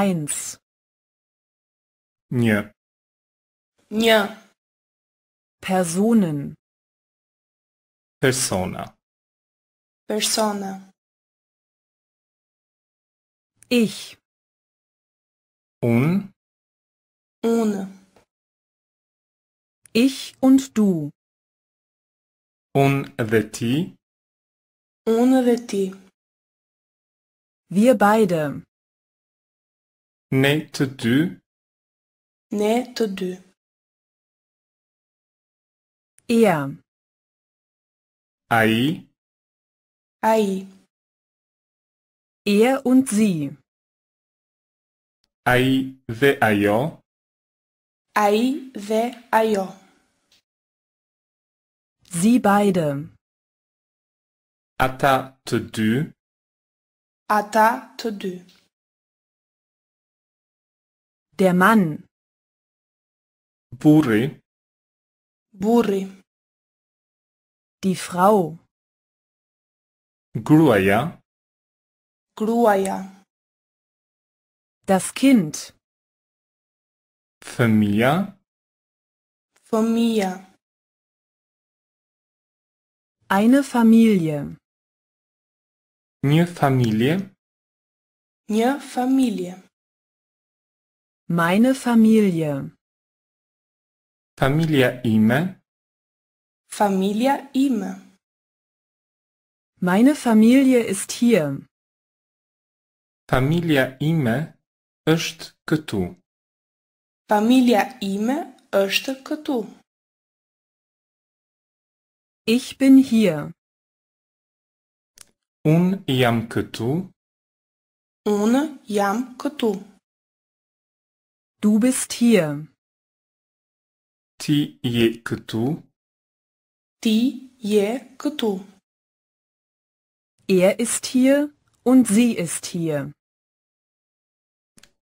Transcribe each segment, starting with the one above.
eins. Ja. Ja. Personen. Persona. Persona. Ich. Un. Un. Ich und du. Un dhe ti. Unë dhe ti. Wir beide. Nate du. Nate du. Er. Aí. Aí. Er und sie. Ai ve ayo. Ai ve ayo. Sie beide. Ata te du. Ata te du. Der Mann. Buri. Buri. Die Frau. Gruaya. Gruaya. Das Kind. Famia. Famia. Eine Familie. Mir Familie. Mir Familie. Meine Familie. Familia Ime. Familia Ime. Meine Familie ist hier. Familia Ime është këtu. Familia Ime është këtu. Ich bin hier. Un jam këtu. Un jam këtu. Du bist hier. Ti je като? Ti je като. Er ist hier und sie ist hier.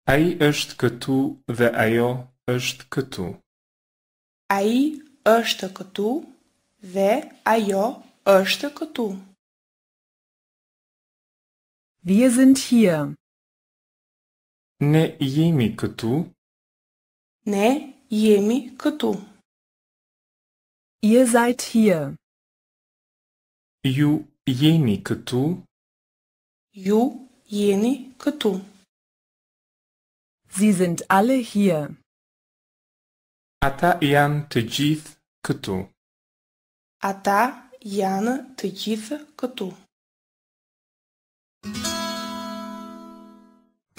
Ai është këtu dhe ajo është këtu. Ai është këtu dhe ajo është këtu. Wir sind hier. Ne jemi këtu. Ne jemi këtu. Ihr seid hier. Ju jemi këtu. Ju jeni këtu. Sie sind alle hier. Ata janë të gjithë këtu. Ata janë të gjithë këtu.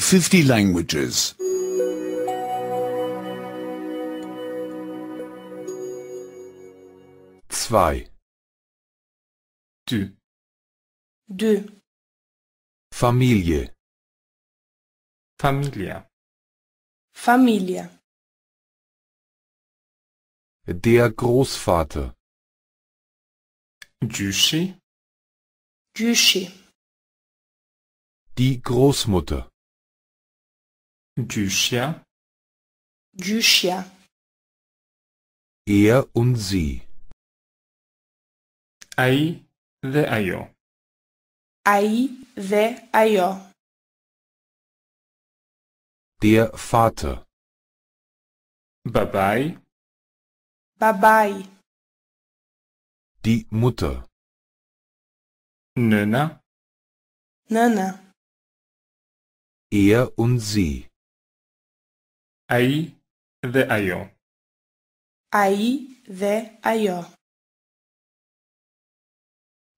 50 languages. zwei. Du. Du. Familie. Familie. Familie. Der Großvater. Джуши. Джуши. Die Großmutter. Джушья. Джушья. Er und sie. Ai dhe ajo. Ai dhe ajo. Der Vater. Babai. Babai. Die Mutter. Nöna. Nöna. Er und sie. Ai dhe ajo. Ai dhe ajo.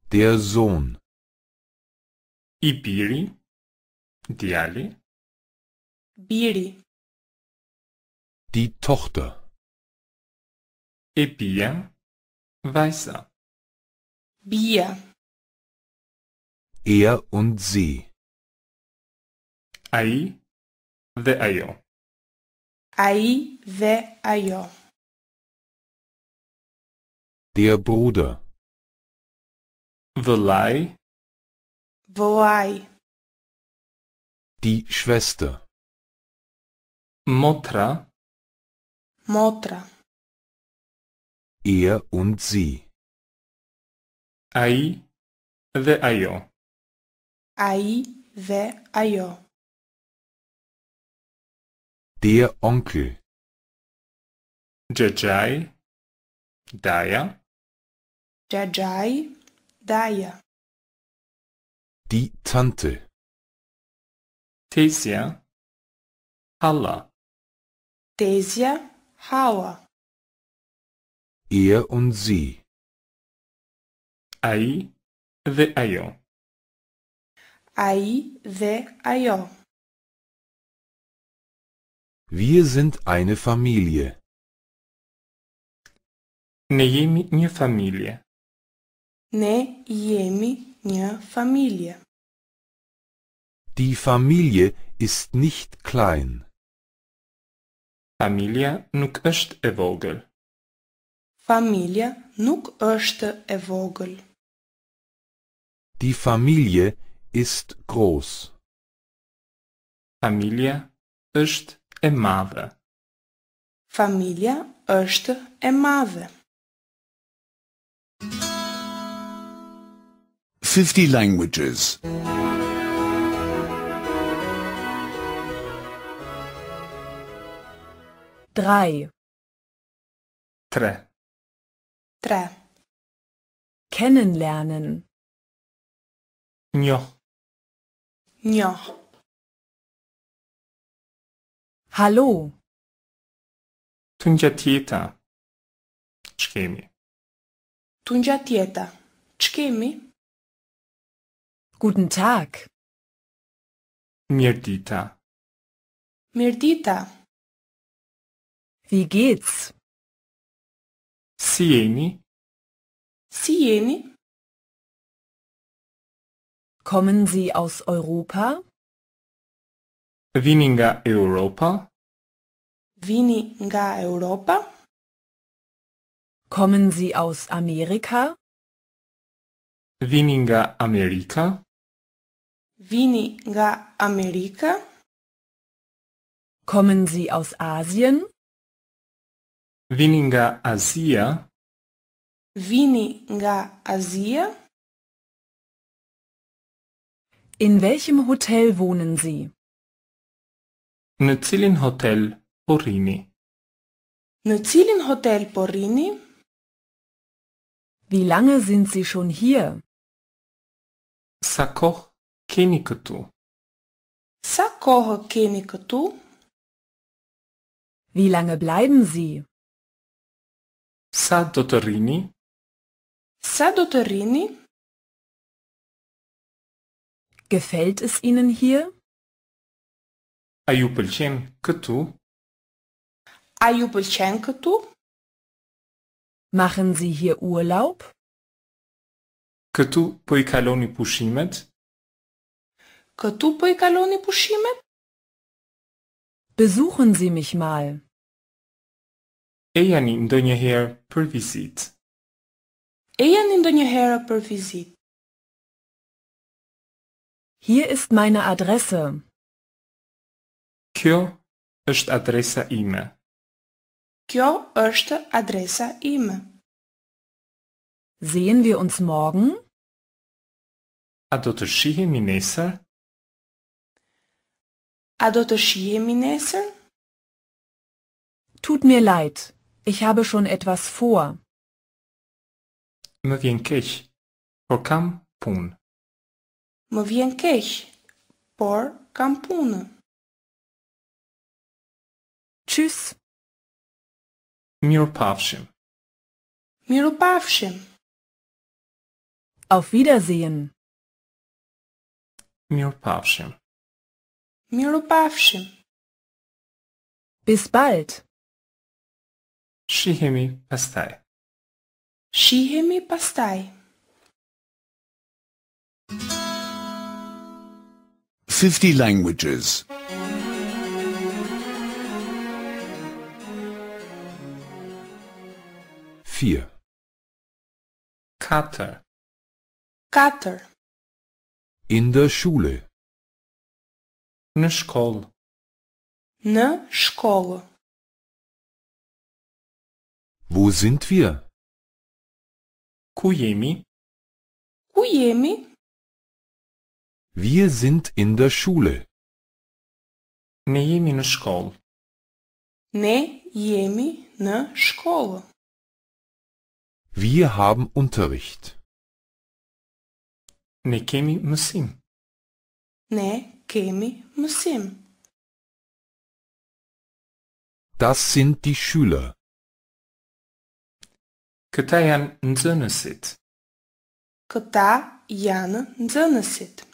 Der Sohn. I Billy, Diali, Billy. Die Tochter. E Bia, Weißer. Bia. Er und sie. Ai, ve Ayo. Ai, ve Ayo. Der Bruder. Velay. Wołaj. Die Schwester. Motra. Motra. Er und sie. Ai ve Ayo. Ai ve Ayo. Der Onkel. Jajai. Daya. Jajai Daya. Die Tante. Tesia Halla. Tesia Halla. Er und sie. Ai the ayo. Ai the ayo. Wir sind eine Familie. Nejemi nie Familie. Ne jemi nie Familie. Die Familie ist nicht klein. Familia nuk është e vogël. Familia nuk është e vogël. Die Familie ist groß. Familia është e madhe. Familia është e madhe. 50 languages. 3. 3. 3. Kennenlernen. Njo. Njo. Hallo. Tunja tieta. Çkemi. Tunja tieta. Çkemi. Guten Tag. Mirdita. Mirdita. Wie geht's? Sieni. Sieni. Kommen Sie aus Europa? Vininga Europa. Vininga Europa. Kommen Sie aus Amerika? Vininga Amerika weniger Amerika? Kommen Sie aus Asien? Vininga Asia. Weniger Asia? In welchem Hotel wohnen Sie? Nöcilin Hotel Porini. Nöcilin Hotel Porini? Wie lange sind Sie schon hier? Sakoch кеми като. Са Wie lange bleiben Sie? Са дотарини? Gefällt es Ihnen hier? Ai upălcen като? Ai Machen Sie hier Urlaub? Като поикалони пушимет? këtu po i kaloni pushimet? Besuchen Sie mich mal. E një ndonjëherë për vizitë. E një ndonjëherë për vizitë. Hier ist meine Adresse. Kjo është adresa ime. Kjo është adresa ime. Sehen wir uns morgen? A do të shihemi nesër? Tut mir leid, ich habe schon etwas vor. Mövienkech, por kampun. Mövienkech, por kampun. Tschüss. Miropavshim. Miropavshim. Auf Wiedersehen. Miropavshim. Mirubavshim. Bis bald. Shihemi Pastai. Shihemi Pastai. Fifty languages. Vier. Kater. Kater. In der Schule на школу. На школу. Wo sind wir? Куеми. Куеми. Wir sind in der Schule. Не jemi на школу. Не jemi на школу. Wir haben Unterricht. Не кеми мсим. Не Kemi Musim. Das sind die Schüler. Katayan Nzönesit. Katayan Nzönesit.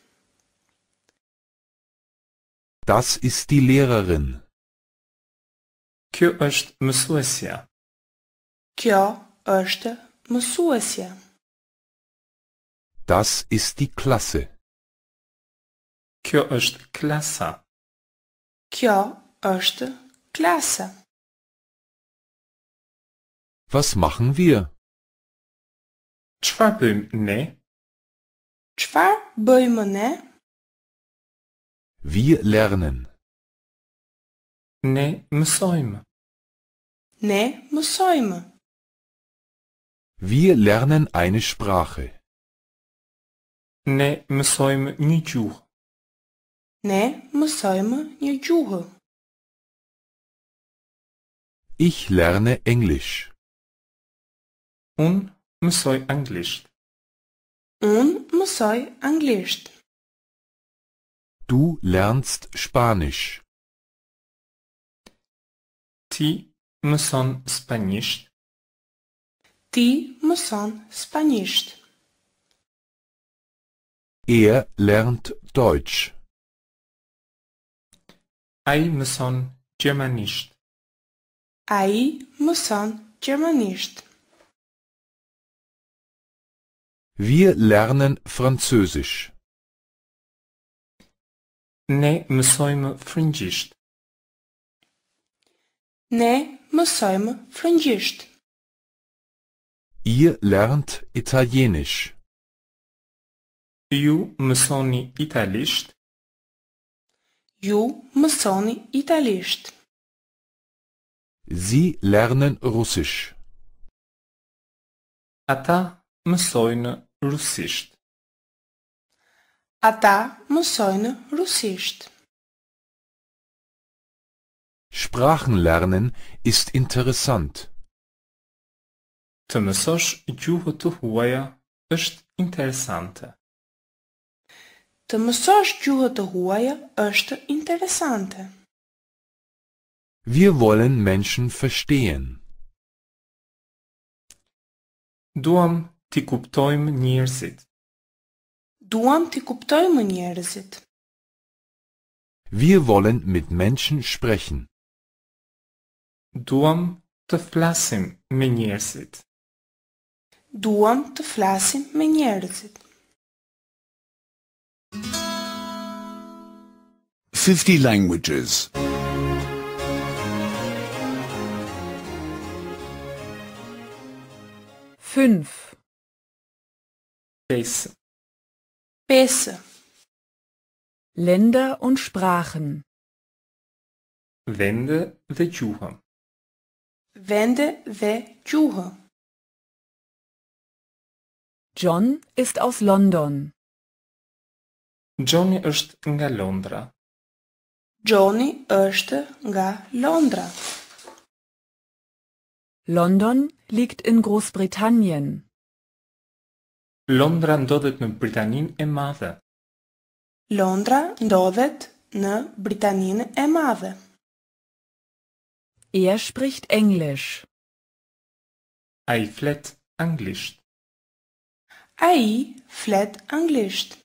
Das ist die Lehrerin. Kjo është mësuesja? Kjo është mësuesja. Das ist die Klasse. Kjo është klasa? Kjo është klasa. Was machen wir? Çfarë bëjmë ne? Çfarë bëjmë ne? Wir lernen. Ne mësojmë. Ne mësojmë. Wir lernen eine Sprache. Ne mësojmë një gjuhë. Ne, Musalme, Juhe. Ich lerne Englisch. Un mësoj anglisht. Un mësoj anglisht. Du lernst Spanisch. Ti mëson Spanisch. Ti mëson Spanisch. Er lernt Deutsch. Ei müssen Germanist. Ei müssen Germanist. Wir lernen Französisch. Ne mësojmë frëngjisht. Ne mësojmë frëngjisht. Ihr lernt Italienisch. Ju mësoni italisht. Ju mësoni italisht. Zi lernen rusish. Ata mësojnë rusisht. Ata mësojnë rusisht. Sprachen lernen ist interessant. Të mësosh gjuhë të huaja është interesante. Të mësosh gjuhët të huaja është interesante. Wir wollen Menschen verstehen. Duam ti kuptojmë njerëzit. Duam ti kuptojmë njerëzit. Wir wollen mit Menschen sprechen. Duam të flasim me njerëzit. Duam të flasim me njerëzit. 50 languages. 5. Seis. Peça. Länder und Sprachen. Wende ve Tjuha. Wende ve Tjuha. John ist aus London. Johnny është nga Londra. Johnny është nga Londra. London liegt in Großbritannien. Londra ndodhet në Britaninë e Madhe. Londra ndodhet në Britaninë e Madhe. Er spricht Englisch. Ai flet anglisht. Ai flet anglisht.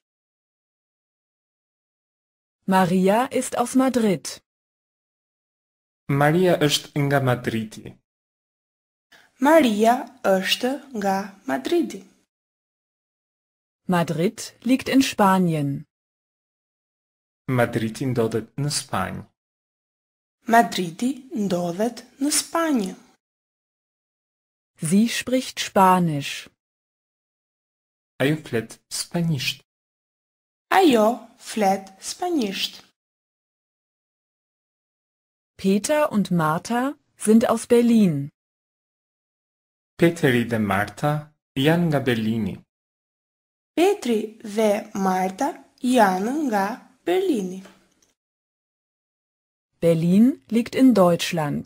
Maria ist aus Madrid. Maria është nga Madridi. Maria është nga Madridi. Madrid liegt in Spanien. Madrid ndodhet në Spanjë. Madridi ndodhet në Spanjë. Sie spricht Spanisch. Ajo flet spanjisht. Ajo flet spanjisht. Peter und Martha sind aus Berlin. Petri dhe Marta janë nga Berlini. Petri dhe Marta janë nga Berlini. Berlin liegt in Deutschland.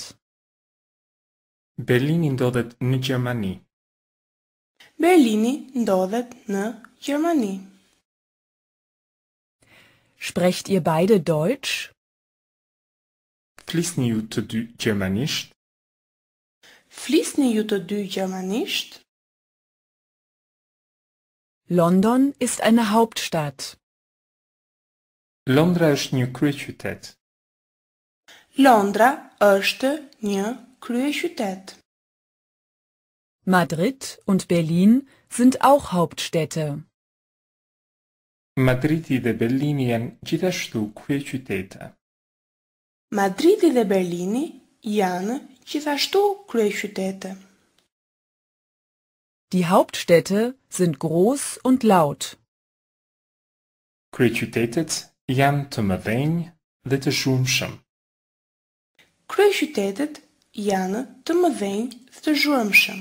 Berlini ndodhet në Gjermani. Berlini ndodhet në Gjermani. Sprecht ihr beide Deutsch? Fließen du Germanisch? Fließen du Germanisch? London ist eine Hauptstadt. Londra është një kryeqytet. Londra është një kryeqytet. Madrid und Berlin sind auch Hauptstädte de Madritide Bellinien gjithashtu kryeqytete. Madridi dhe Berlini janë gjithashtu kryeqytete. Die Hauptstädte sind groß und laut. Kryeqytetet janë të mëdhenj dhe të shumëshëm. Kryeqytetet janë të mëdhenj dhe të shumëshëm.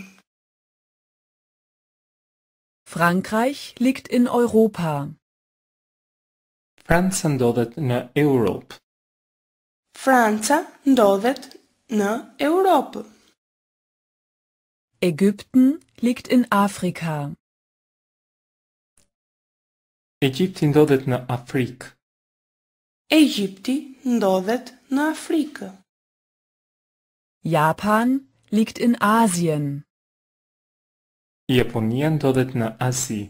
Frankreich liegt in Europa. Franca ndodhet në Europë. Franca ndodhet në Europë. Ägypten liegt in Afrika. Egjipti ndodhet në Afrikë. Egjipti ndodhet në Afrikë. Japan liegt in Asien. Japonia ndodhet në Asi.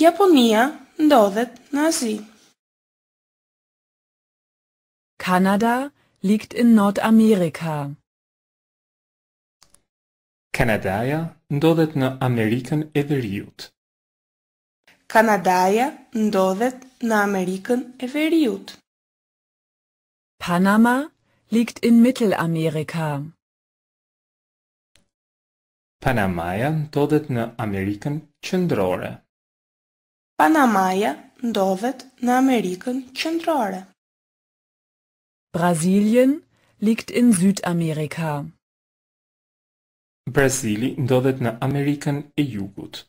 Japonia ndodhet në Azi. Kanada liegt in Nordamerika. Kanadaja ndodhet në Amerikën e Veriut. Kanadaja ndodhet në Amerikën e Veriut. Panama liegt in Mittelamerika. Panamaja ndodhet në Amerikën Qendrore. Panamaja ndodhet në Amerikën Qendrore. Brazilien liegt in Südamerika. Brazili ndodhet në Amerikën e Jugut.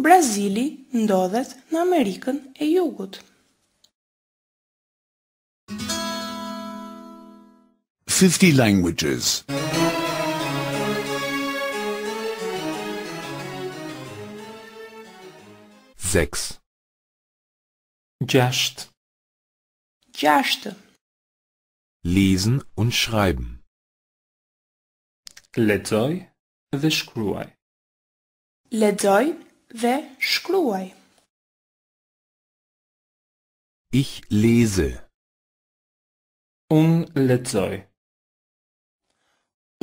Brazili ndodhet në Amerikën e Jugut. Fifty languages. sechs. Just. Just. Lesen und schreiben. Ledzoj wyszkruaj. Ledzoj wyszkruaj. Ich lese. Un ledzoj.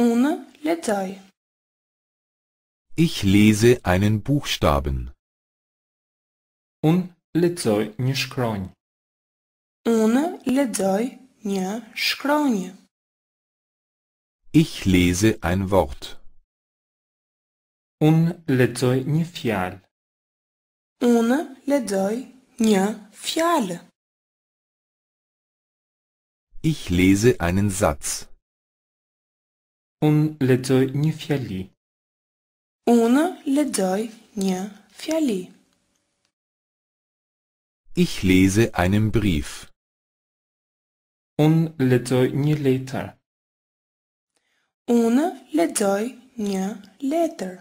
Un ledzoj. Ich lese einen Buchstaben. Un lexoj një shkronjë. Unë lexoj një shkronjë. Ich lese ein Wort. Unë lexoj një fjalë. Unë lexoj një fjalë. Ich lese einen Satz. Unë lexoj një fjali. Unë lexoj një fjali. Ich lese einen Brief. Un lexoj një letër. Un lexoj një letër.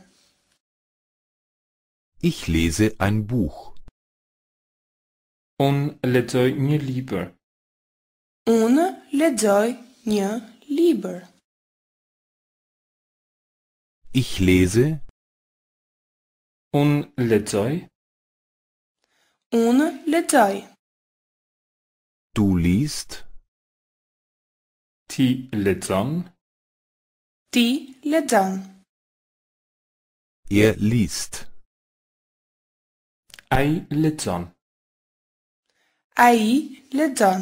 Ich lese ein Buch. Un lexoj një libër. Un lexoj një libër. Ich lese. Un lexoj ohne Detail. Du liest Ti ledzą Die ledzą. Er liest Ei ledzą Ei ledzą.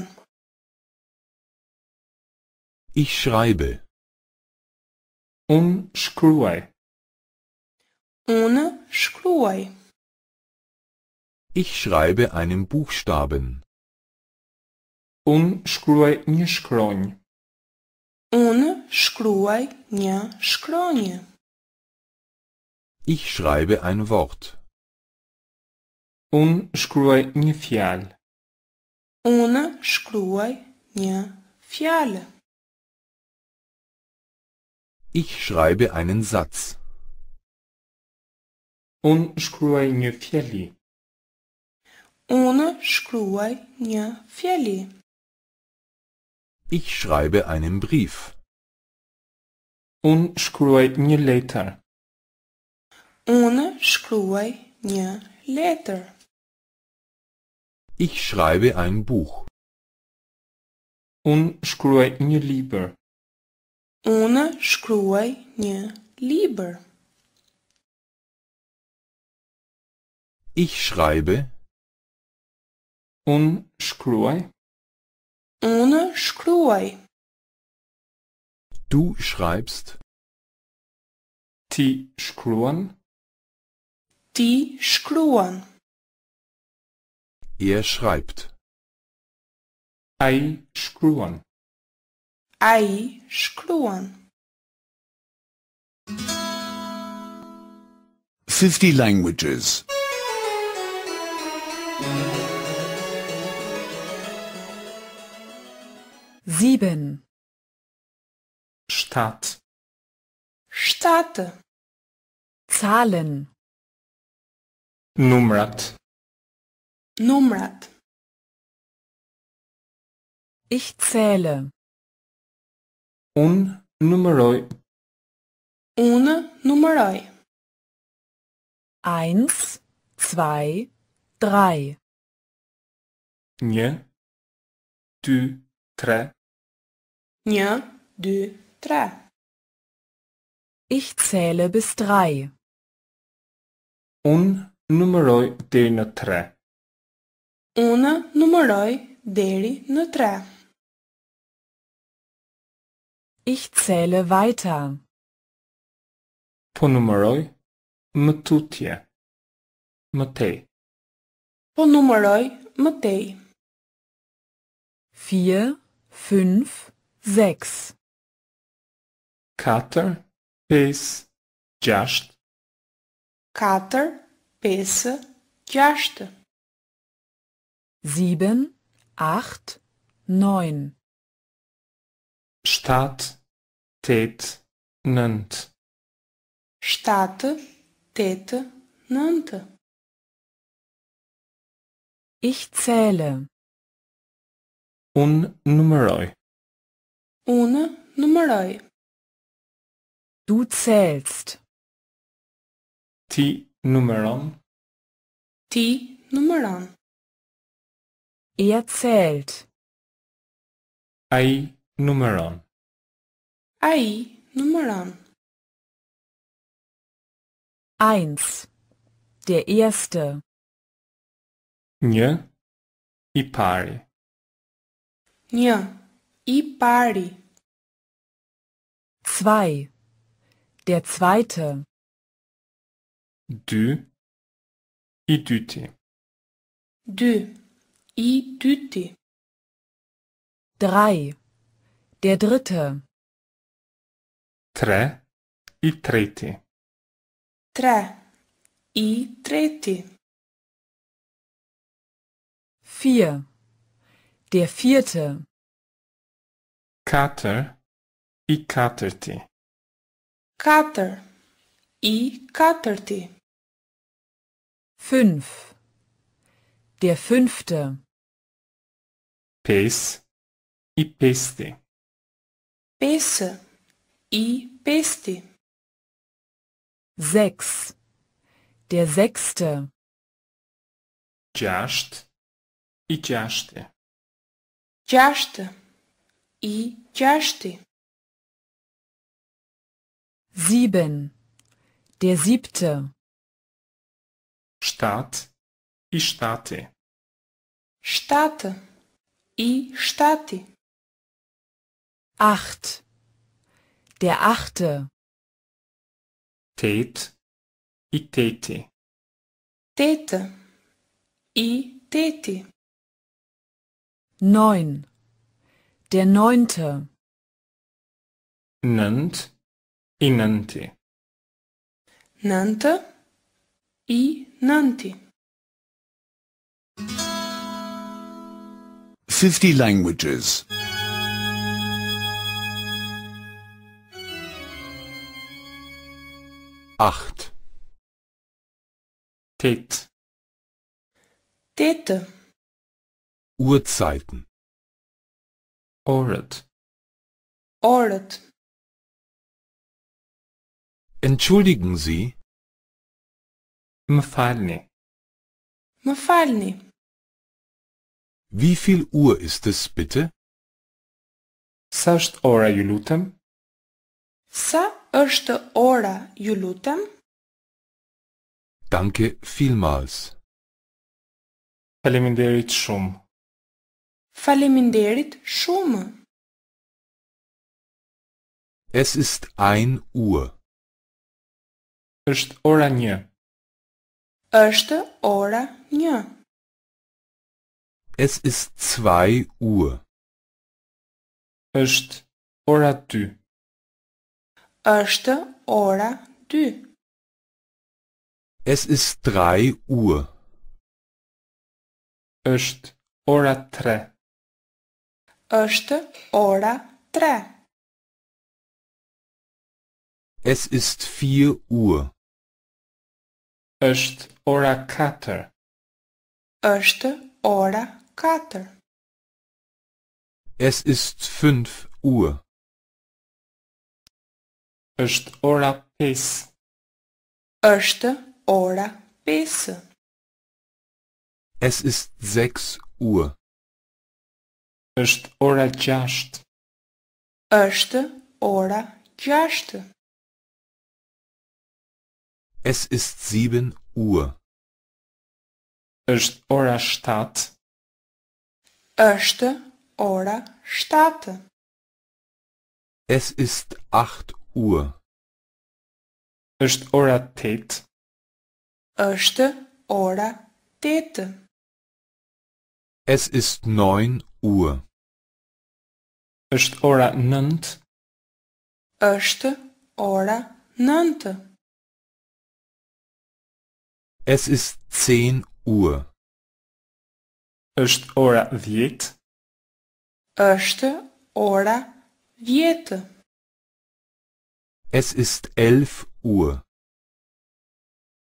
Ich schreibe Un szkruje On szkruje ich schreibe einen Buchstaben. Un szkruje nie szkroń. Un szkruje nie szkroń. Ich schreibe ein Wort. Un szkruje nie fial. Un szkruje nie fial. Ich schreibe einen Satz. Un szkruje nie fiali ohne škluoj nie fjali. Ich schreibe einen Brief. Un škruaj nie letter. Un škruaj nie letter. Ich schreibe ein Buch. Un škruaj nie lieber. Un škruaj nie lieber. Ich schreibe Un szkluoj? Ohne szkluoj. Du schreibst. Ti szkluon? Die szkluon. Er schreibt. Ei szkluon. Ei szkluon. Fifty languages. sieben Stadt Stadt Zahlen Numrat Numrat Ich zähle Un numeroi Un numeroi Eins, zwei, drei Nie, du, Tre. Un, deux, trois. Ich zähle bis drei. Un număroi deri në tre. Unë numëroj deri në tre. Ich zähle weiter. Po numëroj më tutje. Më tej. Po numëroj më tej. 4 fünf, sechs. Kater, pes, just. Cutter, pes, just. Sieben, acht, neun. Stadt, tät, nant. Stadt, tät, nant. Ich zähle. Un numeroi. Un numeroi. Du zählst. Ti numeron. Ti numeron. Er zählt. Ai numeron. Ai numeron. Eins. Der erste. Nje. I pari. Nja, i pari. Zwei. Der zweite. Du. I duti. Du. I duti. Drei. Der dritte. Tre. I treti. Tre. I treti. Vier. Der vierte. Kater i katerti. Kater i katerti. Fünf. Der fünfte. Pes i pesti. Pes i pesti. Sechs. Der sechste. Jasht i jashte. Часто и чашты. Sieben. Der siebte. Staat и Штаты. Штата и Штаты. Acht. Der achte. Tät и Täte. Täter и Täte. Neun. Der neunte. Nant i nanti. Nanta i nanti. 50 languages. Acht. Tet Tete Uhrzeiten Ordet. Ordet. Entschuldigen Sie. Mfalni. Mfalni. Wie viel Uhr ist es bitte? Sa është ora ju Sa është ora ju Danke vielmals. Faleminderit shumë. Faleminderit shumë. Es ist 1 Uhr. Është ora 1. Është ora 1. Es ist 2 Uhr. Është ora 2. Është ora 2. Es ist 3 Uhr. Është ora 3. është ora tre. Es ist vier Uhr. Është ora kater. Është ora kater. Es ist fünf Uhr. Është ora pes. Është ora pes. Es ist sechs Uhr. Është ora 6. Është ora 6. Es ist 7 Uhr. Është ora 7. Është ora 7. Es ist 8 Uhr. Është ora 8. Është ora 8. Es ist neun Uhr. Është ora nënt. Është ora nëntë. Es ist zehn Uhr. Është ora dhjetë. Është ora viet. Es ist elf Uhr.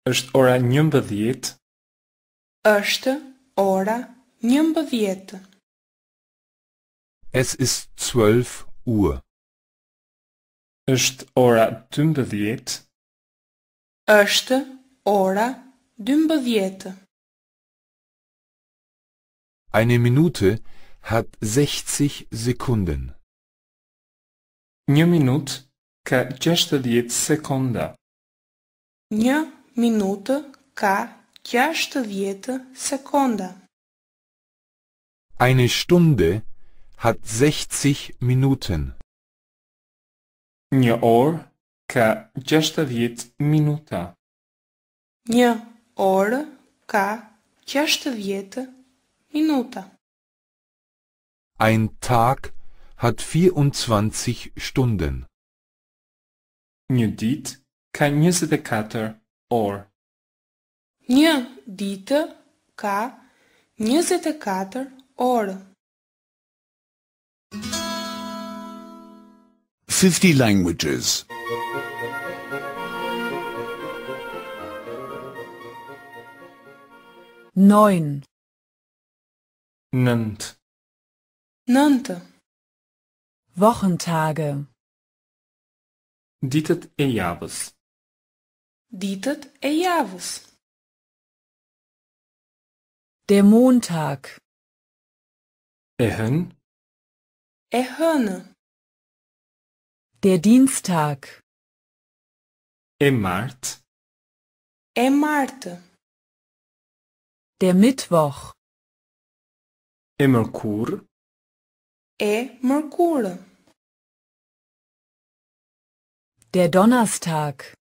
Është ora njëmbëdhjetë. Është ora 11. Es ist zwölf Uhr. Është ora 12. Është ora 12. Eine Minute hat 60 Sekunden. Një minutë ka 60 sekonda. Një minutë ka 60 sekonda. Eine Stunde hat 60 Minuten. Një orë ka 60 minuta. Një orë ka 60 minuta. Ein Tag hat 24 Stunden. Një ditë ka 24 e orë. Një ditë ka 24 और 50 languages. 9. Nant. Nant. Wochentage. Ditët e javës. Ditët e javës. Der Montag. Erhön. Erhöne. Der Dienstag. É Marte. Der Mittwoch. É Mercur. Der Donnerstag.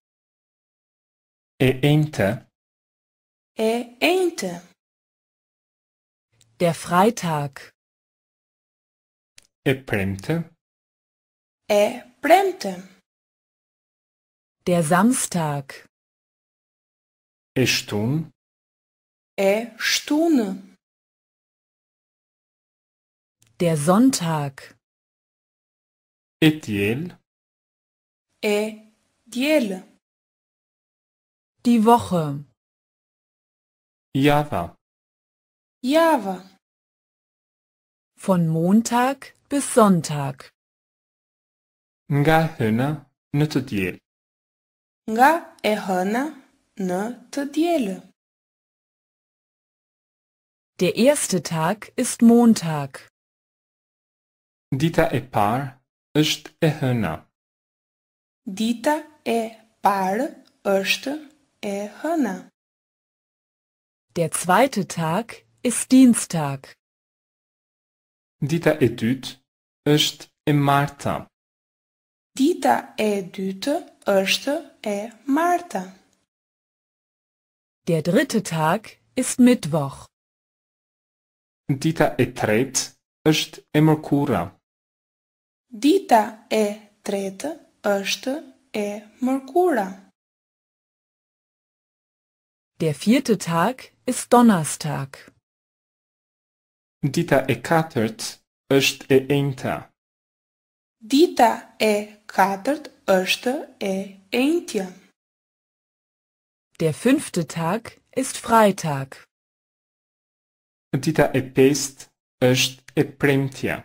É Ente. Der Freitag. Er bremte. Er bremte. Der Samstag. Estun. E stune. Der Sonntag. Etiel. Etiel. Die Woche. Java. Java. Von Montag bis Sonntag. Nga hëna në të diel. Nga e hëna në të diel. Der erste Tag ist Montag. Dita e parë ist e hëna. Dita e parë ist e hëna. Der zweite Tag ist Dienstag. Dita e dytë është e marta. Dita e dytë është e marta. Der dritte Tag ist Mittwoch. Dita e tretë është e mërkura. Dita e tretë është e mërkura. Der vierte Tag ist Donnerstag. Dita e katërt është e enjta. Dita e katërt është e entja. Der fünfte Tag ist Freitag. Dita e pestë është e premtja.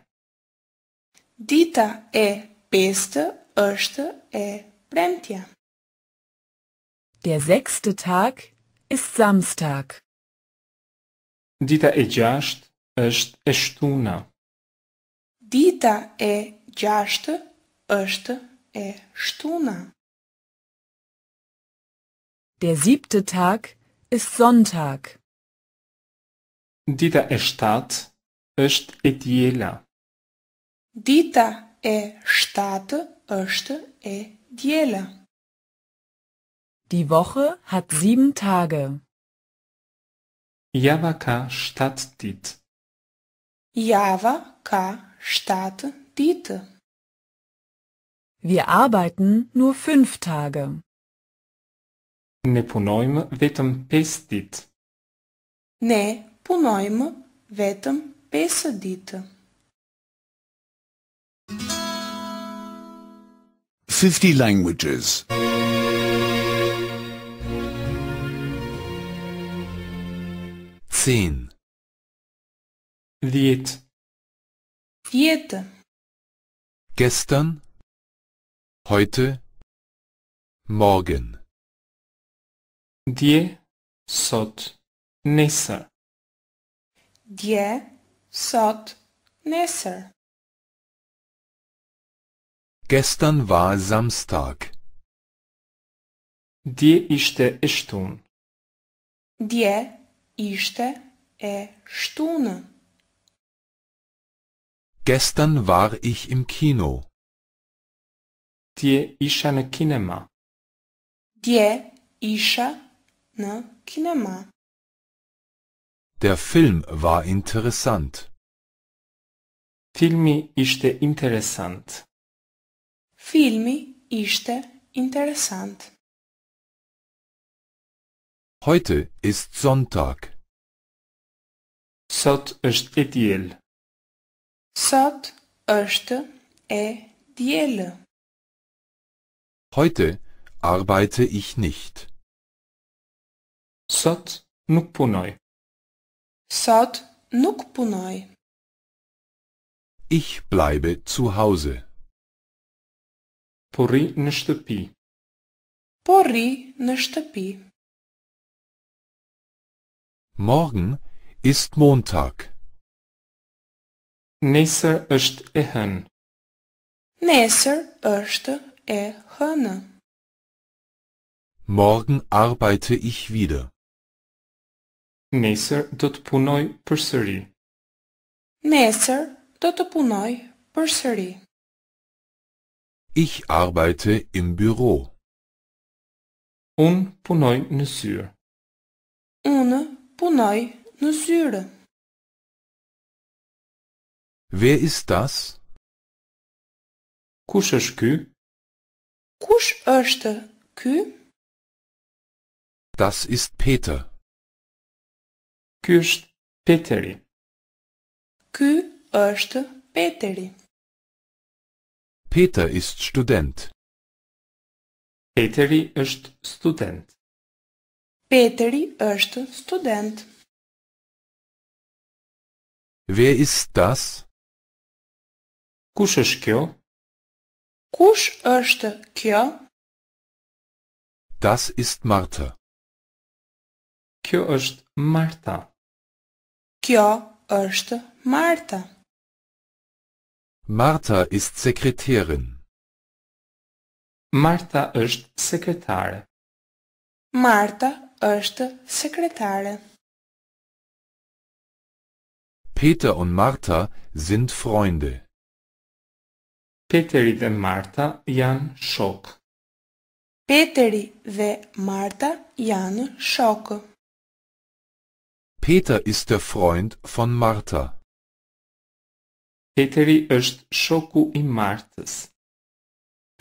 Dita e pestë është e premtja. Der sechste Tag ist Samstag. Dita e gjashtë është e shtuna. Dita e gjashtë është e shtuna. Der siebte Tag ist Sonntag. Dita e shtatë është e diela. Dita e shtatë është e diela. Die Woche hat sieben Tage. Java ka shtatë ditë. Java ka Staat Dite. Wir arbeiten nur fünf Tage. Ne punoim vetëm pesë ditë. Ne punojm vetëm 5 ditë. 50 languages. 10 10 Diete. Gestern, heute, morgen. Die sot nesser. Die sot nesser. Gestern war Samstag. Die ishte e shtunë. Dje ishte e shtunë. Gestern war ich im Kino. Die isha na kinema. Die isha na kinema. Der Film war interessant. Filmi ishte interessant. Filmi ishte interessant. Heute ist Sonntag. Sot është e Sot öste e diele. Heute arbeite ich nicht. Sot nuk punoj. Sot nuk punoj. Ich bleibe zu Hause. Pori në shtëpi. Pori në shtëpi. Morgen ist Montag. Nesër është e hënë. Nesër është e hënë. Morgen arbeite ich wieder. Nesër do të punoj përsëri. Nesër do të punoj përsëri. Ich arbeite im Büro. Un punoj në syrë. Unë punoj në syrë. Wer ist das? Kush është ky? Kush është Das ist Peter. Ky është Peteri. Ky është Peteri. Peter ist Student. Peteri është student. Peteri është student. Wer ist das? Kush është kjo? Kush është kjo? Das ist Marta. Kjo është Marta. Kjo është Marta. Marta ist Sekretärin. Marta është sekretare. Marta është sekretare. Peter und Marta sind Freunde. Peteri dhe Marta janë shokë. Peteri dhe Marta janë shokë. Peter ist der Freund von Marta. Peteri është shoku i Martës.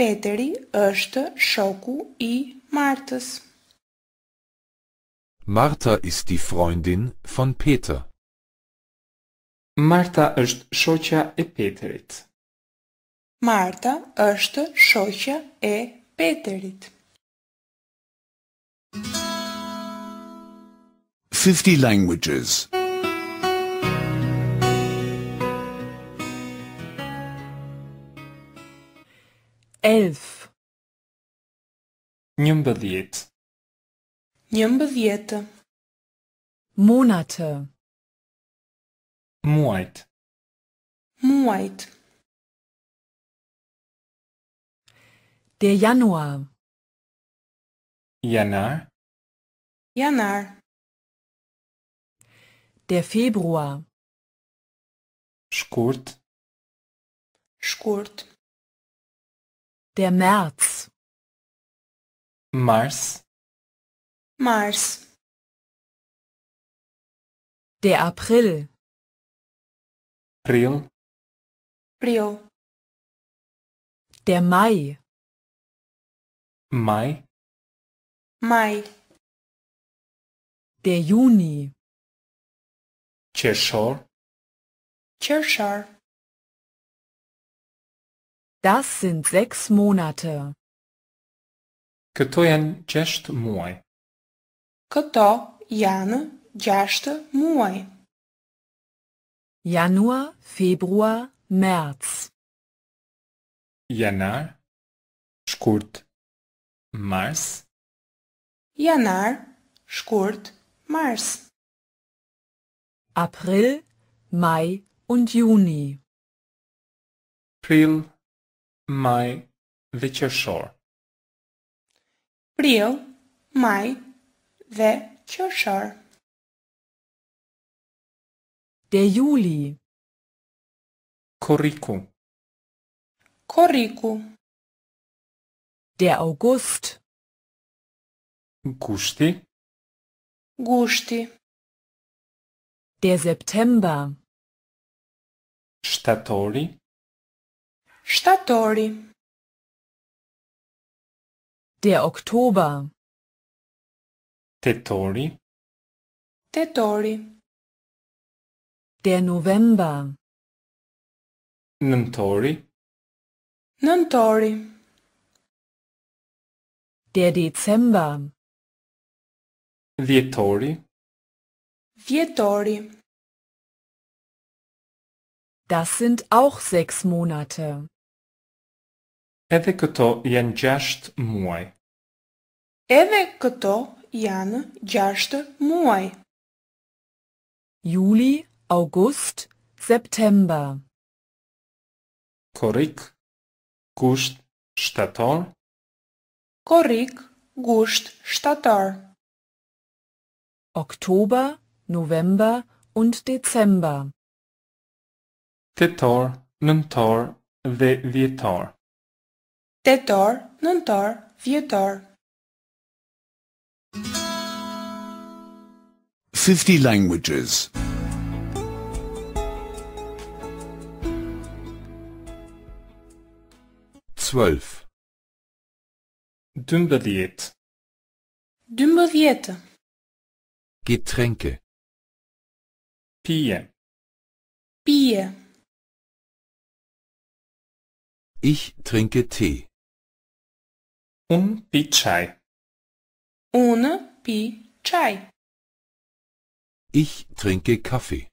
Peteri është shoku i Martës. Marta ist die Freundin von Peter. Marta është shoqja e Peterit. Marta është shoqja e Peterit. 50 languages. 11 Njëmbëdhjet Njëmbëdhjet Monate Muajt Muajt, Muajt. Der Januar. Januar. Januar. Der Februar. Scurt. Scurt. Der März. Mars. Mars. Der April. April. April. Der Mai. Mai. Mai. Der Juni. Cheshire. Cheshire. Das sind sechs Monate. Këto janë gjashtë muaj. Këto janë gjashtë muaj. Januar, Februar, März. Janar, shkurt, Mars, Janar, Shkurt, Mars, April, Maj und Juni. April, Maj, dhe Qershor. Pril, Maj, dhe Qershor. Der Juli. Korriku. Korriku. Der August. Gusti. Gusti. Der September. Shtatori. Shtatori. Der Oktober. Tetori. Tetori. Der November. Nëntori. Nëntori. Der Dezember. Dhjetori. Das sind auch 6 Monate. Edhe këto janë 6 muaj. Edhe këto janë 6 muaj. Juli, August, September. Korrik. Gusht, shtator. korrig, gust, statar. Oktober, November und Dezember. Tetor, nëntor dhe vjetor. Tetor, nëntor, vjetor. 50 languages. 12 Dümbeljet. Dümbeljet. Getränke. Pie. Pie. Ich trinke Tee. Un pi chai. Ohne pi chai. Ich trinke Kaffee.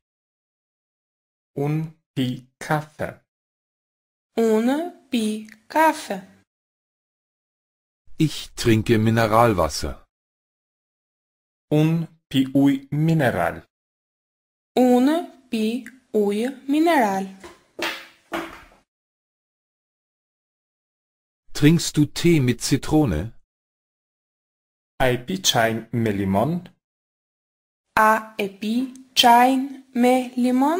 Un pi Kaffee. Ohne pi Kaffee. Ich trinke Mineralwasser. Un piui mineral. Un piui mineral. Trinkst du Tee mit Zitrone? Ai pi chajn me limon? A epi chajn me limon?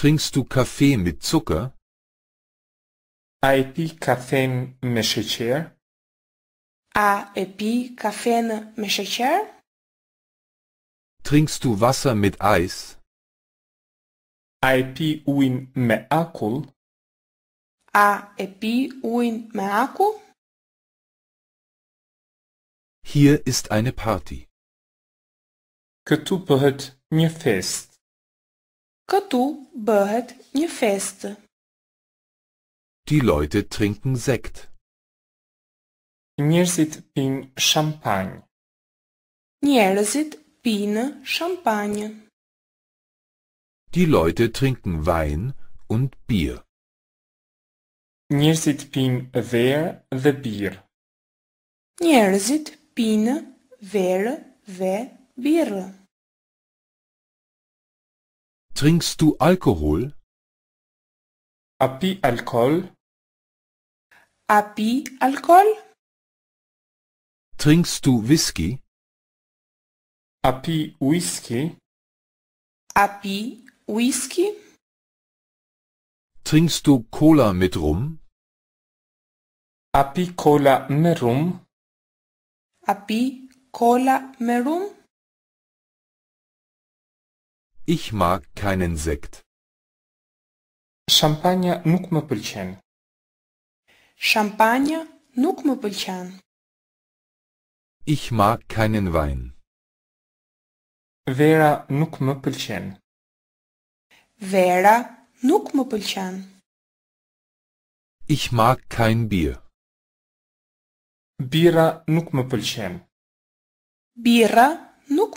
Trinkst du Kaffee mit Zucker? Επί καφέν με σεκέρ. A επί καφέν με σεκέρ. Trinkst du Wasser mit Eis? Επί ουιν με άκουλ. A επί ουιν με άκουλ. Hier ist eine Party. Că tu bëhet një fest. Këtu bëhet një festë. Die Leute trinken Sekt. Njerëzit pinë shampanjë. Njerëzit pinë shampanjë. Die Leute trinken Wein und Bier. Njerëzit pinë verë dhe birë. Njerëzit pinë verë dhe birë. Trinkst du Alkohol? A pi Api Alkohol? Trinkst du Whisky? Api Whisky? Api Whisky? Trinkst du Cola mit Rum? Api Cola merum? Rum? Api Cola merum? Ich mag keinen Sekt. Champagner nuk më pëlqen. Champagner nuk Ich mag keinen Wein. Vera nuk Vera nuk Ich mag kein Bier. Bira nuk Bira nuk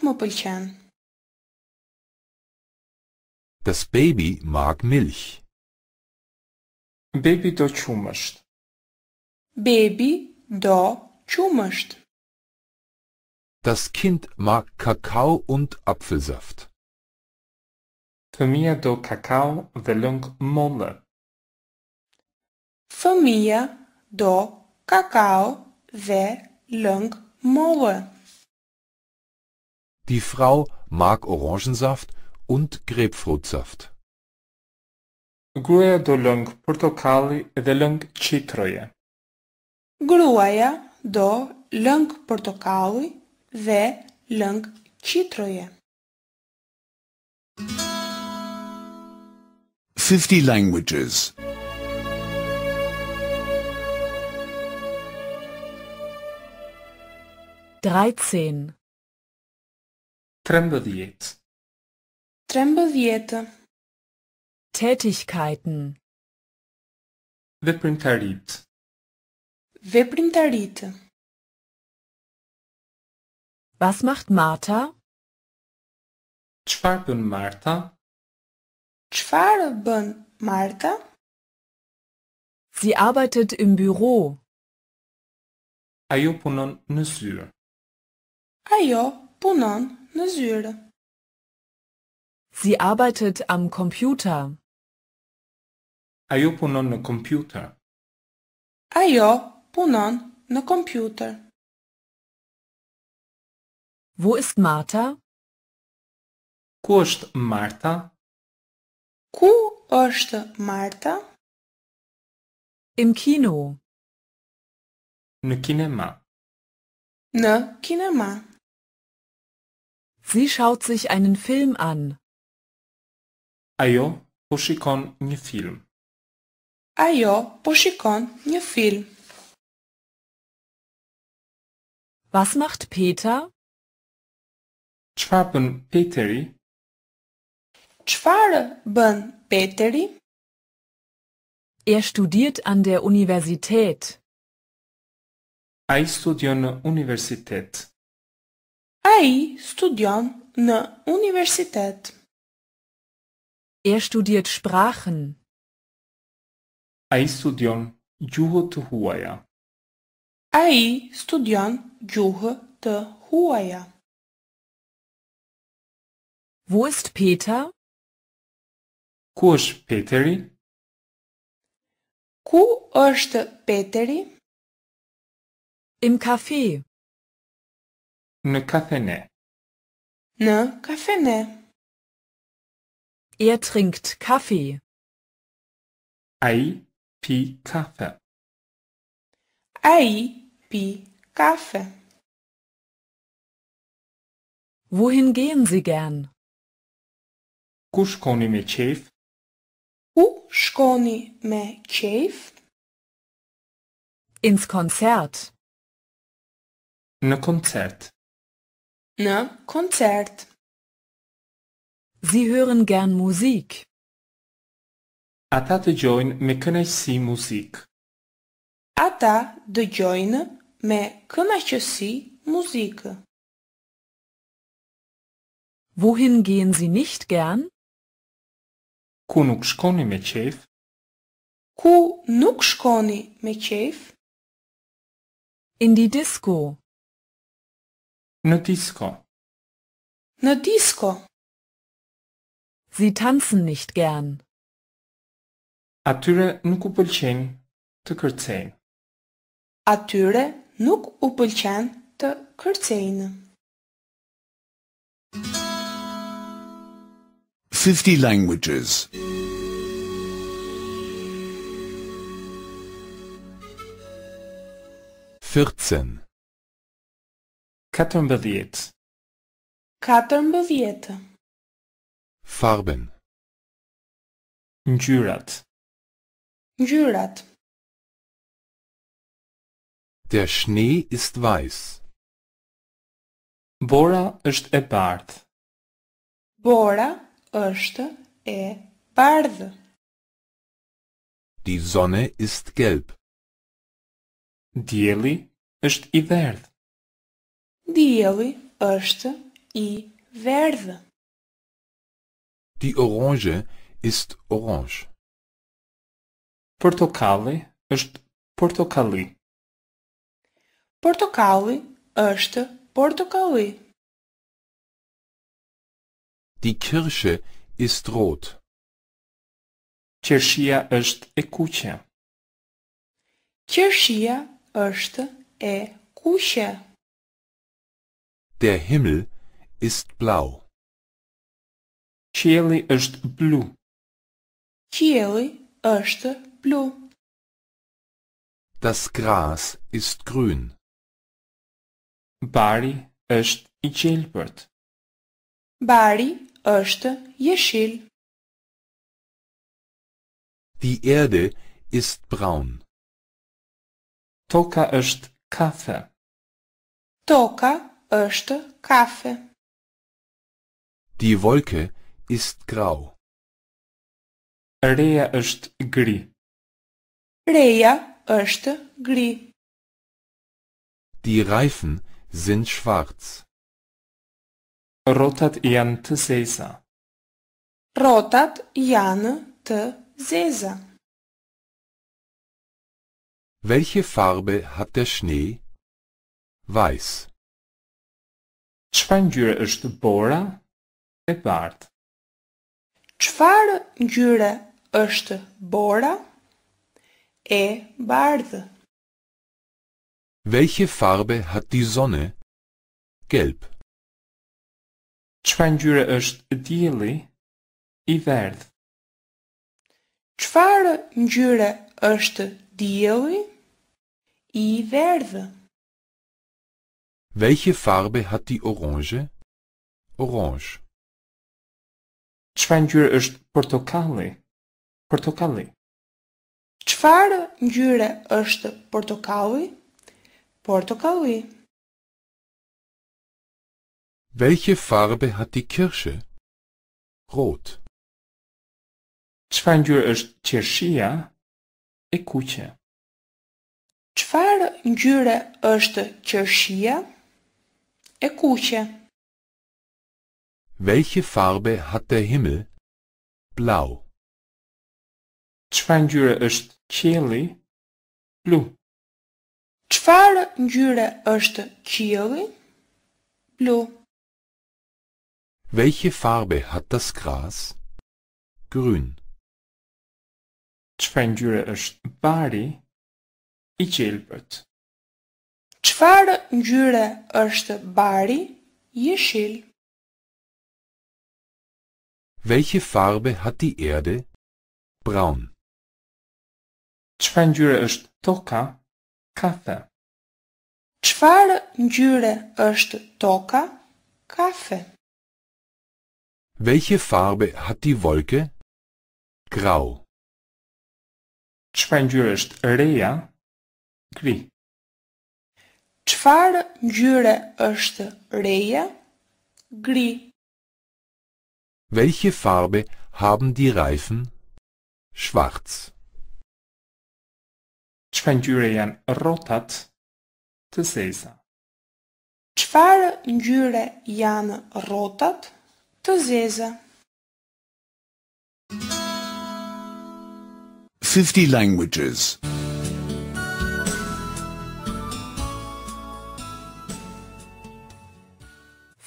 Das Baby mag Milch. Baby do qumësht. Baby do çumësht. Das Kind mag Kakao und Apfelsaft. Familia do kakao dhe molle. Familia Fëmija do kakao dhe molle. Die Frau mag Orangensaft und Grapefruitsaft. Gruaja do lung portokali dhe lëng Gruaja do lëng portokalli dhe lëng qitroje. 50 languages. 13 13 Tätigkeiten Veprimtarit Вепринта Рита. Was macht Martha? Ce fac în Marta? Sie arbeitet im Büro. Ajo punon në zyrë. Ajo punon në zyrë. Sie arbeitet am Computer. Ajo punon në kompjuter. Ajo Bunun на компьютер. Wo ist Martha? Ku është Marta? Ku është Marta? Im Kino. Në kinema. Në kinema. Sie schaut sich einen Film an. Ajo po shikon një film. Ajo po shikon një film. Was macht Peter? Çfarë bën Peteri? Çfarë bën Peteri? Er studiert an der Universität. Ai studion në universitet. Ai studion në universitet. Er studiert Sprachen. Ai studion gjuhët huaja. A i studion gjuhë të huaja. Wo ist Peter? Ku është Peteri? Ku është Peteri? Im kafe. Në kafene. Në kafene. Er trinkt kafe. Ai pi kafe. Ai Pi kafe. Wohin gehen Sie gern? Ku shkoni me qejf? Ku shkoni me qejf? Ins koncert. Në koncert. Në koncert. Sie hören gern Musik. Ata të gjojnë me kënaqësi muzikë. Ata dë gjojnë me këna qësi muzikë. Wohin gjenë si nicht gern? Ku nuk shkoni me qef? Ku nuk shkoni me qef? die disko. Në disko. Në disko. Si tansen nisht gërën. Atyre nuk u pëlqenë të kërcenë atyre nuk u pëlqen të kërcejnë. 50 languages. 14 14 Farben Ngjyrat Ngjyrat Der Schnee ist weiß. Bora është e bardhë. Bora është e bardhë. Die Sonne ist gelb. Dielli është i verdh. Dielli është i verdh. Die orange ist orange. Portokalli është portokalli. Portokalli është portokalli. Die Kirsche ist rot. Qershia është e kuqe. Qershia është e kuqe. Der Himmel ist blau. Qielli është blu. Qielli është blu. Das Gras ist grün. Bari është i gjelbërt. Bari është jeshil. Die Erde ist braun. Toka është kafe. Toka është kafe. Die Wolke ist grau. Reja është gri. Reja është gri. Die Reifen sind schwarz. Rotat Jan T. Sesa. Rotat Jan T. Sesa. Welche Farbe hat der Schnee? Weiß. Çfarë ngjyre është bora e bart. Çfarë ngjyre është bora e bardhë? Welche Farbe hat die Sonne? Gelb. Çfarë ngjyre është dielli? I verdh. Çfarë ngjyre është dielli? I verdh. Welche Farbe hat die Orange? Orange. Çfarë ngjyre është portokalli? Portokalli. Çfarë ngjyre është Portokalli. Portokalli. Welche Farbe hat die Kirsche? Rot. Çfarë ngjyrë është qershia e kuqe? Çfarë ngjyre është qershia e kuqe? Welche Farbe hat der Himmel? Blau. Çfarë ngjyrë është qielli? Blu. Çfarë ngjyre është qielli? Blu. Welche Farbe hat das Gras? Grün. Çfarë ngjyre është bari? I qelbët. Çfarë ngjyre është bari? Jeshil. Welche Farbe hat die Erde? Braun. Çfarë ngjyre është toka? Kaffee. Çfarë ngjyre është toka? Kaffee. Welche Farbe hat die Wolke? Grau. Çfarë ngjyre është reja? Gri. Çfarë ngjyre është reja? Gri. Welche Farbe haben die Reifen? Schwarz. Çmendyrien rotat të zeza. Çfarë ngjyre janë rrotat të zeza? 50 languages.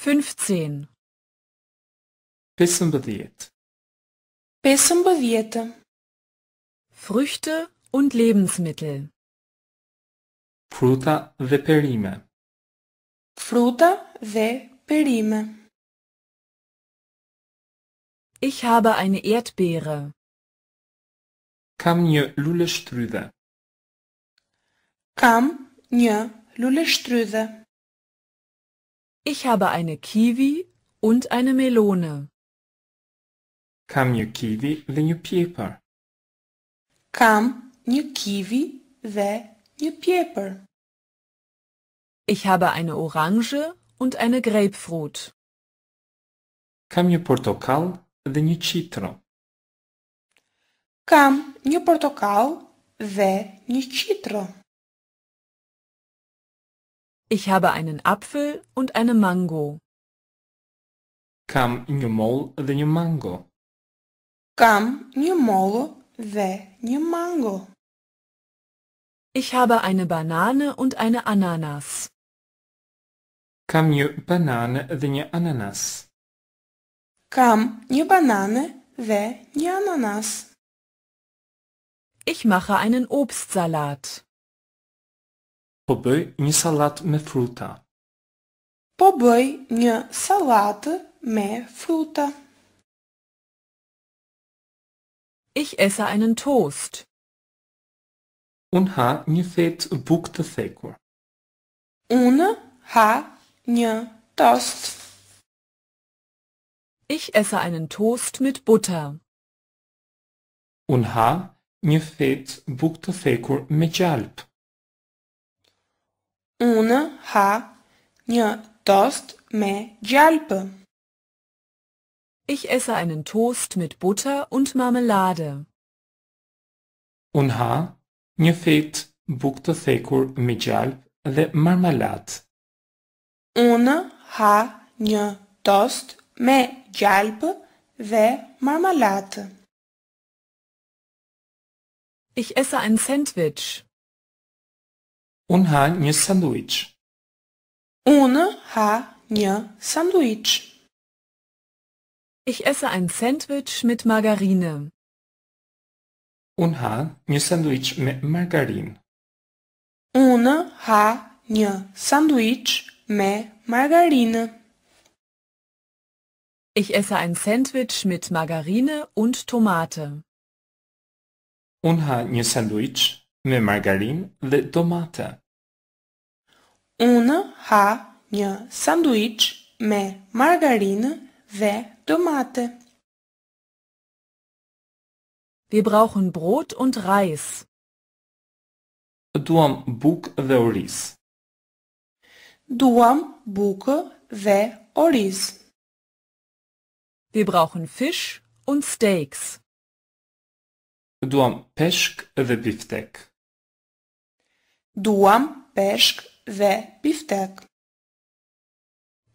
Fünfzehn. Pesëmbëdhjetë. Früchte und Lebensmittel. Fruta dhe perime. Fruta dhe perime. Ich habe eine Erdbeere. Kam një lule shtrydhe. Kam një lule shtrydhe. Ich habe eine Kiwi und eine Melone. Kam një kiwi dhe një pjepër. Kam një kiwi dhe një pjepër. Ich habe eine Orange und eine Grapefruit. Kam një portokall dhe një qitro. Kam një portokall dhe një qitro. Ich habe einen Apfel und eine Mango. Kam një moll dhe një mango. Kam një mollë dhe një mango. Ich habe eine Banane und eine Ananas. Kam një banane dhe një ananas? Kam një banane dhe një ananas. Ich mache einen Obstsalat. Po bëj një salat me fruta. Po bëj një salat me fruta. Ich esse einen Toast. Un ha një thet buk të thekur. Unë ha një tost. Ich esse einen Toast mit Butter. Unë ha një thet buk të thekur me gjalp. Unë ha një tost me gjalpë. Ich esse einen Toast mit Butter und Marmelade. Unë ha një fit buk të thekur me gjalp dhe marmalat. Unë ha një tost me gjalp dhe marmalat. Ich esse ein sandwich. Unë ha një sandwich. Unë ha një sandwich. Ich esse ein Sandwich mit Margarine. Un ha një sanduiç me margarinë. Un ha një sanduiç me margarinë. Ich esse ein Sandwich mit Margarine und Tomate. Un ha një sanduiç me margarinë dhe tomate. Un ha një sanduiç me margarinë dhe tomate. Wir brauchen Brot und Reis. Duam buk dhe oris. Duam bukë dhe oris. Wir brauchen Fisch und Steaks. Duam peshk dhe biftek. Duam peshk dhe biftek.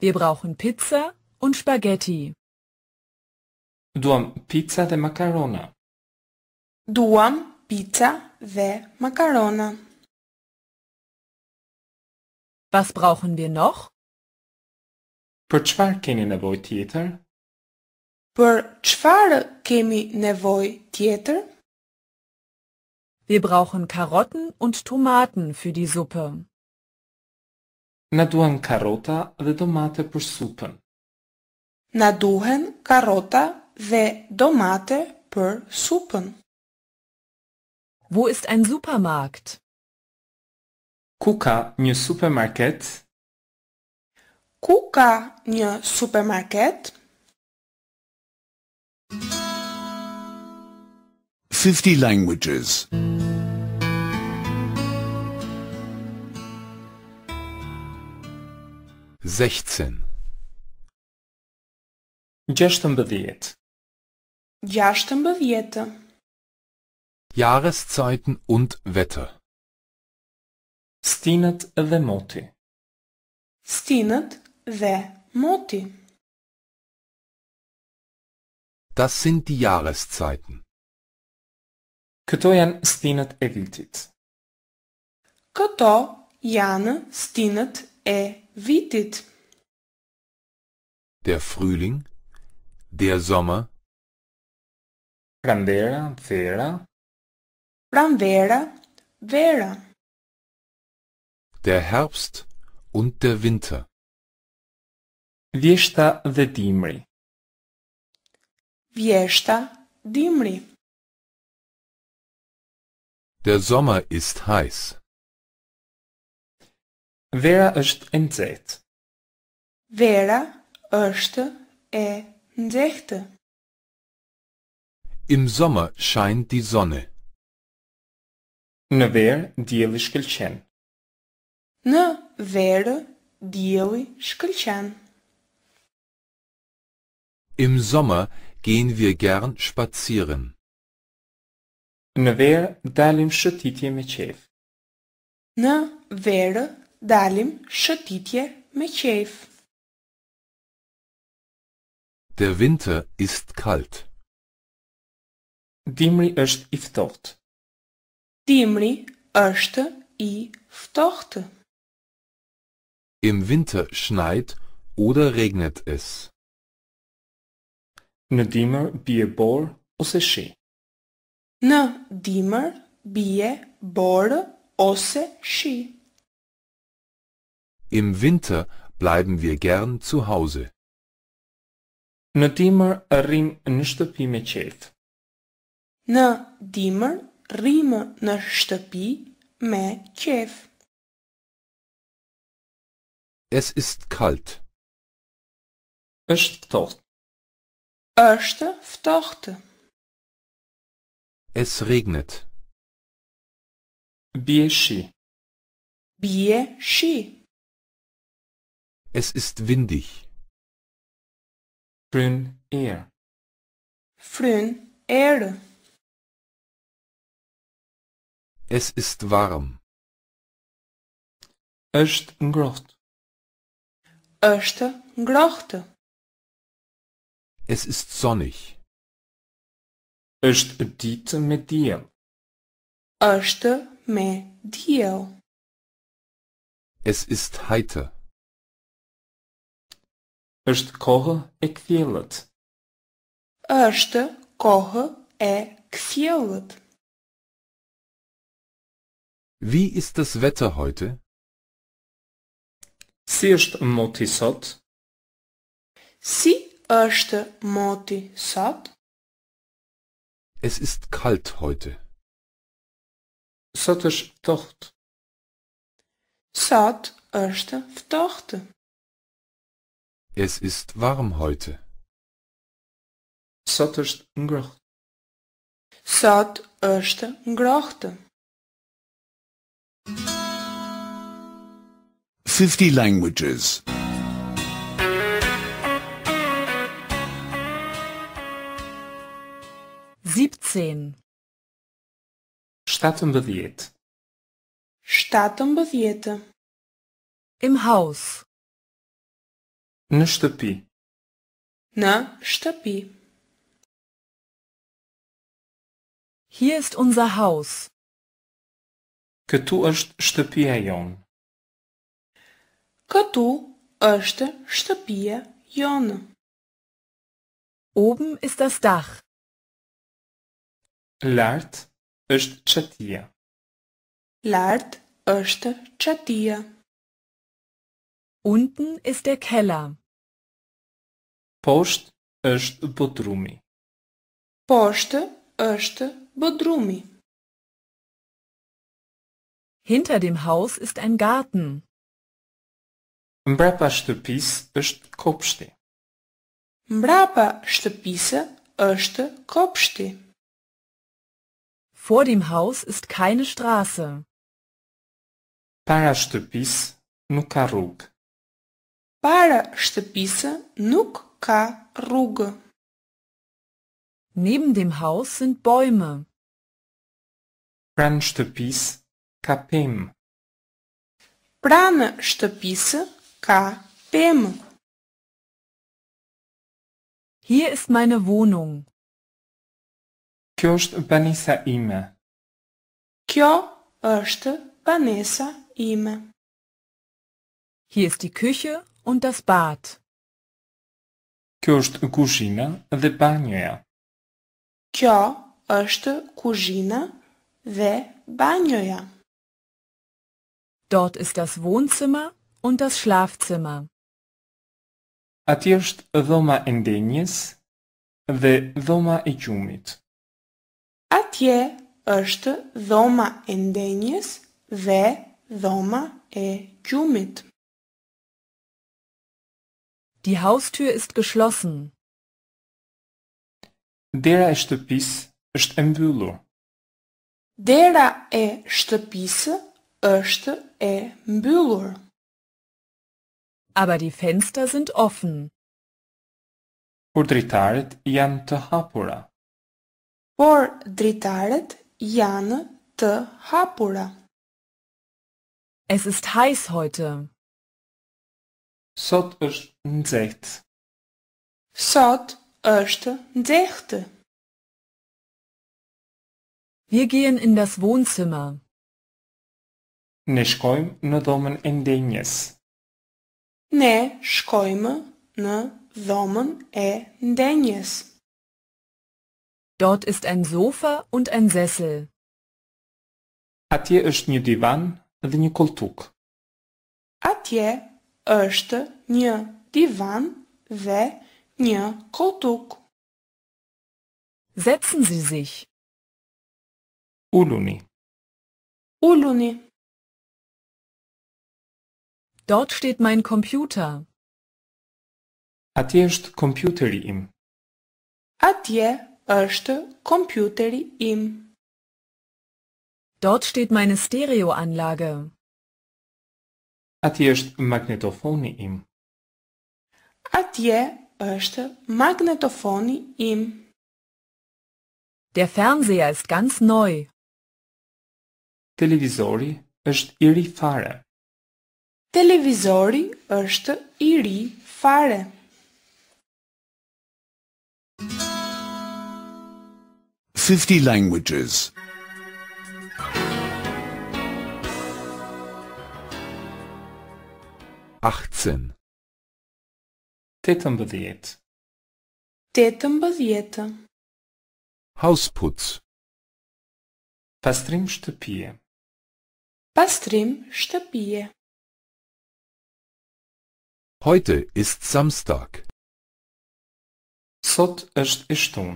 Wir brauchen Pizza und Spaghetti. Duam pizza dhe makarona. Duam pizza dhe makarona. Was brauchen wir noch? Për çfarë keni nevojë tjetër? Për çfarë kemi nevojë tjetër? Wir brauchen Karotten und Tomaten für die Suppe. Na duhen karota dhe domate për supën. Na duhen karota dhe domate për supën. Wo ist ein Supermarkt? Kuka nie supermarket? Kuka nie supermarket? 50 languages. Sechzehn. Gestern bewährt. Jahreszeiten und Wetter. Stinet ve moti. Stinet ve moti. Das sind die Jahreszeiten. Като ян стинат е витит. Като ян стинат е витит. Der Frühling, der Sommer. Prandera, vera, Pramvera, Vera. Der Herbst und der Winter. Вешта de Dimri. Вешта Dimri. Der Sommer ist heiß. Vera është e nxehtë. Vera është e nxehtë. Im Sommer scheint die Sonne. Në verë djeli shkëlqen. Në verë djeli shkëlqen. Im sommer gehen wir gern spazieren. Në verë dalim shëtitje me qef. Në verë dalim shëtitje me qef. Der winter ist kalt. Dimri është i ftohtë. Dimri është i ftohtë. Im Winter schneit oder regnet es. Në dimër bie borë ose shi. Në dimër bie borë ose shi. Im Winter bleiben wir gern zu Hause. Në dimër rrim në shtëpi me qejf. Në dimër Риму на stapi ме чеф. Es ist kalt. Është ftohtë. Është ftohtë. Es regnet. Bieschi. Bieschi. Es ist windig. Frün er. Frün er. Es ist warm. Öst ngrohtë. Öst ngrohtë. Es ist sonnig. Öst ditë mit dir. Öst me diell. Es ist heiter. Öst koche e kthjellët. Öst koche e kthjellët. Wie ist das Wetter heute? Si është moti sot? Si është moti sot? Es ist kalt heute. Sot është ftoht. Sot është ftoht. Es ist warm heute. Sot është ngrohtë. Sot është ngrohtë. 50 languages. 17. Штатом Бавиет. Штатом Бавиета. Im Haus. На штапи. На штапи. Hier ist unser Haus. Këtu është shtëpia e jon. Këtu është shtëpia jon. Oben ist das Dach. Lart është çatia. Lart është çatia. Unten ist der Keller. Poshtë është bodrumi. Poshtë është bodrumi. Hinter dem Haus ist ein garten. Mbrapa shtëpis është kopshti. Mbrapa shtëpisë është kopshti. Vor dem Haus ist keine Straße. Para shtëpis nuk ka rrugë. Para shtëpisë nuk ka rrugë. Neben dem Haus sind Bäume. Pran shtëpisë Kapim. Pranë shtëpisë ka pemë. Hier ist meine Wohnung. Kjo është banesa ime. Kjo është banesa ime. Hier ist die Küche und das Bad. Kjo është kuzhina dhe banjoja. Kjo është kuzhina dhe banjoja. Dort ist das Wohnzimmer und das Schlafzimmer. Ati është dhoma e ndenjes dhe dhoma e gjumit. Atje është dhoma e ndenjes dhe dhoma e gjumit. Die Haustür ist geschlossen. Dera e shtëpisë është e mbyllur. Dera e shtëpisë është är äh, bulor. Aber die Fenster sind offen. Portritaret janë të hapura. Por dritaret janë të hapura. Es ist heiß heute. Sot është nxehtë. Sot është nxehtë. Wir gehen in das Wohnzimmer. Ne shkojmë në dhomën e ndenjes. Ne shkojmë në dhomën e ndenjes. Dort ist ein Sofa und ein Sessel. Atje është një divan dhe një koltuk. Atje është një divan dhe një koltuk. Setzen Sie sich. Uluni. Uluni. Dort steht mein Computer. Atje është kompjuteri im. Atje është kompjuteri im. Dort steht meine Stereoanlage. Atje është magnetofoni im. Atje është magnetofoni im. Der Fernseher ist ganz neu. Televizori është i ri fare. Televizori është i ri fare. Fifty languages. Achtzen. Tetëm bëdhjetë. Tetëm bëdhjetë. Hausputz. Pastrim shtëpje. Pastrim shtëpje. Heute ist Samstag. Sot është e shtunë.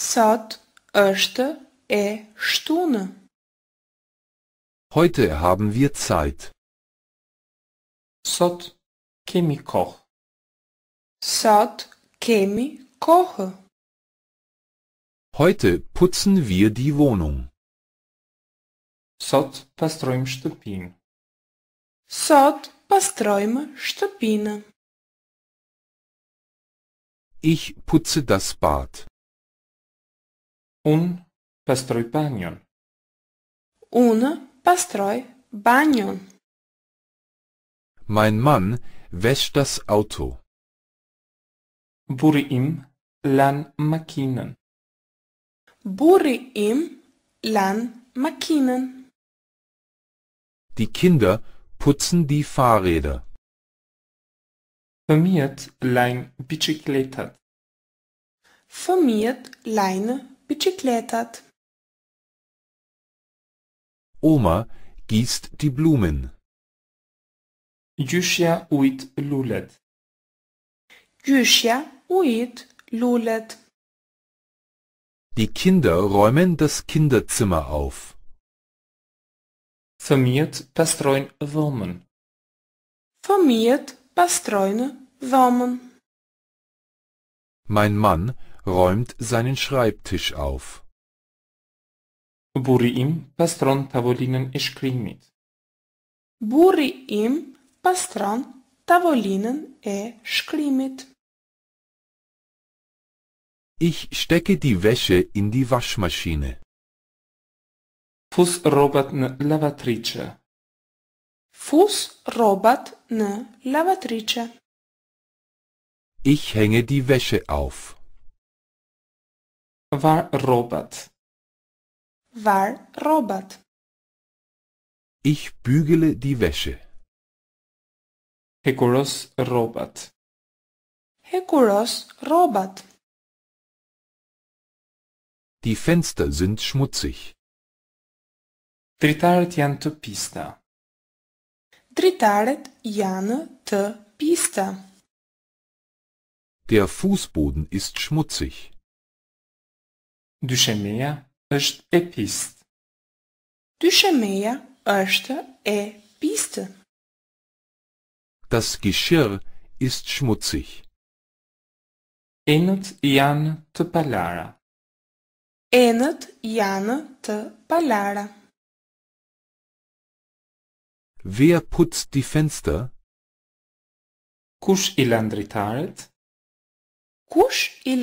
Sot është e shtunë. Heute haben wir Zeit. Sot kemi kohë. Sot kemi kohë. Heute putzen wir die Wohnung. Sot pastrojmë shtëpinë. Sot Построймо, Ступина. Ich putze das Bad. Un построй баньон. Una построй баньон. Mein Mann wäscht das Auto. Burim lan Makinen. Burim lan Makinen. Die Kinder putzen die Fahrräder. Förmiert Lein bicicletat. Förmiert Lein bicicletat. Oma gießt die Blumen. Jüschja uit lulet. Jüschja uit lulet. Die Kinder räumen das Kinderzimmer auf vermehrt bestreuen Würmen. Vermehrt bestreuen Würmen. Mein Mann räumt seinen Schreibtisch auf. Burim pastron tavolinen ishkrimit. Burim pastron tavolinen ishkrimit. Ich stecke die Wäsche in die Waschmaschine. Фусробатна лаватрича. Фусробатна Lavatrice. Ich hänge die Wäsche auf. War Robert. War Robert. Ich bügele die Wäsche. Hekuros Robert. Hekuros Robert. Die Fenster sind schmutzig. Dritaret janë të pista. Dritaret janë të pista. Der Fußboden ist schmutzig. Dyshemeja është e pist. Dyshemeja është e pistë. Das Geschirr ist schmutzig. Enët janë të palara. Enët janë të palara. Wer putzt die Fenster? Kush ilan lan dritaret? Kush i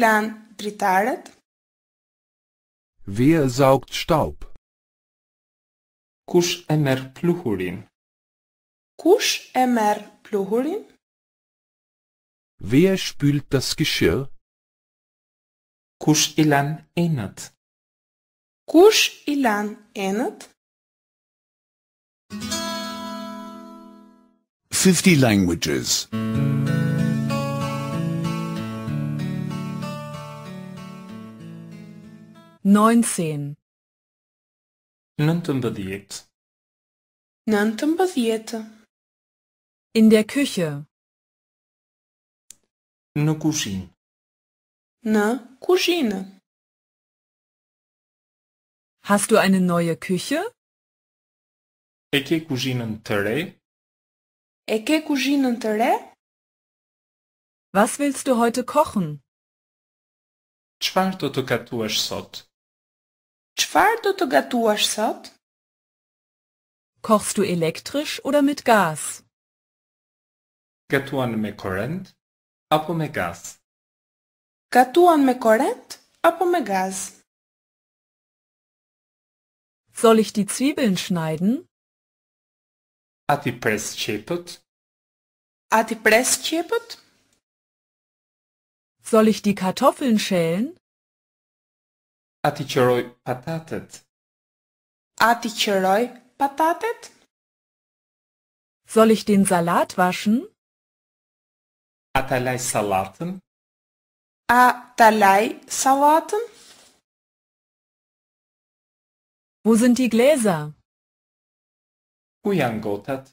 dritaret? Wer saugt Staub? Kush e merr pluhurin? Kush e pluhurin? Wer spült das Geschirr? Kush ilan lan enet? ilan i lan enet? 50 languages. 19 19 19 In der Küche. Na cozinha. Na cozinha. Hast du eine neue Küche? E ke kuzhinën të re? E ke kuzhinën të re? Was willst du heute kochen? Çfarë do të gatuash sot? Çfarë do të gatuash sot? Kochst du elektrisch oder mit Gas? Gatuan me korrent apo me gaz? Gatuan me korrent apo me gaz? Soll ich die Zwiebeln schneiden? А ти през чепът? А ти през чепът? Soll ich die Kartoffeln schälen? А ти черой пататът? А ти черой пататът? Soll ich den Salat waschen? А талай салатен? А талай салатен? Wo sind die Gläser? Kujan Gotat.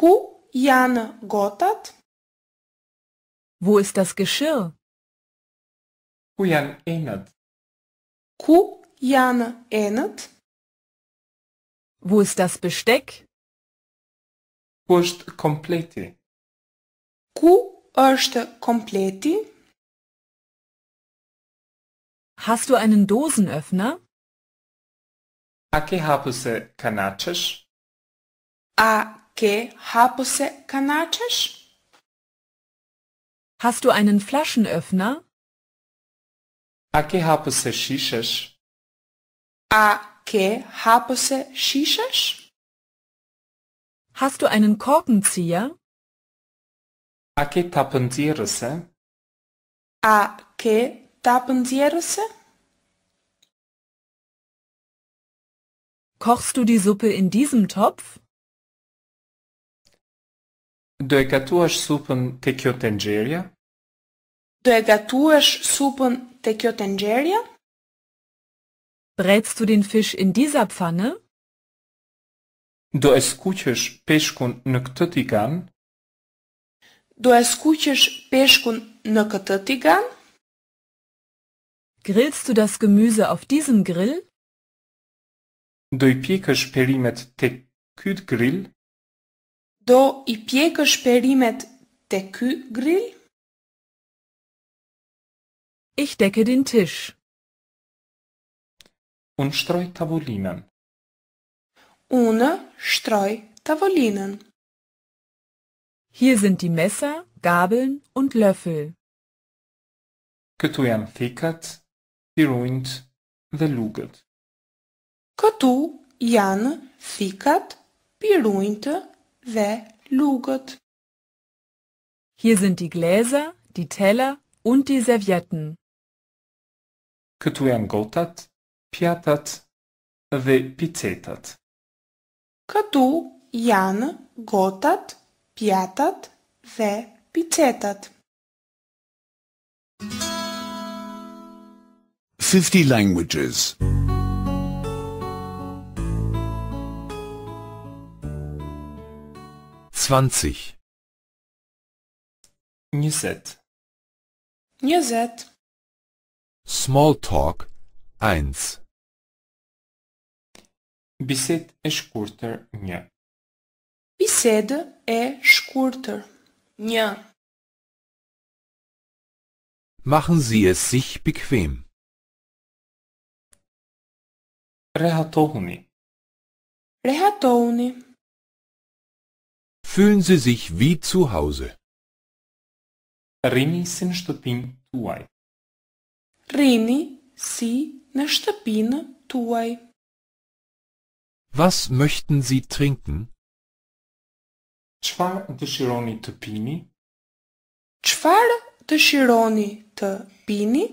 Kujan Gotat. Wo ist das Geschirr? Kujan Enet. Kujan Enet. Wo ist das Besteck? Kurst kompleti. Ku është kompleti? Hast du einen Dosenöffner? Ake hapëse kanaçesh? A que hapuse kanaçaş? Hast du einen Flaschenöffner? A que hapuse şişeş? A que hapuse şişeş? Hast du einen Korkenzieher? A que tapenziereşe? A que tapenziereşe? Kochst du die Suppe in diesem Topf? Do e gatuash supën të kjo të nxerja? Do e gatuash supën të kjo të nxerja? Brecë të din fish in disa pfanë? Do e skuqesh peshkun në këtë tigan? Do e skuqesh peshkun në këtë tigan? Grillst du das Gemüse auf diesem Grill? Do i pjekësh perimet të këtë grillë? Do i pjekësh perimet te ky grill? Ich decke den Tisch. Un shtroj tavolinën. Unë shtroj tavolinën. Hier sind die Messer, Gabeln und Löffel. Këtu janë thekat, pirunjt dhe lugët. Këtu janë thikat, pirunjtë Velluget. Hier sind die Gläser, die Teller und die Servietten. Këtu gotat, pjatat dhe picetat. Këtu janë gotat, pjatat dhe picetat. 50 languages. zwanzig. Newset. Newset. Smalltalk 1 Bised é e curta, nja. Biseda é shkurtër, nja. E Machen Sie es sich bequem. Rehatohuni. Rehatohuni. Fühlen Sie sich wie zu Hause. Rini si në shtëpin tuaj. Rini si në shtëpin tuaj. Was möchten Sie trinken? Çfarë dëshironi të pini? Çfarë dëshironi të pini?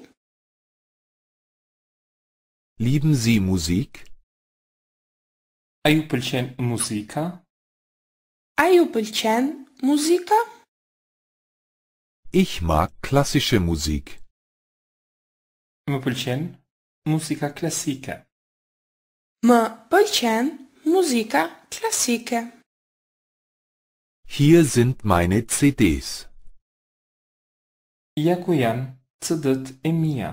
Lieben Sie Musik? A ju pëlqen muzika? Ayopelchen Musica? Ich mag klassische Musik. Më pëlqen muzika klasike. Më pëlqen muzika klasike. Hier sind meine CDs. Ja ku janë CD-t e mia.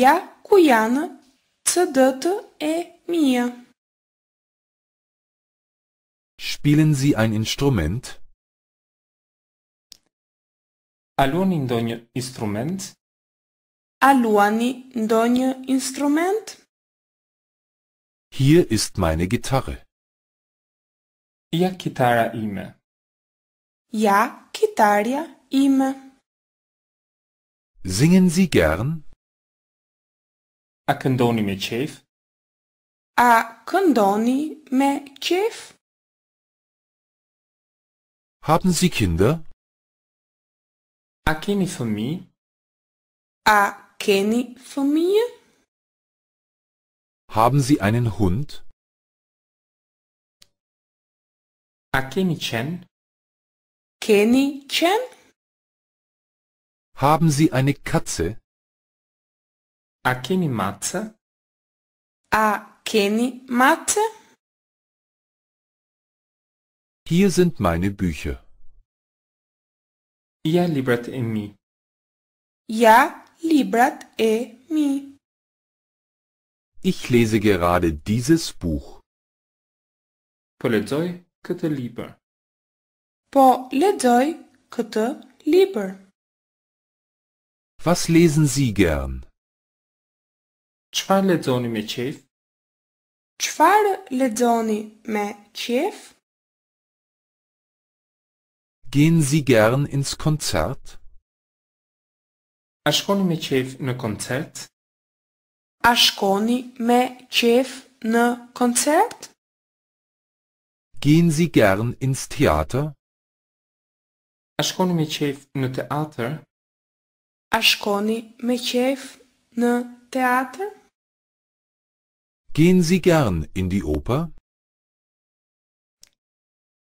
Ja ku janë CD-t e mia. Spielen Sie ein Instrument? Aluani luani ndonjë instrument? Aluani luani ndonjë instrument? Hier ist meine Gitarre. Ja e kitara ime. Ja kitarja ime. Singen Sie gern? A këndoni me qef? A këndoni me qef? Haben Sie Kinder? Akeni quem família? Há Haben Sie einen Hund? Akeni Chen? Ne Kenny Chen? Ne Haben Sie eine Katze? Akeni ne Matze? Há Matze? Hier sind meine Bücher. Ja, librat e mi. Ja, librat e mi. Ich lese gerade dieses Buch. Poledzoj këtë libër. Po ledzoj këtë libër. Was lesen Sie gern? Çfarë lexoni me qejf? Çfarë lexoni me qejf? Gehen Sie gern ins Konzert? A me qef në koncert? A me qef në koncert? Gehen Sie gern ins Theater? A me qef në teatr? A me qef në teatr? Gehen Sie gern in die Oper?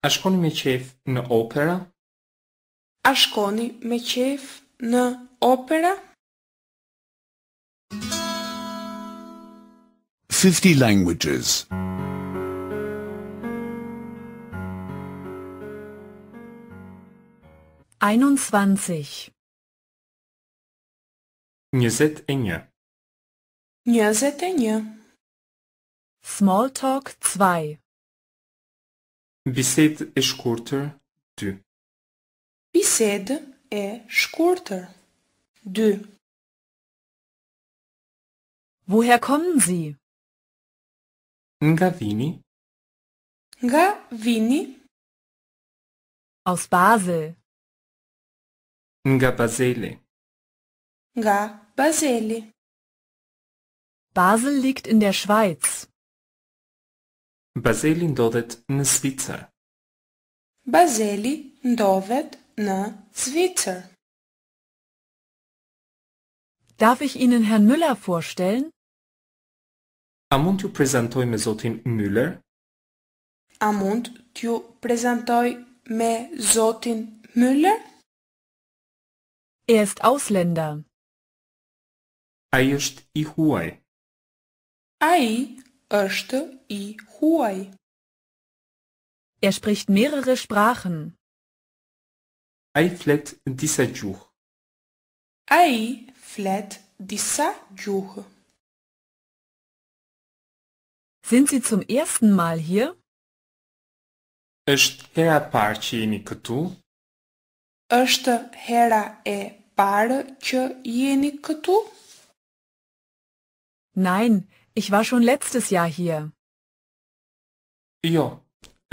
A shkoni me qef në opera? A shkoni me qef në opera? 50 languages. 21 21 21 Smalltalk 2 Bisede é curta de. Bisede é curta de. Woher kommen Sie? Gavini. Gavini. Aus Basel. Gabasele. Gabasele. Basel liegt in der Schweiz. Bazeli ndodhet në Zvicër. Bazeli ndodhet në Zvicër. Darf ich Ihnen Herrn Müller vorstellen? A mund t'ju prezantoj me zotin Müller? A mund t'ju prezantoj me zotin Müller? Er ist Ausländer. Ai është i huaj. Ai er spricht mehrere Sprachen. Ai flet disa djour. Ai flet disa djour. Sind Sie zum ersten Mal hier? Është hera e parë jeni këtu? Është hera e parë që jeni këtu? Nein, ich war schon letztes Jahr hier. Jo,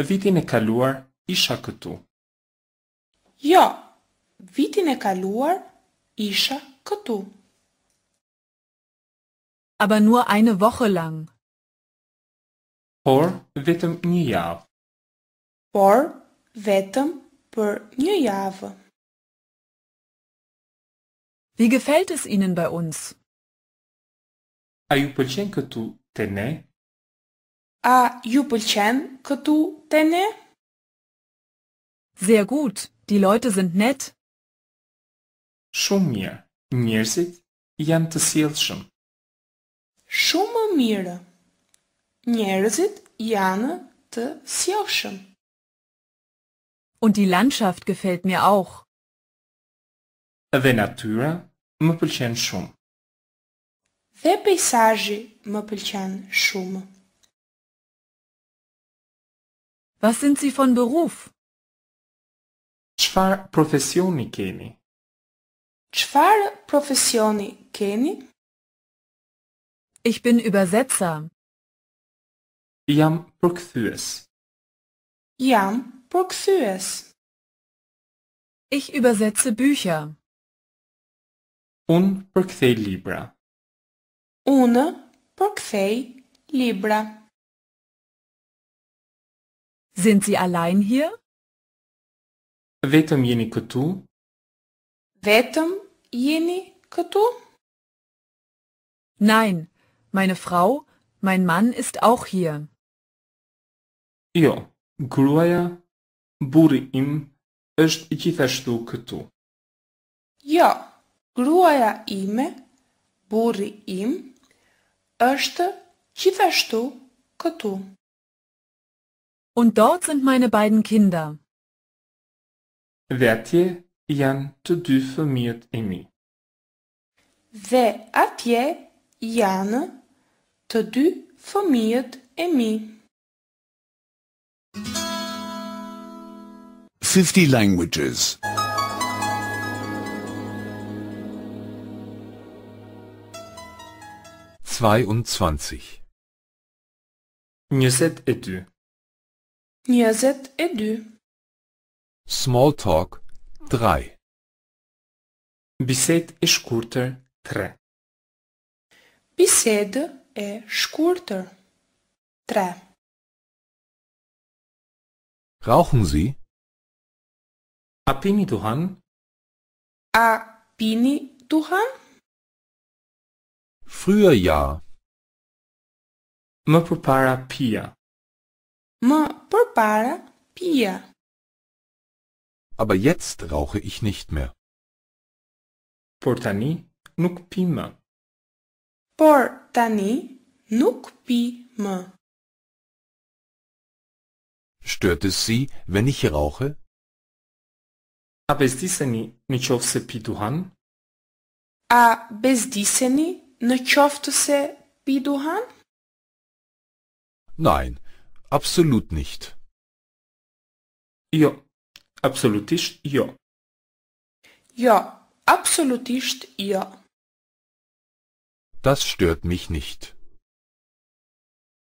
vitin e kaluar isha këtu. Jo, vitin e kaluar isha këtu. Aber nur eine Woche lang. Por vetëm një javë. Por vetëm për një javë. Wie gefällt es Ihnen bei uns? A ju pëlqen këtu te ne? A ju pëlqen këtu te ne? Sehr gut. Die Leute sind nett. Shumë mirë. Njerëzit janë të sjellshëm. Shumë mirë. Njerëzit janë të sjellshëm. Und die Landschaft gefällt mir auch. Dhe natyra më pëlqen shumë. Де пейзажи, Möppelchen, Schum? Was sind Sie von Beruf? Çfarë profesioni keni? Çfarë profesioni keni? Ich bin Übersetzer. Jam përkthyes. Jam përkthyes. Ich übersetze Bücher. Un përkthej libra. Unë përkthej po libra. Sind si allein hier? Vetëm jeni këtu? Vetëm jeni këtu? Nein, meine Frau, mein Mann ist auch hier. Jo, gruaja, burri im është gjithashtu këtu. Jo, gruaja ime, burri im është gjithashtu këtu. është gjithashtu këtu. Und dort sind meine beiden Kinder. Dhe atje janë të dy emi. e atje janë të dy fëmijët e 50 languages. 22 Niset et du. Niset et du. Smalltalk 3. Bised e scurtër 3. Bisedë e shkurtër 3. Rauchen Sie? A pini duhan? A pini duhan? Früher ja. Mă prepara pia. Mă prepara pia. Aber jetzt rauche ich nicht mehr. Portani nuk pi më. Por tani nuk pi më. Stört es Sie, wenn ich rauche? A bezdiseni nëse pi duhan? A bezdiseni Naćofte se Biduhan? Nein, absolut nicht. Jo, absolutist jo. Jo, absolutist jo. Das stört mich nicht.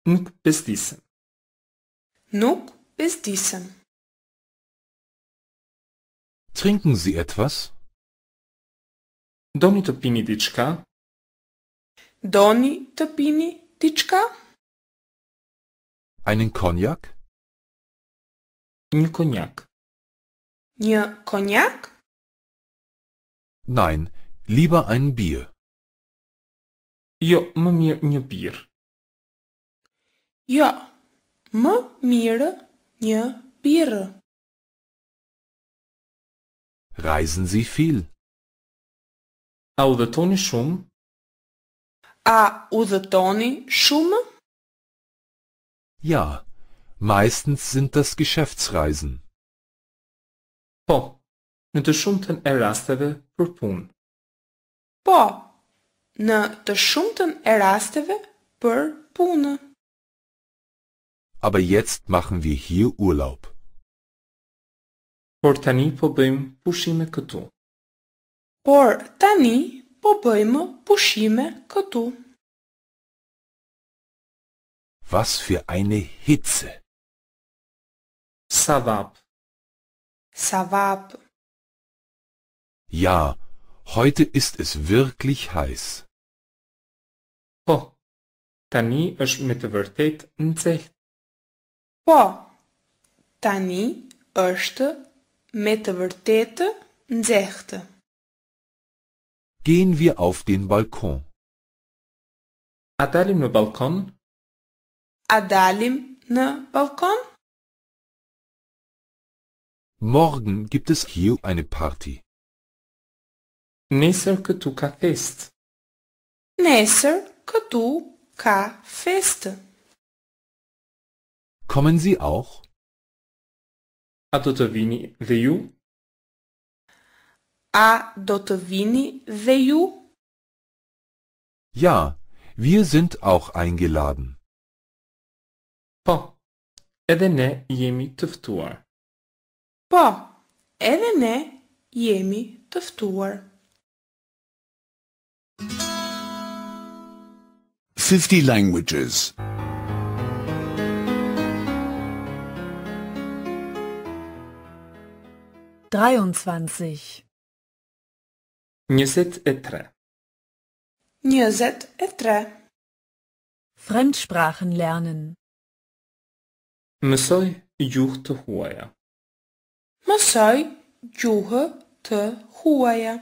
Nuk bis diesem. Nuk bis diesem. Trinken Sie etwas? Domito pimiditschka. Doni të pini diçka? Einen Cognac? Një konjak. Një konjak? Nein, lieber ein Bier. Jo, më mirë një birë. Jo, më mirë një birë. Reisen Sie viel? Au dhe toni shumë? A udhëtoni shumë? Ja, meistens sind das Geschäftsreisen. Po, në të shumëtën e rasteve për punë. Po, në të shumëtën e rasteve për punë. Aber jetzt machen wir hier Urlaub. Por tani po bëjmë pushime këtu. Por tani Po bëjmë pushime këtu. Was für eine Hitze. Savap. Savap. Ja, heute ist es wirklich heiß. Po. Tani është me të vërtet në cëhtë. Po, tani është me të vërtet në cëhtë. Gehen wir auf den Balkon. Отдалим на балкон. Отдалим на балкон. Morgen gibt es hier eine Party. Nesër këtu ka fest. Nesër këtu ka fest. Kommen Sie auch? A vini A Dotovini veio? Ja, wir sind auch eingeladen. Po. Edhe ne jemi të Po. Edhe ne jemi të ftuar. 50 languages. 23 Njuset etre. Njuset etre. Fremdsprachen lernen. Mësoj gjuhë të huaja. Mësoj gjuhë të huaja.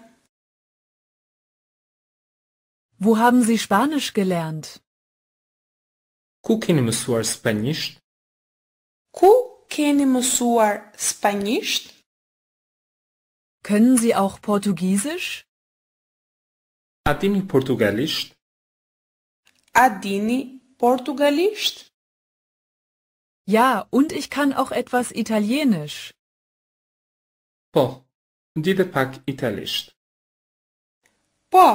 Wo haben Sie Spanisch gelernt? Ku keni mësuar spanjisht? Ku keni mësuar spanjisht? Können Sie auch Portugiesisch? A dini Adini A Ja, und ich kann auch etwas italienisch. Po, di de pak italisht. Po,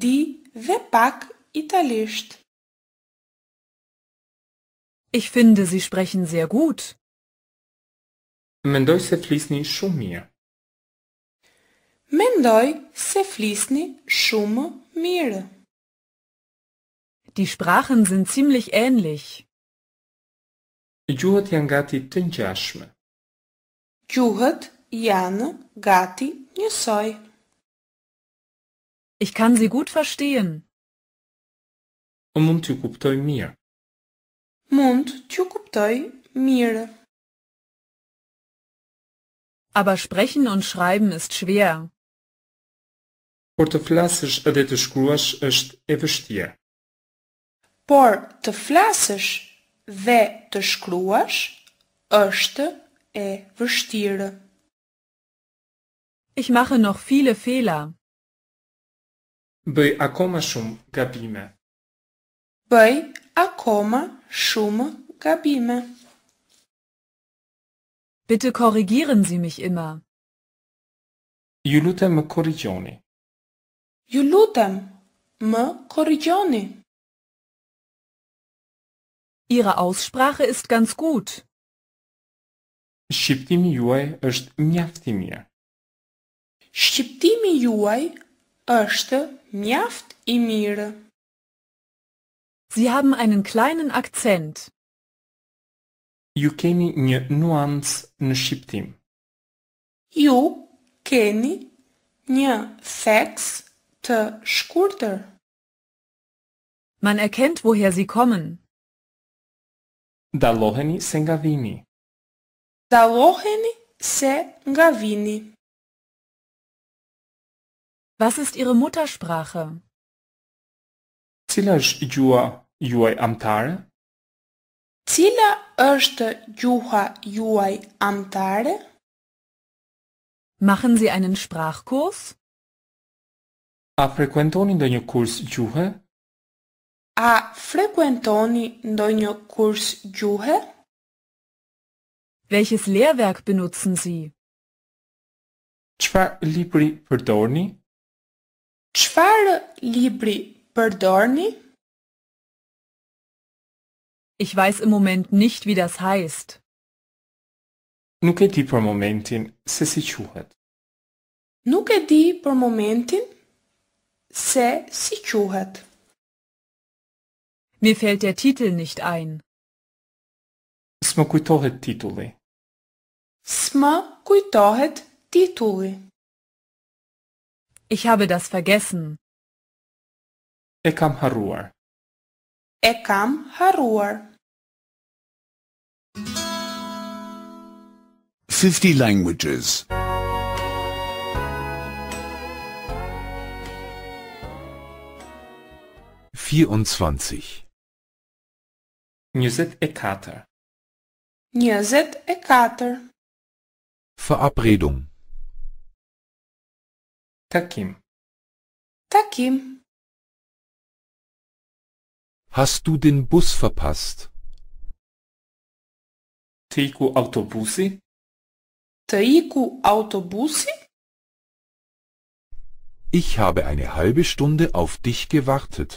di de pak italisht. Ich finde, Sie sprechen sehr gut. Mendoj fließt nicht schon mirë. Mendoj se flisni shumë mirë. Die Sprachen sind ziemlich ähnlich. Gjuhët janë gati të ngjashme. Gjuhët janë gati njësoj. Ich kann sie gut verstehen. Mund t'ju kuptoj mirë. Mund t'ju kuptoj mirë. Aber sprechen und schreiben ist schwer. por të flasësh edhe të shkruash është e vështirë. Por të flasësh dhe të shkruash është e vështirë. Ich mache noch viele Fehler. Bëj akoma shumë gabime. Bëj akoma shumë gabime. Bitte korrigieren Sie mich immer. Ju lutem korrigjoni. Ju lutem, më korrigjoni. Ihre Aussprache ist ganz gut. Shqiptimi juaj është mjaft i mirë. Shqiptimi juaj është mjaft i mirë. Sie haben einen kleinen Akzent. Ju keni një nuancë në shqiptim. Ju keni një theks te scurtër. Man erkennt, woher sie kommen. Daloheni se nga vini. Daloheni se nga vini. Was ist Ihre Muttersprache? Cila është gjua juaj amtare? Cila është gjuha juaj amtare? Machen Sie einen Sprachkurs? A frekuentoni ndonjë kurs gjuhe? A frekuentoni ndonjë kurs gjuhe? Welches Lehrwerk benutzen Sie? Çfarë libri përdorni? Çfarë libri përdorni? Ich weiß im Moment nicht, wie das heißt. Nuk e di për momentin se si quhet. Nuk e di për momentin se sičuhat. Mir fällt der Titel nicht ein. Smo kujtohet tituli. Smo kujtohet tituli. Ich habe das vergessen. Ekam haruar. Ekam haruar. 50 languages. vierundzwanzig. Njuzet Ekater. e Ekater. Verabredung. Takim. Takim. Hast du den Bus verpasst? Teiku autobusi? Teiku autobusi? Ich habe eine halbe Stunde auf dich gewartet.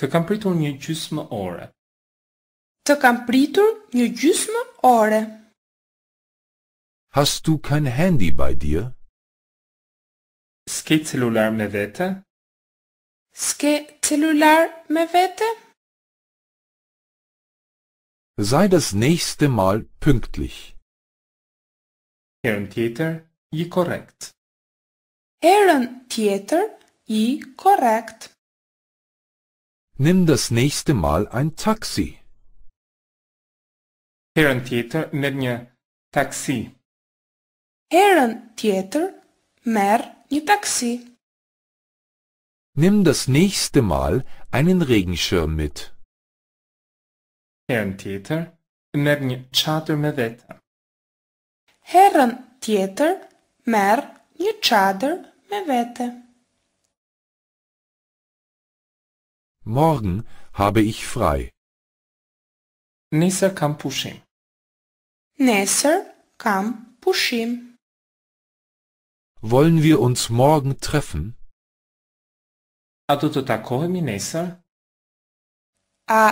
Të kam pritur një gjysmë ore. Të kam pritur një gjysmë ore. Hast du kein Handy bei dir? Ske celular me vete? Ske celular me vete? Sei das nächste Mal pünktlich. Herren tjetër, i korrekt. Herren tjetër, i korrekt. Nimm das nächste Mal ein Taxi. Herën tjetër merr një taksi. Herën tjetër merr një taksi. Nimm das nächste Mal einen Regenschirm mit. Herën tjetër merr një çadër me vete. Herën tjetër merr një çadër me vete. Morgen habe ich frei. Nessa kam pushim. Nessa kam pushim. Wollen wir uns morgen treffen? A do të takohemi nesër? A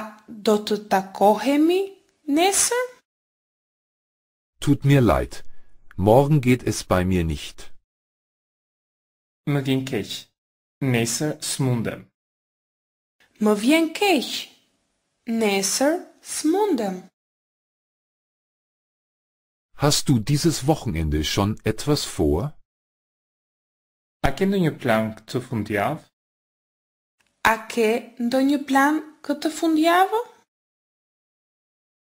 do të takohemi nesër? Tut mir leid. Morgen geht es bei mir nicht. Më vjen keq. Nesër s'mundem. Mowiękieś. Näser smundem. Hast du dieses Wochenende schon etwas vor? A kiedy nie plan co fundiaw? A kiedy nie plan co fundiaw?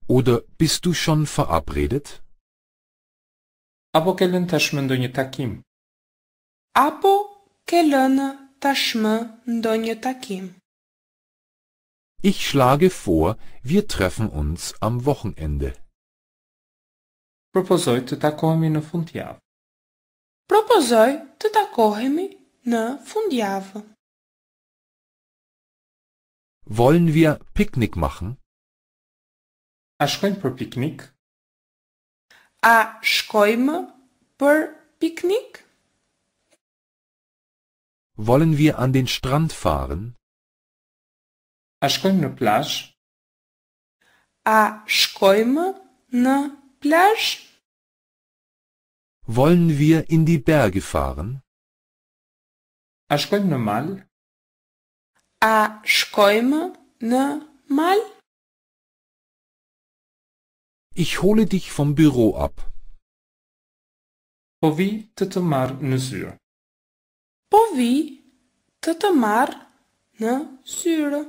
Oder bist du schon verabredet? Apo kiedy taszmy do nie takim? Apo kiedy taszmy do nie takim? Ich schlage vor, wir treffen uns am Wochenende. Пропозой të takohemi na fundiava. Propozoj të takohemi na fundiava. Wollen wir Picknick machen? A shkojmë per Picknick? A shkojmë per Picknick? Wollen wir an den Strand fahren? A Ашкольна пляж. A школьма на пляж? Wollen wir in die Berge fahren? A Ашкольна mal? A школьма на mal? Ich hole dich vom Büro ab. Powi te tomar në zyre. Powi te tomar në zyre.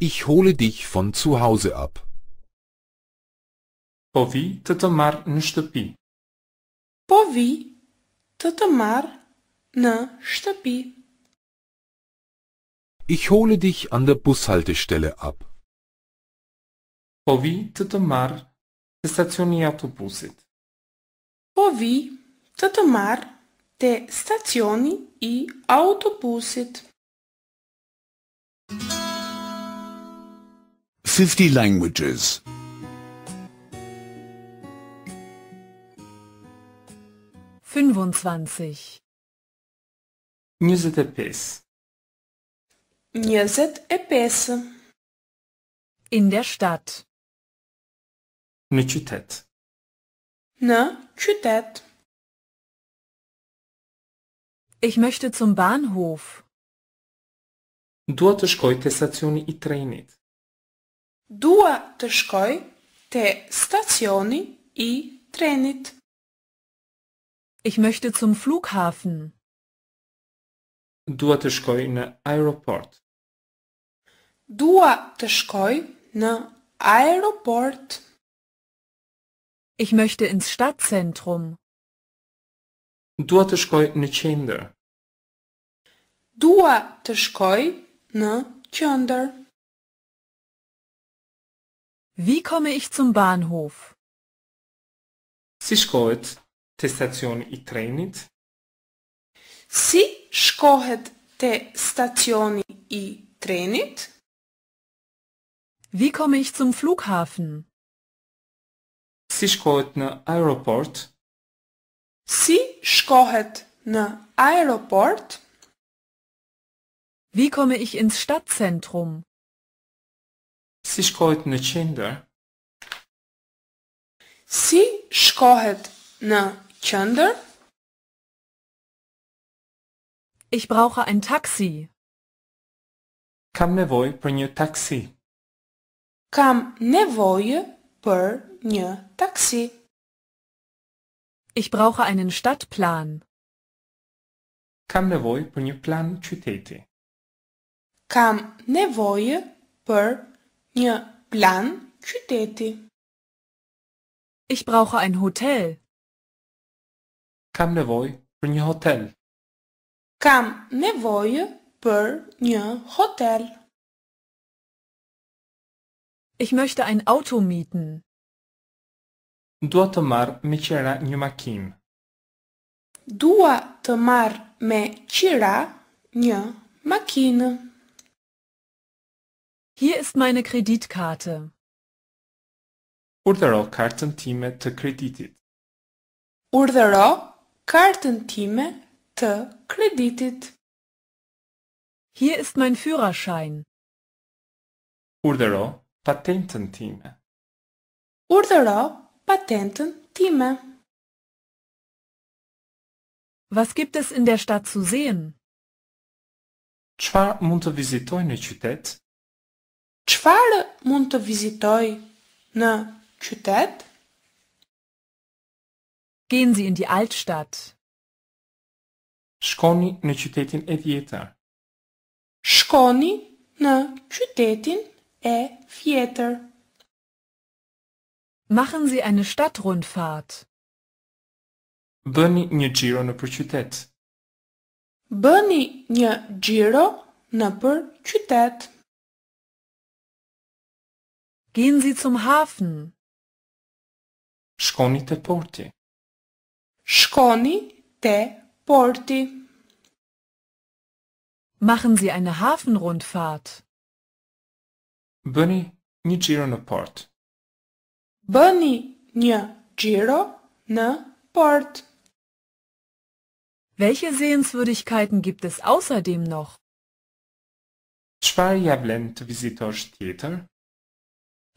Ich hole dich von zu Hause ab. Povi të të marr në shtëpi. Povi të të marr Ich hole dich an der Bushaltestelle ab. Povi të të marr stacioni autobusit. Povi të të te stacioni i autobusit. 50 languages. 25 Njëzet e pesë. Njëzet e In der Stadt. Në qytet. Në qytet. Ich möchte zum Bahnhof. Dua të shkoj te stacioni i trenit. Dua të shkoj te stacioni i trenit. Ich möchte zum Flughafen. Dua të shkoj në aeroport. Dua të shkoj në aeroport. Ich möchte ins Stadtzentrum. Dua të shkoj në qendër. Dua të shkoj në qendër. Wie komme ich zum Bahnhof? Si szkohet te stazioni i trenit? Si szkohet te stazioni i trenit? Wie komme ich zum Flughafen? Si szkohet na aeroport? Si szkohet na aeroport? Wie komme ich ins Stadtzentrum? Si shkohet në qendër? Si shkohet në qendër? Ich brauche ein Taxi. Kam nevojë për një taksi. Kam nevojë për një taksi. Ich brauche einen Stadtplan. Kam nevojë për një plan qyteti. Kam nevojë për një Një plan qyteti. Ich brauche ein Hotel. Kam nevoj për një hotel. Kam nevoj për një hotel. Ich möchte ein Auto mieten. Dua të marr me qira një makinë. Dua të marr me qira një makinë. Hier ist meine Kreditkarte. Urdhëro kartën time të kreditit. Urdhëro kartën time të kreditit. Hier ist mein Führerschein. Urdhëro patentën time. Urdhëro patentën time. Was gibt es in der Stadt zu sehen? Çfarë mund të vizitoj në qytet? Çfarë mund të vizitoj në qytet? Gjenë si in di altstadt. Shkoni në qytetin e vjetër. Shkoni në qytetin e vjetër. Machen si eine Stadtrundfahrt. Bëni një xhiro nëpër qytet. Bëni një xhiro nëpër qytet. Gehen Sie zum Hafen. te porti. Shkoni te porti. Machen Sie eine Hafenrundfahrt. Bëni një giro në port. Bëni një giro në port. Welche Sehenswürdigkeiten gibt es außerdem noch? Çfarë ja vlen të vizitosh tjetër?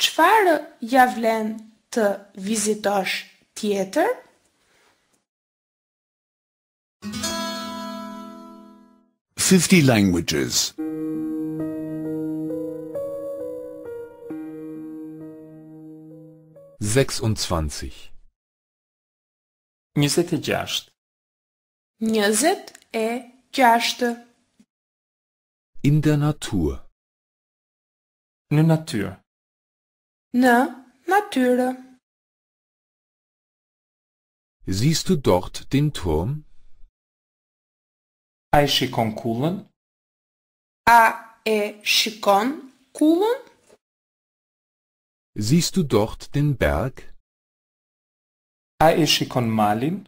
Qfarë ja vlen të vizitosh tjetër? Fifty languages. Sechsundzwanzig. Njëzet e gjasht. Njëzet e gjasht. In der Natur. Në natur Na, natürlich. Siehst du dort den Turm? Ai shikon kulën? A e shikon kulën? Siehst du dort den Berg? A e shikon malin?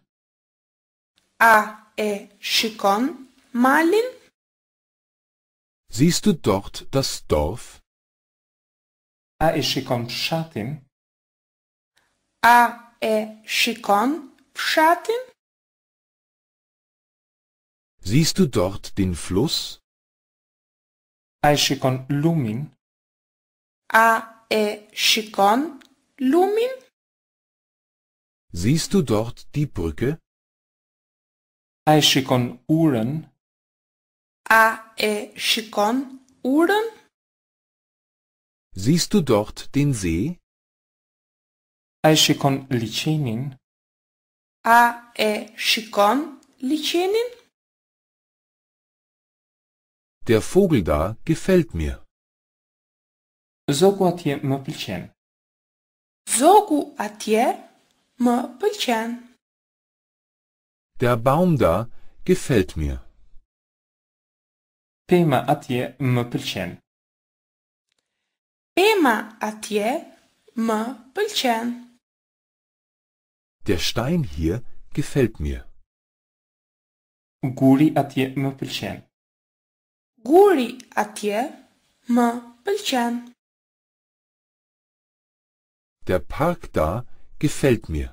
A e shikon malin? Siehst du dort das Dorf? A e shikon fshatin? A e shikon fshatin? Siehst du dort den Fluss? A e shikon lumin? A e shikon lumin? Siehst du dort die Brücke? A e shikon uren? A e shikon uren? Siehst du dort den See? Ai con lichinin? A e con lichinin? Der Vogel da gefällt mir. Zogu atje më pëlqen. Zogu atje më pëlqen. Der Baum da gefällt mir. Pema atje më pëlqen. Ema atje më pëlqen. Der Stein hier gefällt mir. Guri atje më pëlqen. Guri atje më pëlqen. Der Park da gefällt mir.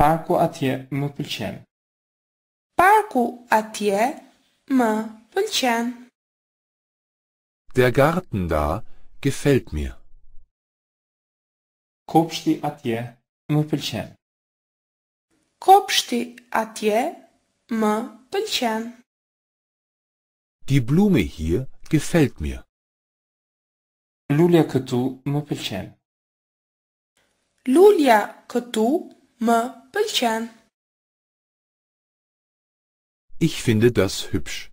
Parku atje më pëlqen. Parku atje më pëlqen. Der Garten da gefällt mir. Kopšti atje më pëlqen. Kopšti atje më pëlqen. Die Blume hier gefällt mir. Lulja këtu më pëlqen. Lulja këtu më pëlqen. Ich finde das hübsch.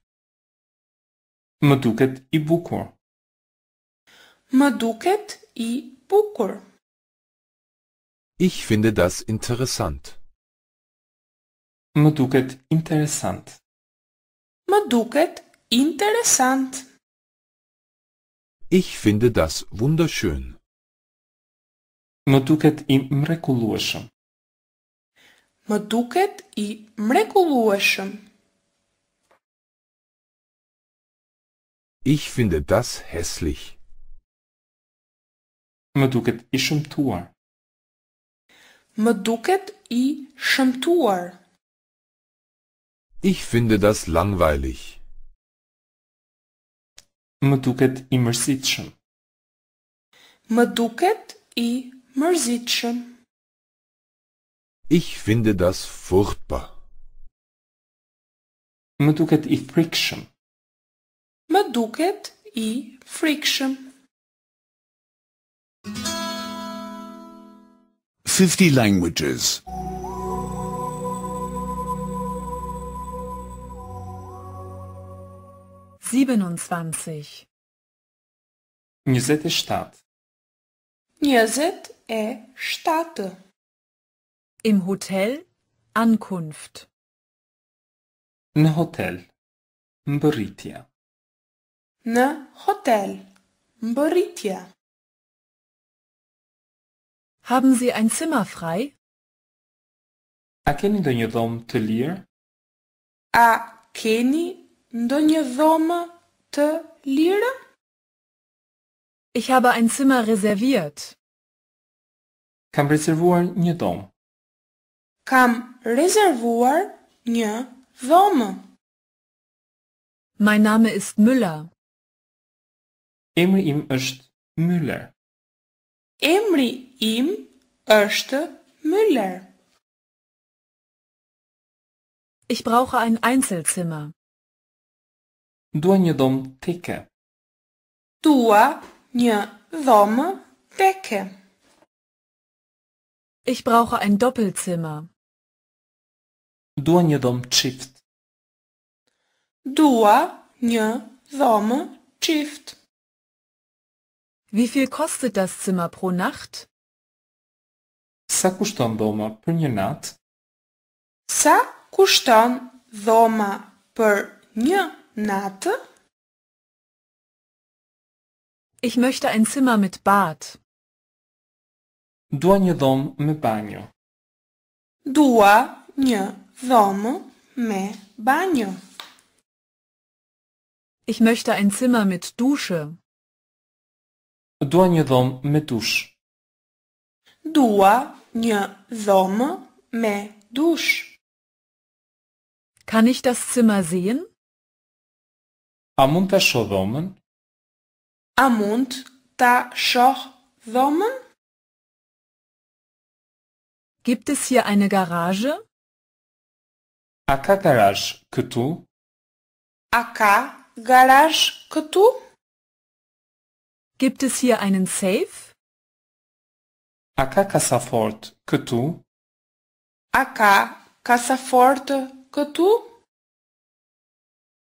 Mă duket i bukur. Mă duket i bukur. Ich finde das interessant. Mă duket interessant. Mă duket interessant. Ich finde das wunderschön. Mă duket i mrekullueshëm. Mă duket i mrekullueshëm. Ich finde das hässlich. Mă duket i shëmtuar. Mă duket i shëmtuar. Ich finde das langweilig. Mă duket i mërzitshëm. Mă duket i mërzitshëm. Ich finde das furchtbar. Mă duket i frikshëm. Meduket i frikshëm. 50 languages. 27 27 e Njëzet e shtatë. Im Hotel Ankunft. Në hotel. Mbërritja. N Hotel. Mboritia. Haben Sie ein Zimmer frei? A keni ndonjë dhomë të lirë? A keni ndonjë dhomë të lirë? Ich habe ein Zimmer reserviert. Kam rezervuar një dhomë. Kam rezervuar një dhomë. Mein Name ist Müller. Emri im është Müller. Emri im është Müller. Ich brauche ein Einzelzimmer. Dua një dom teke. Dua një dom teke. Ich brauche ein Doppelzimmer. Dua një dom çift. Dua një dom çift. Wie viel kostet das Zimmer pro Nacht? Sa kushton doma për një natë? Sa kushton dhoma për një natë? Ich möchte ein Zimmer mit Bad. Dua një dhomë me banjo. Dua një dhomë me banjo. Ich möchte ein Zimmer mit Dusche. Dua një dhomë me tush. Dua një dhomë me dush. Kann ich das Zimmer sehen? A mund të shoh dhomën? A mund të shoh dhomën? Gibt es hier eine Garage? A ka garage këtu? A ka garage këtu? Gibt es hier einen Safe? Aka casa forte Aka tu. Acá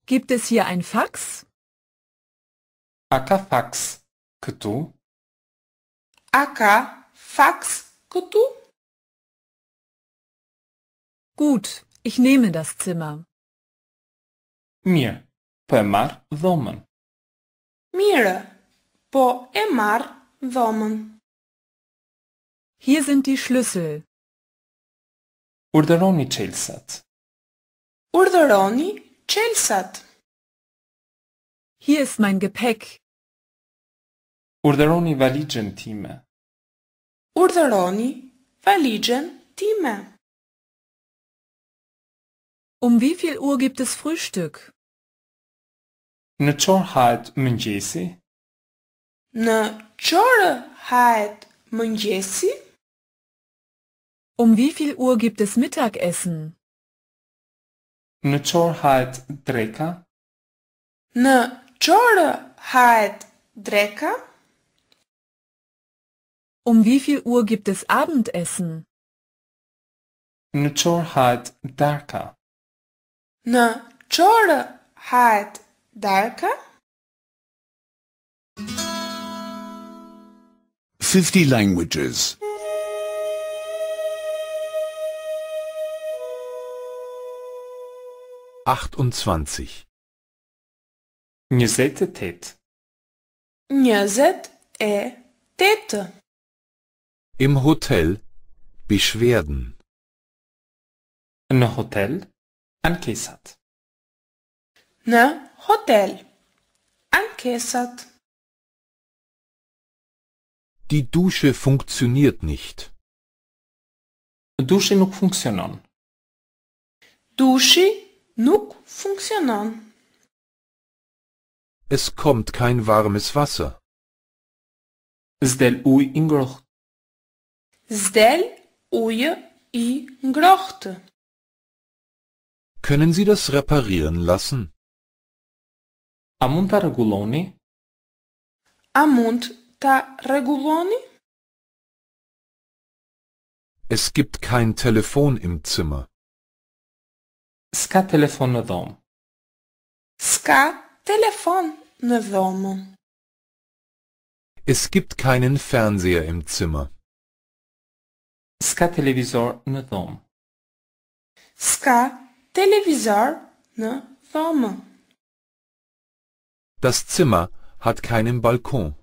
Gibt es hier ein Fax? Aka fax que Aka fax que Gut, ich nehme das Zimmer. Mir, pemar domen. Mir, Po e marr dhomën. Hier sind die Schlüssel. Urdhëroni çelësat. Urdhëroni çelësat. Hier ist mein Gepäck. Urdhëroni valixhen time. Urdhëroni valixhen time. Um wie viel Uhr gibt es Frühstück? Në çfarë orë hahet mëngjesi? Na, Chore hat manjesi? Um wie viel Uhr gibt es Mittagessen? Ne Chore hat Dreka? Na, Chore hat Dreka? Um wie viel Uhr gibt es Abendessen? Ne Chore hat Darka? Na, Chore hat Darka? 50 languages. Achtundzwanzig. Universität. Universität. E Im Hotel Beschwerden. Na Hotel angesagt. Na Hotel angesagt. Die Dusche funktioniert nicht. Dusche nuk funksionon. Dusche nuk funksionon. Es kommt kein warmes Wasser. Zdel uj i ngrohtë. Zdel ujë i ngrohtë. Können Sie das reparieren lassen? A mund ta ta reguloni? Es gibt kein Telefon im Zimmer. Ska telefon në dhomë. Ska telefon në dhomë. Es gibt keinen Fernseher im Zimmer. Ska televizor në dhomë. Ska televizor në dhomë. Das Zimmer hat keinen Balkon.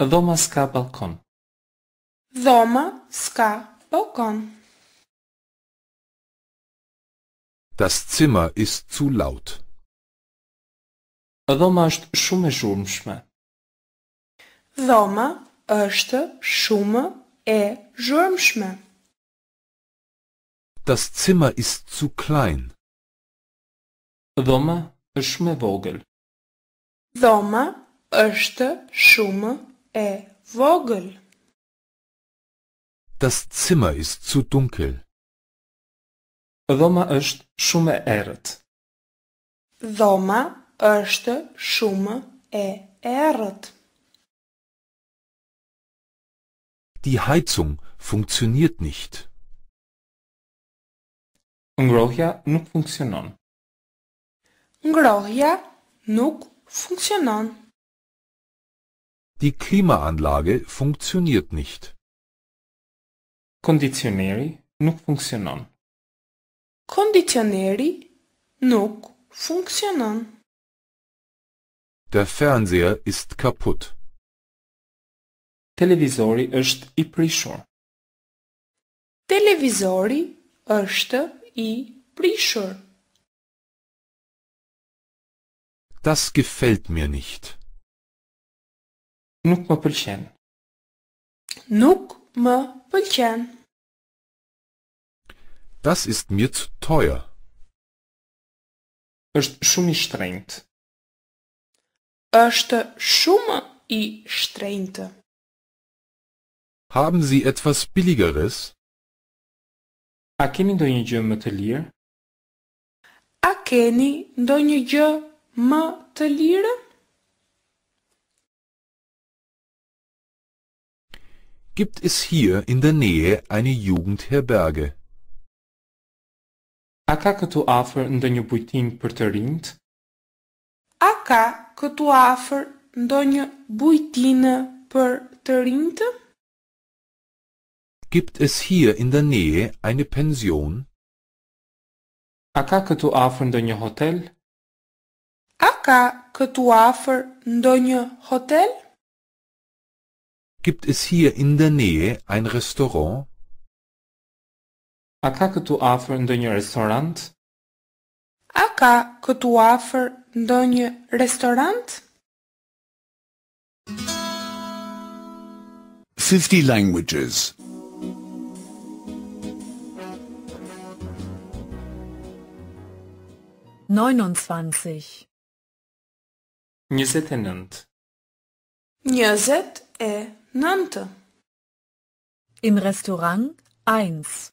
Dhoma s'ka balkon. Dhoma s'ka balkon. Das Zimmer ist zu laut. Dhoma është shumë e zhurmshme. Dhoma është shumë e zhurmshme. Das Zimmer ist zu klein. Dhoma është shumë vogël. Dhoma është shumë a äh, vogel. Das Zimmer ist zu dunkel. Dhoma është shumë e errët. Dhoma është e errët. Die Heizung funktioniert nicht. Ngrohja nuk funksionon. Ngrohja nuk funksionon. Die Klimaanlage funktioniert nicht. Condiționerii nu funcționăm. Condiționerii nu funcționăm. Der Fernseher ist kaputt. Televizori është i prishur. Televizori është i prishur. Das gefällt mir nicht. Nuk më pëlqen. Nuk më pëlqen. Das ist mir zu teuer. Ës shumë i shtrenjtë. Ës shumë i shtrenjtë. Haben Sie etwas billigeres? A keni ndonjë gjë më të lirë? A keni ndonjë gjë më të lirë? gibt es hier in der Nähe eine Jugendherberge. A ka këtu afër ndonjë bujtim për të rinjt? A ka këtu afër ndonjë bujtinë për të rinjt? Gibt es hier in der Nähe eine Pension? A ka këtu afër ndonjë hotel? A ka këtu afër ndonjë hotel? Gibt es hier in der Nähe ein Restaurant? Há cá que tu afër ndonjë restorant? A ka këtu afër ndonjë restorant? 50 languages. 29 29 20 e nannte. Im Restaurant 1.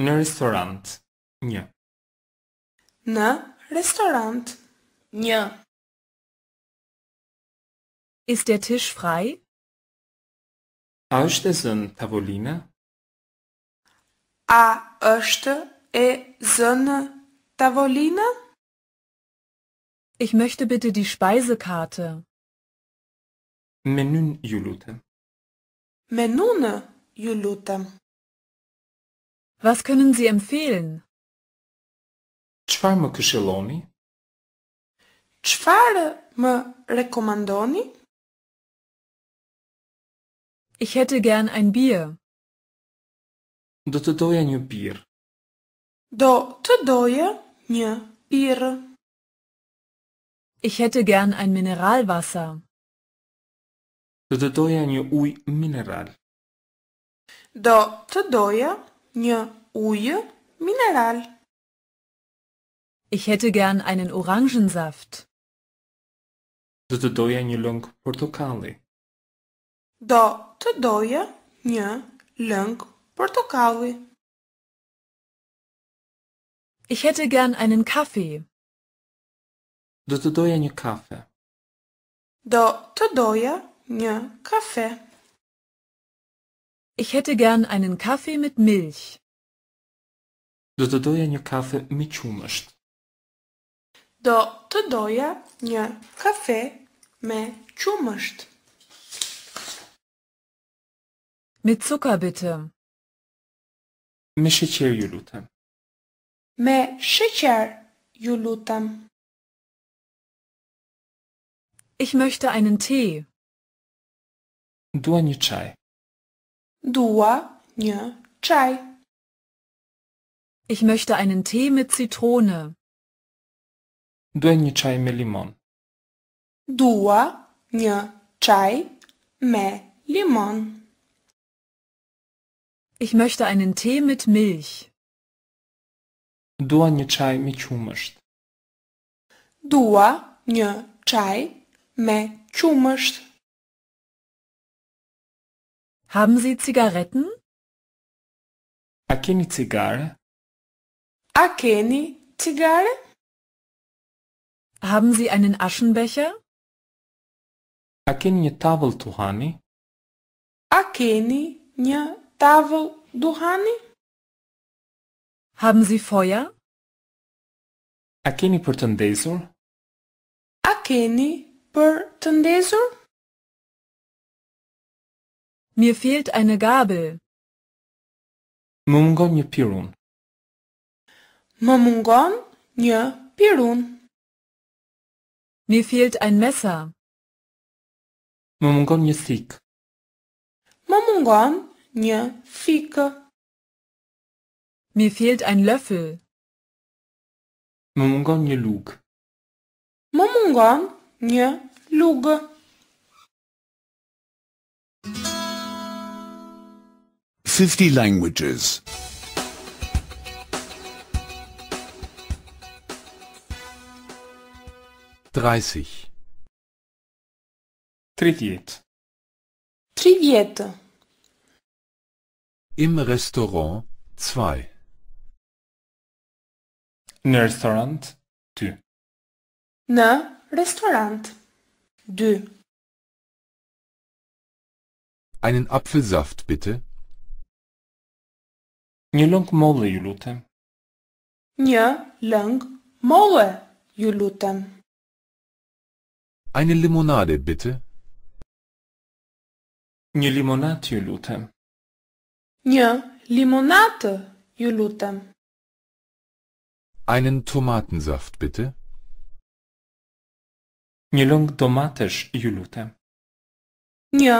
Restaurant. Nie. Na, Restaurant. Nie. Ist der Tisch frei? Është zënë tavolina? A është e zënë tavolina? Ich möchte bitte die Speisekarte. Menün Julutem. Menune Julutem. Was können Sie empfehlen? Çfarë më këshilloni? Çfarë më rekomandoni? Ich hätte gern ein Bier. Do të doja një birë. Do të doja një birë. Ich hätte gern ein Mineralwasser. Do të doja një ujë mineral. Do të doja një ujë mineral. Ich hätte gern einen Orangensaft. Do të doja një lëng portokalli. Do të doja një lëng portokalli. Ich hätte gern einen Kaffee. Do të doja një kafe. Do të doja Ja, Kaffee. Ich hätte gern einen Kaffee mit Milch. Do dodania kawy mi ciumeszt. Do dodania kawy me ciumeszt. Mit Zucker bitte. Me szycier julutem. Me szycier julutem. Ich möchte einen Tee. Dłoń czaj. Dłoń czaj. Ich möchte einen Tee mit Zitrone. Dłoń czaj me limon. Dłoń czaj me limon. Ich möchte einen Tee mit Milch. Dłoń czaj me ciumësht. Dłoń czaj me ciumësht. Haben Sie Zigaretten? Akeni keni Akeni A Haben Sie einen Aschenbecher? Akeni keni tavl duhani? A keni duhani? Haben Sie Feuer? Akeni keni Akeni të mir fehlt eine Gabel. Mumgo nie pirun. Mumgo nie pirun. Mir fehlt ein Messer. Mumgo nie sik. Mumgo nie fike. Mir fehlt ein Löffel. Mumgo nie lug. Mumgo nie luge. 50 languages. 30. Привет. Привет. Im Restaurant 2. Ne Restaurant 2. Ne Restaurant 2. Einen Apfelsaft bitte. Një lëng molle ju lutem. Një lëng molle ju lutem. Eine Limonade bitte. Një limonat ju lutem. Një limonatë ju lutem. Einen Tomatensaft bitte. Një lëng domatesh ju lutem. Një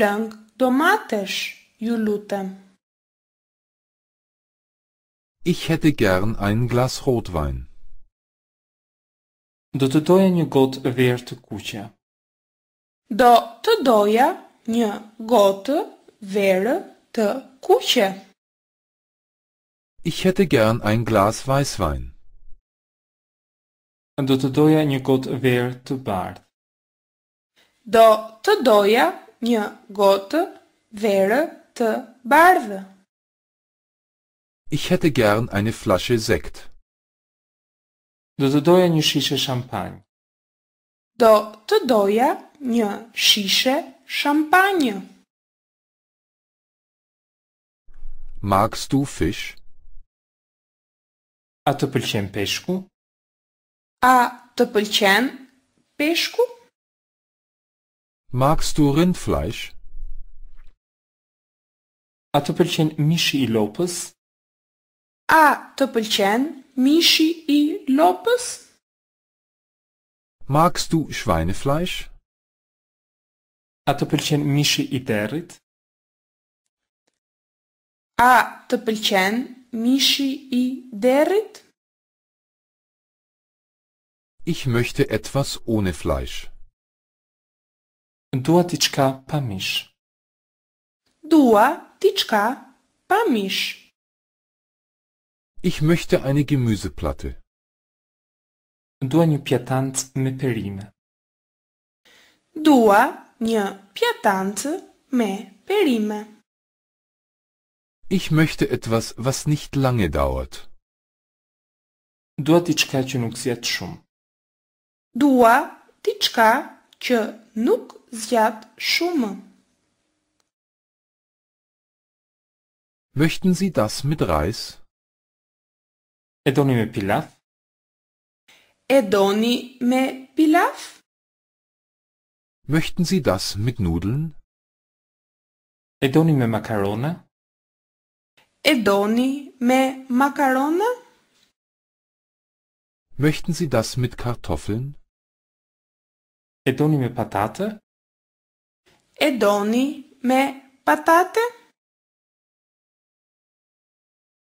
lëng domatesh ju lutem. Ich hätte gern ein Glas Rotwein. Do të doja një gotë verë të kuqe. Do të doja një gotë verë të kuqe. Ich hätte gern ein Glas Weißwein. Do të doja një gotë verë të bardhë. Do të doja një gotë verë të bardhë. Ich hätte gern eine Flasche Sekt. Dodaję niż sziszę szampania. Do dodaję nie sziszę szampania. Magst du Fisch? A të pëlqen peshku? A të pëlqen peshku? Magst du Rindfleisch? A të pëlqen mishi i lopës? A të pëlqen mishi i lopës? Magst du Schweinefleisch? A të pëlqen mishi i derrit? A të pëlqen mishi i derrit? Ich möchte etwas ohne Fleisch. Dua diçka pa mish. Dua diçka pa mish. Ich möchte eine Gemüseplatte. Dua pietanți me perime. Dua një pietantë me perime. Ich möchte etwas, was nicht lange dauert. Dua diçka që nuk zgjat shumë. Dua diçka që nuk zgjat shumë. Möchten Sie das mit Reis? Εντόνι με πιλάφ. Εντόνι με πιλάφ. Möchten Sie das mit Nudeln? Εντόνι με μακαρόνα. Εντόνι με μακαρόνα. Möchten Sie das mit Kartoffeln? Εντόνι με πατάτα. Εντόνι με πατάτε.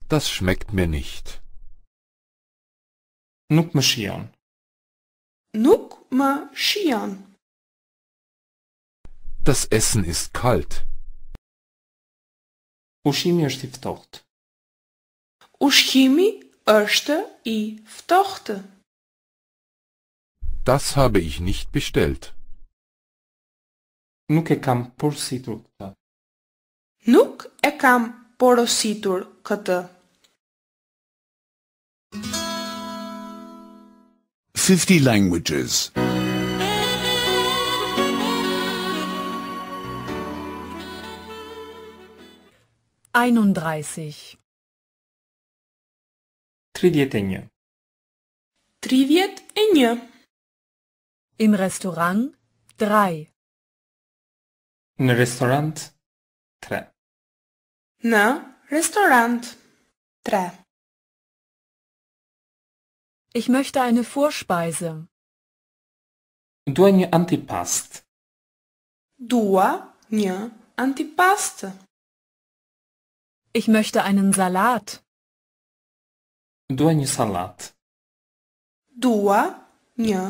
Das schmeckt mir nicht. Nuk Nookmarshäon. Nookmarshäon. Das Essen ist kalt. Ushqimi është i ftohtë. Ushqimi është i ftohtë. Das habe ich nicht bestellt. Nuk e kam porositur këtë. Nuk e kam porositur këtë. 50 languages. 31. Tridjetenje. Triviet enje. Im Restaurant drei. Në Restaurant 3. Në Restaurant 3. Ich möchte eine Vorspeise. Dua një antipast. Dua një antipast. Ich möchte einen Salat. Dua një salat. Dua një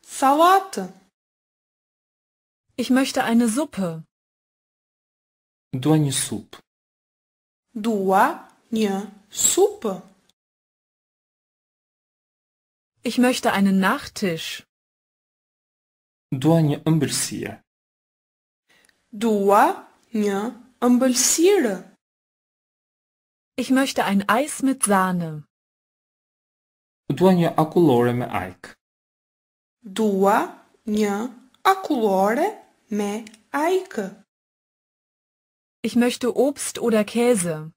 salat. Ich möchte eine Suppe. Dua një sup. Dua një sup. Ich möchte einen Nachtisch. Dua Doamnă Dua Doamnă îmbălsire. Ich möchte ein Eis mit Sahne. Dua Doamnă aculore me Dua Doamnă aculore me aic. Ich möchte Obst oder Käse.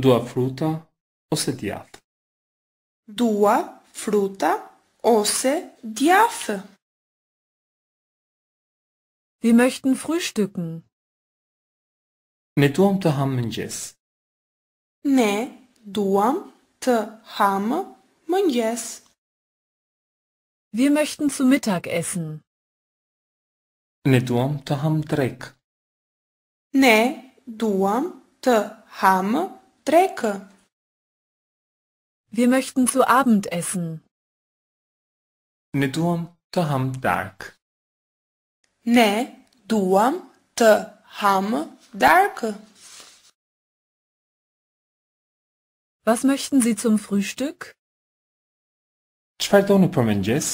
Dua fruta o sediat dua, fruta ose diafe. Wir möchten frühstücken. Ne duam të ham mëngjes. Ne duam të ham mëngjes. Wir möchten zu Mittag essen. Ne duam të ham trek. Ne duam të ham trekë. Wir möchten zu Abend essen. Ne duam të ham dark. Ne duam të ham dark. Was möchten Sie zum Frühstück? Çfarë doni për mëngjes?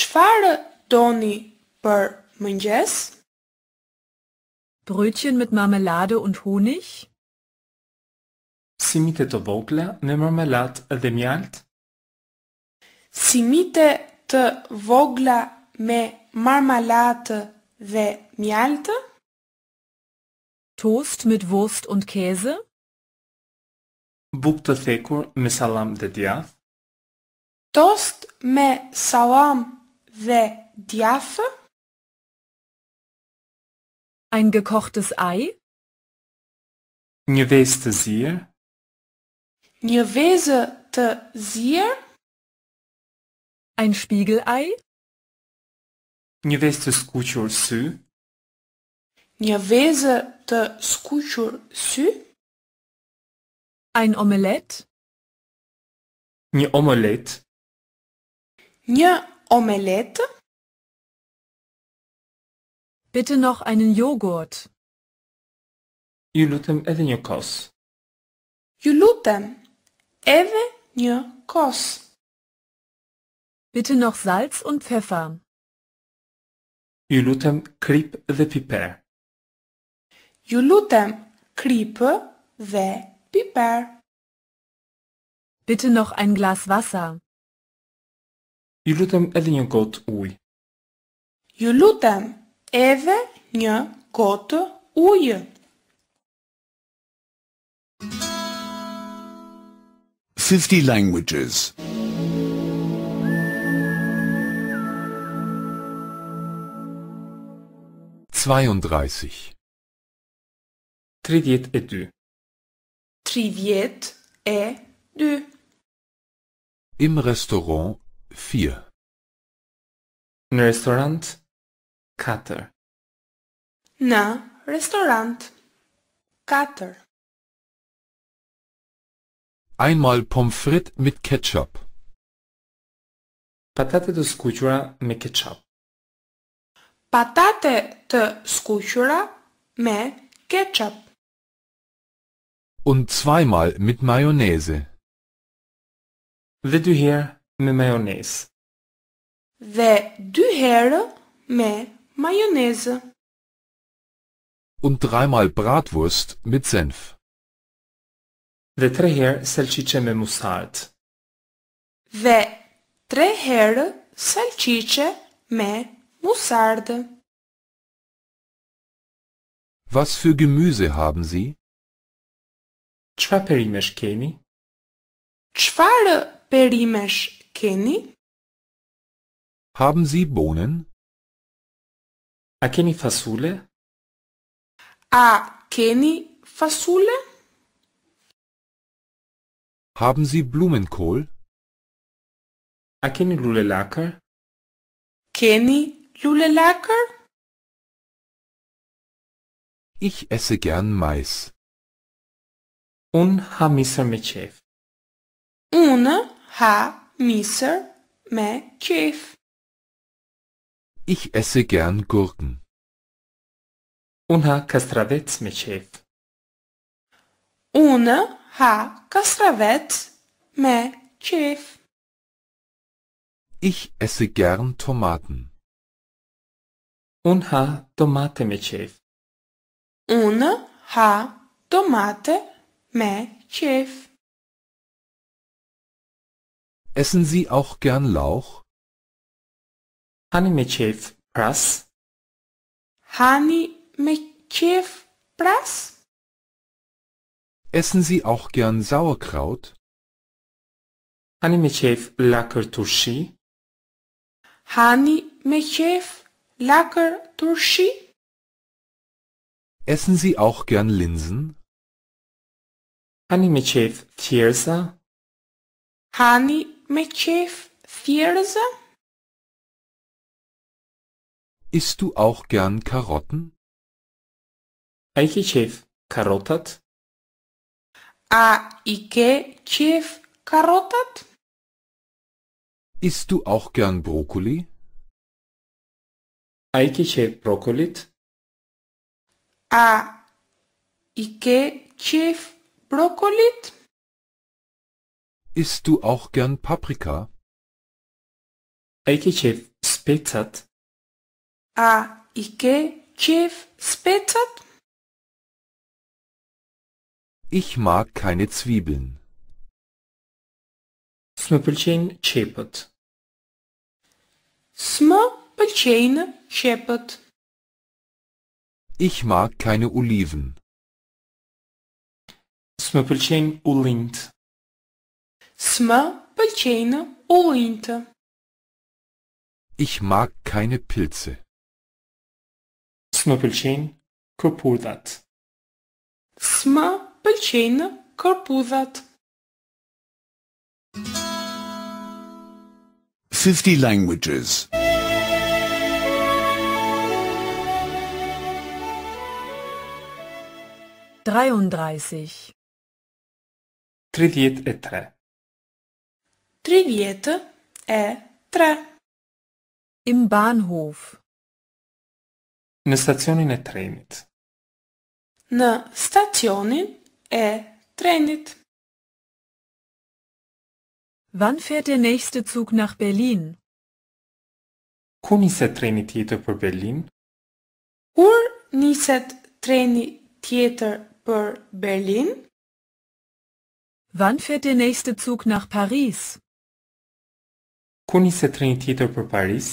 Çfarë doni për mëngjes? Brötchen mit Marmelade und Honig? Simite të vogla me marmelat dhe mjalt? Simite të vogla me marmelat dhe mjalt? Toast mit wurst und käse? Bukë të thekur me salam dhe djath? Toast me salam dhe djath? Ein gekochtes ei? Një vez të zirë? Një vezë të zier? Ein spiegelei? Një vezë të skuqur sy? Një vezë të skuqur sy? Ein omelet? Një omelet? Një omelet? Bitte noch einen Joghurt. Ju lutem edhe një kos. Ju lutem Ewe nie kos. Bitte noch Salz und Pfeffer. Ju lutem krip dhe piper. Ju lutem kripë dhe piper. Bitte noch ein Glas Wasser. Ju lutem edhe një gotë ujë. Ju lutem edhe një gotë ujë. 50 languages. Zweiunddreißig. Triviet et du. Triviet et du. Im Restaurant vier. Restaurant Kater. Na Restaurant Kater. Einmal Pommes frites mit Ketchup. Patate de skuqura me ketchup. Patate de skuqura me ketchup. Und zweimal mit Mayonnaise. Dhe du her me mayonnaise. Dhe du her me mayonnaise. Und dreimal Bratwurst mit Senf. dhe tre herë selqiqe me musart. Dhe tre herë selqiqe me musart. Was für Gemüse haben Sie? Qfa perimesh keni? Qfarë perimesh keni? Haben Sie bohnen? A keni fasule? A keni fasule? Haben Sie Blumenkohl? A Lulelaker? Keni Lulelaker? Ich esse gern Mais. Un ha misër me qef. Unë ha misër me qef. Ich esse gern Gurken. Unë ha kastravec me qef. Unë ha hakasravet me chef. Ich esse gern Tomaten. Un ha tomate me chef. Un ha tomate me chef. Essen Sie auch gern Lauch? Hani me chef pras. Hani me chef pras? Essen Sie auch gern Sauerkraut? אני משף לקר טורשי. אני משף לקר טורשי. Essen Sie auch gern Linsen? אני משף תירזה. אני משף תירזה. Isst du auch gern Karotten? אני משף קרוטת. А ике чиф каротат? Isst du auch gern Brokkoli? Айки че брокколит? А ике чиф брокколит? Isst du auch gern Paprika? Айки че спецат? А ике чиф спецат? Ich mag keine Zwiebeln. Sma pëlqejnë qepët. Sma pëlqejnë qepët. Ich mag keine Oliven. Sma Ulint. ullinjt. Sma pëlqejnë ullinjt. Ich mag keine Pilze. Sma pëlqejnë këpurdhat. pëlqenë kërpudhat. 50 languages. 33 33 et tre. Tridiet tre. Im Bahnhof. Në stacionin e trenit. Në stacionin e trenit Wann fährt der nächste Zug nach Berlin? Kur niset treni tjetër për Berlin? Kur niset treni tjetër për Berlin? Wann fährt der nächste Zug nach Paris? Kur niset treni tjetër për Paris?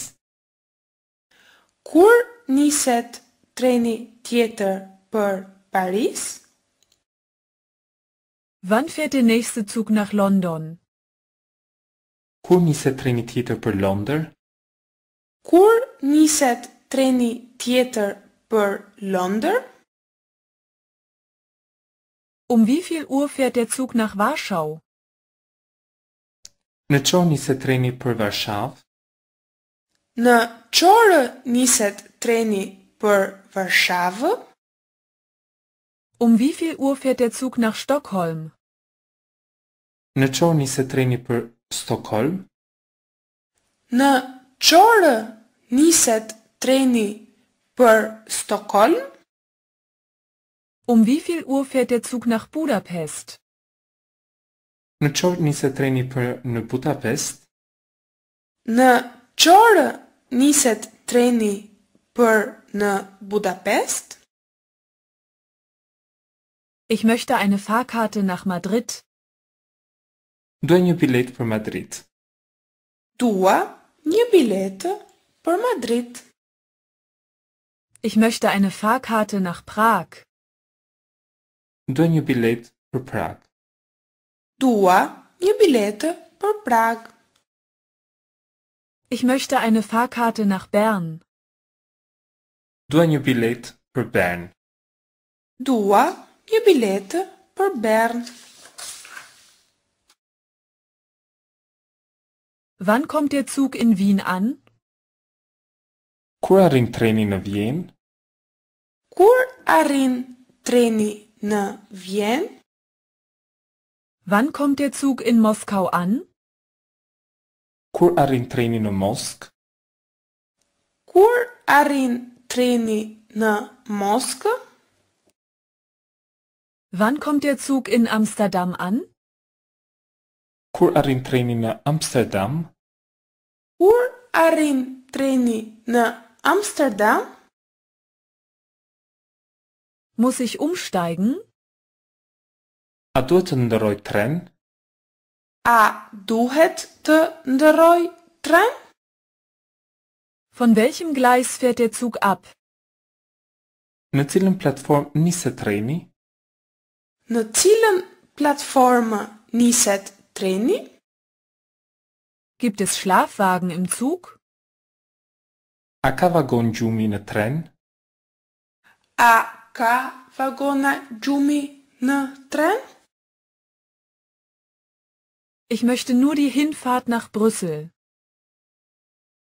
Kur niset treni tjetër për Paris? Wann fährt der nächste Zug nach London? Kur niset treni tjetër për Londër? Kur niset treni tjetër për Londër? Um wie viel Uhr fährt der Zug nach Warschau? Në çon niset treni për Varshav? Në çorë niset treni për Varshavë? Um wie viel Uhr fährt der Zug nach Stockholm? Në qorë nise treni për Stockholm? Në qorë niset treni për Stockholm? Um wie viel Uhr fährt der Zug nach Budapest? Në qorë nise treni për në Budapest? Në qorë niset treni për në Budapest? Ich möchte eine Fahrkarte nach Madrid. due bilet për Madrid. Dua një biletë për Madrid. Ich möchte eine Fahrkarte nach Prag. Dua bilet për Prag. Dua një biletë për Prag. Ich möchte eine Fahrkarte nach Bern. Dua bilet për Bern. Dua një biletë për Bern. Wann kommt der Zug in Wien an? Kur arrin treni në Vien? Kur arrin treni në Vien? Wann kommt der Zug in Moskau an? Kur arrin treni në Mosk? Kur arrin treni në Moskë? Wann kommt der Zug in Amsterdam an? Kur arin treni na Amsterdam? Kur arin treni na Amsterdam? Muss ich umsteigen? A duhet të ndëroj tren? A duhet të ndëroj tren? Von welchem Gleis fährt der Zug ab? Në cilën platform nise treni? На cilen Plattformen nieset Treni? Gibt es Schlafwagen im Zug? Aká vagón džumí na tren? Aká vagóna džumí na tren? Ich möchte nur die Hinfahrt nach Brüssel.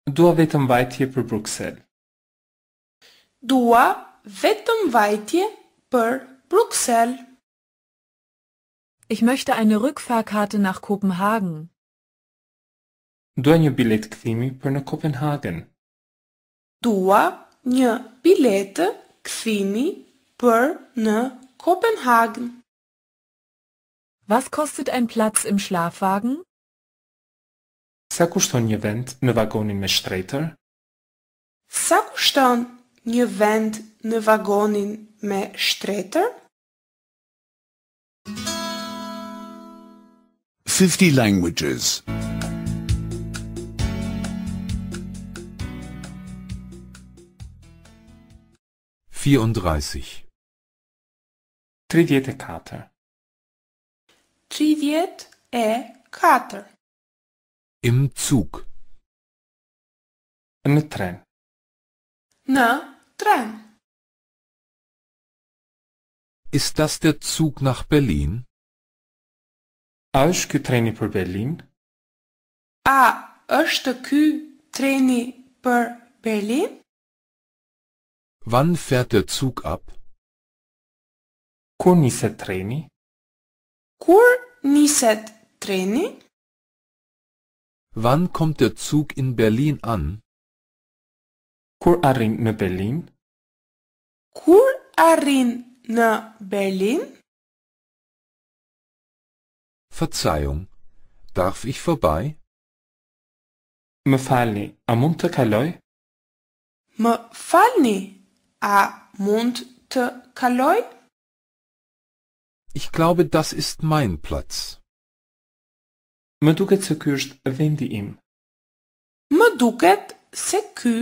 Dua vetëm vajtje për Bruxelles. Dua vetëm vajtje për Bruxelles. Ich möchte eine Rückfahrkarte nach Kopenhagen. Duenio bilet kvimi per na Kopenhagen. Dua një biletë kvimi per në Kopenhagen. Was kostet ein Platz im Schlafwagen? Sa kushton një vend në vagonin me shtretër? Sa kushton një vend në vagonin me shtretër? 50 languages. Vierunddreißig. Triviete Kater. Triviet e Kater. Im Zug. Në tren. Na tren. Ist das der Zug nach Berlin? A është ky treni për Berlin? A është ky treni për Berlin? Wann fährt der Zug ab? Kur niset treni? Kur niset treni? Wann kommt der Zug in Berlin an? Kur arrin në Berlin? Kur arrin në Berlin? Verzeihung, darf ich vorbei? مفعلني أمنتكالوي؟ مفعلني أمنتكالوي؟ Ich glaube, das ist mein Platz. Mă duket se ky është vendi im. Mă duket se ky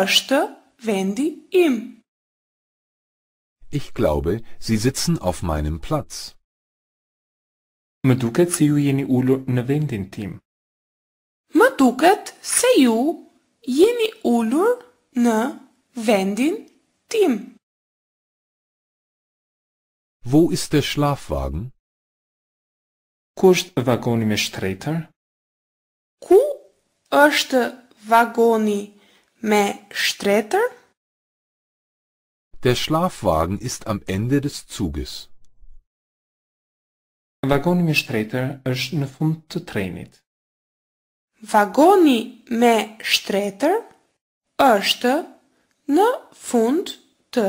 është vendi im. Ich glaube, Sie sitzen auf meinem Platz. Më duket se ju jeni ullur në vendin tim. Më duket se ju jeni ullur në vendin tim. Wo ist der Schlafwagen? Ku është vagoni me shtrejtër? Ku është vagoni me shtrejtër? Der Schlafwagen ist am Ende des Zuges. Vagoni me shtretër është në fund të trenit. Vagoni me shtretër është në fund të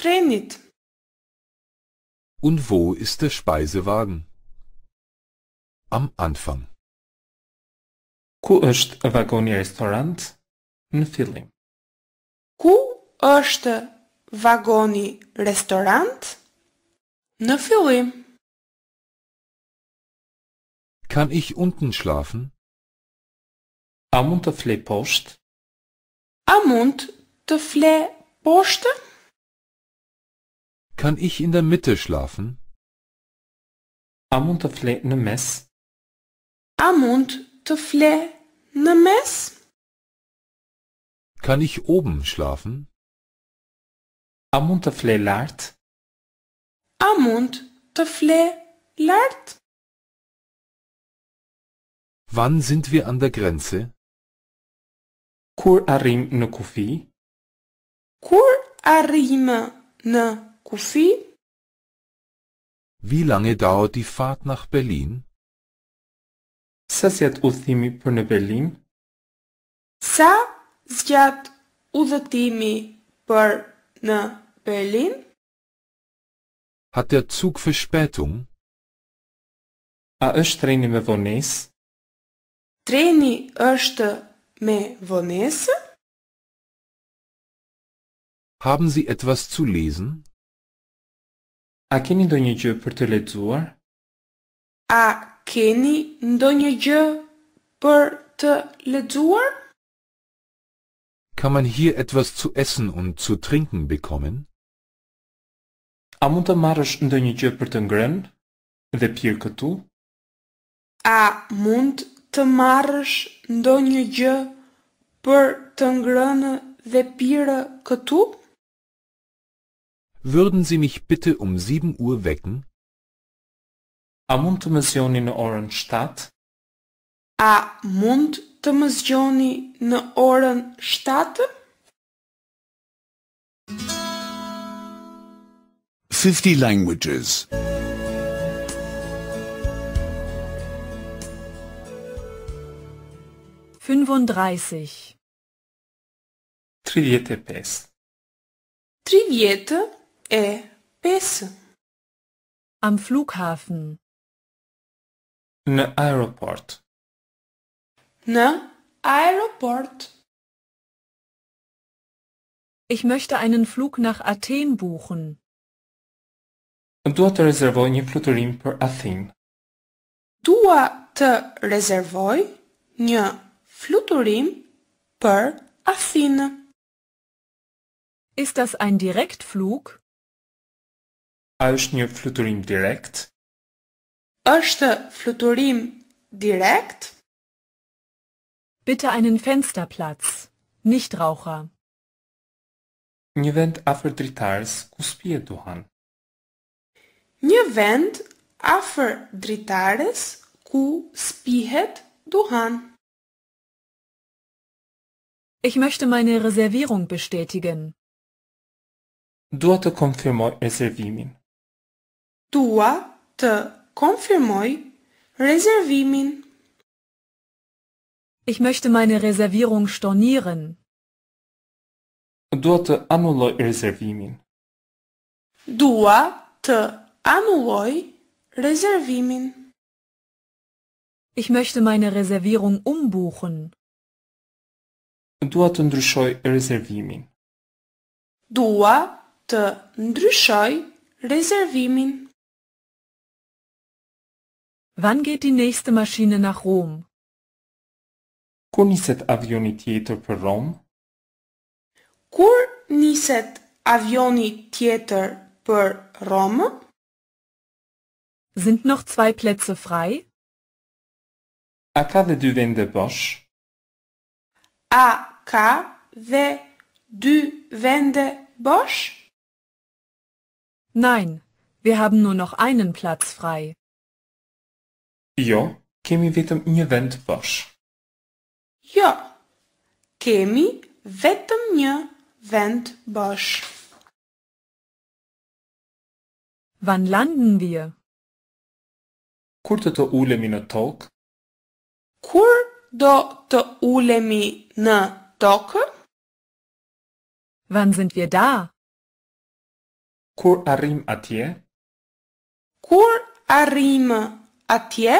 trenit. Und wo ist der Speisewagen? Am Anfang. Ku është vagoni restorant? Në fillim. Ku është vagoni restorant? Në fillim. Kann ich unten schlafen? Am unter fle post? Am unter fle post? Kann ich in der Mitte schlafen? Am unter fle ne Mess. Am unter fle ne Mess. Kann ich oben schlafen? Am unter fle lart? Am unter fle lart? Wann sind wir an der Grenze? Kur arrim në kufi? Kur arrim në kufi? Wie lange dauert die Fahrt nach Berlin? Sa zgjat udhëtimi për në Berlin? Sa zgjat udhëtimi për në Berlin? Hat der Zug Verspätung? A është treni me vonesë? treni është me vonesë Haben Sie etwas zu lesen? A keni ndonjë gjë për të lexuar? A keni ndonjë gjë për të lexuar? Kann man hier etwas zu essen und zu trinken bekommen? A mund të marrësh ndonjë gjë për të ngrënë dhe pirë këtu? A mund të marrësh ndo një gjë për të ngrënë dhe pire këtu? Würden si mich bitte um 7 uhr wecken? A mund të më zgjoni në orën 7? A mund të më zgjoni në orën 7? Fifty languages. 35 pes e pes Am Flughafen. Na aeroport. Na aeroport. Ich möchte einen Flug nach Athen buchen. Dua të rezervoj një fluturim për Athen. Dua të rezervoj një Fluturim për Athinë. Ist das ein Direktflug? A është një fluturim direkt? Është fluturim direkt? Bitte einen Fensterplatz, nicht Raucher. Një vend afër dritares ku spihet duhan. Një vend afër dritares ku spihet duhan. Ich möchte meine Reservierung bestätigen. Dua te confirmoi rezervimin. Dua te confirmoi rezervimin. Ich möchte meine Reservierung stornieren. Dua te annulloi rezervimin. Dua te annulloi rezervimin. Ich möchte meine Reservierung umbuchen. Dua të ndryshoj rezervimin. Dua të ndryshoj rezervimin. Wann geht die nächste Maschine nach Rom? Kur niset avioni tjetër për Rom? Kur niset avioni tjetër për Rom? Sind noch zwei Plätze frei? A ka dhe dy vende bosh? A ka dhe dy vende bosh? Nein, wir haben nur noch einen Platz frei. Jo, kemi vetëm një vend bosh. Jo, kemi vetëm një vend bosh. Wann landen wir? Kur të të ulemi në tokë? Kur do të ulemi në tokë? Wann sind wir da? Kur arrim atje? Kur arrim atje?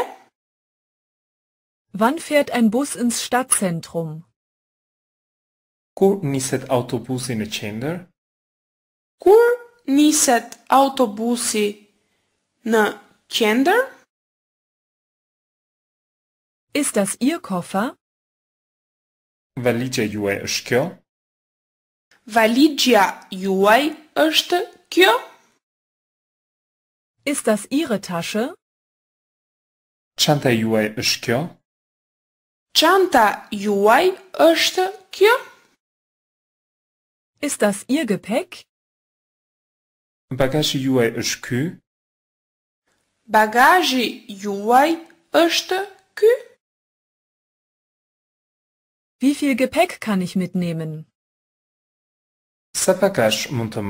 Wann fährt ein Bus ins Stadtzentrum? Kur niset autobusi në qendër? Kur niset autobusi në qendër? Ist das Ihr Koffer? Valigia juaj është kjo? Valigia juaj është kjo? Ist das Ihre Tasche? Çanta juaj është kjo? Çanta juaj është kjo? Ist das Ihr Gepäck? Bagazhi juaj është ky? Bagazhi juaj është ky? Wie viel Gepäck kann ich mitnehmen? Sa bagage mund të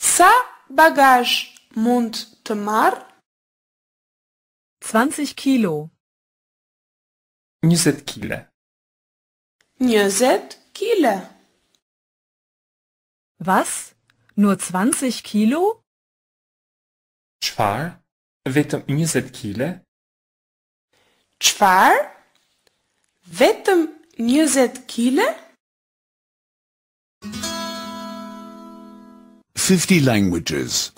Sa bagage mund të 20 kilo. 20 kile. 20 kile. Was? Nur 20 kilo? Çfar? Vetëm 20 kile? Schwar, vetëm 20 kile? 50 languages.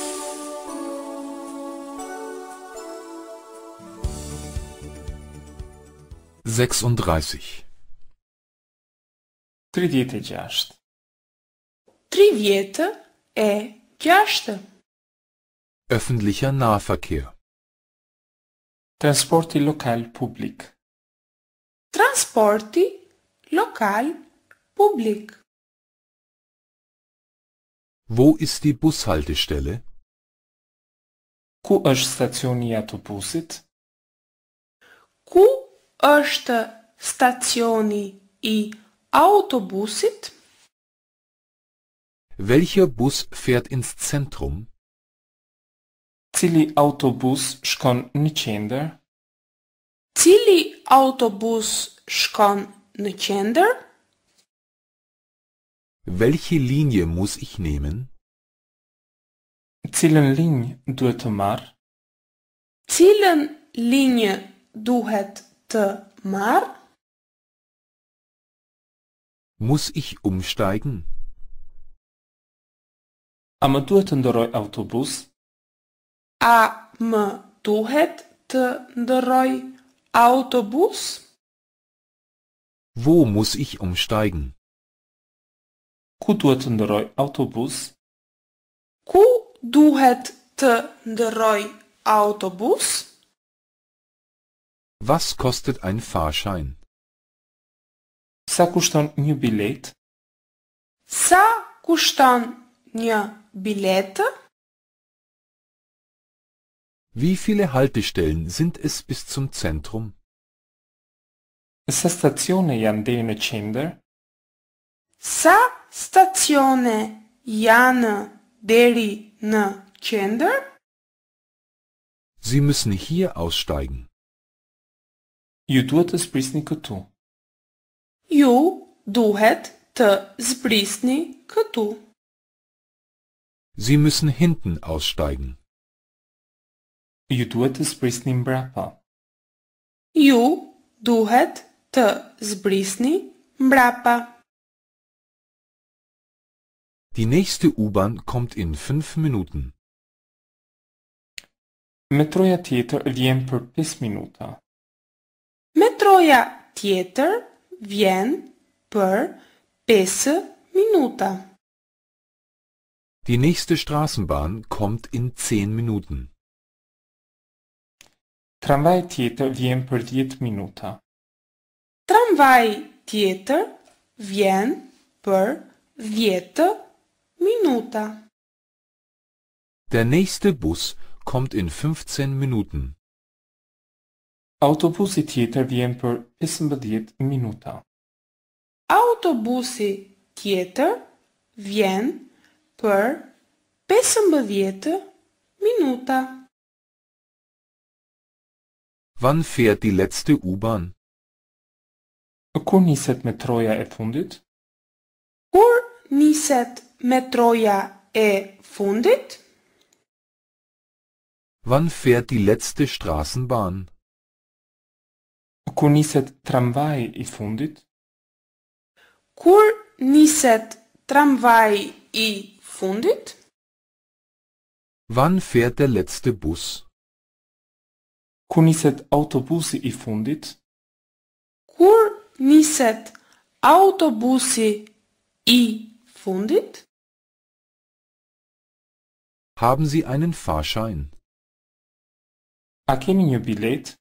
36 36 e Tri vjetë e gjashtë. Öffentlicher Nahverkehr. Transporti lokal publik. Transporti lokal publik. Wo ist die Bushaltestelle? Ku është stacioni i autobusit? Ku është stacioni i autobusit? Welcher Bus fährt ins Zentrum? Cili autobus shkon në qendër? Cili autobus shkon në qendër? Welche Linie muss ich nehmen? Cilën du duhet mar? marr? Cilën linjë duhet të marr? Muss ich umsteigen? Am du duhet të autobus? A du duhet të ndërroj autobus? Autobus? Wo muss ich umsteigen? Ku duhet të autobus? Ku duhet të ndërroj autobus? Was kostet ein Fahrschein? Sa kushton një bilet? Sa kushton një biletë? Wie viele Haltestellen sind es bis zum Zentrum? Questa stazione è Andene Cinder? Sa stazione Jan Deri Cinder? Sie müssen hier aussteigen. Ju duhet të zbrisni këtu. Ju duhet të zbrisni këtu. Sie müssen hinten aussteigen. Ju duhet të zbrisni mbrapa. Ju duhet të zbrisni mbrapa. Die nächste U-Bahn kommt in 5 Minuten. Metroja tjetër vjen për 5 minuta. Metroja tjetër vjen për 5 minuta. Die nächste Straßenbahn kommt in 10 Minuten. Tramvaj tjetër vjen për 10 minuta. Tramvaj tjetër vjen për 10 minuta. Der nächste Bus kommt in 15 Minuten. Autobusi tjetër vjen për 15 minuta. Autobusi tjetër vjen për 15 minuta. Wann fährt die letzte U-Bahn? Kuniset metroja erfundet? Kuniset metroja erfundet? Wann fährt die letzte Straßenbahn? Kuniset tramvaj erfundet? Kuniset tramvaj erfundet? Wann fährt der letzte Bus? Кунисет автобуси и фундит? Кунисет автобуси и фундит? Haben Sie einen Fahrschein? Акениня билет?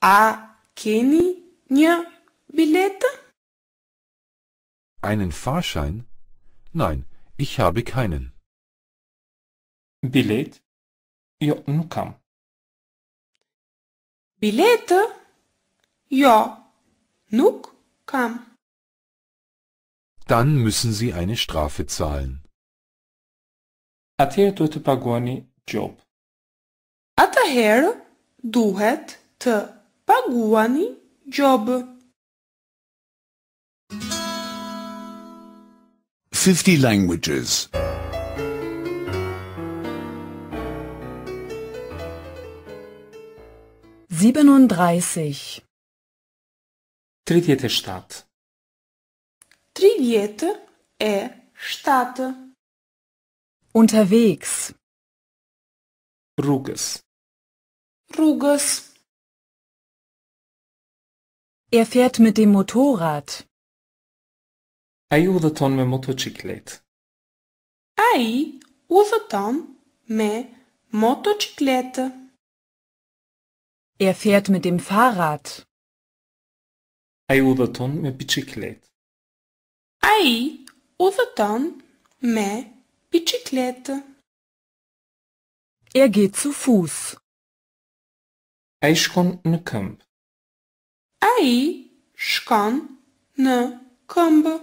Акениня билета? Einen Fahrschein? Nein, ich habe keinen. Билет? Я ну кам. Билета? Ja. Nuk kam. Dann müssen Sie eine Strafe zahlen. Atëherë duhet të paguani gjobë. Atëherë duhet të paguani gjobë. 50 languages. 37 Stadt 37 e Stadt Unterwegs Ruges Ruges Er fährt mit dem Motorrad Ai udhëton me motociklet Ai udhëton me motociklete er fährt mit dem Fahrrad. Ai udăton me bicicletă. Ai udăton me bicicletă. Er geht zu Fuß. Ai shkon në ne këmbë. Ai shkon në ne këmbë.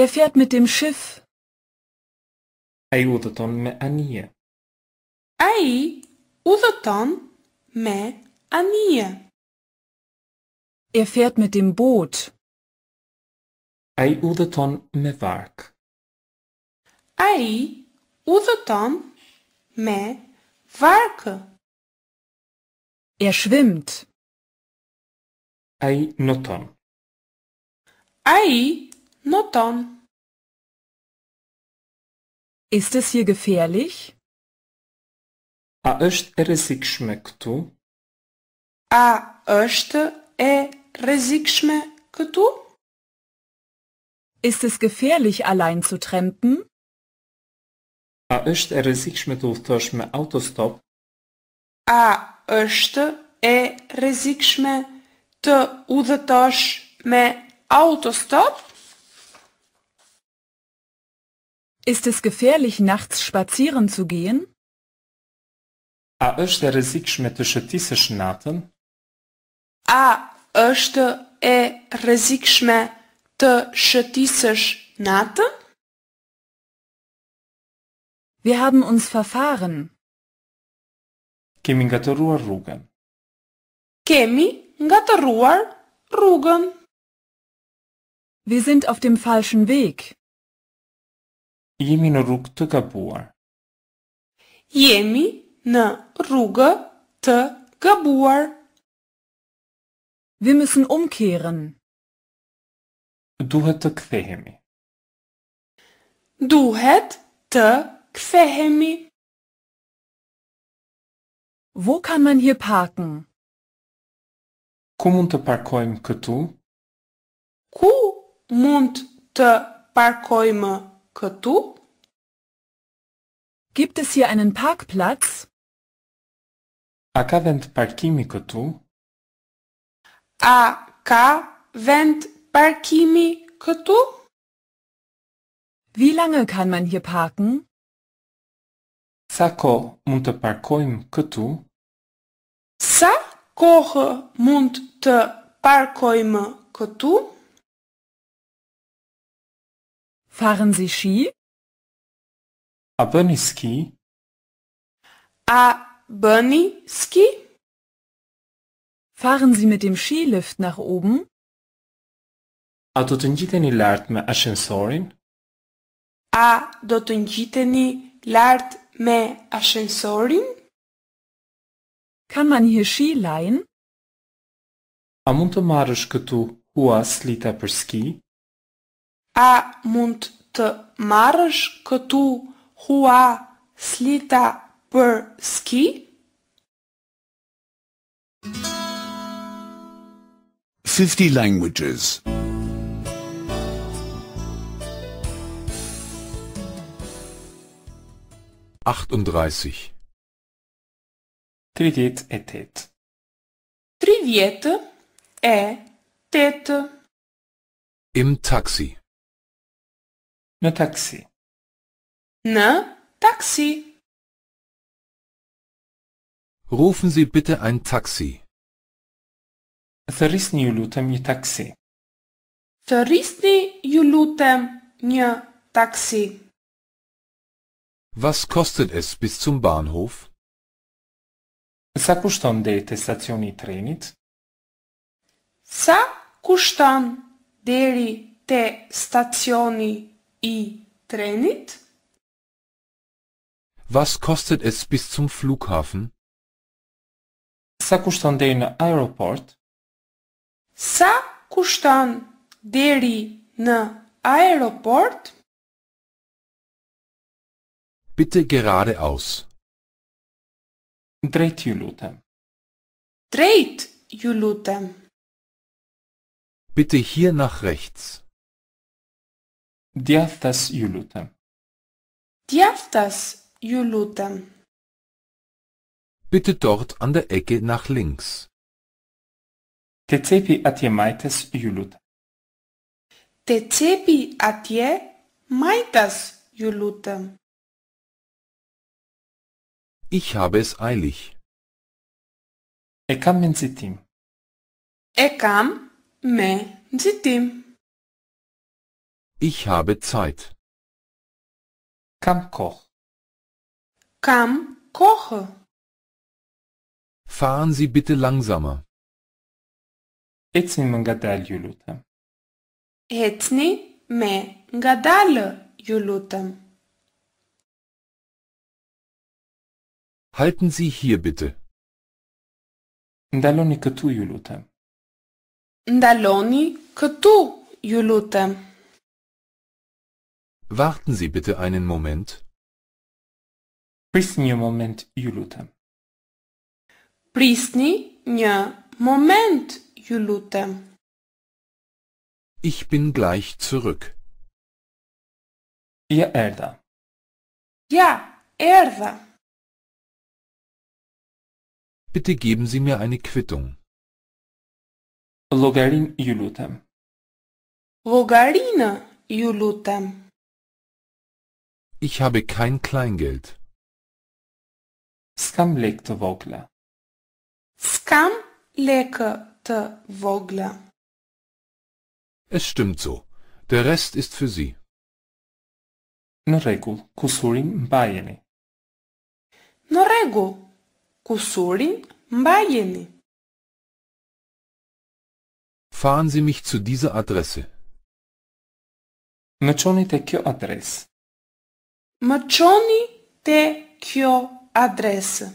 Er fährt mit dem Schiff. Ai udhëton me anije. Ai Куда там ме ания? Er fährt mit dem Boot. Ай уда там ме варк. Ай уда там ме варка. Er schwimmt. Ай нотон. Ай нотон. Ist es hier gefährlich? A është e rrezikshme këtu? A është e rrezikshme këtu? Ist es gefährlich allein zu trampen? A është e rrezikshme të udhëtosh me autostop? A është e rrezikshme të udhëtosh me autostop? Ist es gefährlich nachts spazieren zu gehen? A është e rrezikshme të shëtisësh natën? A është e rrezikshme të shëtisësh natën? Wir haben uns verfahren. Kemi ngatëruar rrugën. Kemi ngatëruar rrugën. Wir sind auf dem falschen Weg. Jemi në rrugë të kapuar. Jemi në rrugë të gabuar. Wir müssen umkehren. Duhet të kthehemi. Duhet të kthehemi. Wo kann man hier parken? Ku mund të parkojmë këtu? Ku mund të parkojmë këtu? Gibt es hier einen Parkplatz? A ka vend parkimi këtu? A ka vend parkimi këtu? Wie lange kann man hier parken? Sa ko mund të parkojmë këtu? Sa ko mund të parkojmë këtu? Fahren Sie Ski? A bëni ski? A Bunny Ski? Fahren Sie mit dem Skilift nach oben? A do të ngjiteni lart me ashensorin? A do të ngjiteni lart me ashensorin? Kan man hier Ski leihen? A mund të marrësh këtu huas lita për ski? A mund të marrësh këtu hua slita were ski? Fifty languages. Achtunddreißig. Привет, Этет. Привет, Этет. Im Taxi. Na ne Taxi. Na ne Taxi. Rufen Sie bitte ein Taxi. Зарисни Юлютам një taksi. Зарисни Юлютам një taksi. Was kostet es bis zum Bahnhof? Sa kushton deri te stacioni i trenit? Sa kushton deri te stacioni i trenit? Was kostet es bis zum Flughafen? Sa kushton deri në aeroport? Sa kushton deri në aeroport? Bitte geradeaus. Drejt ju lutem. Drejt ju lutem. Bitte hier nach rechts. Djathtas ju lutem. Djathtas ju lutem. Bitte dort an der Ecke nach links. Tecepi atje maitas julut. Tecepi atje maitas julutam. Ich habe es eilig. Ekam men zitim. Ekam me zitim. Ich habe Zeit. Kam koch. Kam koche. Fahren Sie bitte langsamer. Ecni mangadal julutam. Ecni mangadal julutam. Halten Sie hier bitte. Ndaloni këtu ju Ndaloni këtu ju Warten Sie bitte einen Moment. Prisni moment ju Prisni nja moment, Julute. Ich bin gleich zurück. Ja, Erda. Ja, Erda. Bitte geben Sie mir eine Quittung. Logarin Julutem. Logarina Julutem. Ich habe kein Kleingeld. Skam lekte vokle. Skam leke te vogle. Es stimmt so. Der Rest ist für Sie. Në rregull, kusurin mbajeni. Në rregull, kusurin mbajeni. Fahren Sie mich zu dieser Adresse. Më çoni te kjo adres. Më çoni te kjo adresë.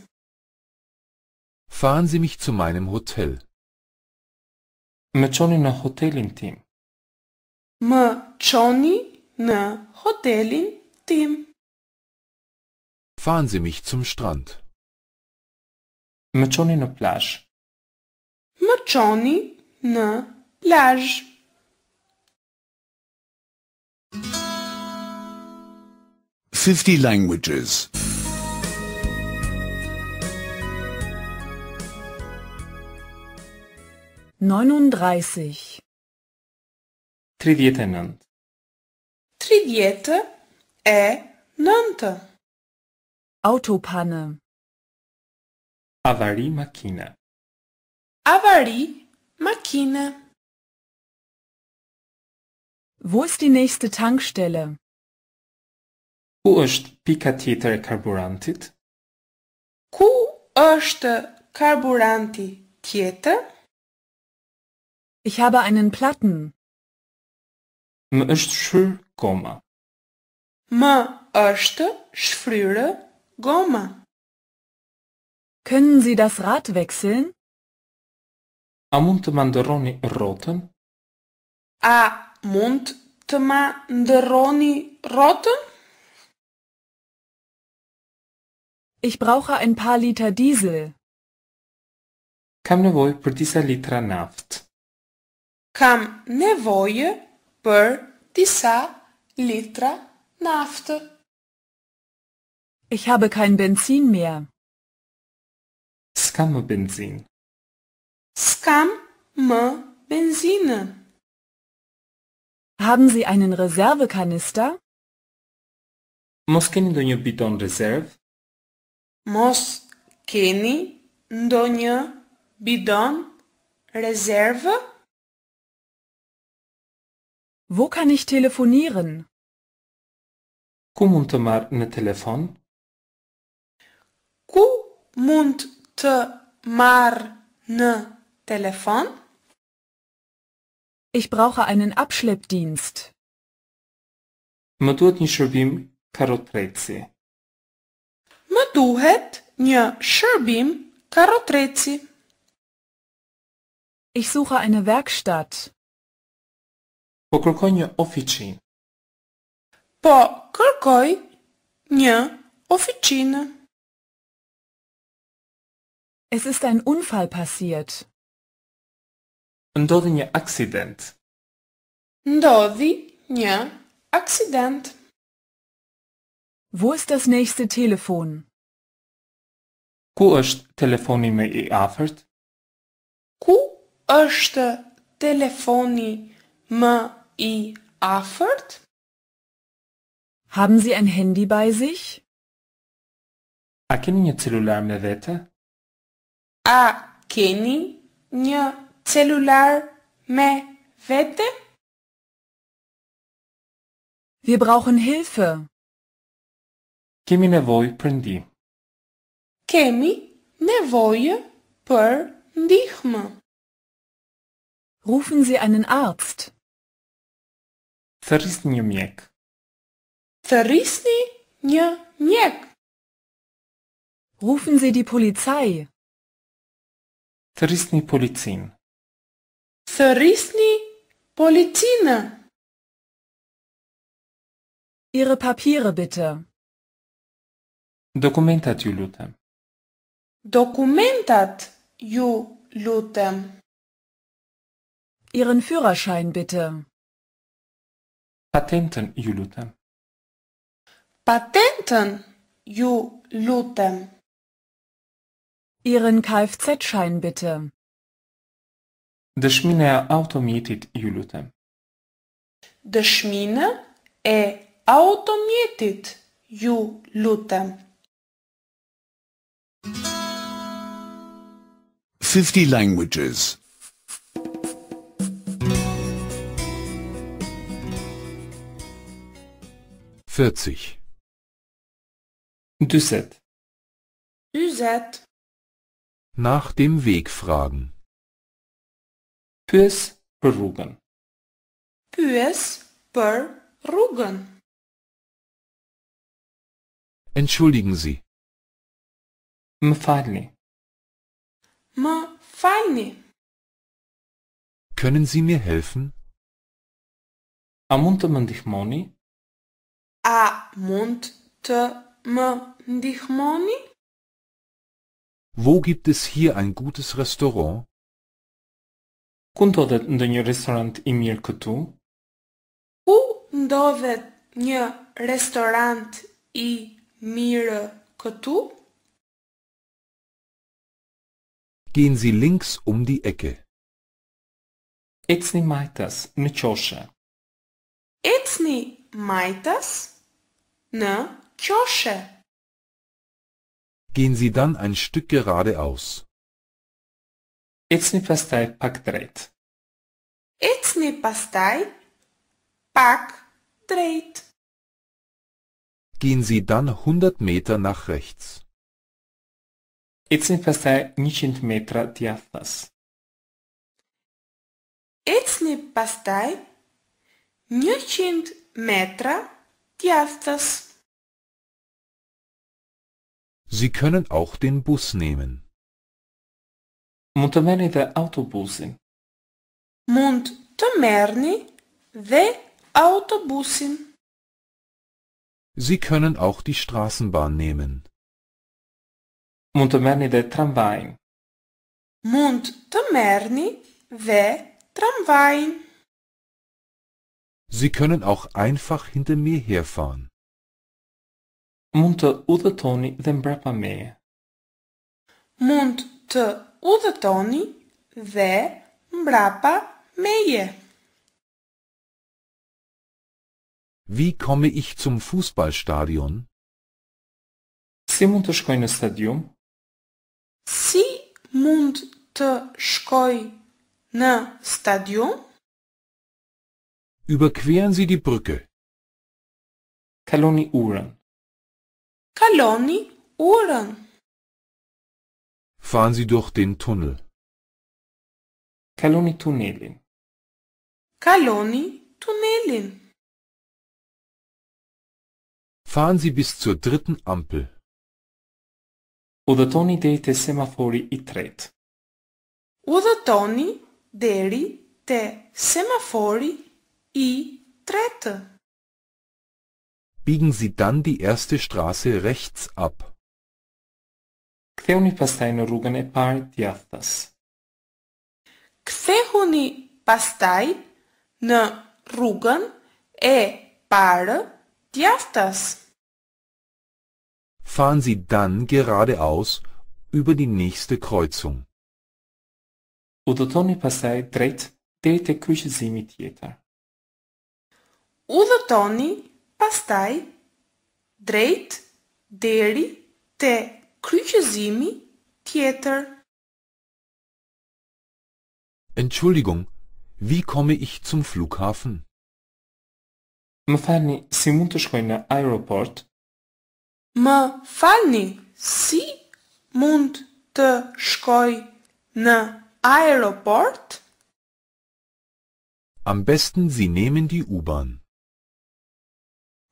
Fahren Sie mich zu meinem Hotel. ме на хотелин тим. Ме на хотелин тим. Fahren Sie mich zum Strand. Ме на плаж. Ме на плаж. Fifty languages. Neununddreißig. Tridiete nant. Tridiete e nante. Autopanne. Avari makine. Avari makine. Wo ist die nächste Tankstelle? Ku është pika tjetër e karburantit? Ku është karburanti tjetër? Ich habe einen Platten. Më është goma. Më është goma. Können Sie das Rad wechseln? A mund të ma A mund të ma Ich brauche ein paar Liter Diesel. Kam nevojë për disa litra naftë cam nevoie per disa litra naftă. Ich habe kein Benzin mehr. Scam Benzin. Scam mă benzină. Haben Sie einen Reservekanister? Mos keni ndonjë bidon rezerv? Mos keni ndonjë bidon rezervë? Wo kann ich telefonieren? Cum întâmar ne telefon? Cu munt mar ne telefon? Ich brauche einen Abschleppdienst. Mă duhet një shërbim karotreci. Mă duhet një shërbim karotreci. Ich suche eine Werkstatt. po kërkoj një oficinë. Po kërkoj një oficinë. Es ist ein Unfall passiert. Ndodhi një aksident. Ndodhi një aksident. Wo ist das nächste Telefon? Ku është telefoni më i afërt? Ku është telefoni më i e. offered? Haben Sie ein Handy bei sich? أكنية سلولار مذاته؟ أكني një celular me vete? Wir brauchen Hilfe. Kemi nevojë për ndihmë. Kemi nevojë për ndihmë. Rufen Sie einen Arzt. Царисні м'як. Царисні м'як. Rufen Sie die Polizei. Царисні поліцін. Царисні поліціна. Ihre Papiere bitte. Dokumentat ju lutem. Dokumentat ju lutem. Ihren Führerschein bitte. Patenten ju Patenten ju Ihren Kfz-Schein bitte. Dëshmina e automjetit ju lutem. Dëshmina e automjetit ju lutem. 50 languages vierzig Düsset. Düsset. Nach dem Weg fragen. Fürs berugen. Fürs berugen. Entschuldigen Sie. Mfalni. Mfalni. Können Sie mir helfen? A mund të më А Mundtmdichmoni? Wo gibt es hier ein gutes Restaurant? Kunto det ndonjë restorant i mirë këtu? Ku ndodhet një restorant i mirë këtu? Gehen Sie links um die Ecke. Ecni majtas në qoshe. Ecni majtas? на Kirche. Gehen Sie dann ein Stück geradeaus. It's не pak dreit. It's не pak dreit. Gehen Sie dann 100 Meter nach rechts. It's не pastaj 100 metra djathas. It's не pastaj metra djathas. Sie können auch den Bus nehmen. Muntameni de autobusin. Muntameni de autobusin. Sie können auch die Straßenbahn nehmen. Muntameni de tramvain. Muntameni de tramvain. Sie können auch einfach hinter mir herfahren. mund të udhëtoni dhe mbrapa meje mund të udhëtoni dhe mbrapa meje wie komme ich zum fußballstadion si mund të shkoj në stadium si mund të shkoj në stadium überqueren sie die brücke kaloni urën Kaloni urën. Fahren Sie durch den Tunnel. Kaloni tunelin. Kaloni tunelin. Fahren Sie bis zur dritten Ampel. Udhëtoni deri te semafori i tret. Udhëtoni deri te semafori i tretë. biegen Sie dann die erste Straße rechts ab. Ktheuni pastaj në rrugën e parë djathtas. Kthehuni pastaj në rrugën e parë djathtas. Fahren Sie dann geradeaus über die nächste Kreuzung. Udhëtoni pastaj drejt deri tek kryqëzimi tjetër. Udhëtoni pastai, drejt deri te kryqëzimi tjetër. Entschuldigung, wie komme ich zum Flughafen? Më falni, si mund të shkoj në aeroport? Më falni, si mund të shkoj në aeroport? Am besten Sie nehmen die U-Bahn.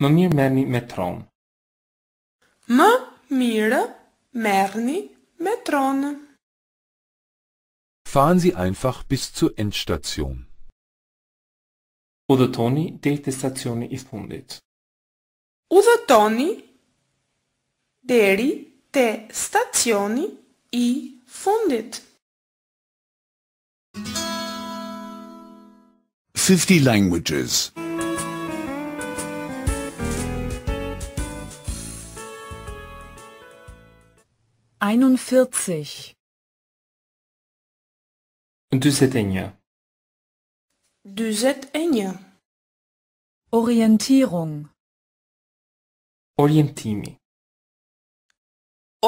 Më mirë merrni me tron. Më mirë merrni me Fahren Sie einfach bis zur Endstation. Udhëtoni deri te stacioni i fundit. Udhëtoni deri te stacioni i fundit. 50 languages. einundvierzig. Düssetenja. Düssetenja. Orientierung. Orientimi.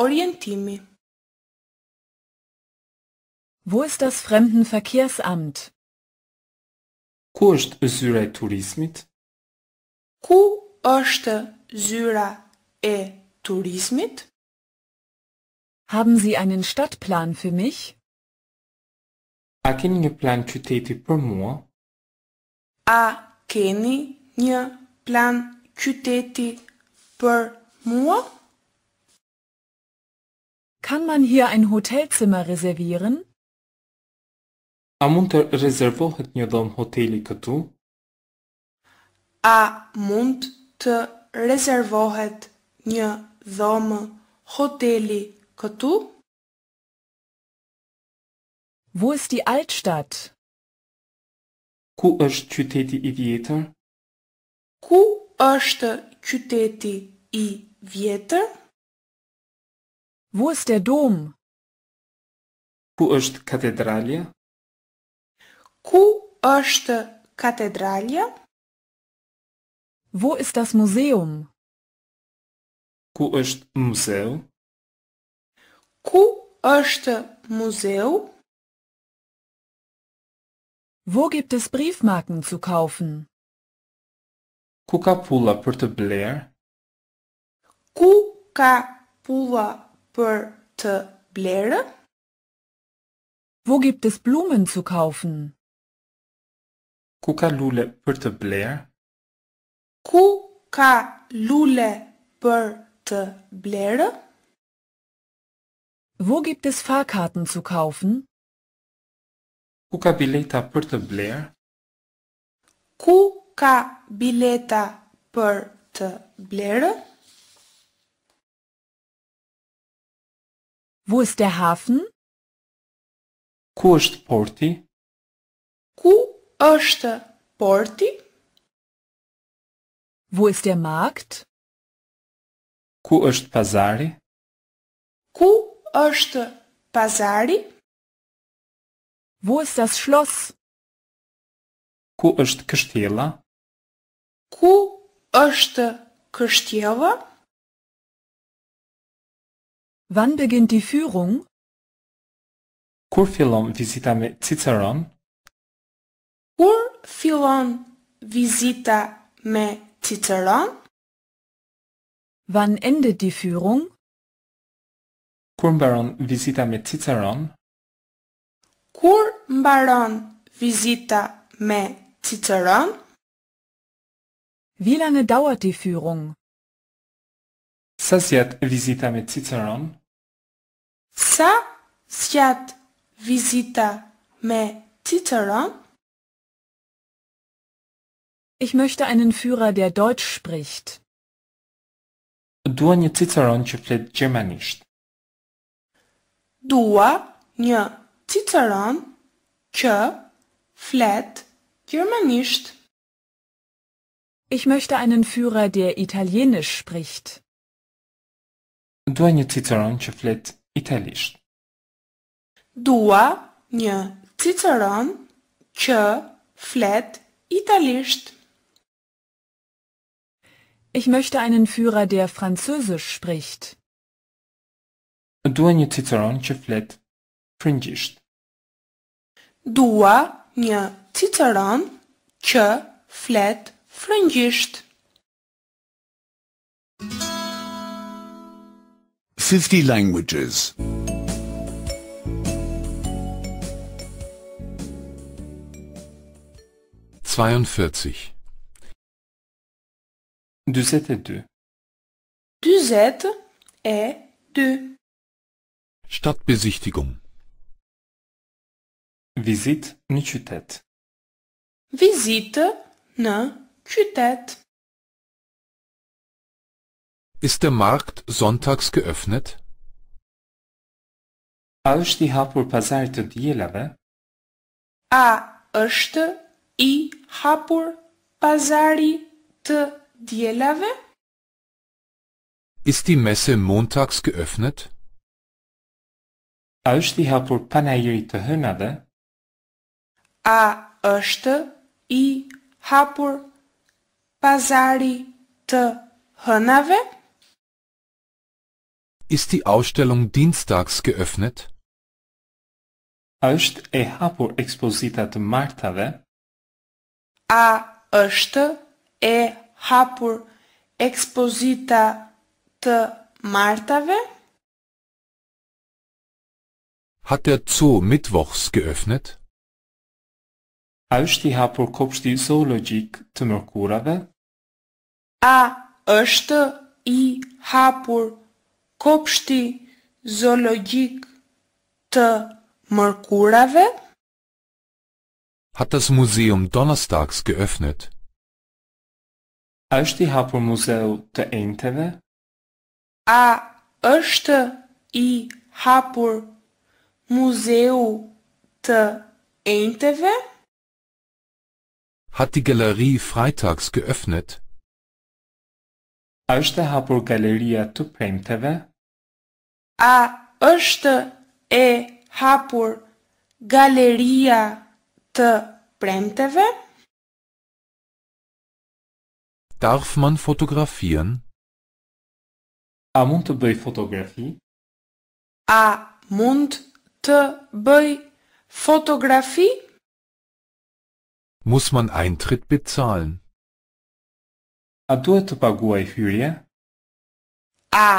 Orientimi. Wo ist das Fremdenverkehrsamt? Ku është zyra e turizmit? Ku është zyra e turizmit? Haben Sie einen Stadtplan für mich? A keni një plan qyteti për mua? A keni një plan qyteti për mua? Kann man hier ein Hotelzimmer reservieren? A mund të rezervohet një dhomë hoteli këtu? A mund të rezervohet një dhomë hoteli këtu? Kotu? Wo ist die Altstadt? Ku është qyteti i vjetër? Ku është qyteti i vjetër? Wo ist der Dom? Ku është katedralja? Ku është katedralja? Wo ist das Museum? Ku është muzeu? Ku është muzeu? Wo gibt es Briefmarken zu kaufen? Ku ka pulla për të bler? Ku ka pulla për të bler? Wo gibt es Blumen zu kaufen? Ku ka lule për të bler? Ku ka lule për të bler? Wo gibt es Fahrkarten zu kaufen? Ku ka bileta për të bler? Ku ka bileta për të bler? Wo ist der Hafen? Ku është porti? Ku është porti? Wo ist der Markt? Ku është pazari? Ku është pazari? Wo ist das Schloss? Ku është kështjella? Ku është kështjella? Wann beginnt die Führung? Kur fillon vizita me Ciceron? Kur fillon vizita me Ciceron? Wann endet die Führung? Kurmbaron visita me Ciceron? Kurmbaron visita me Ciceron? Wie lange dauert die Führung? Sasiat visita me Ciceron? Sasiat visita me Ciceron? Ich möchte einen Führer, der Deutsch spricht. Dua një Ciceron që flet dua një ciceron që flet gjermanisht. Ich möchte einen Führer, der Italienisch spricht. Dua një ciceron që flet italisht. Dua një ciceron që flet italisht. Ich möchte einen Führer, der Französisch spricht. Dua një Ciceron që flet frëngjisht. Dua një Ciceron që flet frëngjisht. 50 languages 42 42 e 2 Stadtbesichtigung. Visite na Чутет. Visite na Чутет. Ist der Markt sonntags geöffnet? A është i hapur pazar të dielave? A është i hapur pazari të dielave? Ist die Messe montags geöffnet? A është i hapur panajiri të hënave? A është i hapur pazari të hënave? Ist die Ausstellung dienstags geöffnet? A është e hapur ekspozita të martave? A është e hapur ekspozita të martave? Hat der Zoo mittwochs geöffnet? A është i hapur kopshti zoologjik të mërkurave? A është i hapur kopshti zoologjik të mërkurave? Hat das Museum donnerstags geöffnet? A është i hapur muzeu të enteve? A është i hapur kopshti zoologjik të mërkurave? Museumte Enteve? Hat die Galerie freitags geöffnet? Öste hapur galeria të premteve? A është e hapur galeria të premteve? Darf man fotografieren? A mund të bëj fotografi? A mund të bëj fotografi? Muss man Eintritt bezahlen? A duhet të paguaj hyrje? A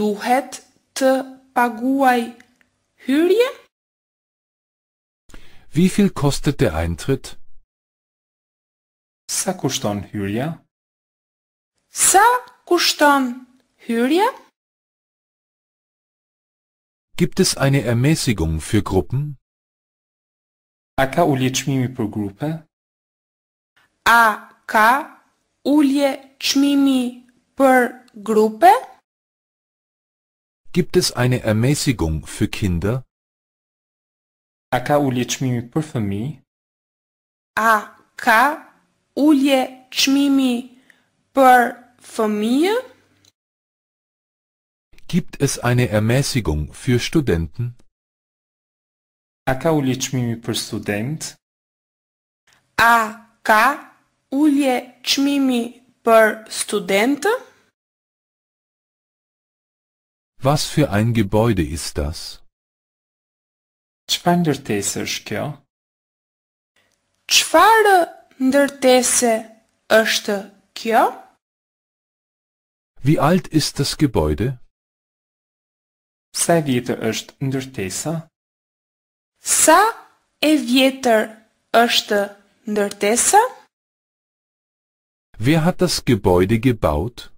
duhet të paguaj hyrje? Wie viel kostet der Eintritt? Sa kushton hyrja? Sa kushton hyrja? Gibt es eine Ermäßigung für Gruppen? Aka ulieczmimi pro grupę? Aka ulieczmimi per gruppe? Gibt es eine Ermäßigung für Kinder? Aka ulieczmimi per fëmijë? Aka ulieczmimi per fëmijë? Gibt es eine Ermäßigung für Studenten? Jaká ulieczmimi per student? A ka per student? Was für ein Gebäude ist das? Çfarë ndërtese është kjo? Çfarë ndërtese është kjo? Wie alt ist das Gebäude? Sa vjetër është ndërtesa? Sa e vjetër është ndërtesa? Wer hat das Gebäude gebaut?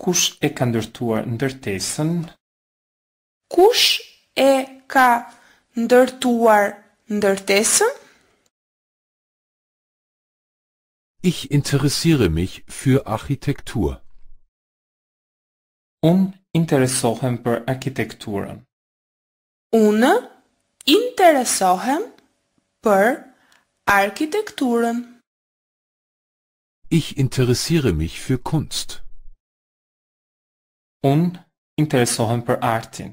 Kush e ka ndërtuar ndërtesën? Kush e ka ndërtuar ndërtesën? Ich interessiere mich für Architektur. Un interesohem për arkitekturën. Unë interesohem për arkitekturën. Ich interessiere mich für Kunst. Unë interesohem për artin.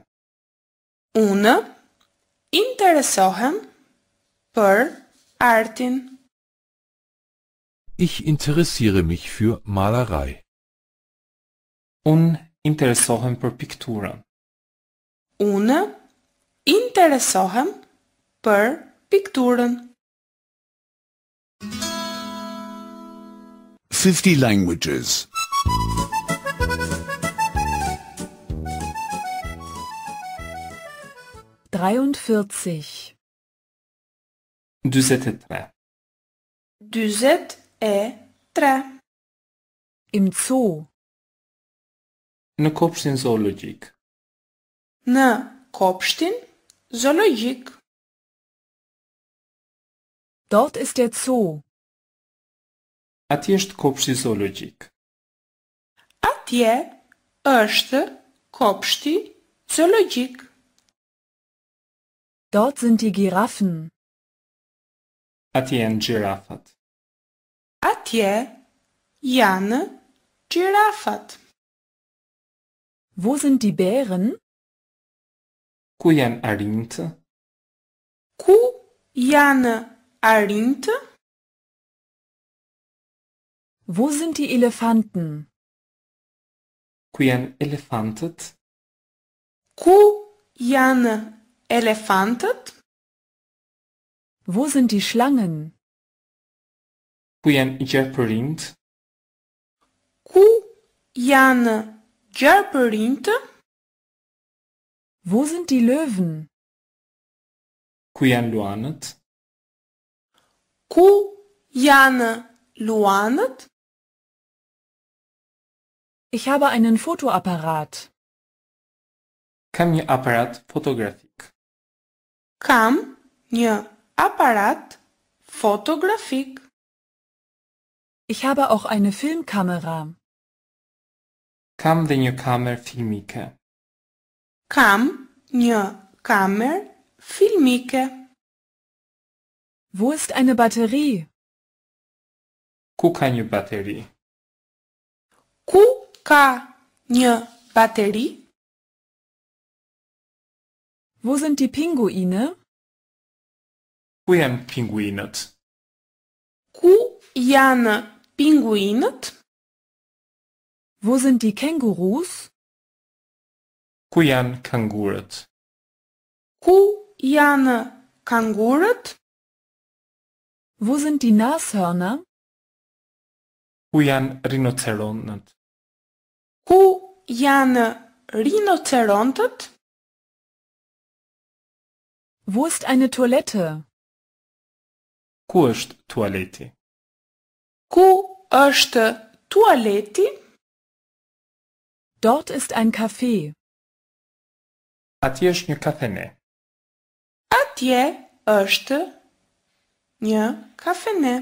Unë interesohem për artin. Ich interessiere mich für Malerei. Un Interessovem per pikturën. Unë interesohem për pikturën. 50 languages. 43 43 43 Im Zoo në kopshtin zoologjik. Në kopshtin zoologjik. Dort ist der Zoo. Atje është kopshti zoologjik. Atje është kopshti zoologjik. Dort sind die Giraffen. Atje janë gjirafat. Atje janë gjirafat. Wo sind die Bären? Ku janë arintë? Ku janë arintë? Wo sind die Elefanten? Ku janë elefantët? Ku janë elefantët? Wo sind die Schlangen? Ku janë gjepërinjt? Ku janë Gerberinta? Wo sind die Löwen? Kuyan Luanet. Ku Luanet? Ich habe einen Fotoapparat. Kam je Apparat Fotografik. Kam je Apparat Fotografik. Ich habe auch eine Filmkamera. Kam dhe një kamer filmike. Kam një kamer filmike. Wo ist eine Batterie? Ku ka një bateri? Ku ka një bateri? Wo sind die Pinguine? Ku janë pinguinët? Ku janë pinguinët? Wo sind die Kängurus? Kujan Kangurat. Kujane Kangurat? Wo sind die Nashörner? Kujan Rhinocerontat. Kujane Rhinocerontat? Wo ist eine Toilette? Ku është tualeti? Ku është Dort ist ein Café. Ne. Atje ist eine Kaffeine. Atje ist eine Kaffeine.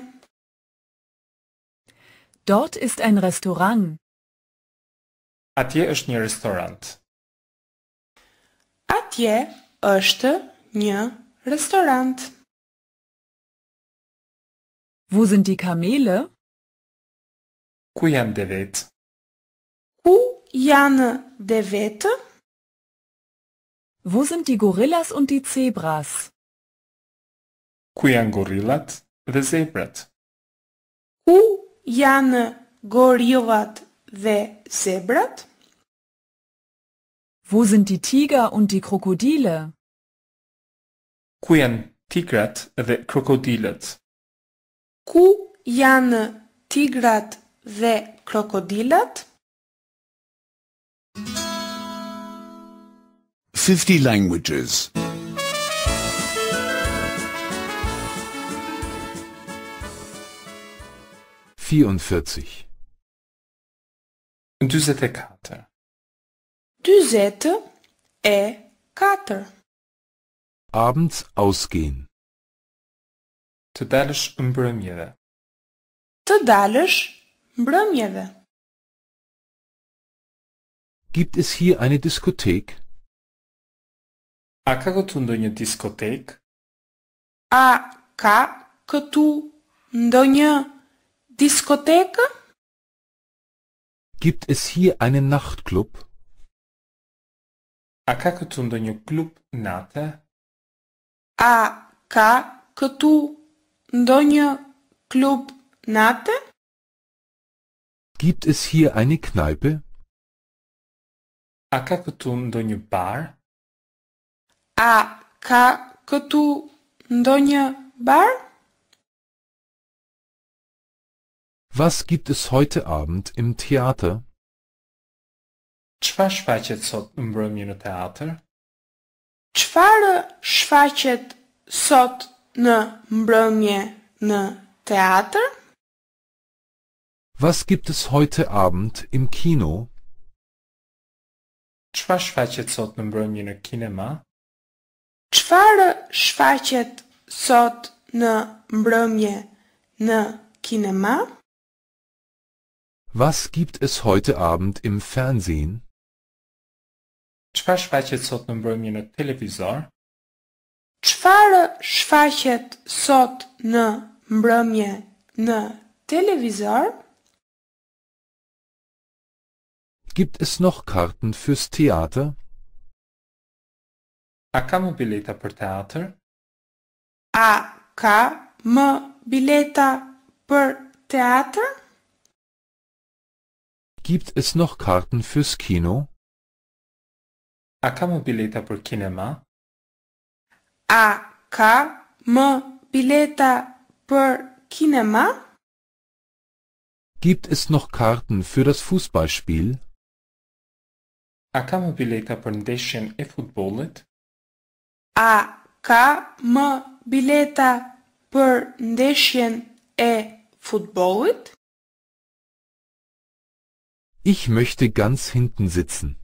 Dort ist ein Restaurant. Atje ist ein Restaurant. Atje ist ein Restaurant. Wo sind die Kamele? Ku jam devet? Ku Jana Devete? Wo sind die Gorillas und die Zebras? Kujan gorillat, the zebrat. Ku janë gorillat dhe zebrat? Wo sind die Tiger und die Krokodile? Ku tigrat dhe krokodilet? Ku janë tigrat dhe krokodilat? 50 languages. 44. Düsete Kater. Düsete e Kater. Abends ausgehen. Të dalësh mbrëmjeve. Të dalësh mbrëmjeve. Gibt es hier eine Diskothek? А како ту ndonjë diskotek? A ka këtu Gibt es hier einen Nachtclub? A ka këtu ndonjë klub nate? A ka këtu ndonjë Gibt es hier eine Kneipe? A ka këtu ndonjë bar? A ka këtu ndonjë bar? Was gibt es heute Abend im Theater? Çfarë shfaqet sot mbrëmje në teatr? Çfarë shfaqet sot në mbrëmje në teatr? Was gibt es heute Abend im Kino? Çfarë shfaqet sot në mbrëmje në kinema? Qfarë shfaqet sot në mbrëmje në kinema? Was gibt es heute Abend im Fernsehen? Qfarë shfaqet sot në mbrëmje në televizor? Qfarë shfaqet sot në mbrëmje në televizor? Gibt es noch Karten fürs Theater? Acum bileta për teatr? A ka më bileta për teatr? Gibt es noch Karten fürs Kino? A ka më bileta për kinema? A ka më bileta për kinema? Gibt es noch Karten für das Fußballspiel? A ka më bileta për ndeshjen e futbollit? A ka më bileta për ndeshjen e futbollit? Ich möchte ganz hinten sitzen.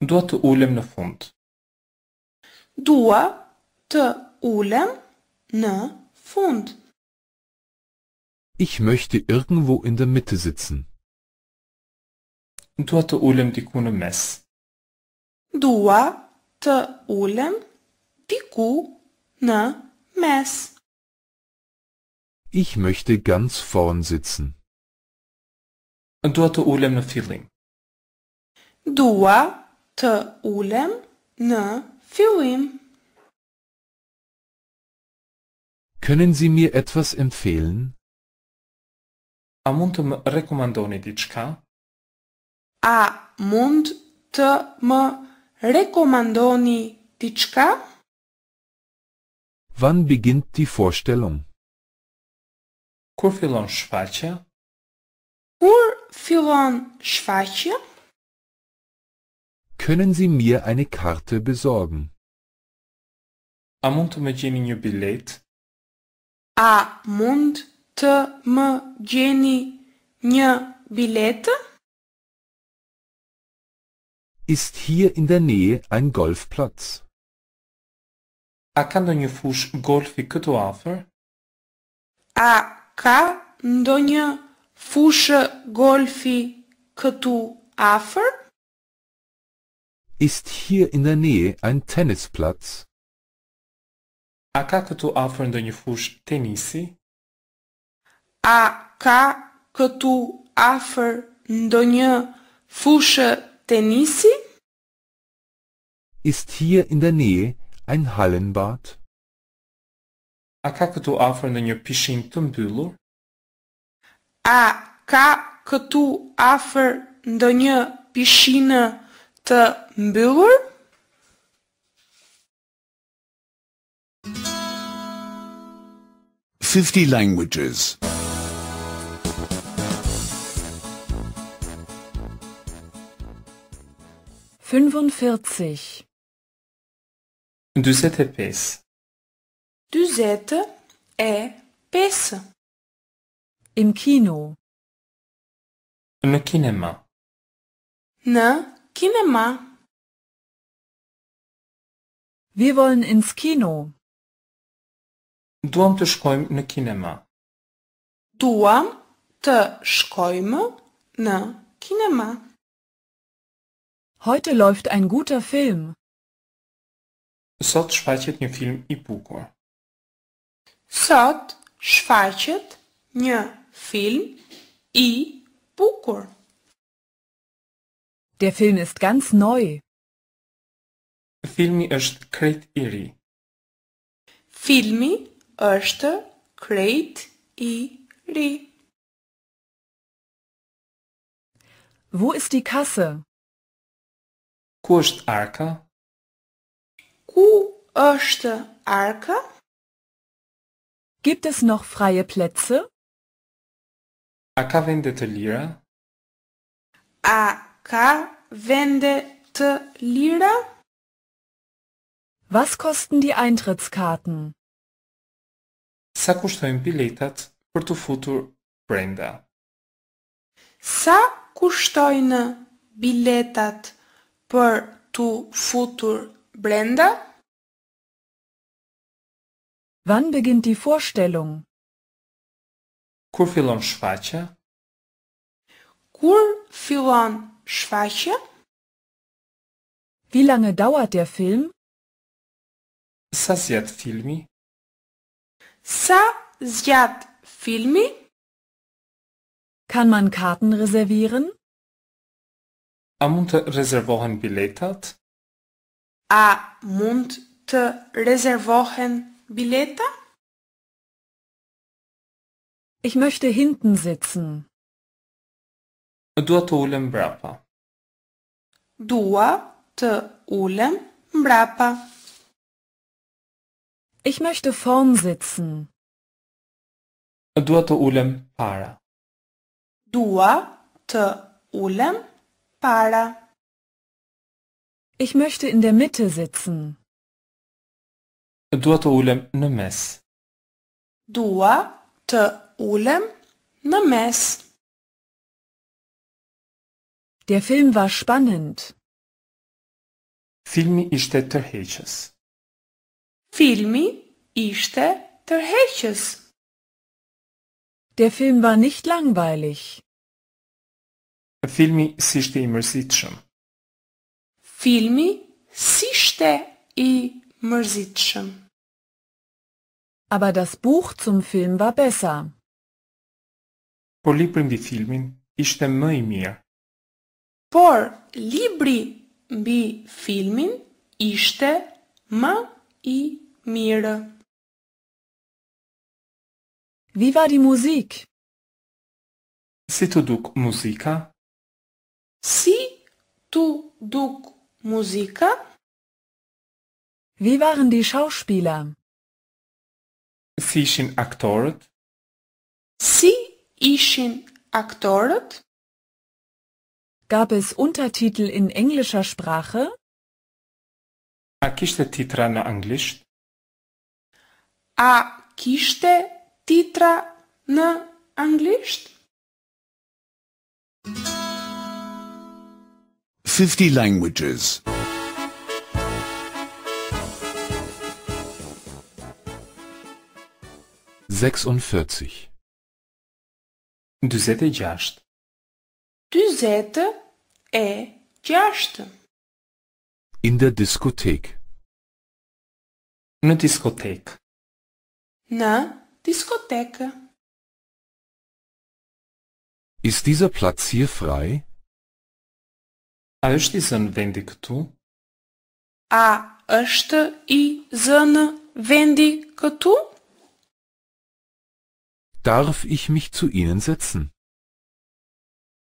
Dua të ulem në fund. Dua të ulem në fund. Ich möchte irgendwo in der Mitte sitzen. Dua të ulem diku në mes. Dua të ulem diku në mes. Ich möchte ganz vorn sitzen. Dua të ulem në fillim. Dua të ulem në fillim. Können Sie mir etwas empfehlen? A mund më rekomandoni diçka? A mund të më rekomandoni diçka? Rekomandoni ni Wann beginnt die Vorstellung? Kur filon shfaqja? Kur filon shfaqja? Können Sie mir eine Karte besorgen? A mund të më gjeni një bilet? A mund të më gjeni një biletë? ist hier in der Nähe ein golfplatz. A do një fush golfi këtu afër? A ka ndonjë fushë golfi këtu afër? Ist hier in der Nähe ein Tennisplatz? A ka këtu afër ndonjë fushë tenisi? A ka këtu afër ndonjë fushë tenisi? ist hier in der Nähe ein Hallenbad? A ka këtu afër ndonjë pishim të mbyllur? A ka këtu afër ndonjë pishinë të mbyllur? Fifty languages. Fünfundvierzig. Duzette épaisse. Duzette épaisse. Im Kino. No Kinema. Na, Kinema. Wir wollen ins Kino. Duam të shkojmë në kinema. Duam të shkojmë në kinema. Heute läuft ein guter Film. Sot shfaqet një film i bukur. Sot shfaqet një film i bukur. Der Film ist ganz neu. Filmi është krejt i ri. Filmi është krejt i ri. Wo ist die Kasse? Ku është arka? Ku është arka? Gibt es noch freie Plätze? A ka vende të lira? A ka vende të lira? Was kosten die Eintrittskarten? Sa kushtojnë biletat për të futur brenda? Sa kushtojnë biletat për të futur brenda? Blender? Wann beginnt die Vorstellung? Kur filon szwacie? Kur filon szwacie? Wie lange dauert der Film? Sa zjadł filmi? Sa zjadł filmi? Kann man Karten reservieren? Am unter rezerwochen biletat? a Mund-te reservoren Bilhete? Ich möchte hinten sitzen. Dua të ulem brapa. Dua të ulem brapa. Ich möchte vorn sitzen. Dua të ulem para. Dua të ulem para. Ich möchte in der Mitte sitzen. Dua të ulem në mes. Dua të ulem në mes. Der Film war spannend. Filmi ishte tërheqës. Filmi ishte tërheqës. Der Film war nicht langweilig. Filmi si ishte imërsitshëm filmi si shte i mërzitshëm. Aba das buch cum film va besa. Por libri mbi filmin ishte më i mirë. Por libri mbi filmin ishte më i mirë. Viva di muzik! Si të duk muzika? Si të duk muzika? Musiker? Wie waren die Schauspieler? Sie ist aktoret. Sie ist aktoret. Gab es Untertitel in englischer Sprache? A kishte titra na anglisht? A kishte titra na anglisht? 50 languages. 46 46 46 In der Diskothek. Na Diskothek. Na Diskothek. Ist dieser Platz hier frei? A është i zënë vendi këtu? A është i zënë vendi këtu? Darf ich mich zu Ihnen setzen?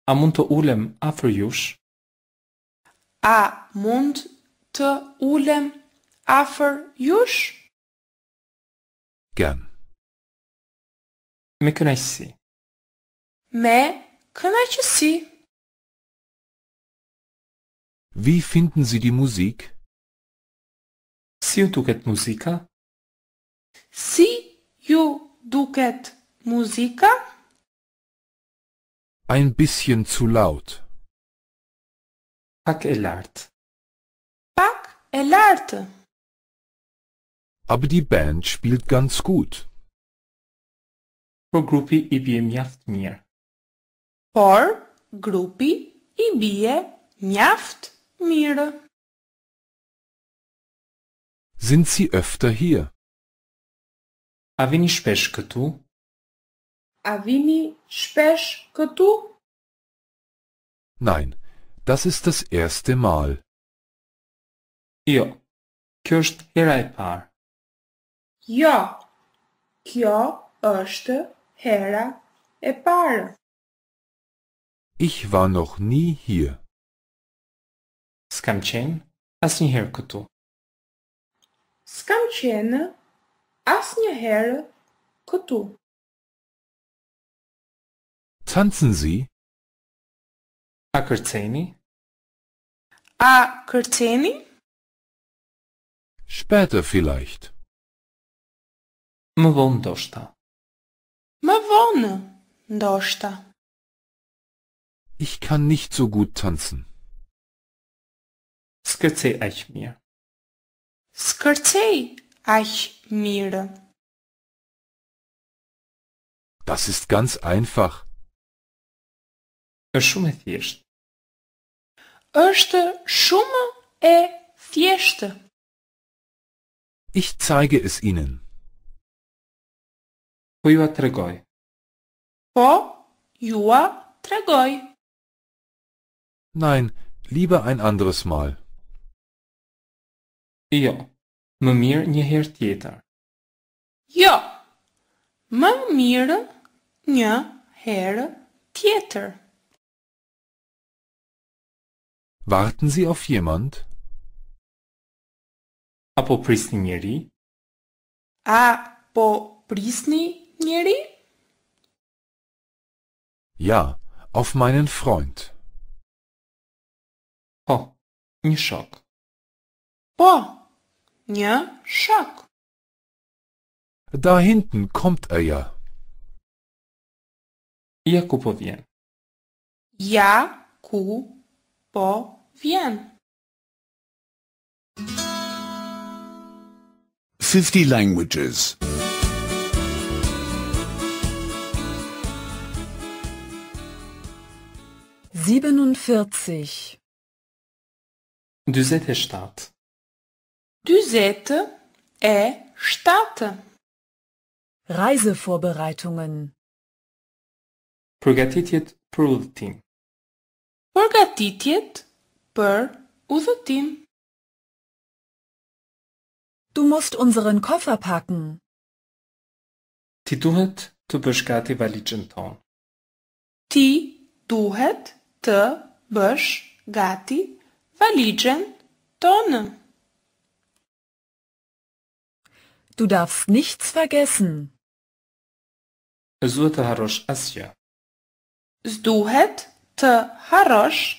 A mund të ulem afër jush? A mund të ulem afër jush? Ja. Me kënaqësi. Me kënaqësi. Wie finden Sie die Musik? Si duket Musika? Si duket Musika? Ein bisschen zu laut. Pak elart. Pak elart. Aber die Band spielt ganz gut. Po grupi i bie mjaft mir. Por grupi i bie mjaft Mira. Sind Sie öfter hier? A veni spät că tu? A veni spät Nein, das ist das erste Mal. Jo, kjo është hera e parë. Jo, kjo është hera e parë. Ich war noch nie hier. Skamchen, asni her kutu. Skamchen, asni her kutu. Tanzen Sie? A kërceni? A kërceni? Später vielleicht. Më vonë ndoshta. Më vonë ndoshta. Ich kann nicht so gut tanzen. Skrcej Ajmer. Skrcej Ajmer. Das ist ganz einfach. Шуме e thjesht. Është shumë e thjeshtë. Ich zeige es Ihnen. Po ju tregoj. Po ju tregoj. Nein, lieber ein anderes Mal. Jo, më mirë një herë tjetër. Jo, më mirë një herë tjetër. Warten Sie auf jemand? Apo prisni njeri? A po prisni njeri? Ja, auf meinen Freund. Po, oh, një shok. Po, ja, Schock. Da hinten kommt er ja. Jakubo wiem. Ja, ku, bo, wiem. 50 languages. 47 Düsseldorf Dyzet e shtat Reisevorbereitungen Përgatitjet për udhëtim Përgatitjet për udhëtim Du musst unseren Koffer packen. Ti duhet të bësh gati valizhen tonë. Ti duhet të bësh gati valizhen tonë. Du darfst nichts vergessen. زوت هروش أسيا. زدوهت تهروش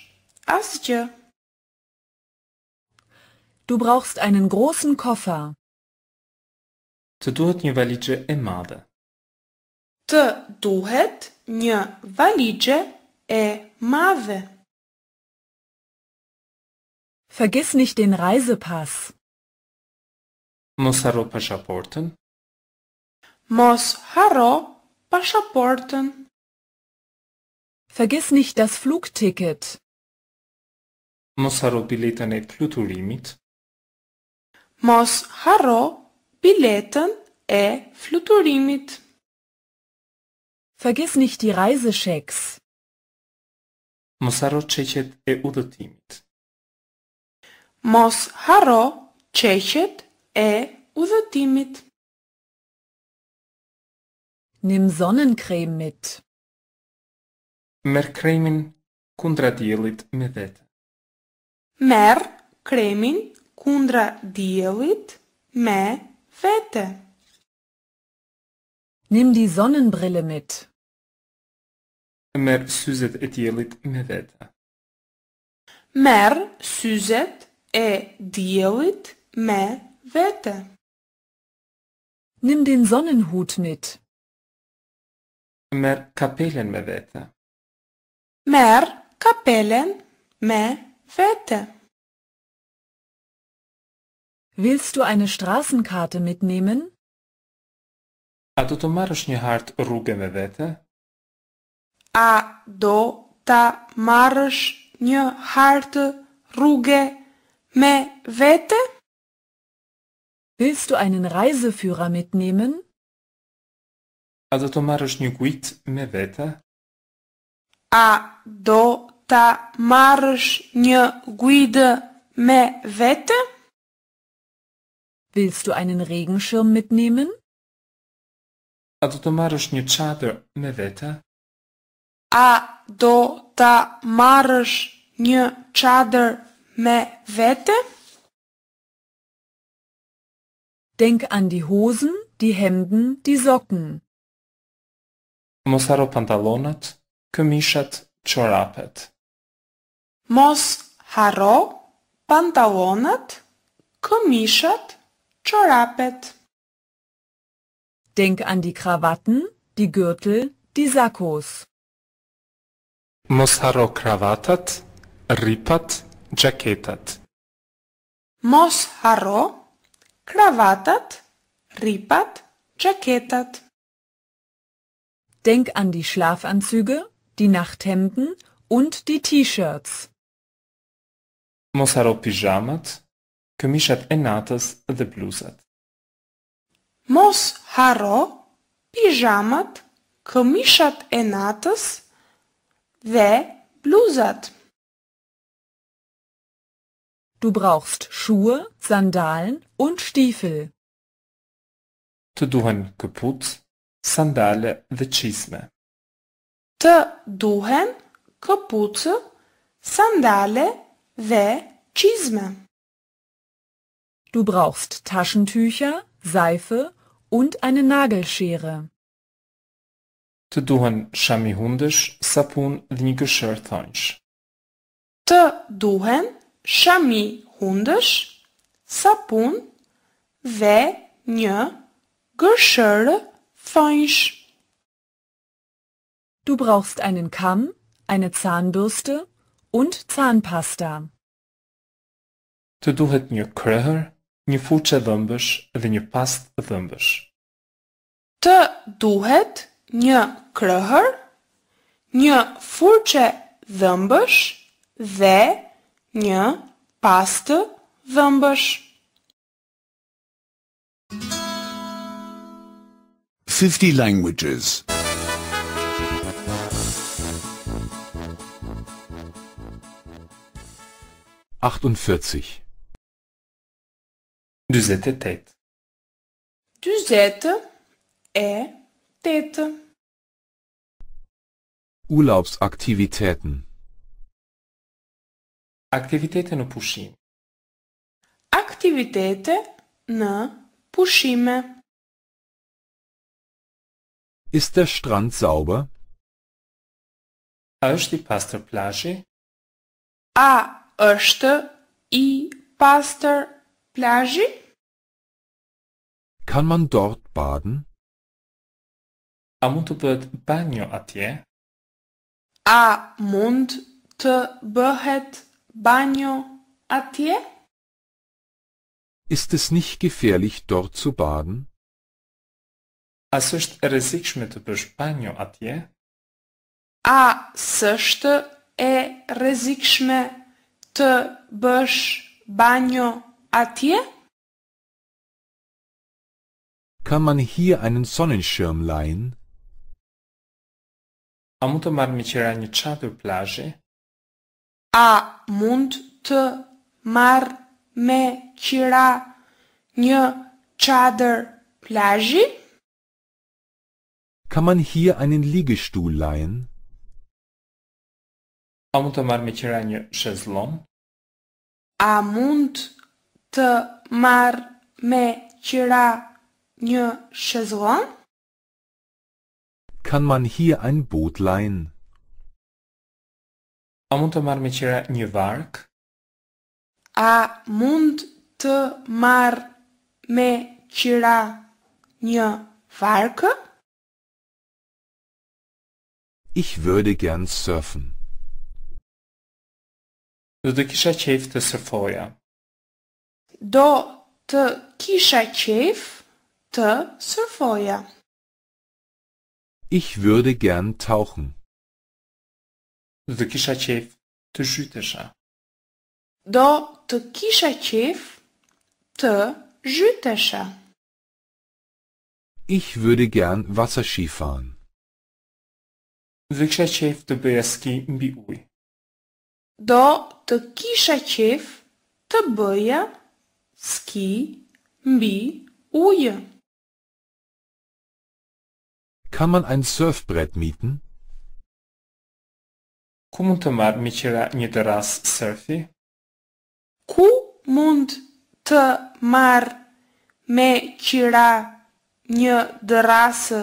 أسيا. Du brauchst einen großen Koffer. Ty duhet nie valicze e made. Ty duhet nie valicze e made. Vergiss nicht den Reisepass. Mosharro Paschaporten. haro Paschaporten. Vergiss nicht das Flugticket. haro Mosharro biletane fluturimit. haro bileten e, e fluturimit. Vergiss nicht die Reisechecks. Mos haro qeqet e udotimit? Mos haro qeqet e udhëtimit. Nim sonnencreme mit. Mer kremin kundra diellit me vete. Mer kremin kundra diellit me vete. Nim di sonnenbrille mit. Mer syzet e diellit me vetë. Mer syzet e diellit me vete. Wetter. Nimm den Sonnenhut mit. Mer kapellen med vete. Mer kapellen med vete. Willst du eine Straßenkarte mitnehmen? A do tomarośnie hart rugę me vete? A do tomarośnie hart rugę me vete? Willst du einen Reiseführer mitnehmen? Adotomarăș also, nicuit me vete? A do ta marsh një guide me vete? Willst du einen Regenschirm mitnehmen? A do also, të marrësh një çadër me vete? A do ta marrësh një çadër me vete? Denk an die Hosen, die Hemden, die Socken. Mos haro pantalonat, kymishat, çorapet. Mos haro pantalonat, kymishat, çorapet. Denk an die Krawatten, die Gürtel, die Sakkos. haro kravatat, ripat, jacketat. Mosharo Krawatat, Ripat, Jacketat. Denk an die Schlafanzüge, die Nachthemden und die T-Shirts. Мосаро пижамат, кемишат енатас dhe bluzat. Mos haro pyjamat, këmishat e natës dhe bluzat. Du brauchst Schuhe, Sandalen und Stiefel. Të duhen këpuc, sandale dhe çizme. Të duhen këpuc, sandale dhe çizme. Du brauchst Taschentücher, Seife und eine Nagelschere. Të duhen shami hundësh, sapun dhe një këshër thonjsh. Të duhen shami hundësh, sapun dhe një këshër thonjsh dhe një gëshër fënsh. Du brauchst einen kam, eine zahnbürste und zahnpasta. Të duhet një kreher, një fuqe dhëmbësh dhe një past dhëmbësh. Të duhet një kreher, një fuqe dhëmbësh dhe një past dhëmbësh. 50 languages. Achtundvierzig. Düzete tête. Düzete é tete. Urlaubsaktivitäten. Aktivitäten на пушим. Aktivitäten на пушиме. Ist der Strand sauber? Është i pastër A është i pastër plazhi? Kann man dort baden? A mund të bëhet banjo atje? A mund të bëhet banjo atje? Ist es nicht gefährlich dort zu baden? A është e rrezikshme të bësh banjo atje? A është e rrezikshme të bësh banjo atje? Kann man hier einen Sonnenschirm leihen? A mund të marrë me qëra një qatër plajë? A mund të marrë me qëra një qatër plajë? Kann man hier einen Liegestuhl leihen? A mund të marrë me qira një shezlon? A mund të marrë me qira një shezlon? Kann man hier ein Boot leihen? A mund të marrë me qira një vark? A mund të marrë me qira një varkë? Ich würde gern surfen. Do kisha qef të surfoja. Do të kisha qef të surfoja. Ich würde gern tauchen. Do kisha qef të zhytesha. Do të kisha qef të zhytesha. Ich würde gern Wasserski fahren. dhe kisha qef të bëja ski mbi uj. Do të kisha qef të bëja ski mbi uj. Kan man ein surfbrett mieten? Ku mund të marr me qira një terras surfi? Ku mund të marr me qira një dërrasë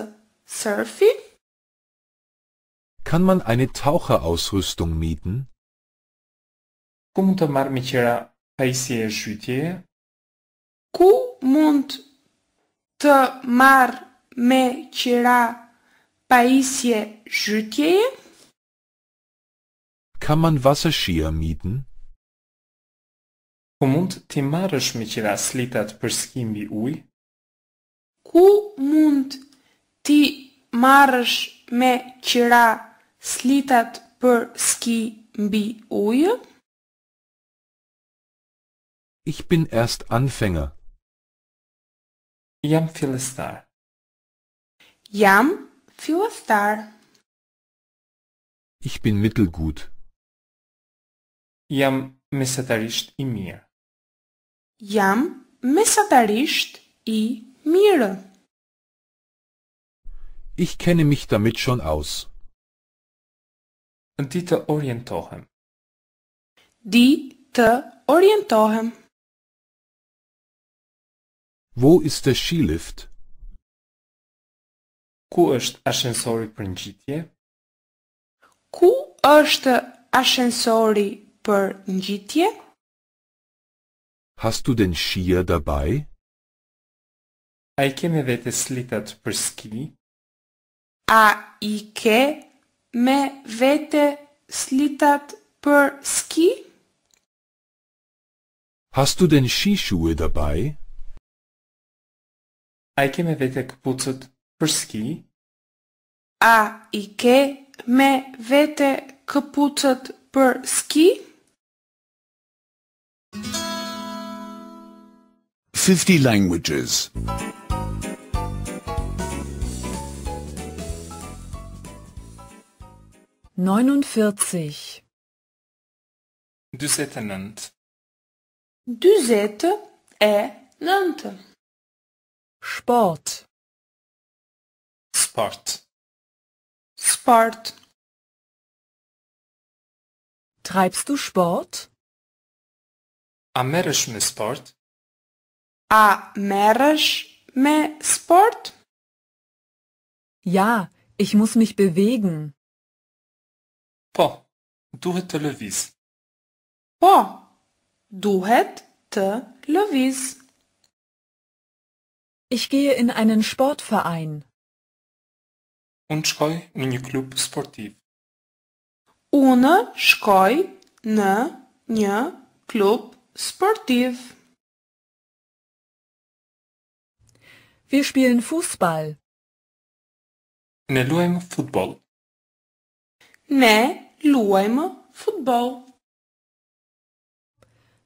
surfi? Kann man eine Taucherausrüstung mieten? Kann man michera mieten? chutier? mund tomar michera paisier chutier? Kann man Wasserskier mieten? Cum mund timarisch michera slitat per schimbi ui? Cu mund slitat për ski mbi ujë. Ich bin erst Anfänger. Jam fillestar. Jam fillestar. Ich bin mittelgut. Jam mesatarisht i mirë. Jam mesatarisht i mirë. Ich kenne mich damit schon aus. Di të orientohem. Di të orientohem. Wo ist der Skilift? Ku është ashensori për ngjitje? Ku është ashensori për ngjitje? Hast du den Skier dabei? Ai kemi vetë slitat për ski. A i ke me vete slitat për ski? Hast du denn Skischuhe dabei? A i ke me vete këpucët për ski? A i ke me vete këpucët për ski? 50 languages 49 Düssetenant Düsette e nante Sport Sport Sport Treibst du Sport? A Amerisch me Sport? A Amerisch me Sport? Ja, ich muss mich bewegen. По. Духата лъвиз. По. Духет те лъвиз. Ich gehe in einen Sportverein. Unë shkoj në një klub sportiv. Unë shkoj në një klub sportiv. Wir spielen Fußball. Ne luajmë futboll. Ne luajmë futbol.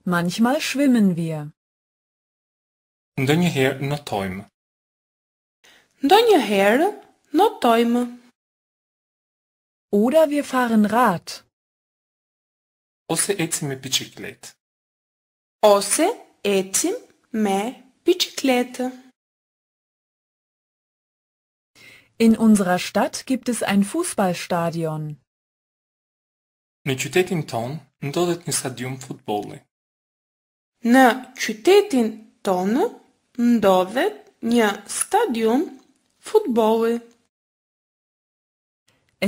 Manchmal schwimmen wir. Ndonjëherë notojmë. Ndonjëherë notojmë. Oder wir fahren Rad. Ose ecim me biçikletë. Ose ecim me biçikletë. In unserer Stadt gibt es ein Fußballstadion. Нечутетен тон додат në stadium futbolli. Në qytetin tonë ndodhet një stadium futbolli.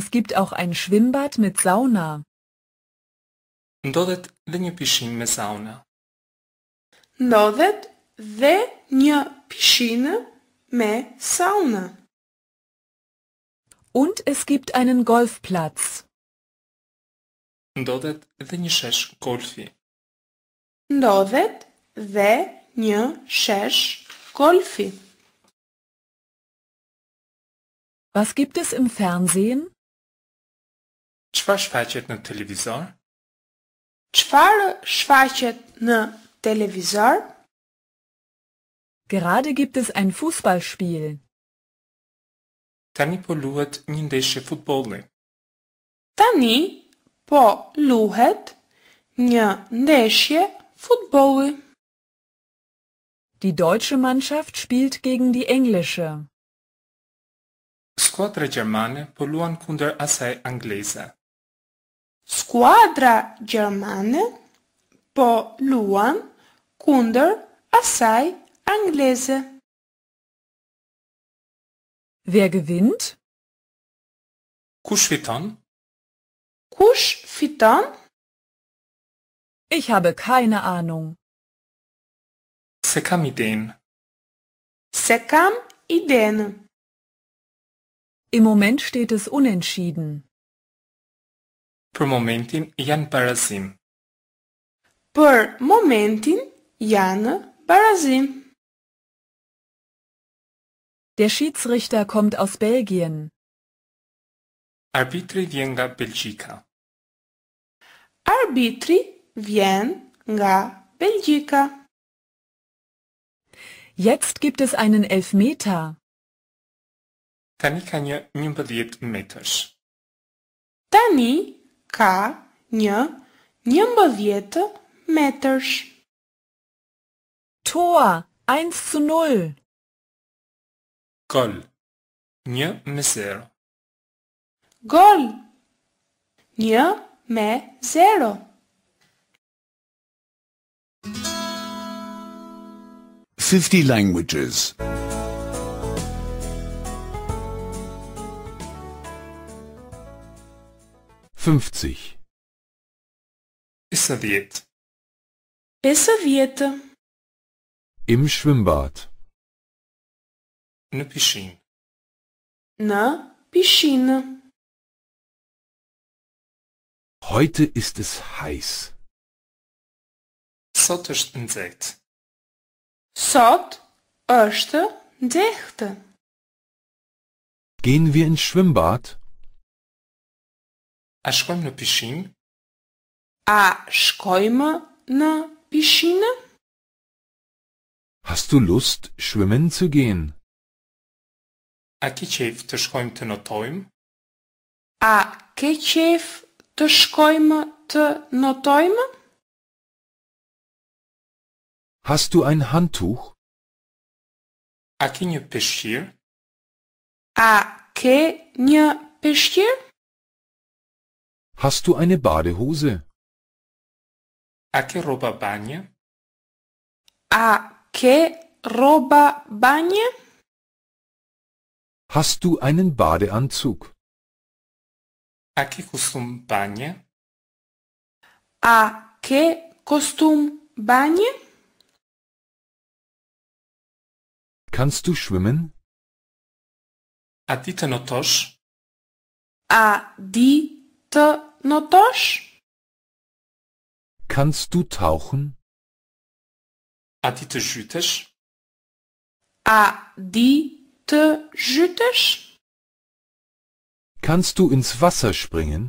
Es gibt auch ein Schwimmbad mit Sauna. Ndodhet dhe një pishinë me sauna. Ndodhet dhe një pishinë me sauna. Und es gibt einen Golfplatz. Ndodhet dhe një shesh kolfi. Ndodhet dhe një shesh kolfi. Was gibt es im Fernsehen? Çfarë shfaqet në televizor? Çfarë shfaqet në televizor? Gerade gibt es ein Fußballspiel. Tani po luhet një ndeshje futbolli. Tani po luhet një ndeshje futbolli. Die deutsche Mannschaft spielt gegen die englische. Squadra germane po luan kunder asaj anglese. Squadra germane po luan kunder asaj anglese. Wer gewinnt? Kush fiton? Kusch fitan? Ich habe keine Ahnung. Sekam Ideen. Sekam Ideen. Im Moment steht es unentschieden. Për momentin janë barazim. Për momentin janë barazim. Der Schiedsrichter kommt aus Belgien. Arbitri vienga Belgica. Arbitri vienga Belgica. Jetzt gibt es einen Elfmeter. Tani ka një 11 metësh. Tani ka një 11 metësh. Tor 1 zu 0. Gol. Një me 0 gol. Një me zero. Fifty languages. 50 Pessoviet. Pessoviet. Im Schwimmbad. Ne Piscina. Na Piscina. Heute ist es heiß. Sottisch Insekt. Sot öste Dichte. Gehen wir ins Schwimmbad? A szkoimy pishin? A szkoimy na pischine? Hast du Lust, schwimmen zu gehen? A kichiew też szkoimy na toim? A kichiew Taschkojme të notojmë? Hast du ein Handtuch? A ke një peshqir? A ke një peshqir? Hast du eine Badehose? A ke roba banje? A ke roba banje? Hast du einen Badeanzug? A che bagne? A che bagne? Kannst du schwimmen? A ty ten otoż? A di te notoż? Kannst du tauchen? A ty te żytesz? A di te żytesz? Kannst du ins Wasser springen?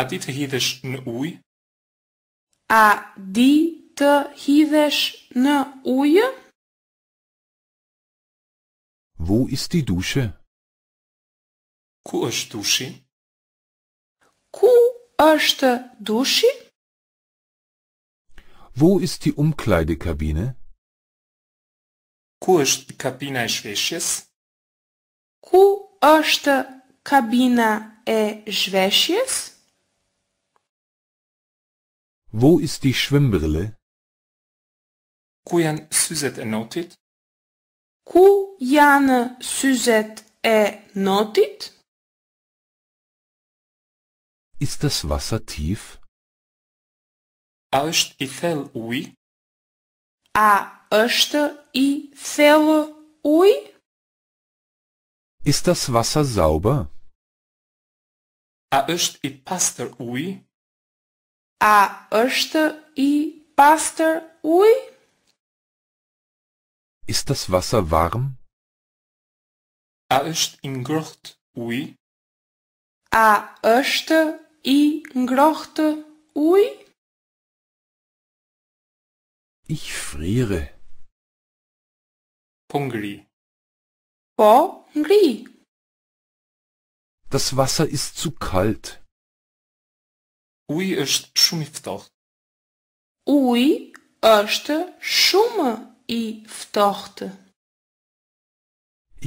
A ti të hidhesh në ujë? A di të hidhesh në ujë? Wo ist die Dusche? Ku është dushi? Ku është dushi? Wo ist die Umkleidekabine? Ku është kabina e shveshjes? Ku Esta cabina e žvejšis? Wo ist die Schwimmbrille? Kujan Suzet e notit? Kujan Suzet e notit? Ist das Wasser tief? Është i thell ui? A është i thellë ui? Ist das Wasser sauber? A është i pastër uji? A është i pastër uji? Ist das Wasser warm? A është i ngrohtë uji? A është i ngrohtë uji? Ich friere. Pongri vor Hongrie. Das Wasser ist zu kalt. Ui ist schumiftocht. Ui ist schumiftocht.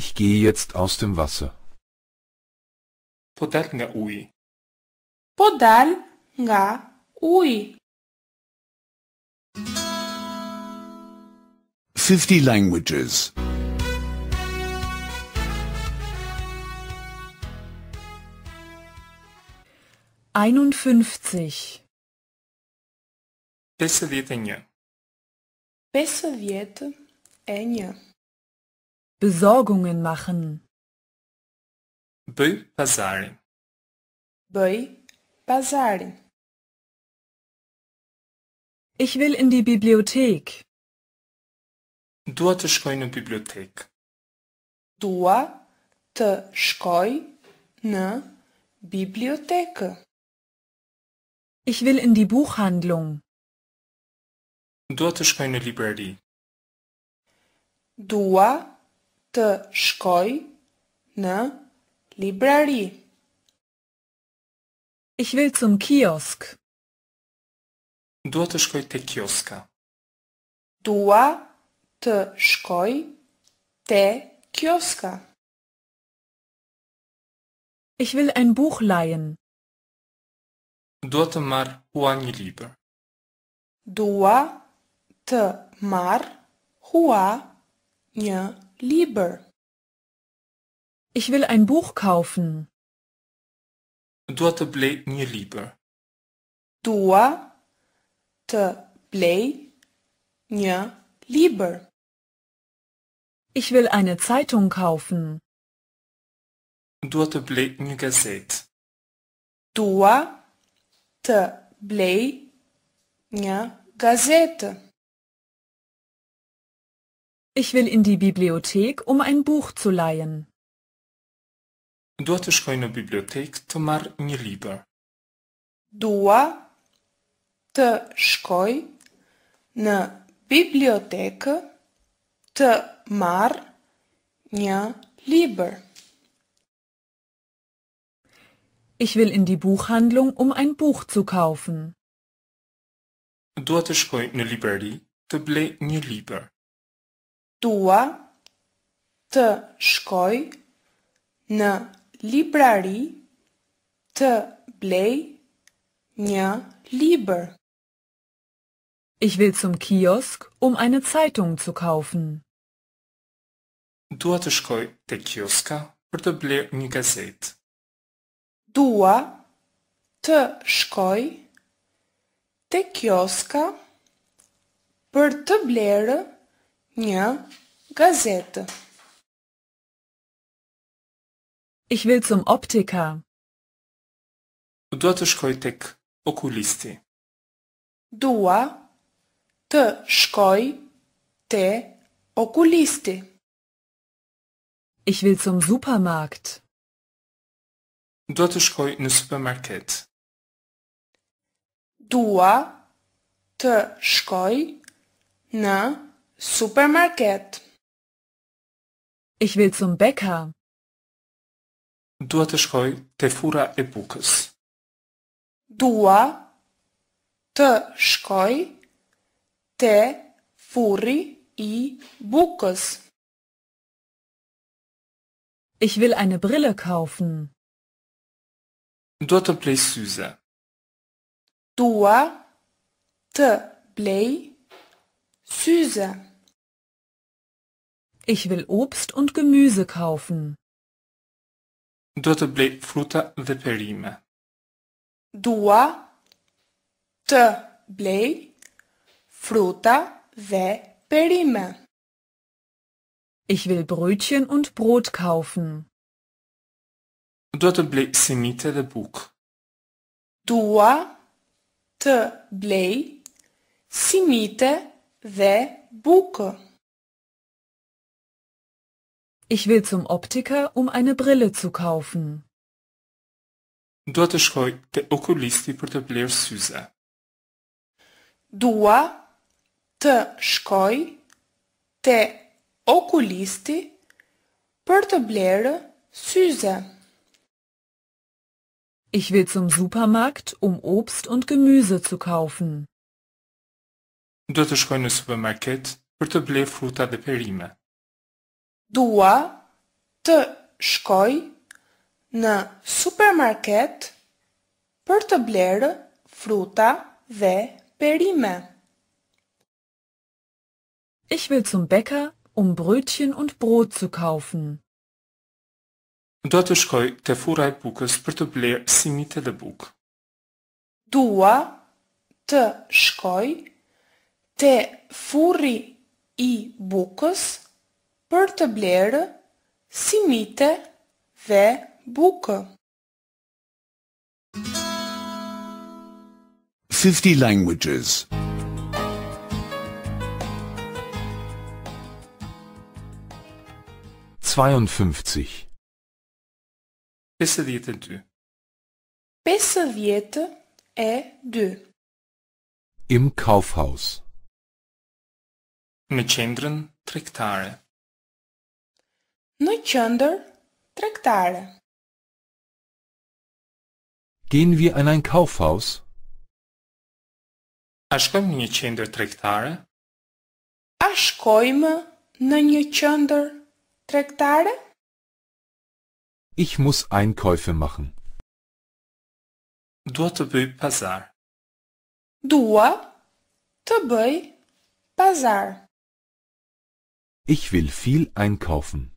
Ich gehe jetzt aus dem Wasser. Podal nga ui. Podal nga ui. 50 languages. 51 Besowjetenie Besowjetenie Besorgungen machen By pazarin. By pazarin. Ich will in die Bibliothek Dua të shkoj në bibliotek Dua të shkoj në bibliotekë ich will in die Buchhandlung. Dort szkoj na library. Dua të shkoj në librari. Ich will zum Kiosk. Dua të shkoj kioska. Dua të shkoj te kioska. Ich will ein Buch leihen. Duat mar huani liber. Dua te mar hua një liber. Ich will ein Buch kaufen. Duat të blej liber. Dua te blei një liber. Ich will eine Zeitung kaufen. Dua te blei një gazet. Dua tablei, ja, Ich will in die Bibliothek, um ein Buch zu leihen. Dort ist keine Bibliothek, tomar nie lieber. Dua të shkoj në bibliotekë të marr një Ich will in die Buchhandlung, um ein Buch zu kaufen. Dua të shkoj në libreri të blej një libër. Dua të shkoj në librari të blej një libër. Ich will zum Kiosk, um eine Zeitung zu kaufen. Dua të shkoj te kioska për të blerë një gazetë dua të shkoj te kioska për të blerë një gazetë. Ich will zum Optiker. Dua të shkoj tek okulisti. Dua të shkoj te okulisti. Ich will zum Supermarkt. Do të shkoj në supermarket. Dua të shkoj në supermarket. Ich will zum Bäcker. Dua të shkoj te fura e bukës. Dua të shkoj te furri i bukës. Ich will eine Brille kaufen. Doar play Dua Doar play Suza. Ich will Obst und Gemüse kaufen. Doar play fruta dhe perime. Dua të blej fruta dhe perime. Ich will Brötchen und Brot kaufen. Dua të blej simite dhe buk. Dua të blej simite dhe buk. Ich will zum Optiker, um eine Brille zu kaufen. Dua të shkoj te okulisti për të bler syze. Dua të shkoj te okulisti për të bler syze. Ich will zum Supermarkt, um Obst und Gemüse zu kaufen. Do të shkoj në supermarket për të blerë fruta dhe perime. Dua të shkoj në supermarket për të blerë fruta dhe perime. Ich will zum Bäcker, um Brötchen und Brot zu kaufen. Do të shkoj të fura e bukës për të blerë simit e dhe bukë. Dua të shkoj të furi i bukës për të blerë simit e dhe bukë. Fifty Languages Cvajon fëmfëcih Pesë dhjetë e dy. Pesë dhjetë e dy. Im Kaufhaus. Në qendrën trektare. Në qendrë trektare. Gehen wir an ein Kaufhaus? A shkojmë në një qendër tregtare? A shkojmë në një qendër tregtare? Ich muss Einkäufe machen. Dua Doar trebuie pazar. Doar trebuie pazar. Ich will viel einkaufen.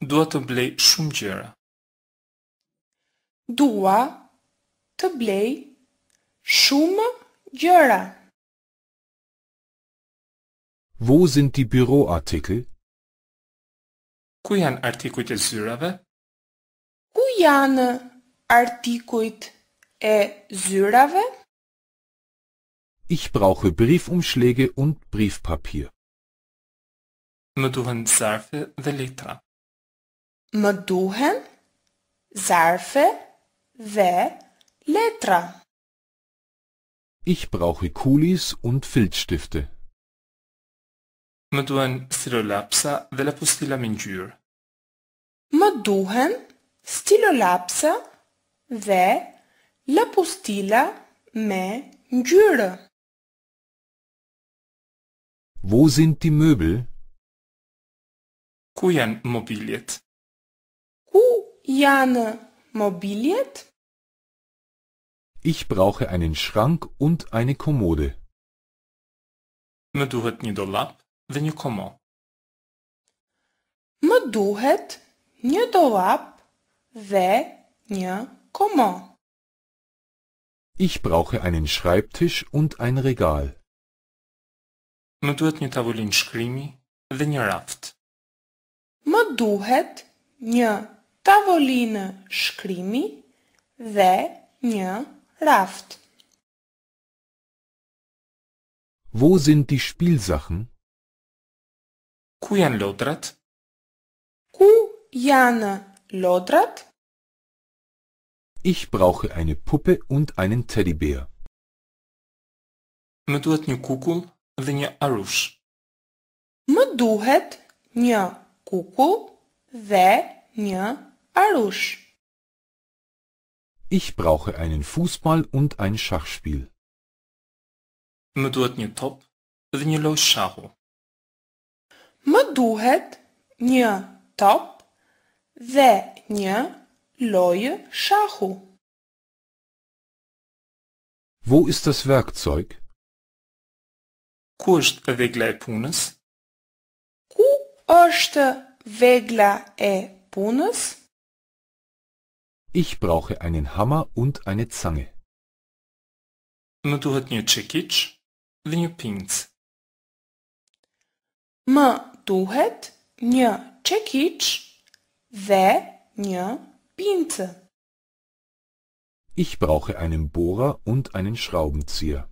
Dua Doar trebuie shumë gjëra. Doar trebuie shumë gjëra. Wo sind die Büroartikel? Kujan artikujt e zyrave? Ku janë artikujt e zyrave? Ich brauche Briefumschläge und Briefpapier. Më duhen zarfe dhe letra. Më duhen zarfe dhe letra. Ich brauche Kulis und Filzstifte. مدوهن ستيلو لابسا della postilla minjur. مدوهن ستيلو لابسا della postilla minjur. Wo sind die Möbel? Ku jan mobiljet? Ku jan mobiljet? Ich brauche einen Schrank und eine Kommode. Me duhet një dollap veniu Më duhet një dollap dhe një komod. Ich brauche einen Schreibtisch und ein Regal. Më duhet një tavolinë shkrimi dhe një raft. Më duhet një tavolinë shkrimi dhe një raft. Wo sind die Spielsachen? Кој lodrat? Ku jana lodrat? Ich brauche eine Puppe und einen Teddybär. Më duhet një kukull dhe një arush. Më duhet një kukull dhe një arush. Ich brauche einen Fußball und ein Schachspiel. Më duhet një top dhe një lojë shahu. Më duhet një top dhe një lojë shahu. Wo ist das Werkzeug? Ku është vegla e punës? Ku është vegla e punës? Ich brauche einen Hammer und eine Zange. Më duhet një çekiç dhe një pincë. Më духът ня чекич ве ня пинце. Ich brauche einen Bohrer und einen Schraubenzieher.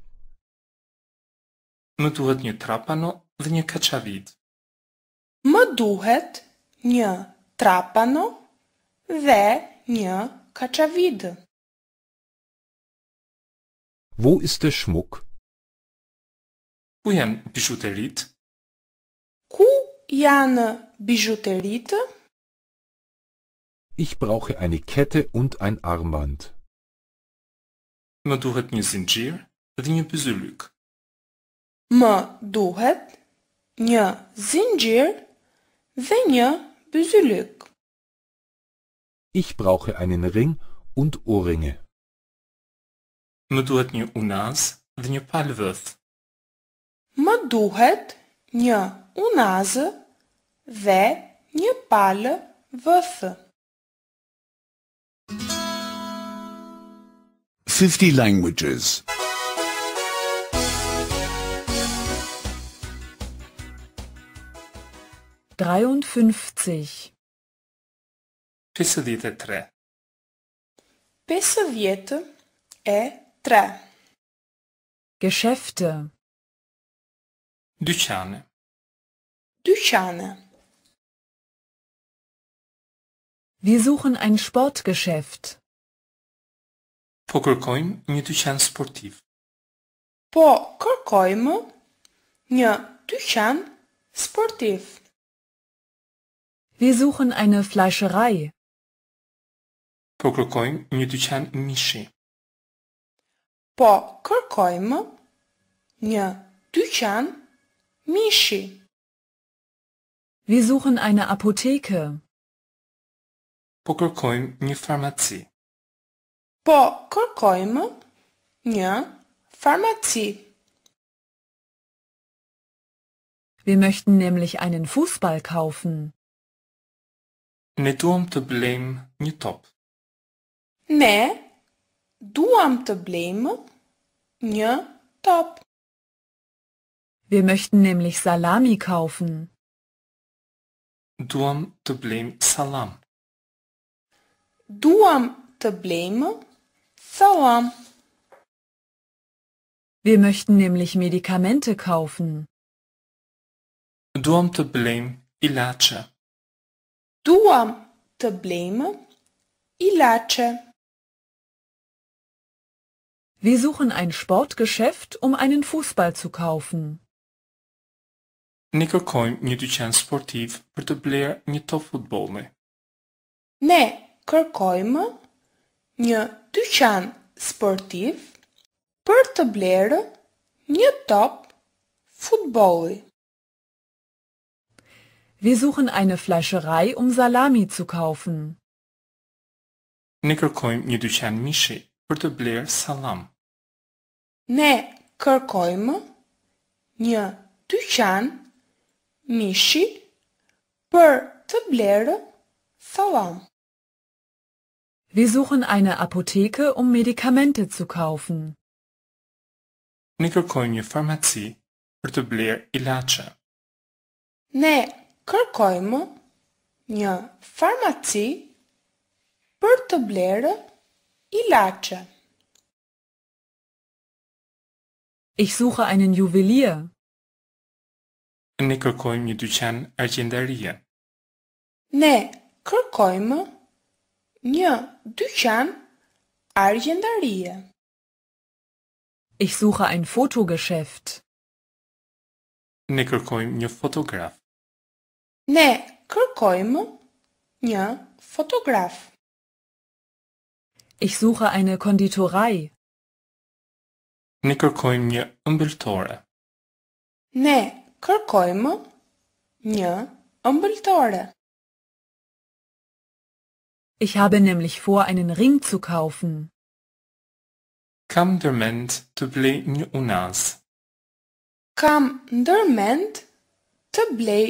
Më duhet një trapano dhe një kaçavit. Më duhet një trapano dhe një kaçavid. Wo ist der Schmuck? Ku janë bishuterit? Jana Bijouteriete? Ich brauche eine Kette und ein Armband. Mă duhet një zinxhir dhe një byzylyk. Më duhet një zinxhir dhe një byzylyk. Ich brauche einen Ring und Ohrringe. Më duhet një unaz dhe një palvëth. Më duhet një unazë dhe një palë vëthë. 50 languages. 53 53 e 3 Geschäfte Dükkane Dükkane Wir suchen ein Sportgeschäft. Покъркойм një dyqan sportiv. Po, kërkojmë një dyqan sportiv. Wir suchen eine Fleischerei. Po kërkojmë një dyqan mishi. Po, kërkojmë një dyqan mishi. Wir suchen eine Apotheke. Поколкојм një farmaci. Po kërkojmë një farmaci. Wir möchten nämlich einen Fußball kaufen. Ne duam të blejmë një top. Ne duam të blejmë një top. Wir möchten nämlich Salami kaufen. Duam të blejmë salam duam problema sauam. Wir möchten nämlich Medikamente kaufen. Duam problem ilače. Duam problema ilace. Wir suchen ein Sportgeschäft, um einen Fußball zu kaufen. Nikakoj ne ni dućan sportiv, për të bler një top futbolli. Ne kërkojmë një dyqan sportiv për të blerë një top futbolli. Wir suchen eine Fleischerei, um Salami zu kaufen. Ne kërkojmë një dyqan mishi për të blerë salam. Ne kërkojmë një dyqan mishi për të blerë salam. Wir suchen eine Apotheke, um Medikamente zu kaufen. Nikërkojmë një e farmaci për të blerë ilaçe. Ne kërkojmë një farmaci për të blerë ilaçe. Ich suche einen Juwelier. E ne kërkojmë një dyqan argjendarie. Ne kërkojmë Një dyqan argjendarie. Ich suche ein Fotogeschäft. Ne kërkojmë një fotograf. Ne kërkojmë një fotograf. Ich suche eine Konditorei. Ne kërkojmë një ëmbëltore. Ne kërkojmë një ëmbëltore. Ich habe nämlich vor, einen Ring zu kaufen. Kam der ment të blej një unas? Kam ndërmend të blej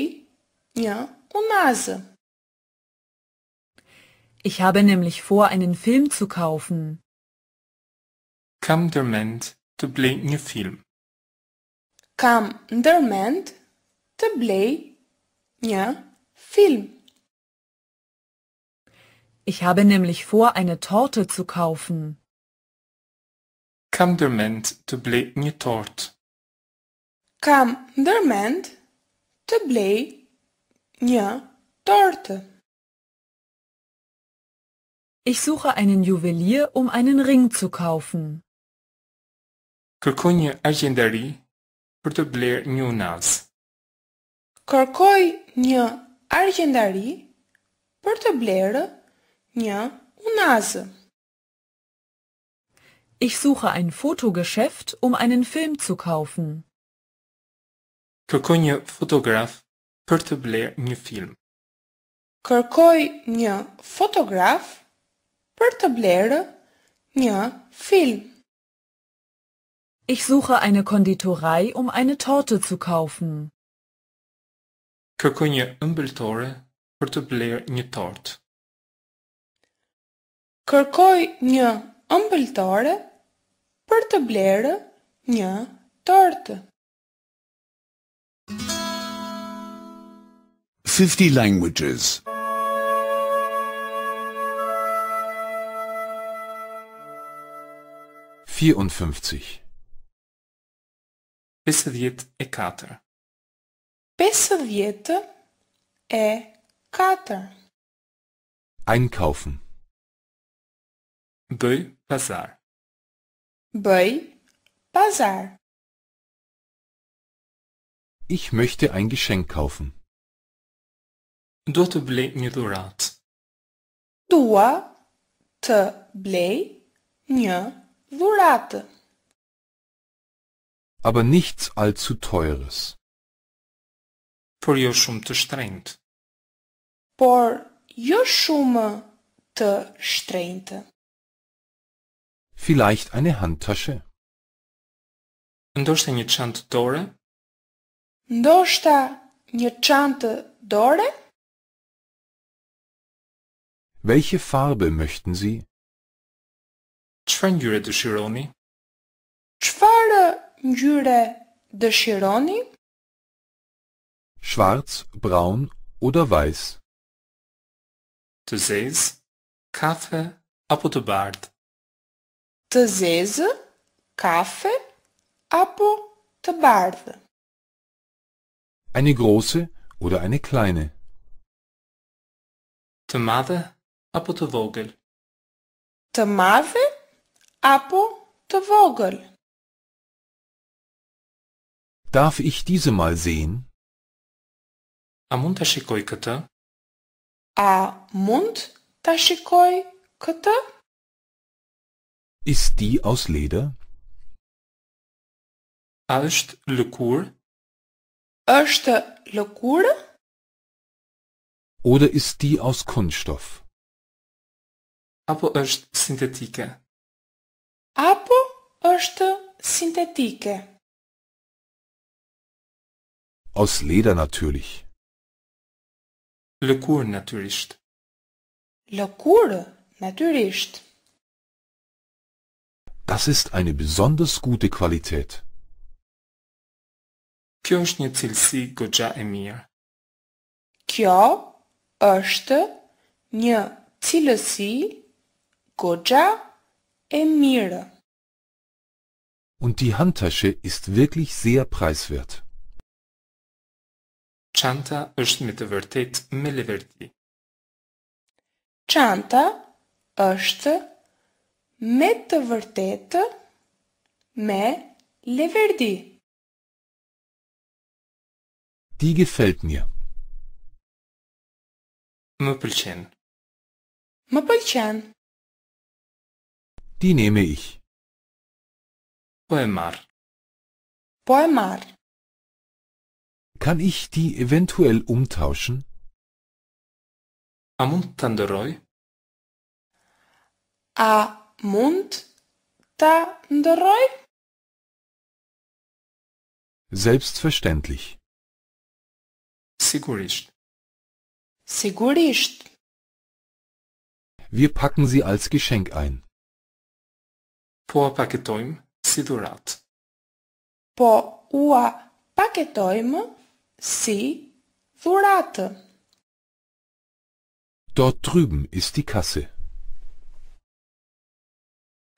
një unazë. Ich habe nämlich vor, einen Film zu kaufen. Kam ndërmend të blej një film? Kam ndërmend të blej një film. Ich habe nämlich vor, eine Torte zu kaufen. Kan du ment te bli një tort? Kam ndërmend të blej një torte. Ich suche einen Juwelier, um einen Ring zu kaufen. Kërkoj një argjendari për të bler një unaz. Kërkoj një argjendari për të blerë ja, Nase. Ich suche ein Fotogeschäft, um einen Film zu kaufen. Kërkonjë fotograf për të bler një film. Kërkoj një fotograf për të blerë një film. Ich suche eine Konditorei, um eine Torte zu kaufen. Kërkoj një ëmbëltore për të bler një tortë. kërkoj një ëmbëltore për të blerë një tortë. 50 languages. Pesë dhjetë e katër Pesë e katër Einkaufen Bem passar. Bem passar. Ich möchte ein Geschenk kaufen. Du Dort blei një dhurat. Dua të blej një dhuratë. Aber nichts allzu teures. Por jo shumë të shtrenjtë. Por jo shumë të shtrenjtë. Vielleicht eine Handtasche? Ndoshta një çantë dore? Ndoshta një çantë dore? Welche Farbe möchten Sie? Çfarë ngjyre dëshironi? Çfarë ngjyre dëshironi? Schwarz, braun oder weiß? Të zezë, kafe apo të bardhë? Тезеза, Kaffee, Apo, Tabarde. Eine große oder eine kleine. Tomada, Apo, Vogel. Tomave, Apo, Vogel. Darf ich diese mal sehen? Am Mund-Taschikoi-Kata. A Mund-Taschikoi-Kata. Ist die aus Leder? Ësht lëkur? Është lëkura? Oder ist die aus Kunststoff? Apo është sintetike? Apo është sintetike? Aus Leder natürlich. Lëkur natyrisht. Lëkur natyrisht. Das ist eine besonders gute Qualität. Kjo është një cilësi goxha e mirë. Kjo është një cilësi goxha e mirë. Und die Handtasche ist wirklich sehr preiswert. Çanta është me të vërtet me leverti. Çanta është me të vërtetë, me Leverdi. Die gefällt mir. Më pëlqen. Më pëlqen. Die nehme ich. Po e marr. Po e marr. Kann ich die eventuell umtauschen? A mund të ndërroj? A Mund Munterndroi? Selbstverständlich. Sigurist. Sigurist. Wir packen sie als Geschenk ein. Po paketojm si durat. Po ua paketojm si durat. Dort drüben ist die Kasse.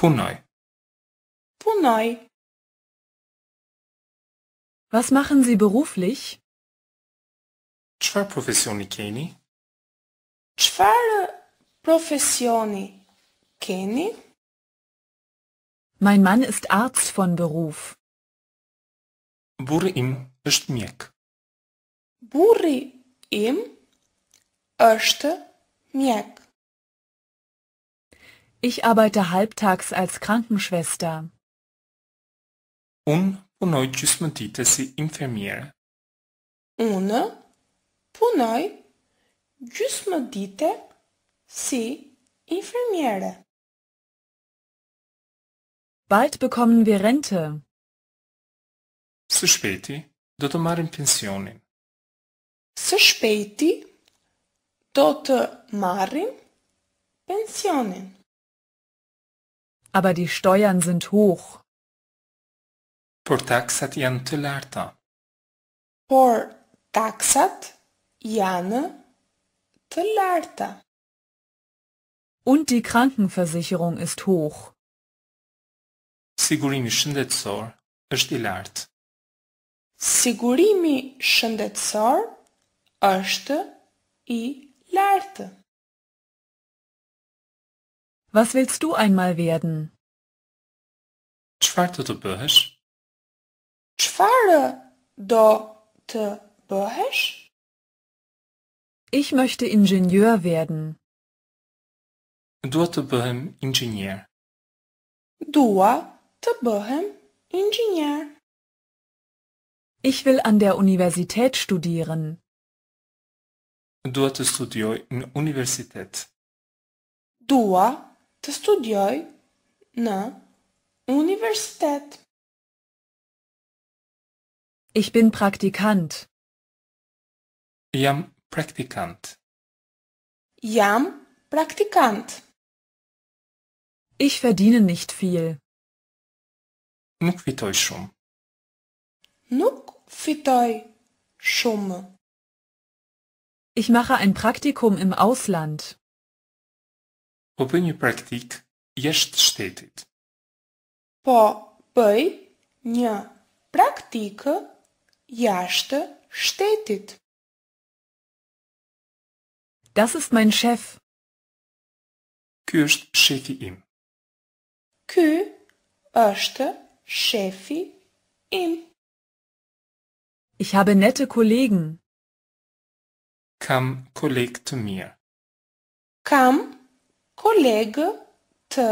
Punai. Punai. Was machen Sie beruflich? Czwer professioni keni? Czwer professioni keni? Mein Mann ist Arzt von Beruf. Buri im ist Miek. Buri im ist Miek. Ich arbeite halbtags als Krankenschwester. Un po' noi ci siamo dite infermiere. Una po' noi ci siamo dite infermiere. Bald bekommen wir Rente. Sospeti do tomare in pensione. Sospeti do tomare in pensione. Aber die Steuern sind hoch. Por taxat janë të larta. Por taxat janë të larta. Und die Krankenversicherung ist hoch. Sigurimi shëndetësor është i lartë. Sigurimi shëndetësor është i lartë. Was willst du einmal werden? Czwarte to byś? Czwarte do ty byś? Ich möchte Ingenieur werden. Du to byłem Ingenieur. Du to byłem Ingenieur. Ich will an der Universität studieren. Du to studiuj na Universität. Du que studiò na Universität. Ich bin Praktikant. Jam Praktikant. Jam Praktikant. Ich verdiene nicht viel. Nuk fitoj shumë. Nuk fitoj shumë. Ich mache ein Praktikum im Ausland. Opiniu praktik jeshtë shtetit. Po, bëj një praktikë jashtë shtetit. Das ist mein Chef. Ky është shefi im. Ky është shefi im. Ich habe nette Kollegen. Kam Kolleg zu mir. Kam kolegë të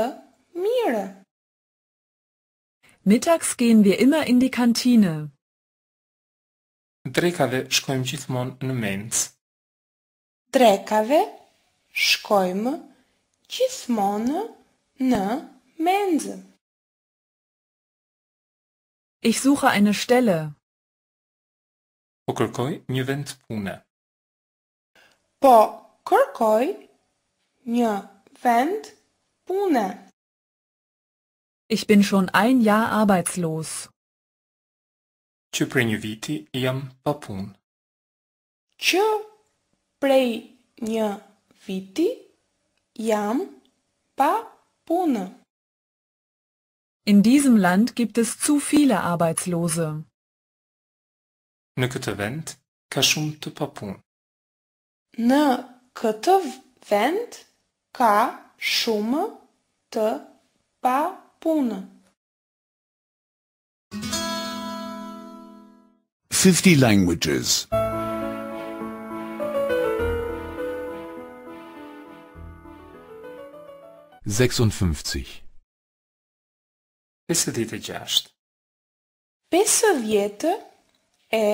mirë. Mittags gehen wir immer in die Kantine. Drekave shkojmë gjithmonë në mens. Drekave shkojmë gjithmonë në mens. Ich suche eine Stelle. Po kërkoj një vend pune. Po kërkoj një vend pune. Vent Pune. Ich bin schon ein Jahr arbeitslos. Če prenjeviti jam pa pun. Če prenjeviti jam In diesem Land gibt es zu viele Arbeitslose. Në këtë vend ka shumë të papun. Në këtë vend Ca shumë të pa punë. 50 languages. 56 56 50 e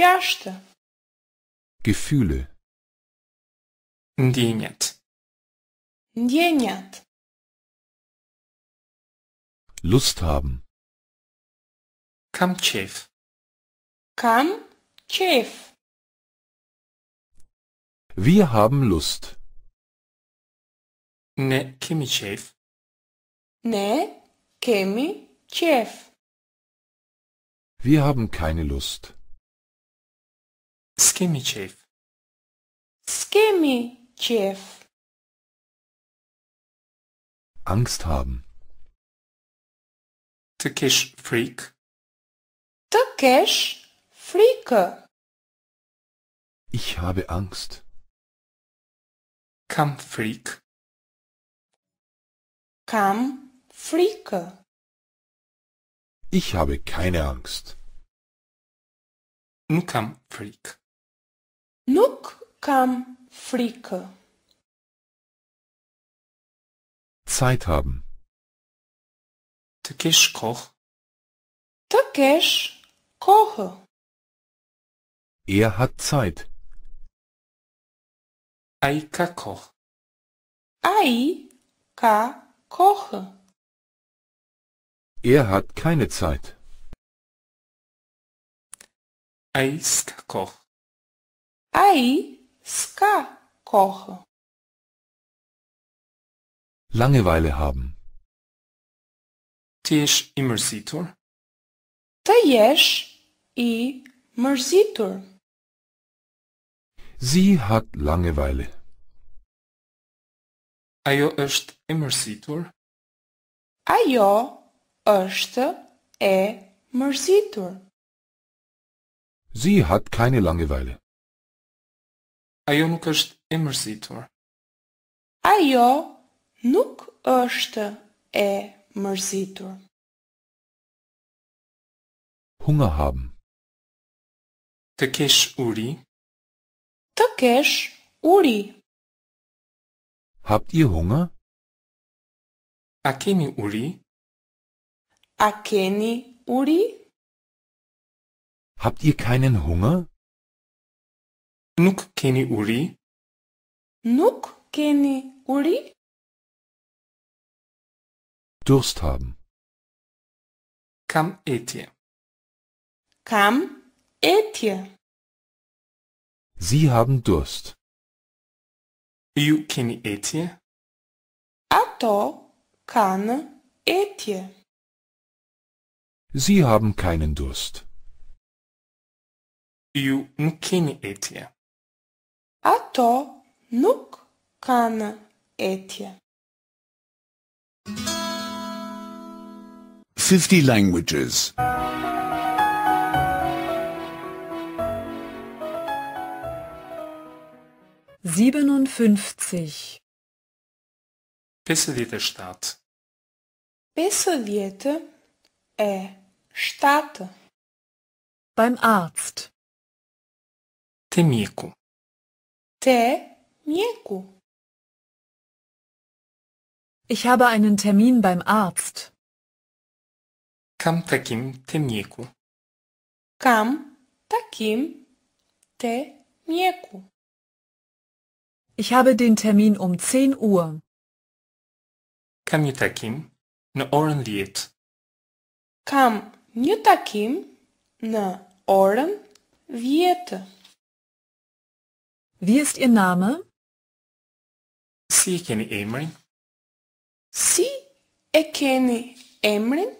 6 Gefühle Ndjenjet денят Lust haben. Kamchev. Kamchev. Wir haben Lust. Ne Kimichev. Ne Kimichev. Wir haben keine Lust. Skimichev. Skimichev. Angst haben. Türkisch Freak. Türkisch Freak. Ich habe Angst. Kampffreak. Kampffreak. Ich habe keine Angst. Nukam Freak. Nukam Freak. Zeit haben. Türkisch koch. Türkisch koche. Er hat Zeit. Aika koch. Aika koche. Er hat keine Zeit. Eiska koch. Ai ska koche. Langeweile haben. Ti jesh i mërzitur? Të jesh i mërzitur. Sie hat Langeweile. Ajo është e mërzitur. Ajo është e mërzitur. Sie hat keine Langeweile. Ajo nuk është e mërzitur. Ajo është e mërzitur. nuk është e mërzitur. Hunger haben. Të kesh uri. Të kesh uri. Habt ihr Hunger? A keni uri? A keni uri? Habt ihr keinen Hunger? Nuk keni uri? Nuk keni uri? Durst haben. Kam etie. Kam etie. Sie haben Durst. Ju kini etie? Ato to kan etie. Sie haben keinen Durst. Ju nkini etie? Ato nuk kan etie. 50 languages. 57. Pessoviete-Staat. Pessoviete е Beim Arzt. Temico. Temico. Ich habe einen Termin beim Arzt. Kam takim te mieku. Kam takim te mieku. Ich habe den Termin um 10 Uhr. Kam nie takim na orën 10. Kam një takim në orën 10. Wie ist Ihr Name? Si e keni emrin? Si e keni emrin?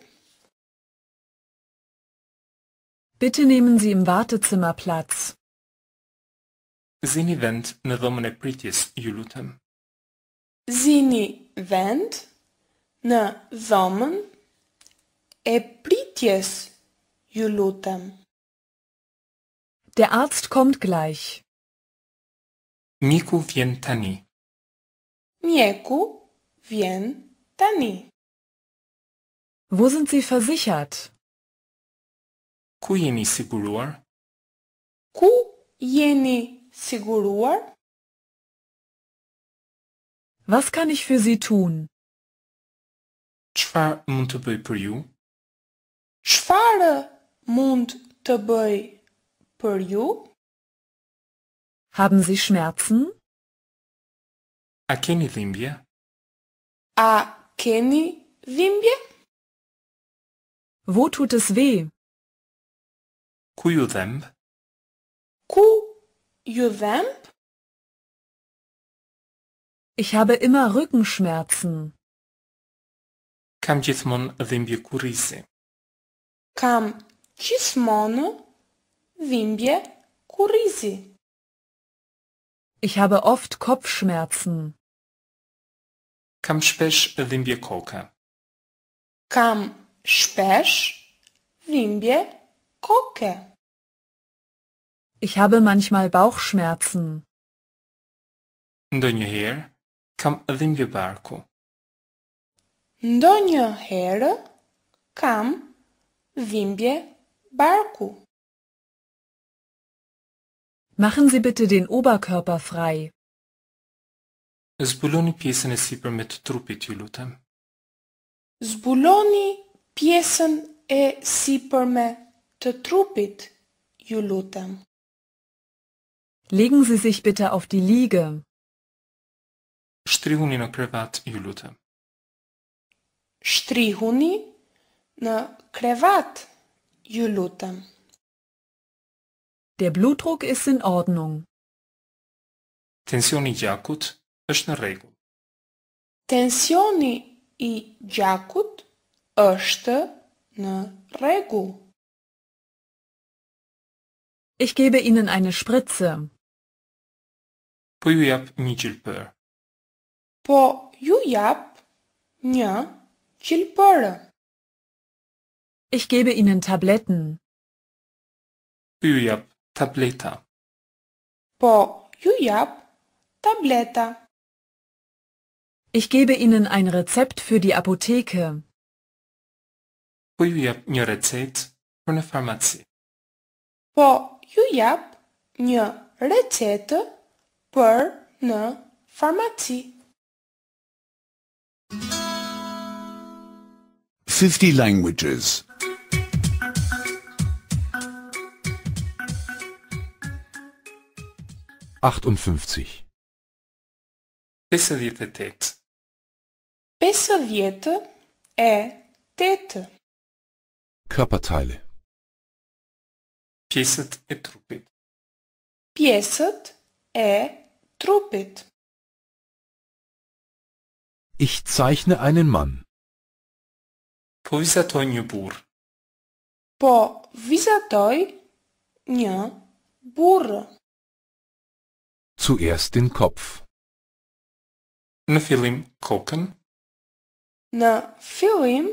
Bitte nehmen Sie im Wartezimmer Platz. Zini vent në dhomën e pritjes, ju lutem. Zini vent në dhomën e pritjes, ju lutem. Der Arzt kommt gleich. Miku vjen tani. Mjeku vjen tani. Wo sind Sie versichert? Ku jeni siguruar? Ku jeni siguruar? Was kann ich für Sie tun? Çfarë mund të bëj për ju? Çfarë mund të bëj për ju? Haben Sie Schmerzen? A keni dhimbje? A keni dhimbje? Wo tut es weh? Cu ju Ich habe immer Rückenschmerzen. Kam gjithmonë dhimbje kurrisi. Kam gjithmonë dhimbje kurrisi. Ich habe oft Kopfschmerzen. Kam shpesh dhimbje koke. Kam shpesh dhimbje Gucke. Ich habe manchmal Bauchschmerzen. Donho here kam limby barku. Donho here kam limby barku. Machen Sie bitte den Oberkörper frei. Zbuloni pjesën e sipër me të trupit, ju lutem. Zbuloni pjesën e sipërme Потрупит Юлюта. Legen Sie sich bitte auf die Liege. Штригуни на креват Юлюта. Штригуни на креват Юлюта. Der Blutdruck ist in Ordnung. Tensioni gjakut është në rregull. Tensioni i jakut është në rregull. Ich gebe Ihnen eine Spritze. Po ju jap një qilpër. Po ju jap një qilpërë. Ich gebe Ihnen Tabletten. Po ju jap tableta. Po ju jap tableta. Ich gebe Ihnen ein Rezept für die Apotheke. Po ju jap një recetë për në farmaci. Po ju jap një recetë për në farmaci. 50 languages. Achtundfünfzig. Pesëdhjetë e tetë. Pesëdhjetë e tetë. Körperteile. Pieset е трупит. Pieset е трупит. Ich zeichne einen Mann. Po той një burr. Po viza toj një burr. Zuerst den Kopf. Në fillim kokën. Në fillim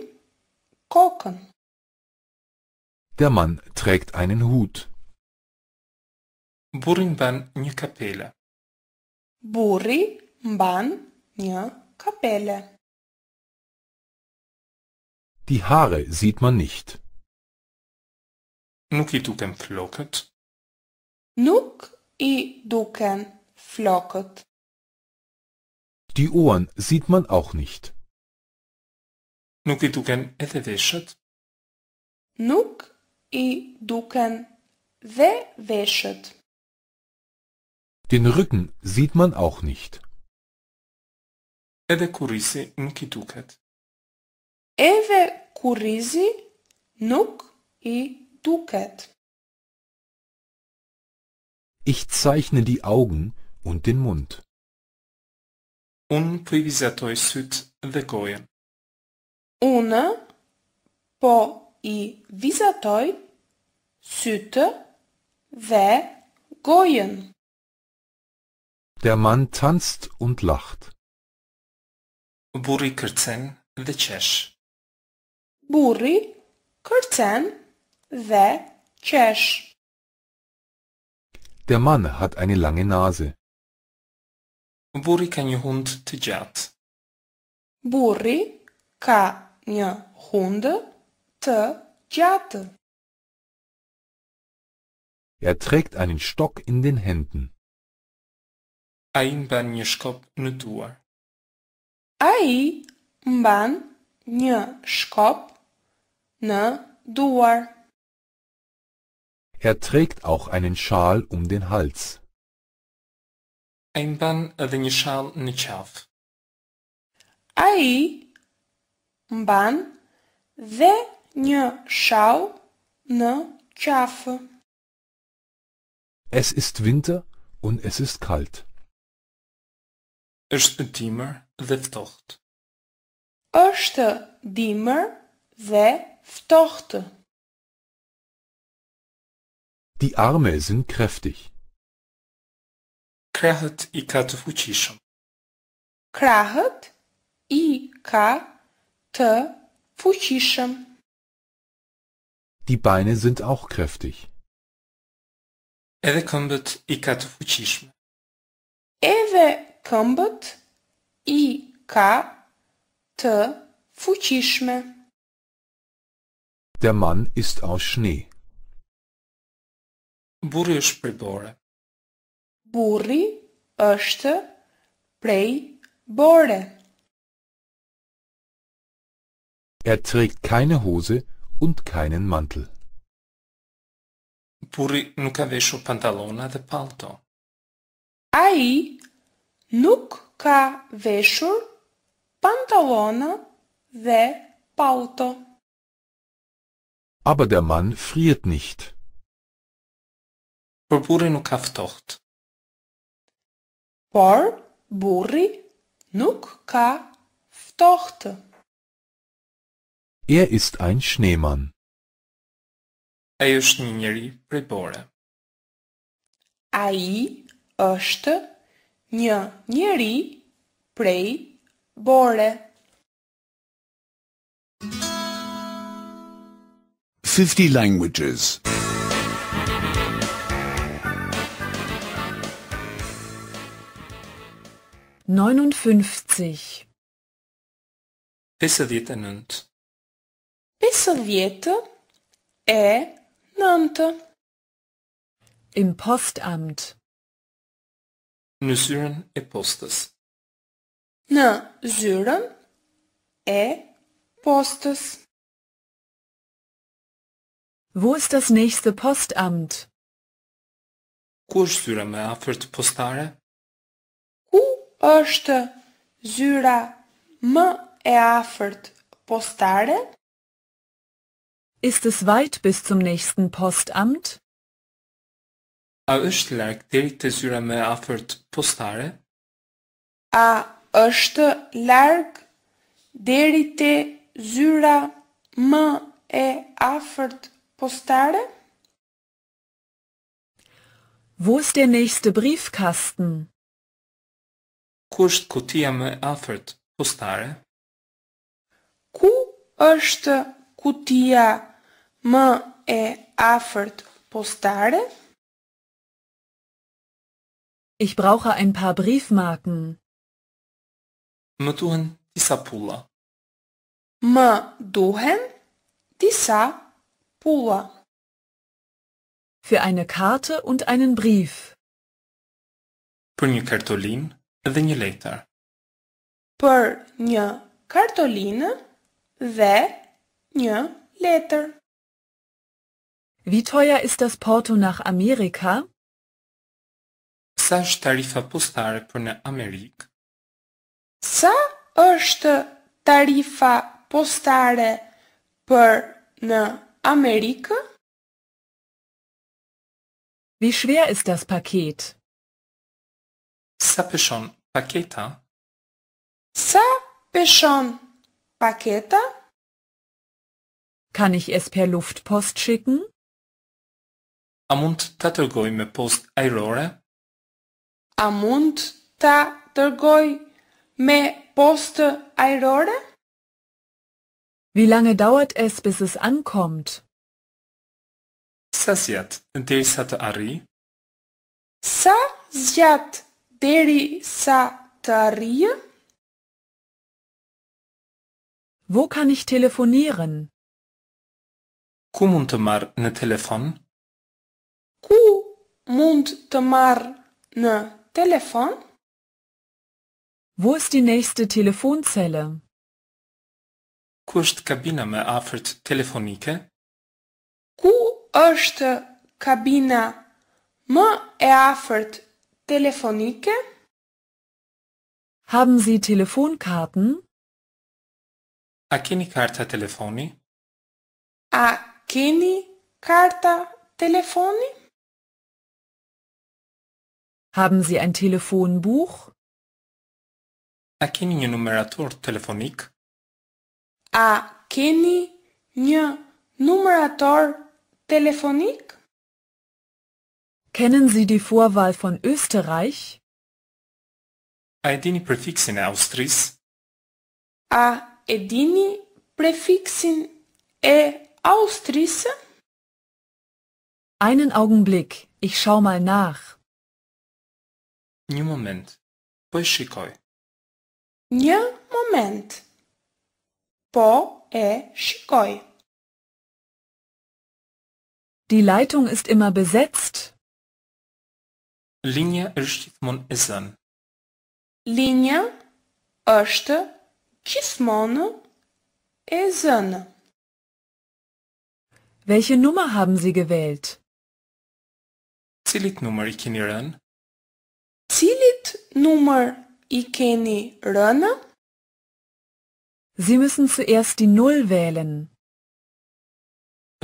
kokën. Der Mann trägt einen Hut. Burri mban një kapele. Burri mban një kapele. Die Haare sieht man nicht. Nuk i duken flokët. Nuk i duken floket. Die Ohren sieht man auch nicht. Nuk i duken edhe veshët. Nuk и дукан се wäschet. Den Rücken sieht man auch nicht. Edhe kurizi nuk i duket. Edhe kurizi nuk i duket. Ich zeichne die Augen und den Mund. Un privizatoj syt dhe gojen. Unë po i visa той ve dhe gojen. Der Mann tanzt und lacht. Burri kërcen dhe qesh. Burri kërcen dhe qesh. Der Mann hat eine lange Nase. Burri ka një hund të gjatë. Burri ka një hund të gjatë. Er trägt einen Stock in den Händen. Ai banjëshkop në duar. Ai mban një shkop në duar. Er trägt auch einen Schal um den Hals. Ai mban edhe një shall në qafë. Ai mban dhe schau Es ist Winter und es ist kalt. Është dimër dhe ftohtë. Është dimër dhe ftohtë. Die Arme sind kräftig. Krahët i ka të fuqishëm. Krahët i ka të fuqishëm. Die Beine sind auch kräftig. Eve këmbët i ka të fuqishme. Eve këmbët i ka të fuqishme. Der Mann ist aus Schnee. Burri është prej bore. Burri është Er trägt keine Hose, und keinen Mantel. Puri nuk ka veshur pantallona palto. Ai nuk ka veshur pantallona dhe palto. Aber der Mann friert nicht. Por burri nuk ka Por burri nuk ka ftohtë. Er ist ein Schneemann. Ai është një njeri prej bore. Ai është një njeri prej bore. 50 languages. 59 59 Dies e Nanta Im Postamt në zyren e postës Në zyrën e postës Wo ist das nächste Postamt Ku është zyra më afërt postare Ku është zyra më e afërt postare Ist es weit bis zum nächsten Postamt? A është larg deri te zyra më afërt postare? A është larg deri te zyra më e afërt postare? Wo ist der nächste Briefkasten? Ku është kutia më afërt postare? Ku është kutia më e afërt postare Ich brauche ein paar Briefmarken. Më duhen disa pulla. Më duhen disa pulla. Für eine Karte und einen Brief. Për një kartolinë dhe një letër. Për një kartolinë dhe një letër. Wie teuer ist das Porto nach Amerika? Sa tarifa postare për në ne Amerikë? Sa është tarifa postare për në ne Amerikë? Wie schwer ist das Paket? Sa peshon paketa? Sa peshon paketa? Kann ich es per Luftpost schicken? Amund mund ta dërgoj me post ajrore? Amund mund ta dërgoj me post ajrore? Wie lange dauert es, bis es ankommt? Sa zjat derisa të arri? Sa zjat derisa të arri? Wo kann ich telefonieren? Ku mund të marr në ne telefon? Mund të marr në telefon? Wo ist die nächste Telefonzelle? Ku është kabina më afërt telefonike? Ku është kabina më e afërt telefonike? Haben Sie Telefonkarten? A keni karta telefoni? A keni karta telefoni? Haben Sie ein Telefonbuch? Aqui një numerator telefonik? A keni një numerator telefonik? Kennen Sie die Vorwahl von Österreich? A e dini prefiksin e Austrisë? A e dini prefiksin e Austrisë? Einen Augenblick, ich schau mal nach. Nie moment. Poszukaj. Nie moment. Po e szukaj. Die Leitung ist immer besetzt. Linia është gjithmonë e zënë. Linja është gjithmonë e zënë. Welche Nummer haben Sie gewählt? Cilit numër keni rënë? Cilit Nummer ikeni keni Sie müssen zuerst die Null wählen.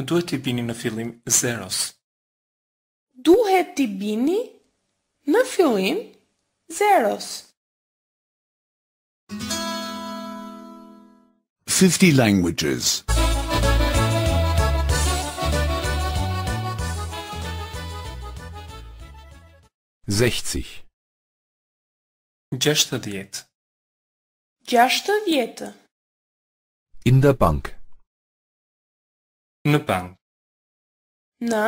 Duhet t'i bini në fillim zeros. Duhet t'i bini në fillim zeros. 50 languages. 60 Дяща диета. Дяща диета. In der Bank. Na Bank. Na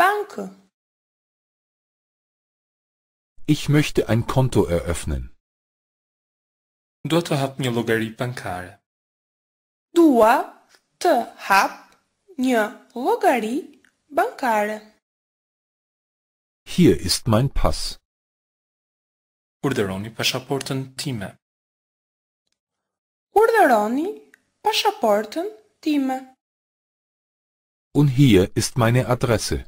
Bank. Ich möchte ein Konto eröffnen. Dort hab mir Logarie Bankare. Dort hab mir Logarie Bankare. Hier ist mein Pass. urderoni pashaportën time. Urderoni pashaportën time. Un hier ist meine Adresse.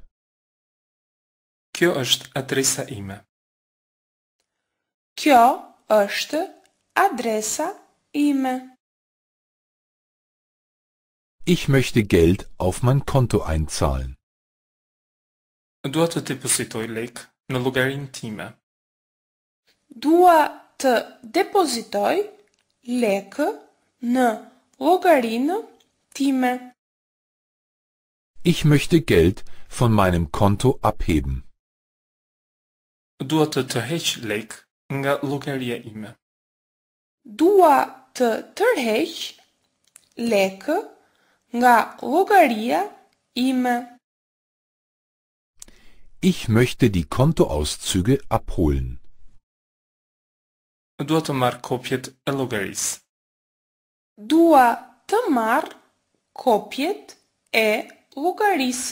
Kjo është adresa ime. Kjo është adresa ime. Ich möchte Geld auf mein Konto einzahlen. Dua të depozitoj lek në llogarinë time. Duat depozitoj lek në llogarinë time. Ich möchte Geld von meinem Konto abheben. Dua të tërheq lek nga llogaria ime. Dua të tërheq lek nga llogaria ime. Ich möchte die Kontoauszüge abholen. Dua të marr kopjet e llogaris. Dua të marr kopjet e llogaris.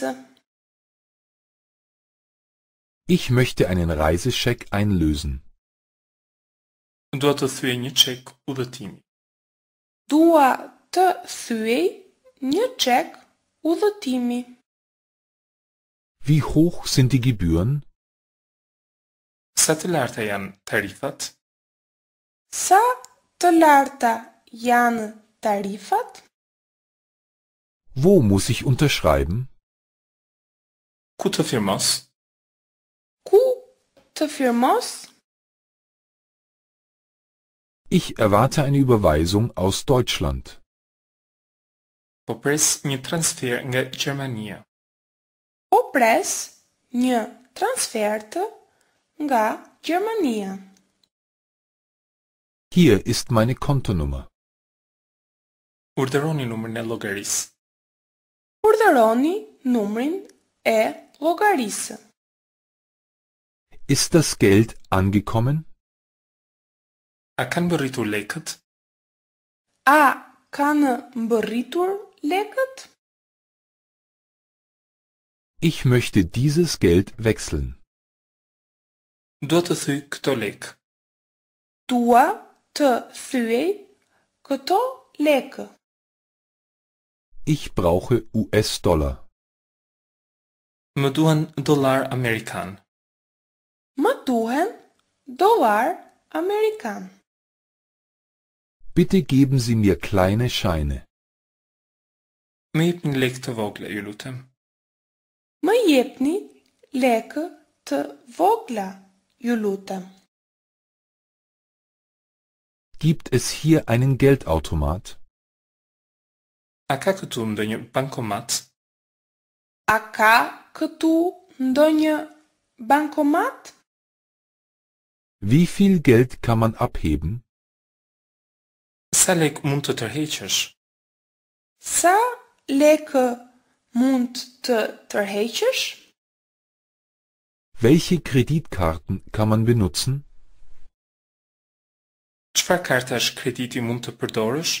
Ich möchte einen Reisescheck einlösen. Dua të thyej një çek udhëtimi. Dua të thyej një çek udhëtimi. Wie hoch sind die Gebühren? Sa të larta janë tarifat? Sa të larta janë tarifat? Wo muss ich unterschreiben? Ku të firmos? Ku të firmos? Ich erwarte eine Überweisung aus Deutschland. Po pres një transfer nga Gjermania. Po pres një transfer të nga Gjermania. Hier ist meine Kontonummer. Urdhëroni numrin e llogarisë. Urdhëroni numrin e llogarisë. Ist das Geld angekommen? A kanë mbërritur lekët? A kanë mbërritur lekët? Ich möchte dieses Geld wechseln. Dua të thyj këto lekë. Dua të thyej këto lekë. Ich brauche US-Dollar. Më duhen dollar amerikan. Më duhen dollar amerikan. Bitte geben Sie mir kleine Scheine. Më jepni lekë të vogla, ju lutem. Më jepni lekë të vogla, ju lutem. Gibt es hier einen Geldautomat? Aka këtu ndonjë bankomat? Aka këtu ndonjë bankomat? Wie viel Geld kann man abheben? Sa mund të tërheqësh? Sa lekë mund të tërheqësh? Welche Kreditkarten kann man benutzen? Qëfar kartash krediti mund të përdorësh?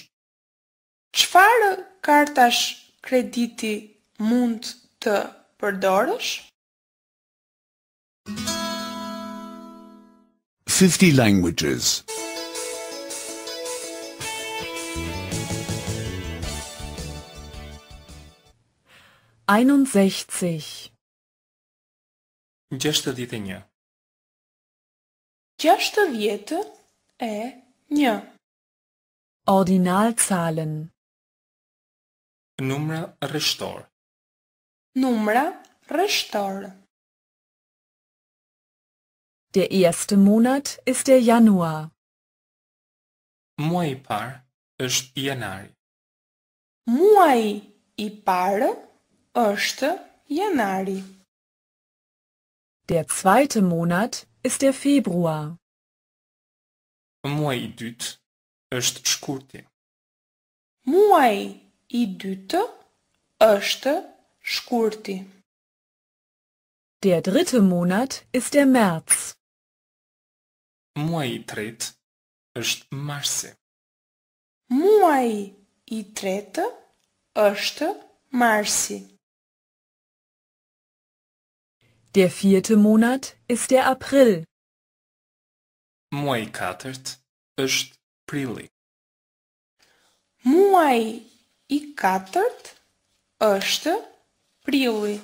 Qëfar kartash krediti mund të përdorësh? 50 languages Gjështë dhjetë e një. Gjështë dhjetë e Ja. Ordinalzahlen. Numra Restore. Numra Restore. Der erste Monat ist der Januar. Muaj par parë është janari. Muaj i par është janari. Der zweite Monat ist der Februar. Muaj i dytë është shkurti. Muaj i dytë është shkurti. Der dritte Monat ist der März. Muaj i tretë është marsi. Muaj i tretë është marsi. Der vierte Monat ist der April. Muaj i katërt është prilli. Muaj i katërt është prilli.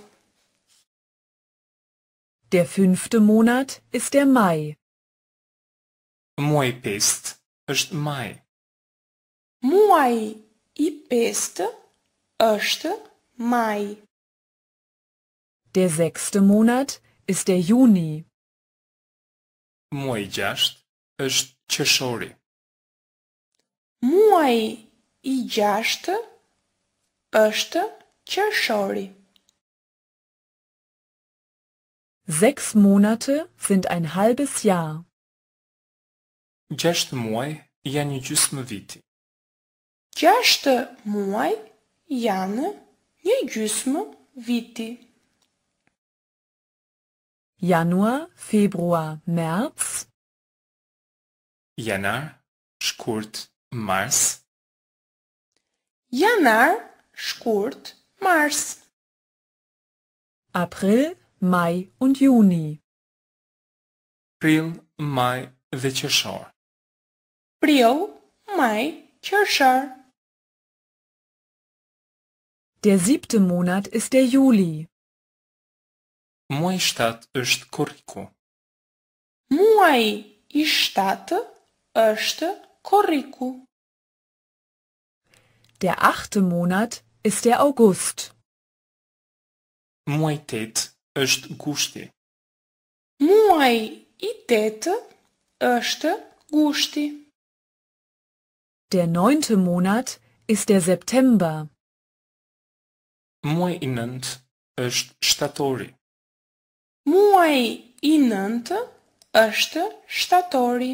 Der fünfte Monat ist der Mai. Muaj i pest është Mai. Muaj i pest është Mai. Der sechste Monat ist der Juni. Muaj i gjashtë është qeshori. Muaj i gjashtë është qeshori. Seks monate sind ein halbes jahr. Gjashtë muaj janë një gjysë më viti. Gjashtë muaj janë një gjysë më viti. Januar, Februar, März Janar, shkurt, mars. Janar, shkurt, mars. April, mai und juni. Pril, mai dhe qershor. Pril, mai, qershor. Der siebte Monat ist der Juli. Muaj i shtatë është korriku. Muaj i shtatë është korriku. Der achte monat ist der august. Muaj tëtë është gushti. Muaj i tëtë është gushti. Der neunte monat ist der september. Muaj i nëndë është shtatori. Muaj i nëndë është shtatori.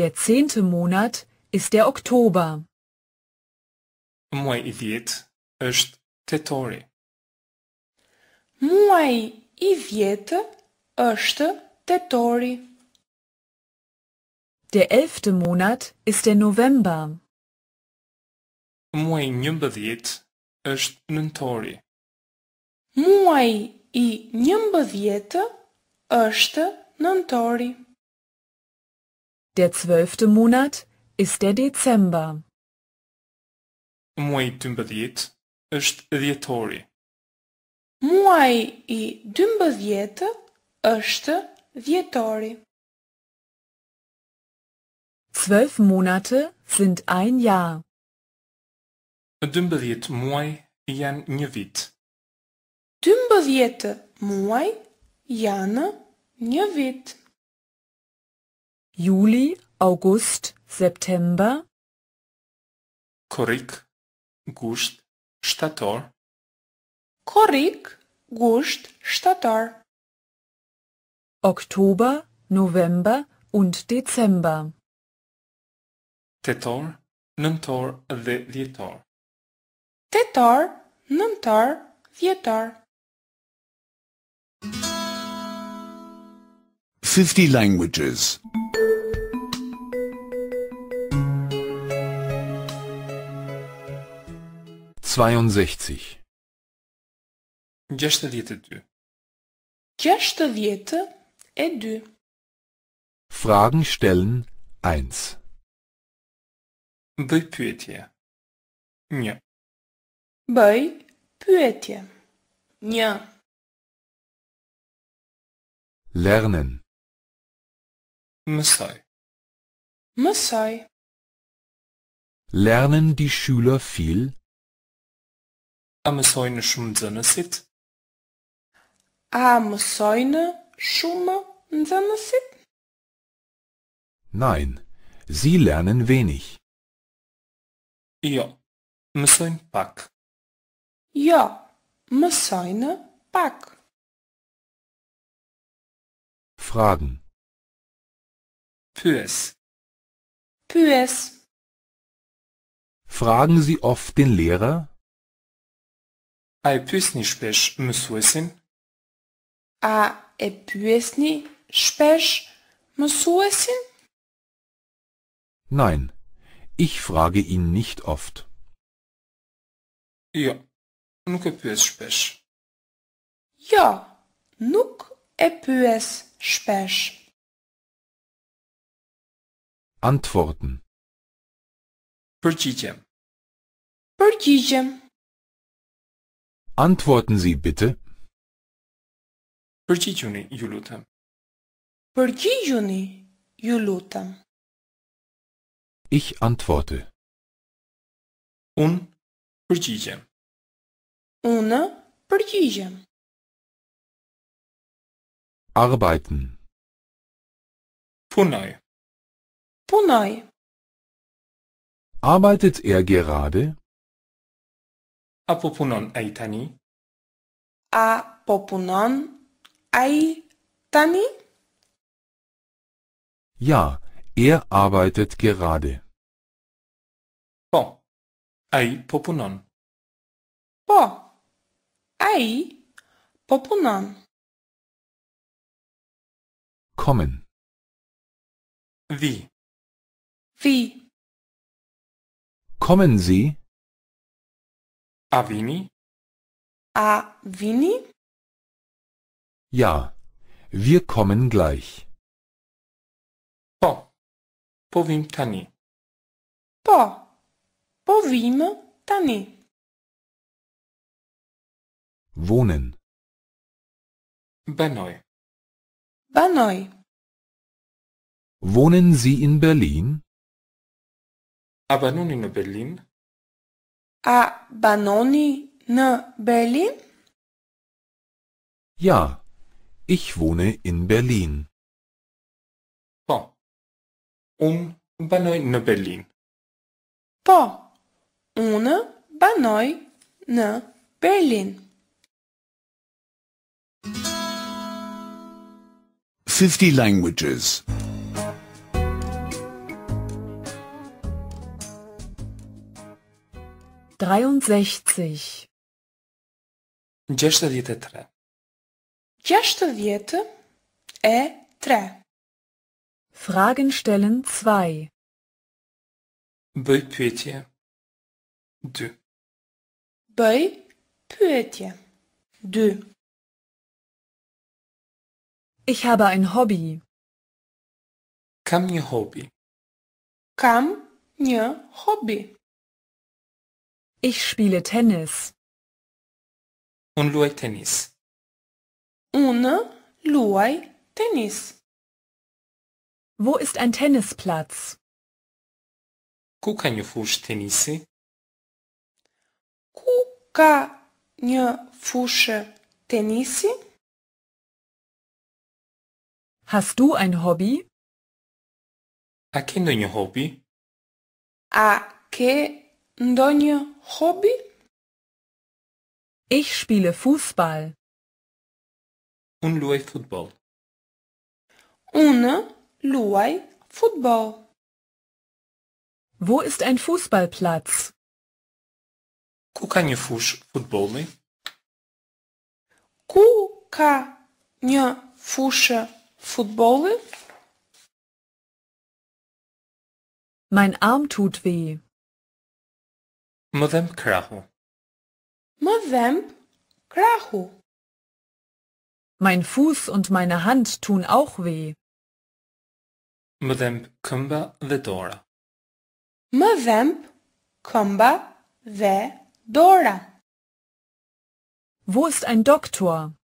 Der zehnte Monat ist der Oktober. Muaj i 10 është tetori. Muaj i 10 është tetori. Der elfte Monat ist der November. Muaj i 11 është nëntori. Muaj i 11 është nëntori. Der 12 Monat ist der Dezember. Muaj i 12 është dhjetori. Muaj i 12 është dhjetori. 12 Monate sind ein Jahr. 12 muaj janë një vit. 12 muaj janë një vitë. Juli, August, September. Korrik, gusht, shtator. Korrik, gusht, shtator. Oktober, November und Dezember. Tetor, nëntor dhe dhjetor. Tetor, nëntor, dhjetor. 50 languages. 62 62 62 Fragen stellen 1 Bëj pyetje 1 Bëj pyetje 1 Lernen Mësoj Mësoj Lernen die Schüler viel? Amazônia Shumdzanacit? Amazônia Shumdzanacit? Nein, Sie lernen wenig. Ja, Amazônia pack. Ja, Amazônia pack. Fragen. Puis. Puis. Fragen Sie oft den Lehrer? A e pysni shpesh mësuesin? A e pysni shpesh mësuesin? Nein, ich frage ihn nicht oft. Jo, nuk e pys shpesh. Jo, nuk e pys shpesh. Antworten. Përgjigjem. Përgjigjem. Antworten Sie bitte. Për ju lutem? Për ju lutem? Ich antworte. Un përgjigjem. Unë përgjigjem. Arbeiten. Punoj. Punoj. Arbeitet er gerade? Αποπονών αιτανή. Αποπονών αιτανή. Ja, er arbeitet gerade. Po. Ai popunon. Po. Ai popunon. Kommen. Wie? Wie? Kommen Sie? Avini? Avini? Ja, wir kommen gleich. Po. Powiem tani. Po. Powiem tani. Wohnen. Benoi. Benoi. Wohnen Sie in Berlin? Aber nun in Berlin a Banoni ne Berlin? Ja, ich wohne in Berlin. Bon. Un Banoi ne Berlin. Bon. Une Banoi ne Berlin. Fifty languages. 63. Gdzie studierte tre? Gdzie e tre? Fragen stellen 2. Bei pyetje. Du. Bei pyetje. Du. Ich habe ein Hobby. Kam nie Hobby. Kam nie Hobby. Ich spiele Tennis. Un luaj tennis. Un luaj tennis. Wo ist ein Tennisplatz? Kuka një fush tenisi? Kuka ka një fushë tenisi? Hast du ein Hobby? A ke ndonjë hobi? A ke Deine Hobby? Ich spiele Fußball. Un luaj Football. Una luaj Football. Wo ist ein Fußballplatz? Kuka ka një fush Kuka Ku fusche një Mein Arm tut weh. Më dhemb krahu. Më dhemb krahu. Mein Fuß und meine Hand tun auch weh. Më dhemb këmba dhe dora. Më dhemb këmba dhe dora. Wo ist ein Doktor?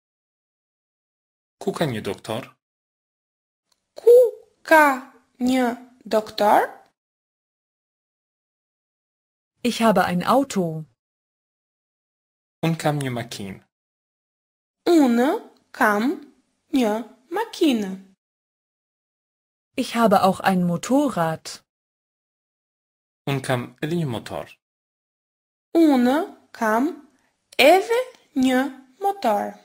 Ku ka një doktor? Ku ka një doktor? Ich habe ein Auto. Un caminho-maquina. Una caminho-maquina. Ich habe auch ein Motorrad. Un caminho-motor. Una caminho-motor.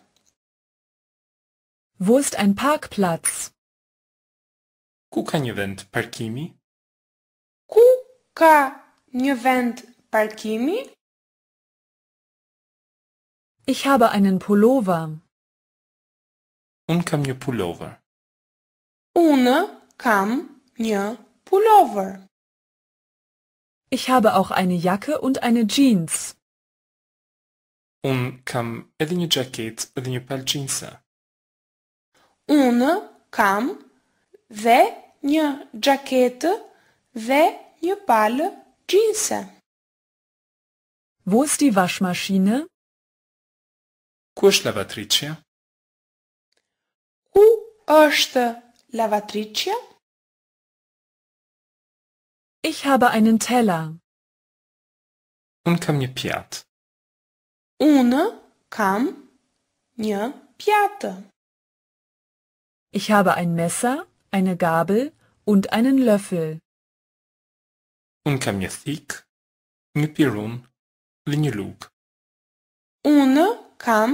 Wo ist ein Parkplatz? Kuka nie parkimi? Kuka Newend Palkimi? Ich habe einen Pullover. Unkam nie Pullover. Una kam nie Pullover. Ich habe auch eine Jacke und eine Jeans. Un kam jedynie jakiet, jedynie pal jeansa. Una kam ze nie jakiet, ze nie pal Jeanse. Wo ist die Waschmaschine? Kush lavatricja? Ku është lavatricja? Ich habe einen Teller. Un kam një pjatë. Unë kam një pjatë. Ich habe ein Messer, eine Gabel und einen Löffel un pirun, ngpirun, linjuluk. Unë kam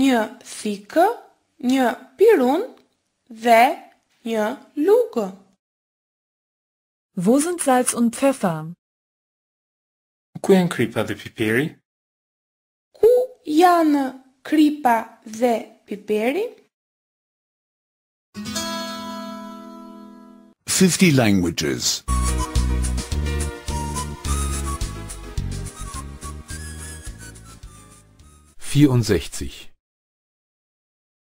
një thikë, një pirun dhe një lugë. Wo sind Salz und Pfeffer? Ku janë kripa dhe piperi? Ku janë kripa dhe piperi? 50 languages. 64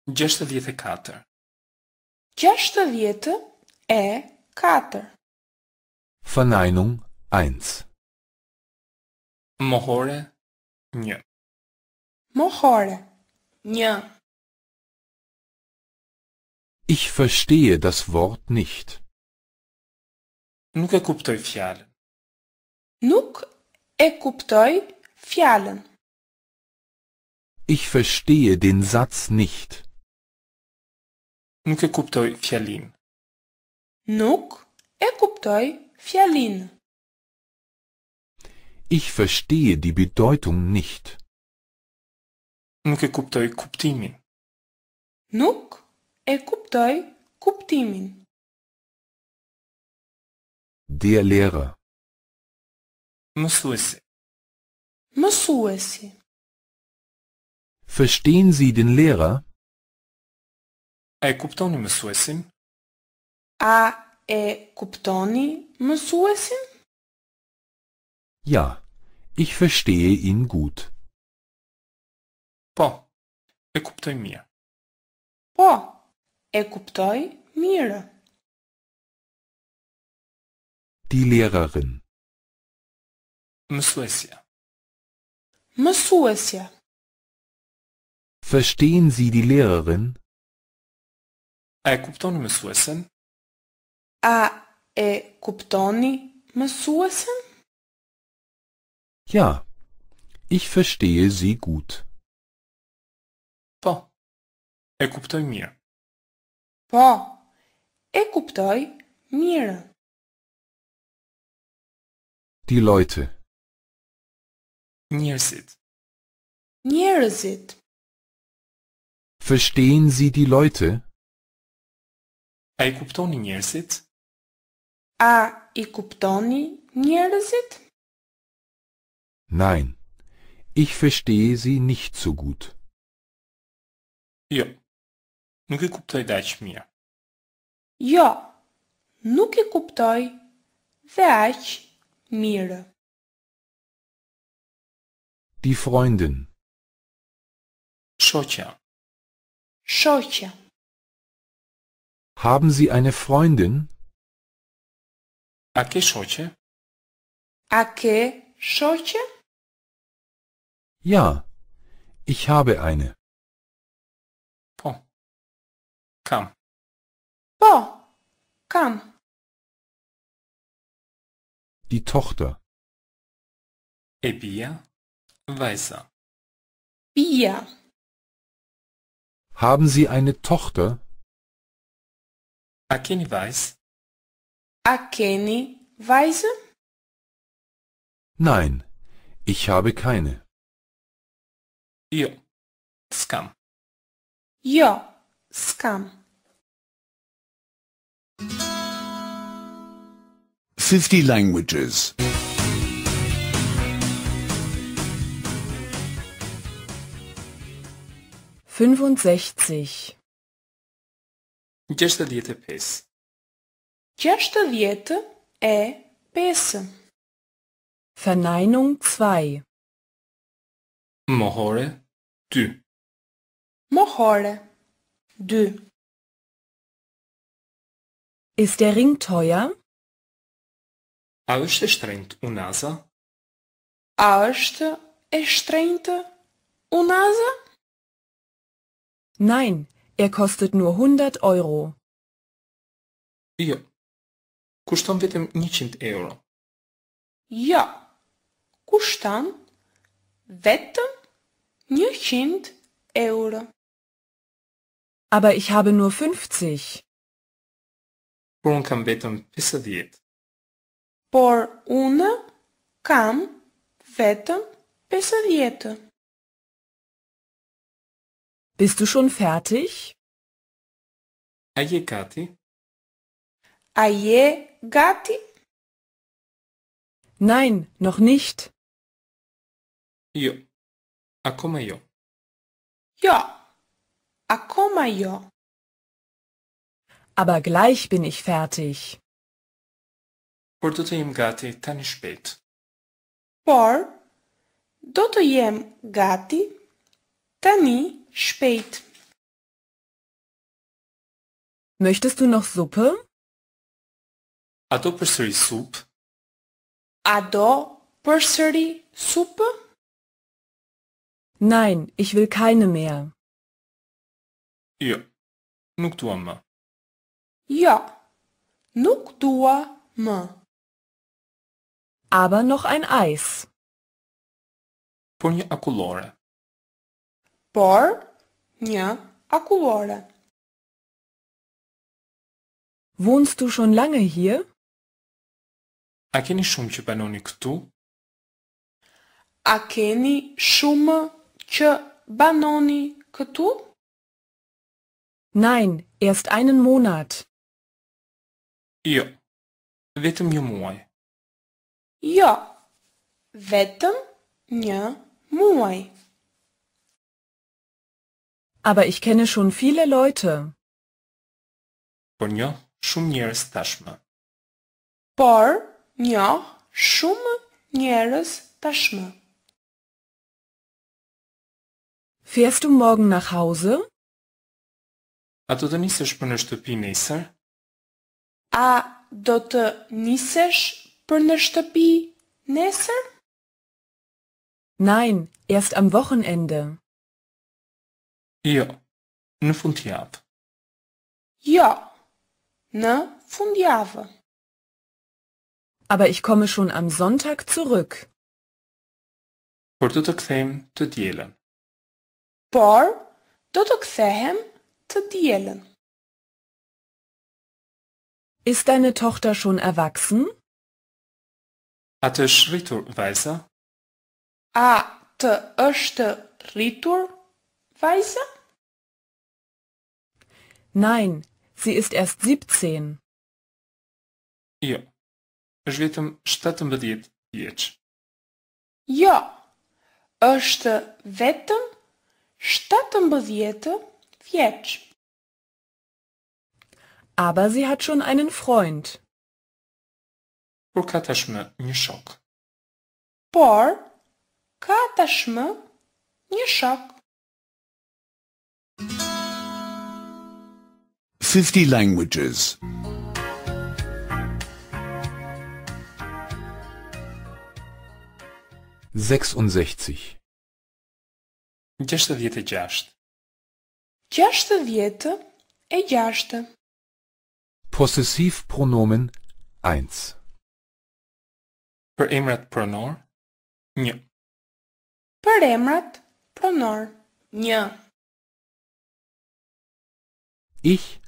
64 60 e 4 Fonainum 1 Mohore 1 Mohore 1 Ich verstehe das Wort nicht Nuk e kuptoj fjalën Nuk e kuptoj fjalën Ich verstehe den Satz nicht. Nuk e kuptoj fjalin. Nuk e kuptoj fjalin. Ich verstehe die Bedeutung nicht. Nuk e kuptoj kuptimin. Nuk e kuptoj kuptimin. Der Lehrer. Mësuesi. Mësuesi. Verstehen Sie den Lehrer? E kuptoni mësuesin? A e kuptoni mësuesin? Ja, ich verstehe ihn gut. Po, e kuptoj mirë. Po, e kuptoj mirë. Die Lehrerin. Mësuesja. Mësuesja. Verstehen Sie die Lehrerin? E kuptoni mësuesen? A e kuptoni mësuesen? Ja, ich verstehe Sie gut. Po, e kuptoj mirë. Po, e kuptoj mirë. Die Leute. Njerëzit. Njerëzit. Verstehen Sie die Leute? Ai kuptoni njerëzit? A i kuptoni njerëzit? Nein, ich verstehe sie nicht so gut. Jo, nuk i e kuptoj daq mirë. Jo, nuk i e kuptoj dhe aq mirë. Die Freundin. Shoqja szocie. Haben Sie eine Freundin? Ake che Ake A Ja, ich habe eine. Po. Kam. Po. Kam. Die Tochter. Ebia Weißer. Bia. Haben Sie eine Tochter? A quem vais? A quem vais? Nein, ich habe keine. Io scam. Io scam. Fifty languages. 65 Gjeshtë djetë e pesë Gjeshtë djetë e pesë Verneinung 2 Mohore 2 Mohore 2 Is der Ring teuer? A është e shtrejnët u naza? A është e shtrejnët u Nein, er kostet nur 100 Euro. Jo, kushton vetëm 100 euro. Jo, kushton vetëm 100 euro. Aber ich habe nur 50. Por unë kam vetëm 50. Por unë kam vetëm 50. Bist du schon fertig? Aye gati? Aye gati? Nein, noch nicht. Io. Acum io. Ja. Acum io. Aber gleich bin ich fertig. Por tot jem gati tani spät. Por tot jem gati tani spät. Möchtest du noch Suppe? Ado përsëri sup? Ado përsëri sup? Nein, ich will keine mehr. Jo, nuk dua më. Ja, nuk dua më. Aber noch ein Eis. Por një akullore. Por një akullore. Wohnst du schon lange hier? A keni shumë që banoni këtu? A keni shumë që banoni këtu? Nein, erst einen Monat. Jo, vetëm një muaj. Jo, vetëm një muaj. Aber ich kenne schon viele Leute. Ponyo shumë njerëz tashmë. Por njoh shumë njerëz tashmë. Fährst du morgen nach Hause? A do të nisesh për në shtëpi nesër? A do të nisesh për në shtëpi nesër? Nein, erst am Wochenende. Ja, ne funteava. Ja, ne funteava. Aber ich komme schon am Sonntag zurück. Portutaksehem të djelen. Por, do të kthehem të djelen. Ist deine Tochter schon erwachsen? A të është rritur, vajza? A të është rritur, Speicher? Nein, sie ist erst 17. Ja. Жвітом штатом бадіт єч. Ja. Още ветом штатом бадіто єч. Aber sie hat schon einen Freund. Покаташме мішок. Пор каташме мішок. 50 languages. 66 66 Possessiv pronomen 1 Për emrat pronor 1 Për emrat pronor 1 Ich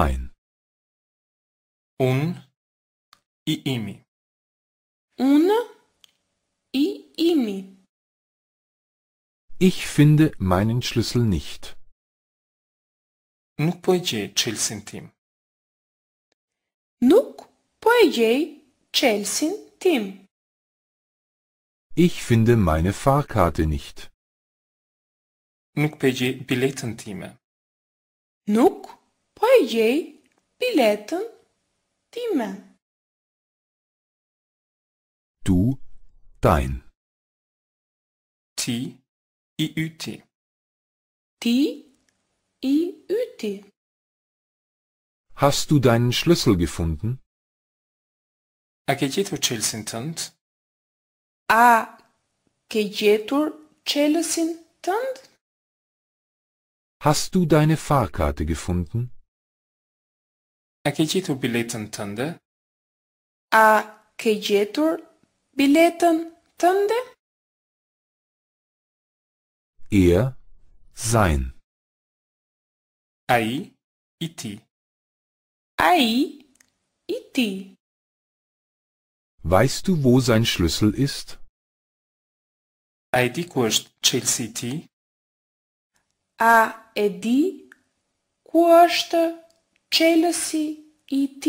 mein. Un i imi. Un i imi. Ich finde meinen Schlüssel nicht. Nu poiei cel sintim. Nu poiei cel Tim. Ich finde meine Fahrkarte nicht. Nuk pege biletën time. Nuk Oje, Billetten, Timme. Du, dein. Ti, iüti. Ti, iüti. Hast du deinen Schlüssel gefunden? A gjetur Chelsea tënd? A ke gjetur tënd? Hast du deine Fahrkarte gefunden? A ke gjetur biletën tënde? A ke gjetur biletën tënde? Ihr sein. Ai i ti. Ai i ti. Weißt du, wo sein Schlüssel ist? Ai di ku është çelësi i ti? A e di ku është i Jealousy ET?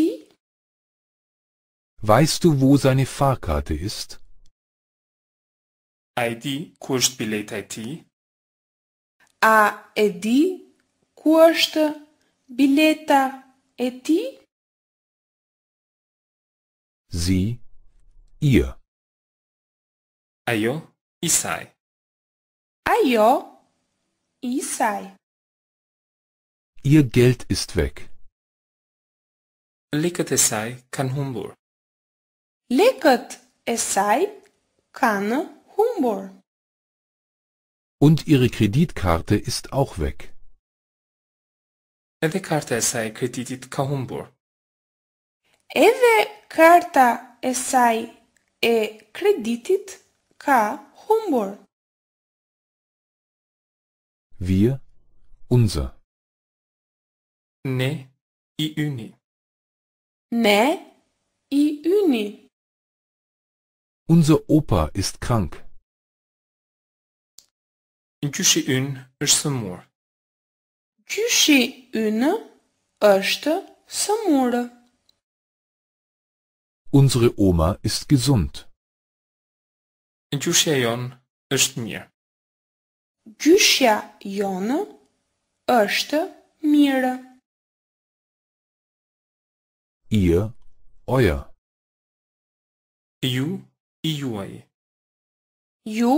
Weißt du, wo seine Fahrkarte ist? ID Kursbillet IT. A ID e Kurst bileta IT? E sie, ihr. Ajo, isai. Ajo, isai. Ihr Geld ist weg. Lekët e saj kanë humbur. Lekët e saj kanë humbur. Und ihre Kreditkarte ist auch weg. Edhe karta e saj kreditit ka humbur. Edhe karta e saj e kreditit ka humbur. Wir unser. Ne, i unit. Me ne i uni. Unser Opa ist krank. Gjyshi ynë është sëmur. Gjyshi ynë është sëmurë. Unsere Oma ist gesund. Gjyshja jonë është mirë. Gjyshja jonë është mirë ihr, euer. You, iuei. You,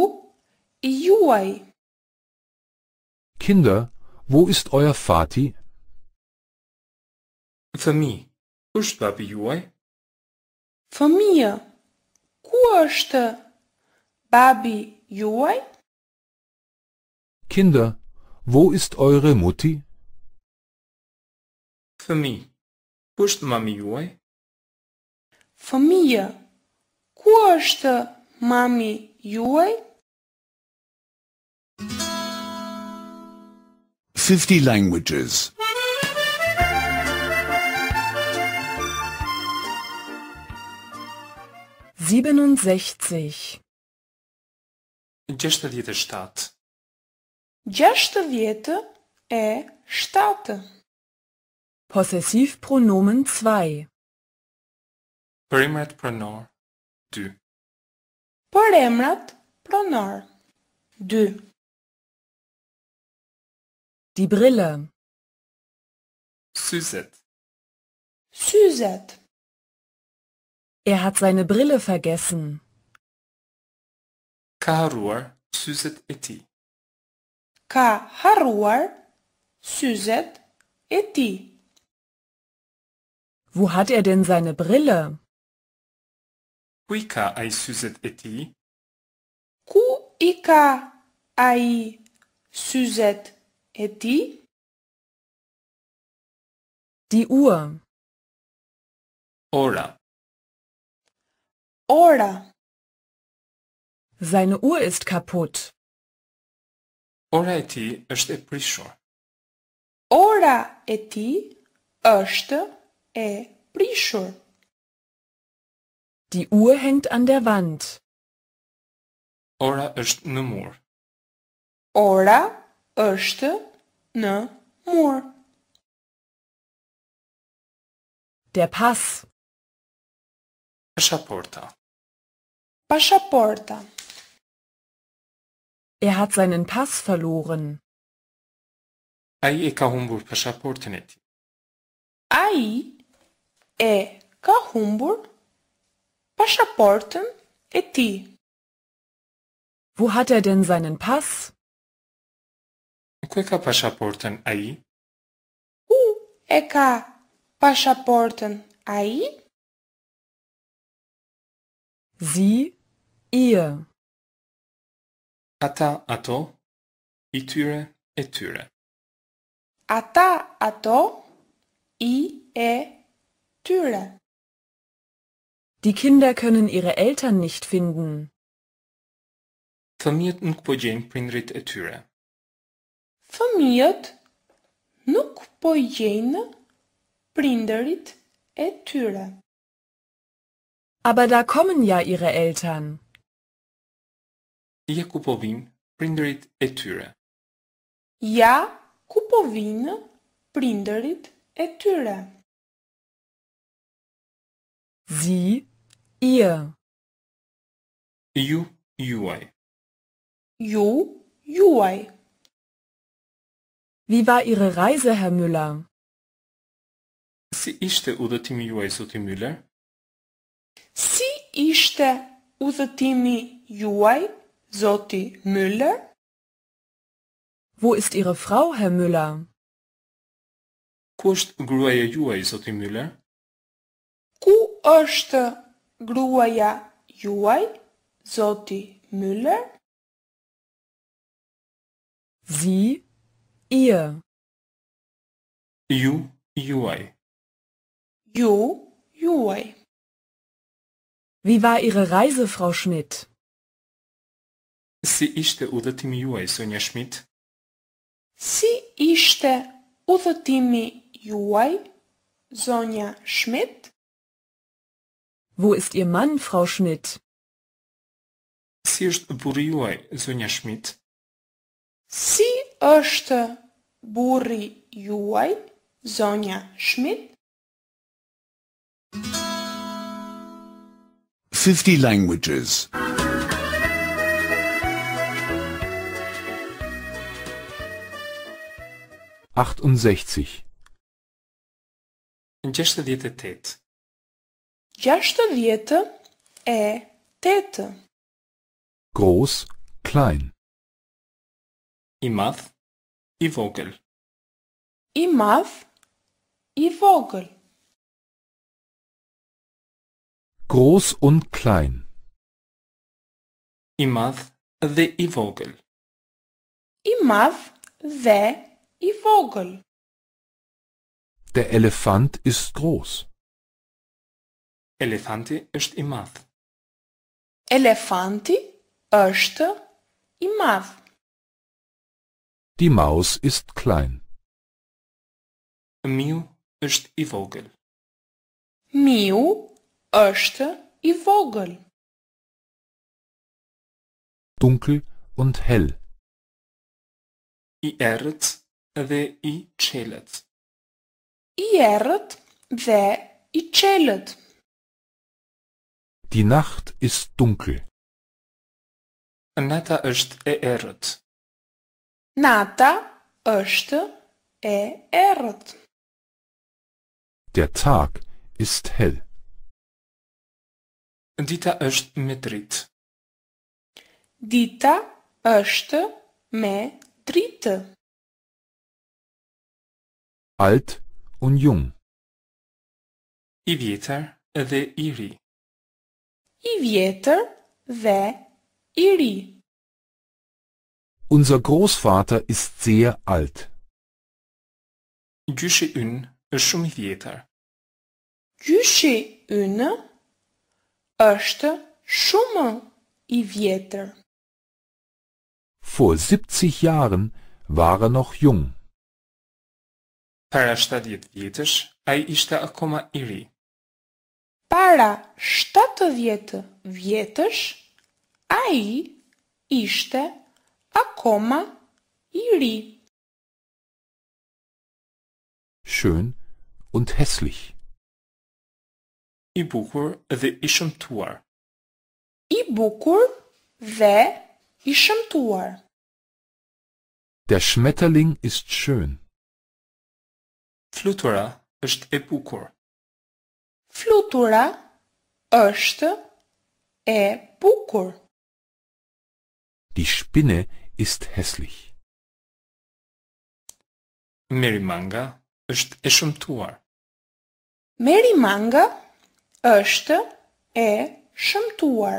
iuei. Kinder, wo ist euer Vati? Für mich. Ist Papi Juai? Für mir. Kurste. Babi Juai? Kinder, wo ist eure Mutti? Für mich. Ku është mami juaj? Fëmija, ku është mami juaj? 50 languages. Siebenundsechzig. Gjeshtë djetë e shtatë. Gjeshtë e shtatë. Possessivpronomen 2 Përemrat pronor du Përemrat pronor du Die Brille Süßet Süßet Er hat seine Brille vergessen. Ka haruar syzet e tij. Ka haruar syzet e wo hat er denn seine Brille? Kuika ai Suzette eti? Kuika ai Suzette eti? Die Uhr. Ora. Ora. Seine Uhr ist kaputt. Ora eti tij është e prishur. Ora eti tij është e Прийшов. Die Uhr hängt an der Wand. Ora është në mur. Ora është në mur. Der Pass. Pashaporta. Pashaporta. Er hat seinen Pass verloren. Ai e ka humbur pasaportën e tij. Ai e ka humbur pasaportën e tij. Wo hat er denn seinen Pass? Ku e ka pasaportën ai? Ku e ka pasaportën ai? Zi i e. Ata ato i tyre e tyre. Ata ato i e tyre Die Kinder können ihre Eltern nicht finden Fëmijët nuk po gjejnë prindrit e tyre Fëmijët nuk po gjejnë prindrit e tyre Aber da kommen ja ihre Eltern Ja ku po vijnë prindrit e tyre Ja ku po vijnë prindrit e tyre sie, ihr. You, UI. You, UI. Wie war Ihre Reise, Herr Müller? Sie ište udatimi Suti Müller? Sie ište udatimi juaj Soti Müller? Wo ist Ihre Frau, Herr Müller? Kusht gruaja juaj Soti Müller? është gruaja juaj, zoti Müller? Sie, ihr. Ju, juaj. Ju, juaj. Wie war Ihre Reise, Frau Schmidt? Si ishte udhëtimi juaj, Sonja Schmidt? Si ishte udhëtimi juaj, Sonja Schmidt? Wo ist Ihr Mann, Frau Schmidt? Sie ist burijoj, Sonja Schmidt. Sie ist burijoj, Sonja Schmidt. 50 languages. 68 In Gestedietetät Gesternete Ä, Tete. Groß, klein. Imath i Vogel. Imav, i Vogel. Groß und klein. Imath the i Vogel. Imav, de i Vogel. Der Elefant ist groß. Elefanti ist im madh. Elefanti ist im madh. Die Maus ist klein. Miu ist i Vogel. Miu ist i Vogel. Dunkel und hell. I erret dhe i chelet. I erret dhe i chelet. Die Nacht ist dunkel. Nata është e errët. Nata është e errët. Der Tag ist hell. Dita është me Dita është me dritë. Alt und jung. I vjetër dhe i ri i vjetër dhe i ri. Unser Großvater ist sehr alt. Gjyshi ynë është shumë i vjetër. Gjyshi ynë është shumë i vjetër. Vor 70 Jahren war er noch jung. Para 70 vjetësh ai ishte akoma i ri. para 70 vjetësh, a i ishte akoma i ri. Shën und heslich. I bukur dhe i shëmtuar. I bukur dhe i shëmtuar. Der Schmetterling ist schön. Flutura është e bukur. Flutura është e bukur. Di spinne ist hässlich. Meri manga është e shëmtuar. Meri manga është e shëmtuar.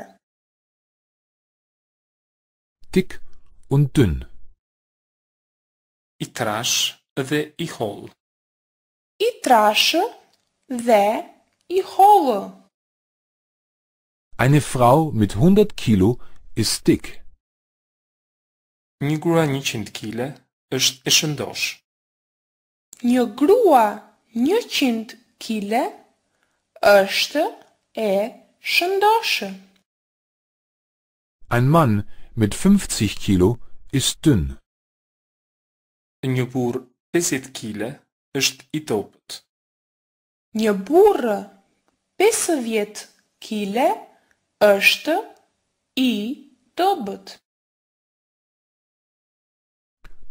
Dik und dünn. I trash dhe i hol. I trash dhe i hol. I Eine Frau mit 100 Kilo ist dick. Një grua 100 kg është e shëndosh. Një grua 100 kg është e shëndoshë. Ein Mann mit 50 Kilo ist dünn. Një burr 50 kg është i tepërt. Një burrë besser wird kile öste i dobët.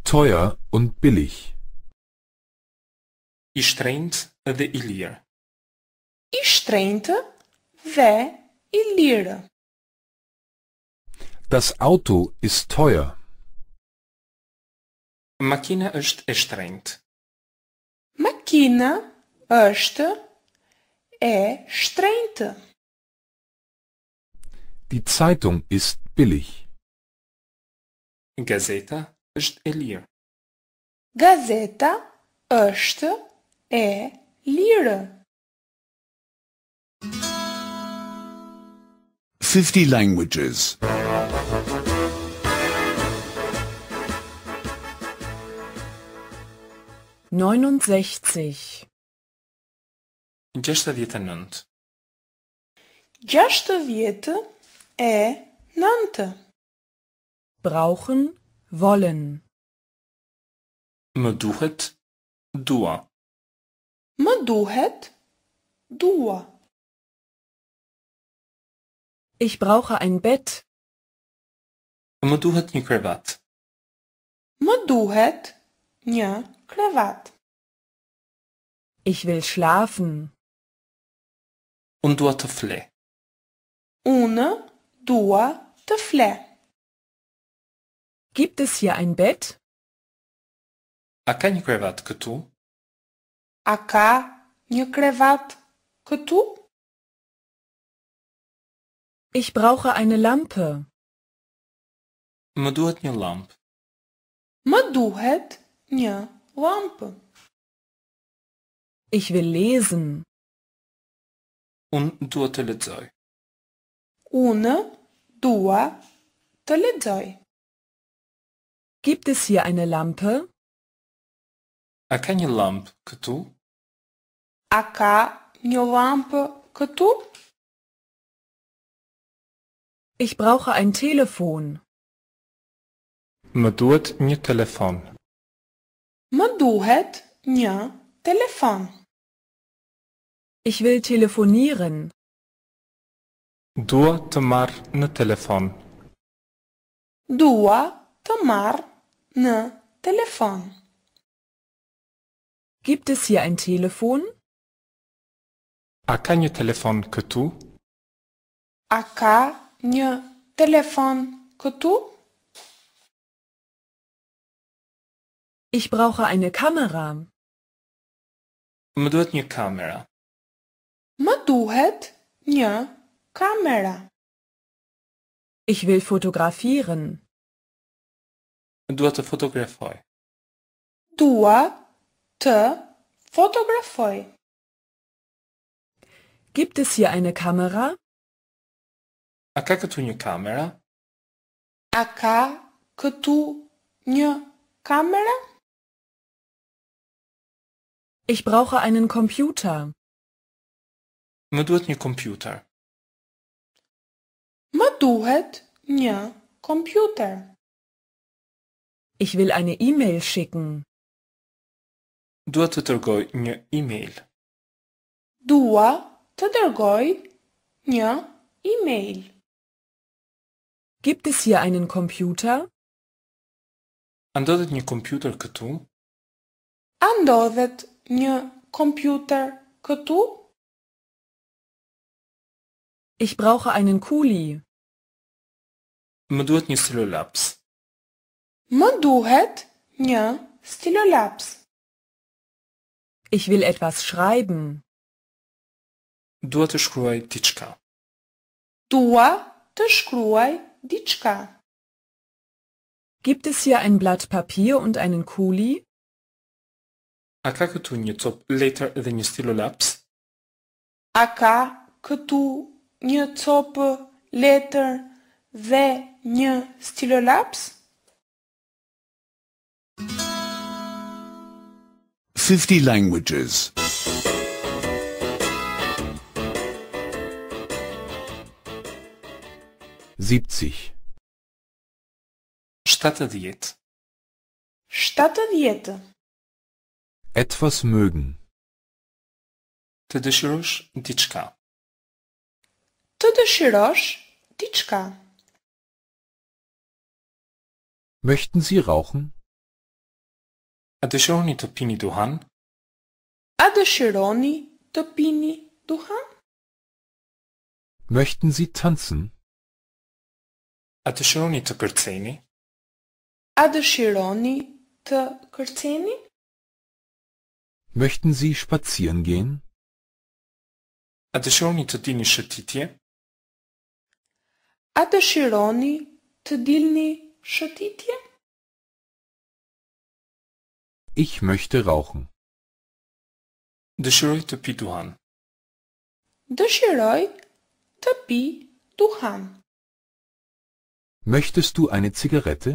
Teuer und billig. I shtrenjtë dhe i lirë. I shtrenjtë dhe Das Auto ist teuer. Makina ist e shtrenjtë. Makina është е strengte. Die Zeitung ist billig. Gazeta ist e Gazeta është e lirë. 50 languages. Neunundsechzig. Gjashtëdhjetë e nëntë. Gjashtëdhjetë e nëntë. Brauchen, wollen. Më duhet, dua. Më duhet, dua. Ich brauche ein Bett. Më duhet një krevat. Më duhet një krevat. Ich will schlafen un dua tăfle. Una, dua tăfle. Gibt es hier ein Bett? Aca ni crevat că tu? Aca ni crevat că tu? Ich brauche eine Lampe. Mă duhet një lampë. Mă duhet një lampë. Ich will lesen. Unë dua të lexoj. Unë dua të lexoj. Gibt es hier eine Lampe? A ka një lampë këtu? A ka një lampë këtu? Ich brauche ein Telefon. Më duhet një telefon. Më duhet një telefon. Ich will telefonieren. Dua tomar ne telefon. Dua tomar ne telefon. Gibt es hier ein Telefon? Aka kanju telefon këtu? Aka ka një telefon këtu? Ich brauche eine Kamera. Më duhet një kamera duhet një kamera. Ich will fotografieren. Dua të fotografoj. Dua të fotografoj. Gibt es hier eine Kamera? A ka këtu një kamera? A ka këtu një kamera? Ich brauche einen Computer. Më duhet një kompjuter. Më duhet një kompjuter. Ich will eine E-Mail schicken. Dua të dërgoj një e-mail. Dua të dërgoj një e-mail. Gibt es hier einen Computer? A ndodhet një kompjuter këtu? A ndodhet një kompjuter këtu? Ich brauche einen Kuli. مدوهت ستيلولابس. مدوهت نيا ستيلولابس. Ich will etwas schreiben. Dua tschkruaj tička. Dua tschkruaj tička. Gibt es hier ein Blatt Papier und einen Kuli? A как это не топ лейтер да не стилолапс? А как это një copë, letër dhe një stilolaps? 50 languages. Siebzig. Statte diet. Etwas mögen. Te deshirosh diçka. Të dëshirosh diçka. Möchten Sie rauchen? A dëshironi të pini duhan? A dëshironi të pini duhan? Möchten Sie tanzen? A dëshironi të kërceni? A dëshironi të kërceni? Möchten Sie spazieren gehen? A dëshironi të dini shëtitje? А таширони тдильни шатитje? Ich möchte rauchen. Dëshiroj të pi duhan. Dëshiroj të pi duhan. Möchtest du eine Zigarette?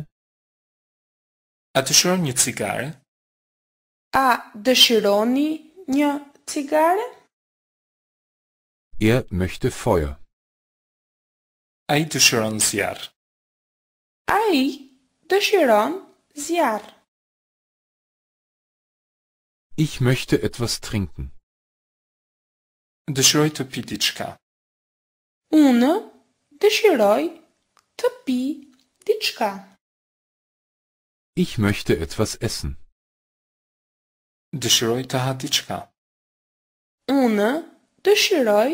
A dëshiron një cigare? A dëshironi një cigare? Er möchte Feuer. Ai dëshiron zjarr. Ai dëshiron zjarr. Ich möchte etwas trinken. Dëshiroj të pi diçka. Unë dëshiroj të pi diçka. Ich möchte etwas essen. Dëshiroj të ha diçka. Unë dëshiroj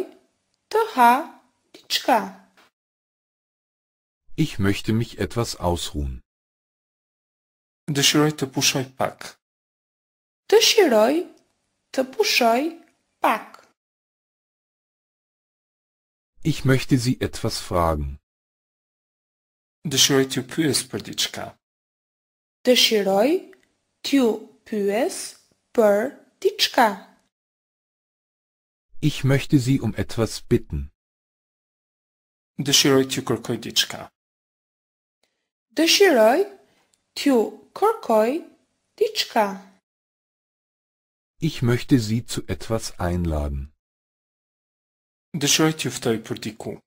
të ha diçka. Ich möchte mich etwas ausruhen. Dëshiroj të pushoj pak. Dëshiroj të pushoj pak. Ich möchte Sie etwas fragen. Dëshiroj t'ju pyes për diçka. Dëshiroj t'ju pyes për diçka. Ich möchte Sie um etwas bitten. Dëshiroj t'ju kërkoj diçka. Доширой тю коркой дичка. Ich möchte Sie zu etwas einladen. Доширой тю втой пурдику.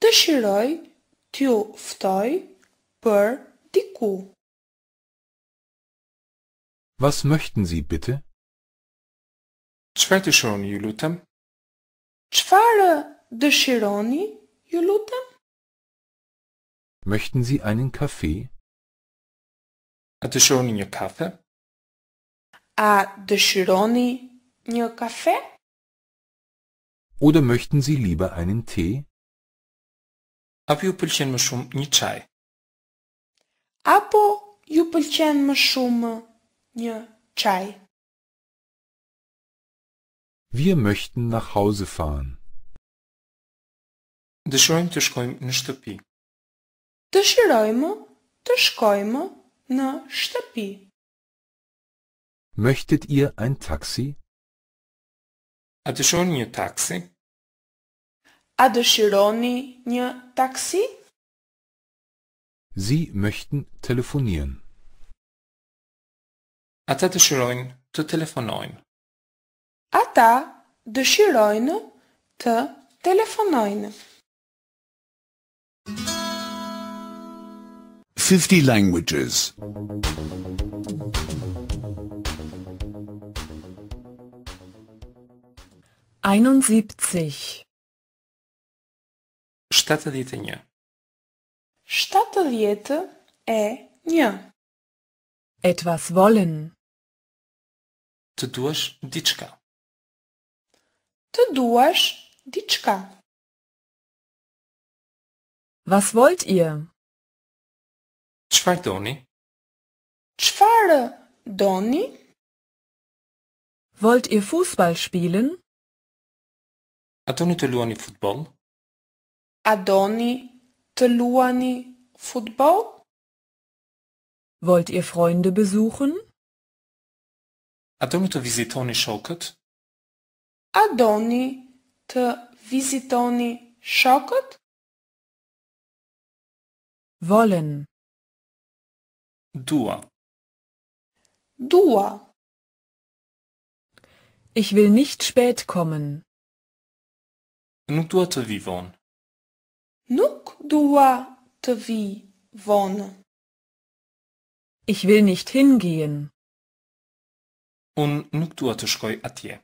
Доширой тю втой пурдику. Was möchten Sie bitte? Çfarë dëshironi ju lutem? Çfarë dëshironi ju lutem? Möchten Sie einen Kaffee? A një kafe? A dëshironi një kafe? Oder möchten Sie lieber einen Tee? Apo ju pëlqen më shumë një çaj? Apo ju pëlqen më shumë një çaj? Wir möchten nach Hause fahren. Dëshirojmë të shkojmë në shtëpi. Dëshirojmë të shkojmë në shtëpi. Möchtet ihr ein Taxi? A dëshiron një taksi? A dëshironi një taksi? Sie möchten telefonieren. Ata dëshirojnë të telefonojnë. Ata dëshirojnë të telefonojnë. 50 languages. Einundsiebzig. Щатът е ня. Щатът е Etwas wollen. Ты дуаш дичка. Ты дуаш дичка. Was wollt ihr? Qfar doni? Qfarë doni? Wollt ihr Fußball spielen? A doni të luani futboll? A doni të luani futboll? Wollt ihr Freunde besuchen? A doni të vizitoni shokët? A doni të vizitoni shokët? Wollen Dua. Dua. Ich will nicht spät kommen. Nuk dua të vi vonë. Nuk dua të vi vonë. Ich will nicht hingehen. Un nuk dua të shkoj atje.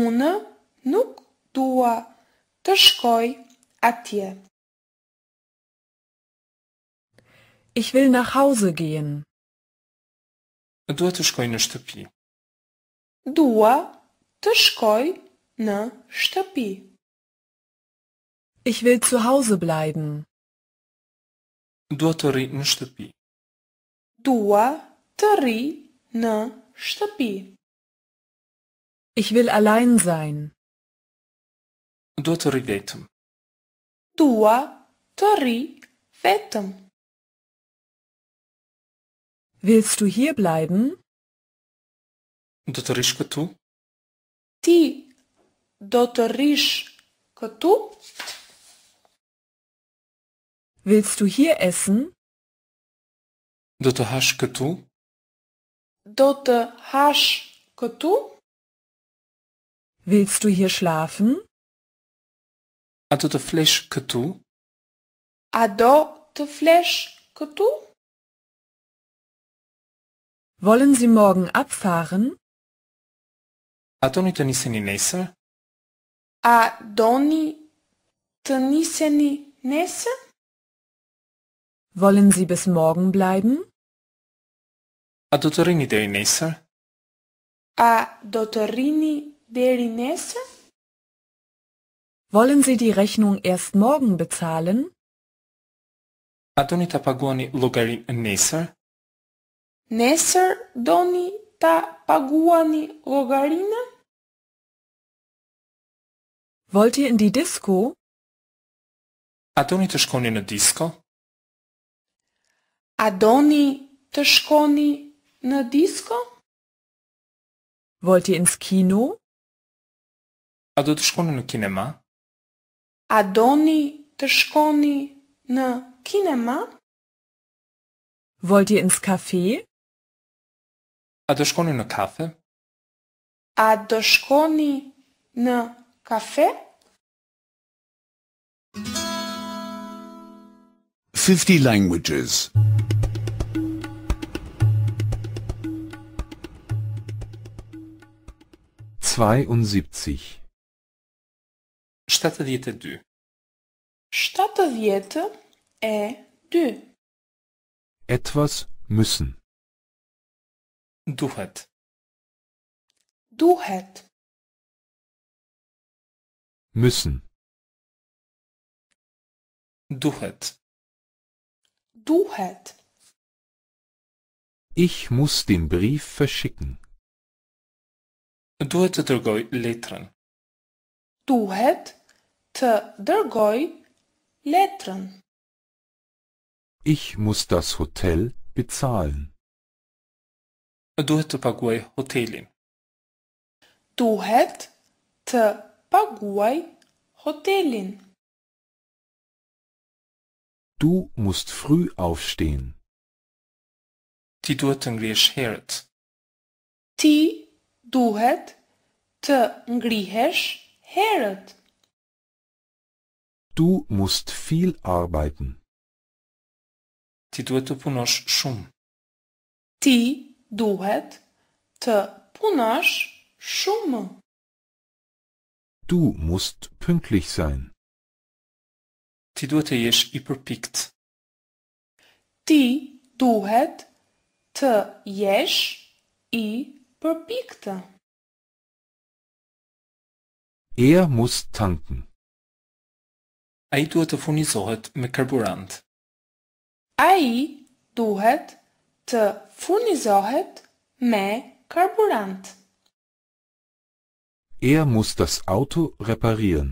Unë nuk dua të shkoj atje. Ich will nach Hause gehen. Dua të shkoj në shtëpi. Dua të shkoj në shtëpi. Ich will zu Hause bleiben. Dua të rri në shtëpi. Dua të rri në shtëpi. Ich will allein sein. Dua të rri vetëm. Dua të rri vetëm. Willst du hier bleiben? Dotăriști Ti dotăriști Willst du hier essen? Dotăhaști cu Willst du hier schlafen? A dotăflești cu tu? Wollen Sie morgen abfahren? A to të niseni nesër? A doni të niseni nesër? Wollen Sie bis morgen bleiben? A do të rini deri nesër? A do të rini deri nesër? Wollen Sie die Rechnung erst morgen bezahlen? A doni ta paguani llogarin nesër? Nesër doni ta paguani logarinë? Volti in di disco? A doni të shkoni në disco? A doni të shkoni në disco? Volti ins kino? A do të shkoni në kinema? A doni të shkoni në kinema? Volti ins kafe? A doshkoni në kafe? A do shkoni në kafe? 50 languages. 72 72 72 e 2 Etwas müssen Duchet. Duchet. Müssen. Duchet. Duchet. Ich muss den Brief verschicken. Duhet dërgoj letrën. Duhet të dërgoj letrën. Ich muss das Hotel bezahlen. duhet të paguaj hotelin. Duhet të paguaj hotelin. Du musst früh aufstehen. Ti duhet të ngrihesh herët. Ti duhet të ngrihesh herët. Du musst viel arbeiten. Ti duhet të punosh shumë. Ti duhet të punosh shumë. Du musst pünktlich sein. Ti duhet të jesh i përpikt. Ti duhet të jesh i përpikt. Er muss tanken. Ai duhet të furnizohet me karburant. Ai duhet të furnizohet me karburant. Er muss das Auto reparieren.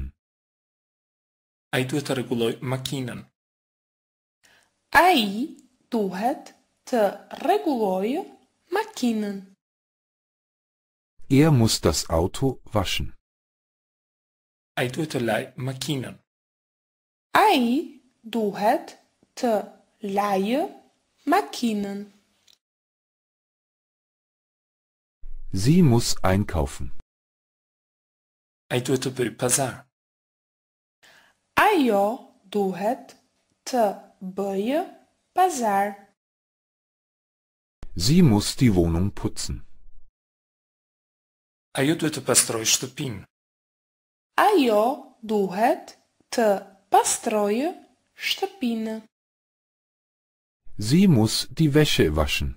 Ai duhet të rregulloj makinën. Ai duhet të rregullojë makinën. Er muss das Auto waschen. Ai duhet të lajë makinën. Ai duhet të lajë makinën. Sie muss einkaufen. Ai duhet të pazar. Ajo duhet të bëjë pazar. Sie muss die Wohnung putzen. Ajo duhet të pastrojë shtëpinë. Ajo duhet të pastrojë shtëpinë. Sie muss die Wäsche waschen.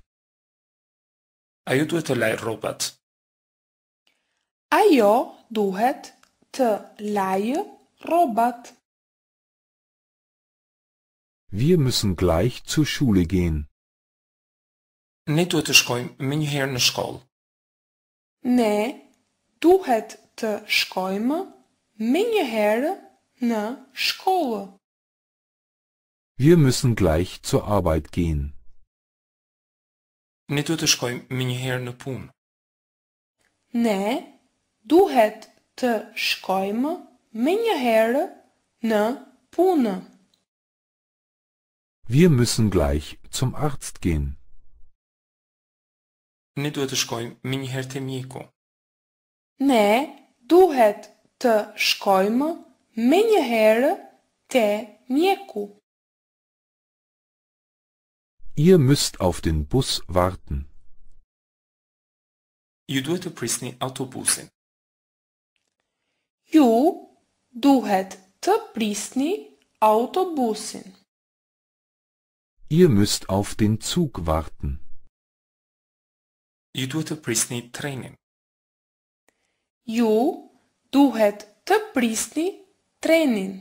Ajo duhet të laj rrobat. Ajo duhet të lajë rrobat. Wir müssen gleich zur Schule gehen. Ne duhet të shkojmë më njëherë në shkollë. Ne duhet të shkojmë më njëherë në shkollë. Wir müssen gleich zur Arbeit gehen. ne duhet të shkojmë më një herë në punë. Ne duhet të shkojmë më një herë në punë. Wir müssen gleich zum Arzt gehen. Ne duhet të shkojmë më një herë te mjeku. Ne duhet të shkojmë më një herë te mjeku. Ihr müsst auf den Bus warten. Ju duhet të prisni autobusin. Ju duhet të prisni autobusin. Ihr müsst auf den Zug warten. Ju duhet të prisni trenin. Ju duhet të prisni trenin.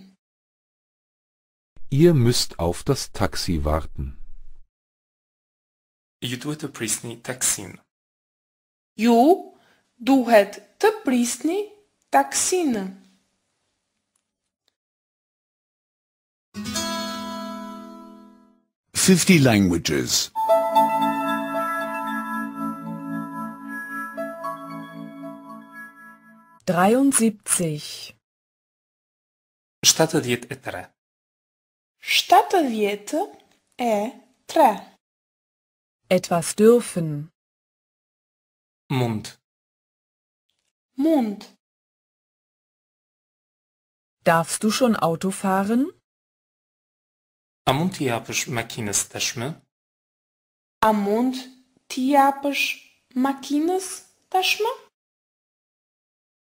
Ihr müsst auf das Taxi warten. ju duhet të prisni taksin. Ju duhet të prisni taksin. Fifty languages. Dreiundsiebzig. Stattet jet e tre. Etwas dürfen. Mund. Mund. Darfst du schon Auto fahren? A mund ti yapış makines taşımı? A mund ti yapış makines taşımı?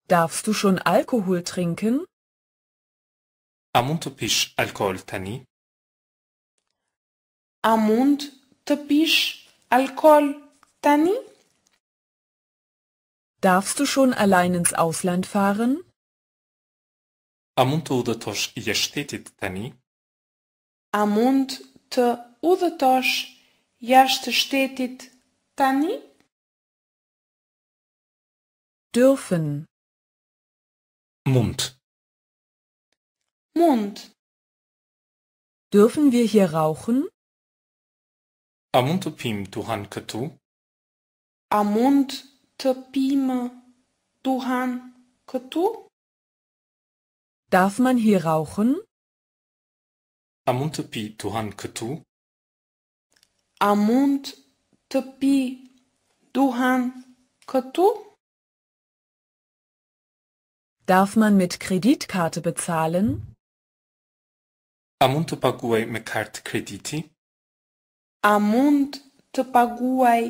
Darfst du schon Alkohol trinken? A mund të pish alkool tani? A mund të pish Alkohol, Tani? Darfst du schon allein ins Ausland fahren? Amund mund të udhëtosh tani? Amund te të udhëtosh jashtë tani? Dürfen. Mund. Mund. Dürfen wir hier rauchen? Am duhan tăpim Tuhan duhan Am Darf man hier rauchen? Am duhan tăpi Tuhan duhan Am Darf man mit Kreditkarte bezahlen? Am mund tăpaguei me carte A mund të paguaj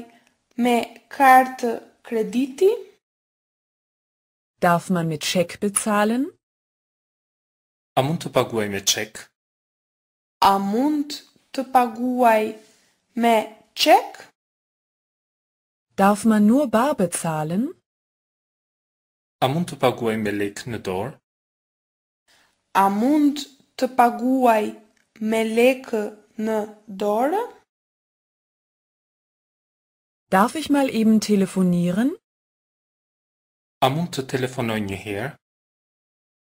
me kartë krediti? Darf man mit Scheck bezahlen? A mund të paguaj me Scheck? A mund të paguaj me Scheck? Darf man nur bar bezahlen? A mund të paguaj me lek në dorë? A mund të paguaj me lekë në dorë? Darf ich mal eben telefonieren? Am telefonoi telefonoj një herë?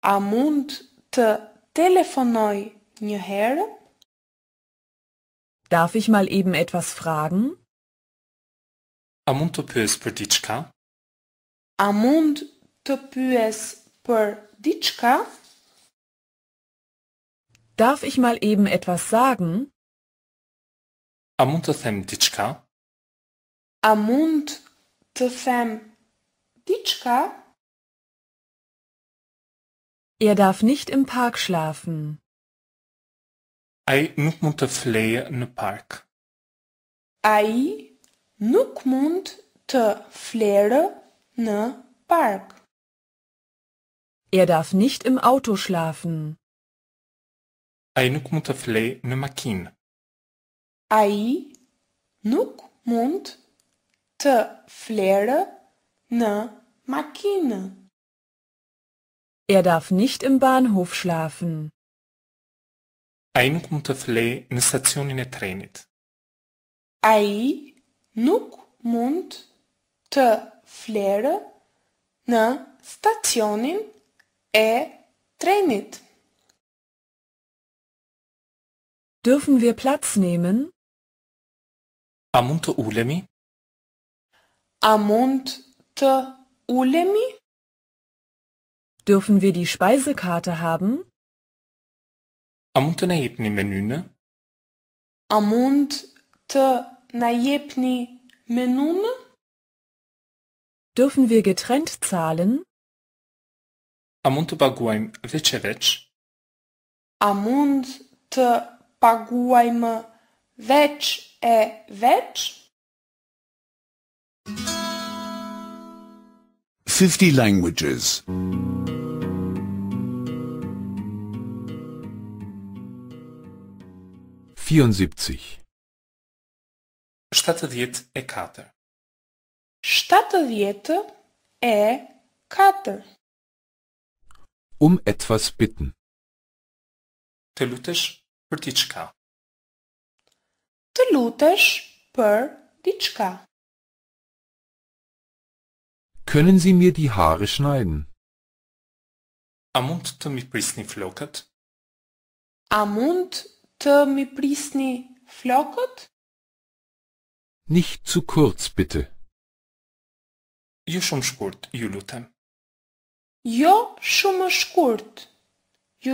A të telefonoj një herë? Darf ich mal eben etwas fragen? A mund të pyes për diçka? A mund të pyes për diçka? Darf ich mal eben etwas sagen? A mund të them diçka? Amund mund të them Er darf nicht im Park schlafen. Ai nuk mund të park. Ai nukmund te të flere në park. Er darf nicht im Auto schlafen. Ai nuk mund të flejë në makinë. Ai nuk mund flera na máquina. Er darf nicht im Bahnhof schlafen. Ainda contaflé na stazione na trenet. Aí nuk mund të flerë në stacionin e trenit. Dürfen wir Platz nehmen? A mund ulemi? Amont mund ulemi? Dürfen wir die Speisekarte haben? Amont mund të Amont jepni menynë? Dürfen wir getrennt zahlen? Amont mund të Amont veç e veç? e veç? 50 languages. 74. Stadtadiet e kater. Stadtadiet e kater. Um etwas bitten. Të lutesh për diçka. Të lutesh për diçka. Können Sie mir die Haare schneiden? Амунд да ми присни флокът? Амунд да ми присни флокът? Nicht zu kurz, bitte. Jo shumë shkurt, ju Jo shumë shkurt, ju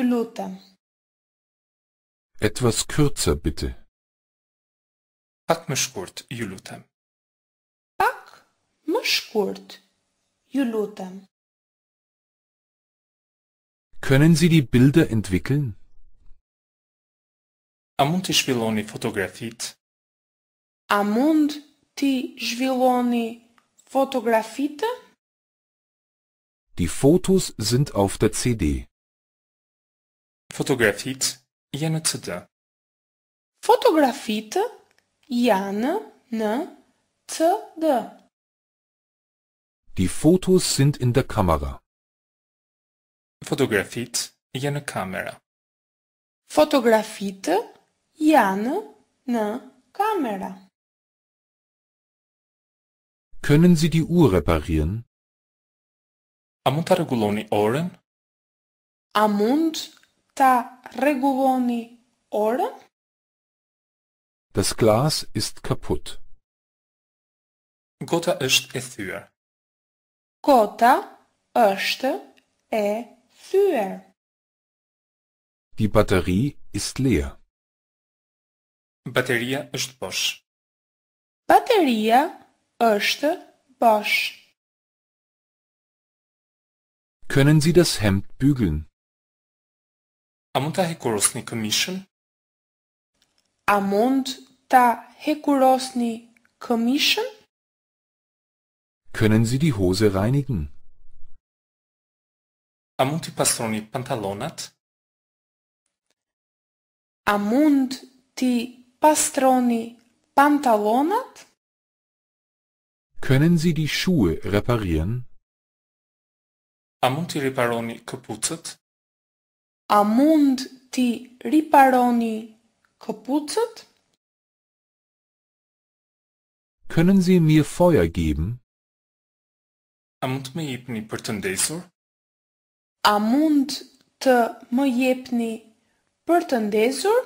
Etwas kürzer, bitte. Pak më shkurt, ju lutem. Pak më shkurt, Juluta. Können Sie die Bilder entwickeln? Amund ti ich Fotografit. Amund ti zhvilloni fotografit? Die Fotos sind auf der CD. Fotografit jana CD. Fotografit jana na CD. Die Fotos sind in der Kamera. Fotografiet janë kamera. Fotografitë janë në kamera. Können Sie die Uhr reparieren? A ta rregulloni orën? A ta rregulloni orën? Das Glas ist kaputt. Gota është e thyer. Kota është e thyer. Die Batterie ist leer. Bateria është bosh. Bateria është bosh. Können Sie das Hemd bügeln? A mund ta hekurosni këmishën? A mund ta hekurosni këmishën? Können Sie die Hose reinigen? Am unti pastroni pantalonat? Am unti pastroni pantalonat? Können Sie die Schuhe reparieren? Am unti riparoni kapuzet? Am unti riparoni kapuzet? Können Sie mir Feuer geben? A mund jepni për të ndesur? A mund të më jepni për të ndesur?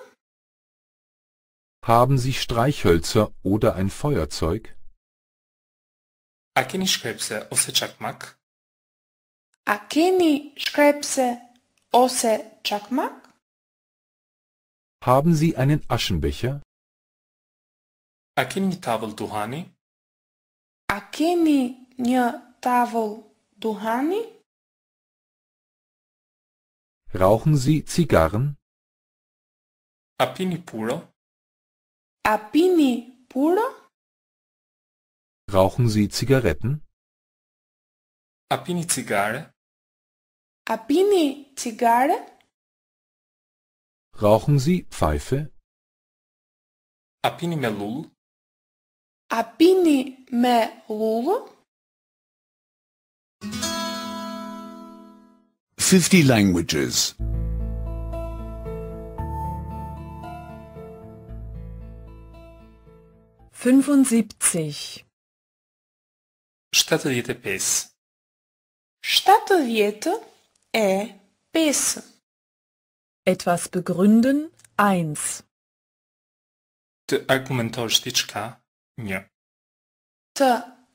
Haben Sie Streichhölzer oder ein Feuerzeug? A keni shkrepse ose çakmak? A keni shkrepse ose çakmak? Haben Sie einen Aschenbecher? A keni një tavël duhani? A keni një Tafel Duhani? Rauchen Sie Zigarren? Apini puro. Apini puro? Rauchen Sie Zigaretten? Apini Zigarre. Apini Zigarre? Rauchen Sie Pfeife? Apini Melul. Apini Melul? 50 languages 75 85 70 e 5 etwas begründen 1 te argumentosh diçka 1 te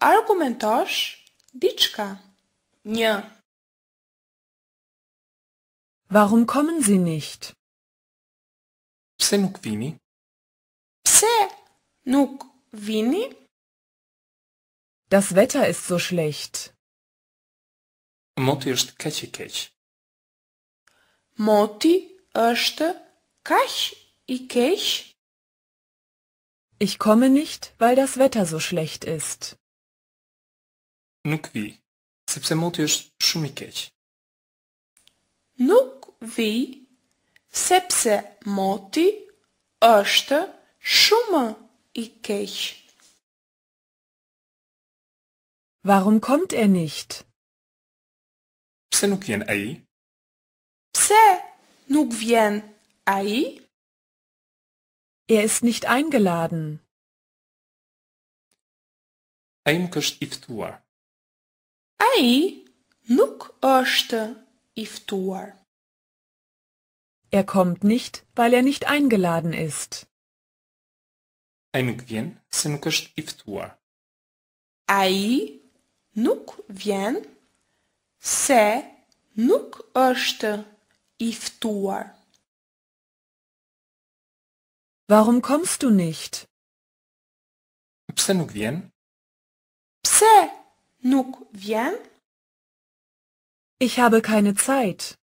argumentosh diçka 1 Warum kommen Sie nicht? Pse nuk vini? Pse nuk vini? Das Wetter ist so schlecht. Moti është kaq i keq. Moti është kaq i keq. Ich komme nicht, weil das Wetter so schlecht ist. Nuk vi, sepse moti është shumë i keq. Nuk vi sepse moti është shumë i keq. Warum kommt er nicht? Pse nuk vjen ai? Pse nuk vjen ai? Er ist nicht eingeladen. Ai nuk është i Ai nuk është iftuar. Er kommt nicht, weil er nicht eingeladen ist. Ai nuk vjen se nuk është i Ai nuk vjen se nuk është i Warum kommst du nicht? Pse nuk vjen? Pse nuk vjen? Ich habe keine Zeit.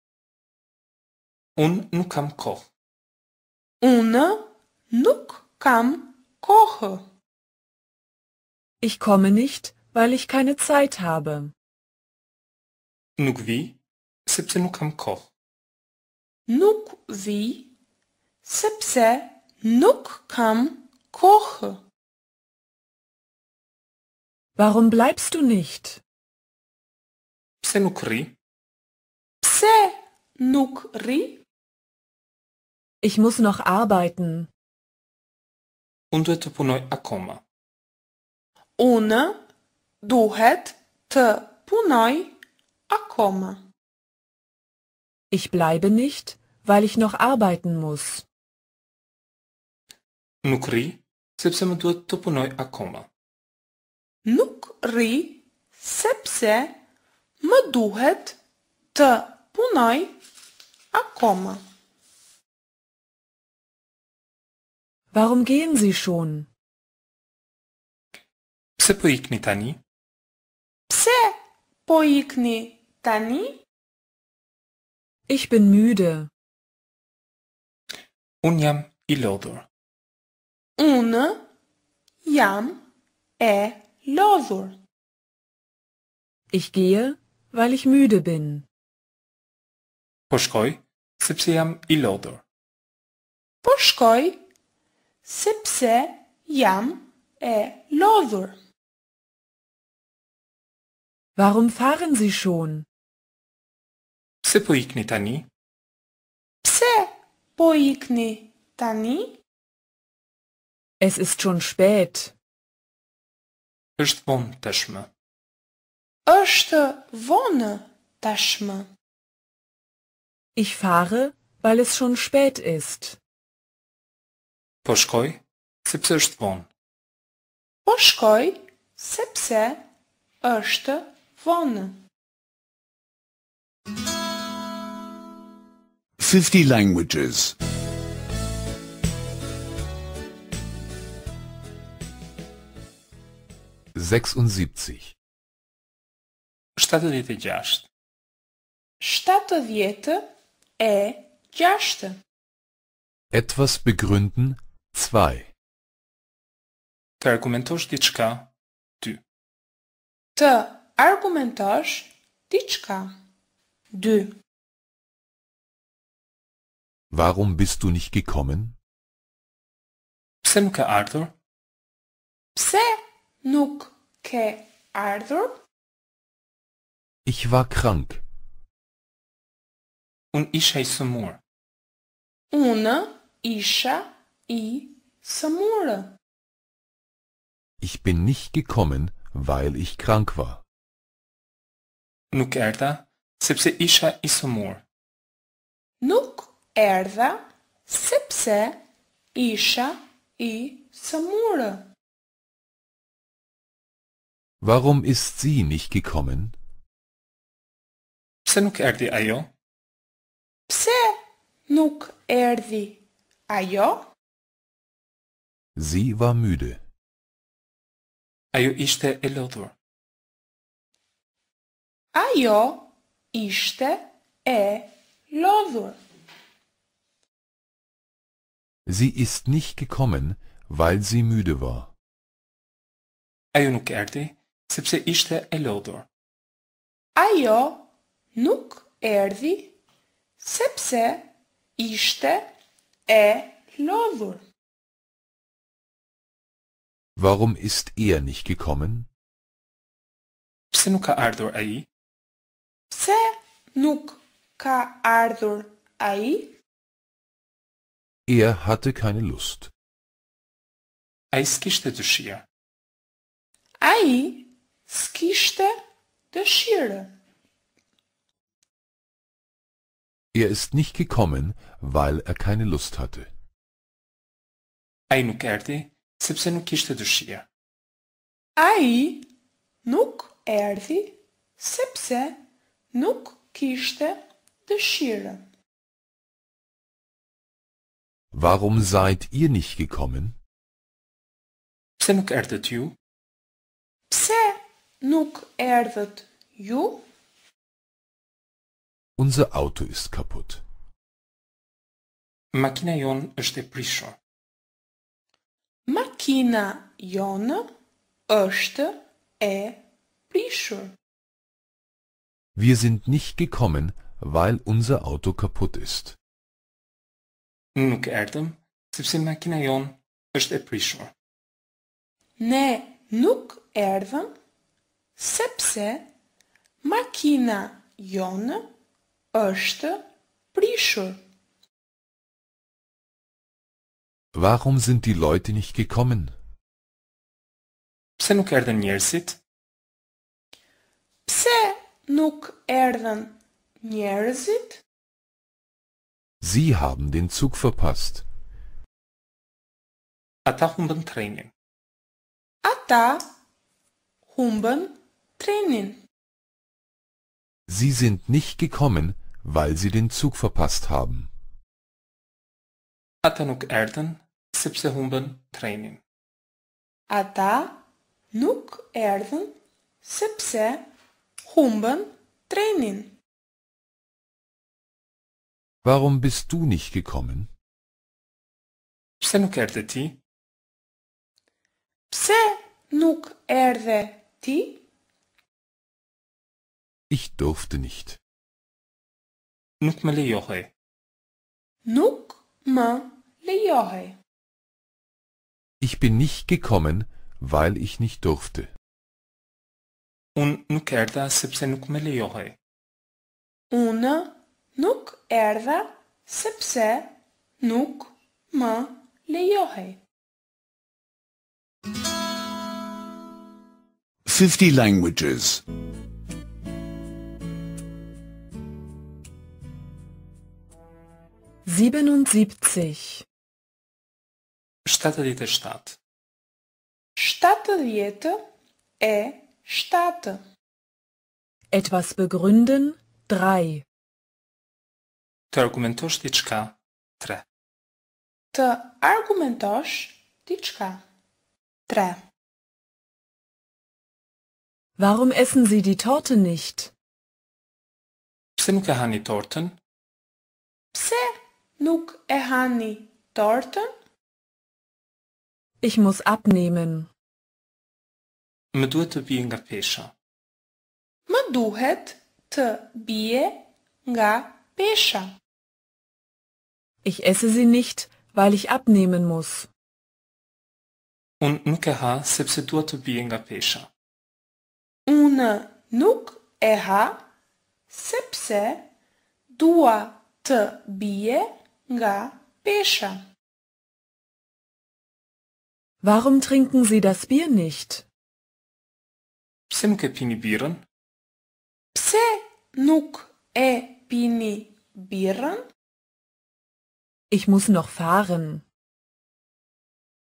Un nu kam koch. Una nuk kam koche. Ich komme nicht, weil ich keine Zeit habe. Nuk vi sepse nuk kam koch. Nuk vi sepse nuk kam koche. Warum bleibst du nicht? Pse nuk ri Це нукри? Ich muss noch arbeiten. Und Undet punoj akoma. Unë duhet të punoj akoma. Ich bleibe nicht, weil ich noch arbeiten muss. Nuk ri, sepse më duhet të punoj akoma. Nuk ri, sepse më duhet të Punoi acoma. Warum gehen Sie schon? Pse poikni tani? Pse poikni tani? Ich bin müde. Unjam i lodhur. Unë jam e lodhur. Ich gehe, weil ich müde bin. Po shkoj, sepse jam i lodhur. Po shkoj, sepse jam e lodhur. Warum fahren Sie schon? Pse po ikni tani? Pse po ikni tani? Es ist schon spät. Është von tashmë. Është von tashmë. Ich fahre, weil es schon spät ist. Poszkoj, sepse është vonë. Poszkoj, sepse është vonë. Fifty languages. Sechsundsiebzig. Shtatëdhjetë gjashtë. Shtatëdhjetë é jasta. Etwas begründen 2. Ty argumentosz diczka, ty. Ty argumentosz diczka, du. Warum bist du nicht gekommen? Psemka e Arthur. Pse nuk ke Arthur? Ich war krank und Isha e Samura. Una, Isha i e Samura. Ich bin nicht gekommen, weil ich krank war. Nuk erda, sepse isha i e sëmur. Nuk erda, sepse isha i sëmurë. Warum ist sie nicht gekommen? Pse nuk erdi ajo? Pse nuk erdi ajo? Sie war müde. Ajo ishte e lodhur. Ajo ishte e lodhur. Sie ist nicht gekommen, weil sie müde war. Ajo nuk erdi, sepse ishte e lodhur. Ajo nuk erdi Se pse ishte e lodhur? Warum ist er nicht gekommen? Pse nuk ka ardhur ai? Pse nuk ka ardhur ai? Er hatte keine Lust. Ai s'kishte dëshirë. Ai s'kishte dëshirë. Er ist nicht gekommen, weil er keine Lust hatte. Aí no erde, sepse nuk ishte dëshirë. Ai nuk erdhi sepse nuk kishte dëshirën. Warum seid ihr nicht gekommen? Pse nuk erdhët ju? Pse nuk erdhët ju? Unser Auto ist kaputt. Makina jon është e prishur. Makina jonë është e prishur. Wir sind nicht gekommen, weil unser Auto kaputt ist. Nuk erdëm, sepse makina jon është e prishur. Ne nuk erdëm, sepse makina jonë Öste prishur? Warum sind die Leute nicht gekommen? Pse nuk erdhën njerëzit? Pse nuk erdhën njerëzit? Sie haben den Zug verpasst. Ata humbën trenin. Ata humbën trenin. Sie sind nicht gekommen, weil Sie den Zug verpasst haben. Ata nuk erdhen sepse humbën trenin. Ata nuk erdhen sepse humbën trenin. Warum bist du nicht gekommen? Pse nuk erdhe ti? Pse nuk erdhe ti? Ich durfte nicht. Nukma lejohe. Nukma lejohe. Ich bin nicht gekommen, weil ich nicht durfte. Un nuk erdha sepse nuk me lejohej. nuk erdha sepse nuk më 50 languages. 77 77 70 e 7 Etwas begründen 3 Të argumentosh diçka 3 Të argumentosh diçka 3 Warum essen Sie die Torte nicht? Spinke hani torten? Pse? Nuk e hani tortën? Ich muss abnehmen. Më duhet të bie nga pesha. Më duhet të bie nga pesha. Ich esse sie nicht, weil ich abnehmen muss. Unë e nuk e ha sepse dua të bie nga pesha. Unë nuk e ha sepse dua të bie nga pesha ga pesha. Warum trinken Sie das Bier nicht? Psimke pini bieren? Pse nuk e pini bieren? Ich muss noch fahren.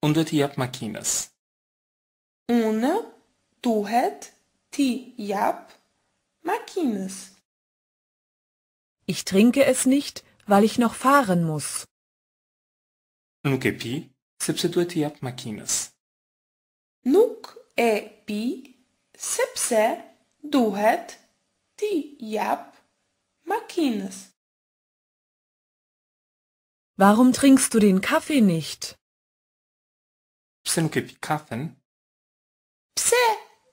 Unde jap makinas? Une duhet ti jap makinas. Ich trinke es nicht, weil ich noch fahren muss. Nuk e pi, sepse duhet të jap makinës. Nuk e pi, sepse duhet t'i jap makinës. Warum trinkst du den Kaffee nicht? Pse nuk e pi kafen? Pse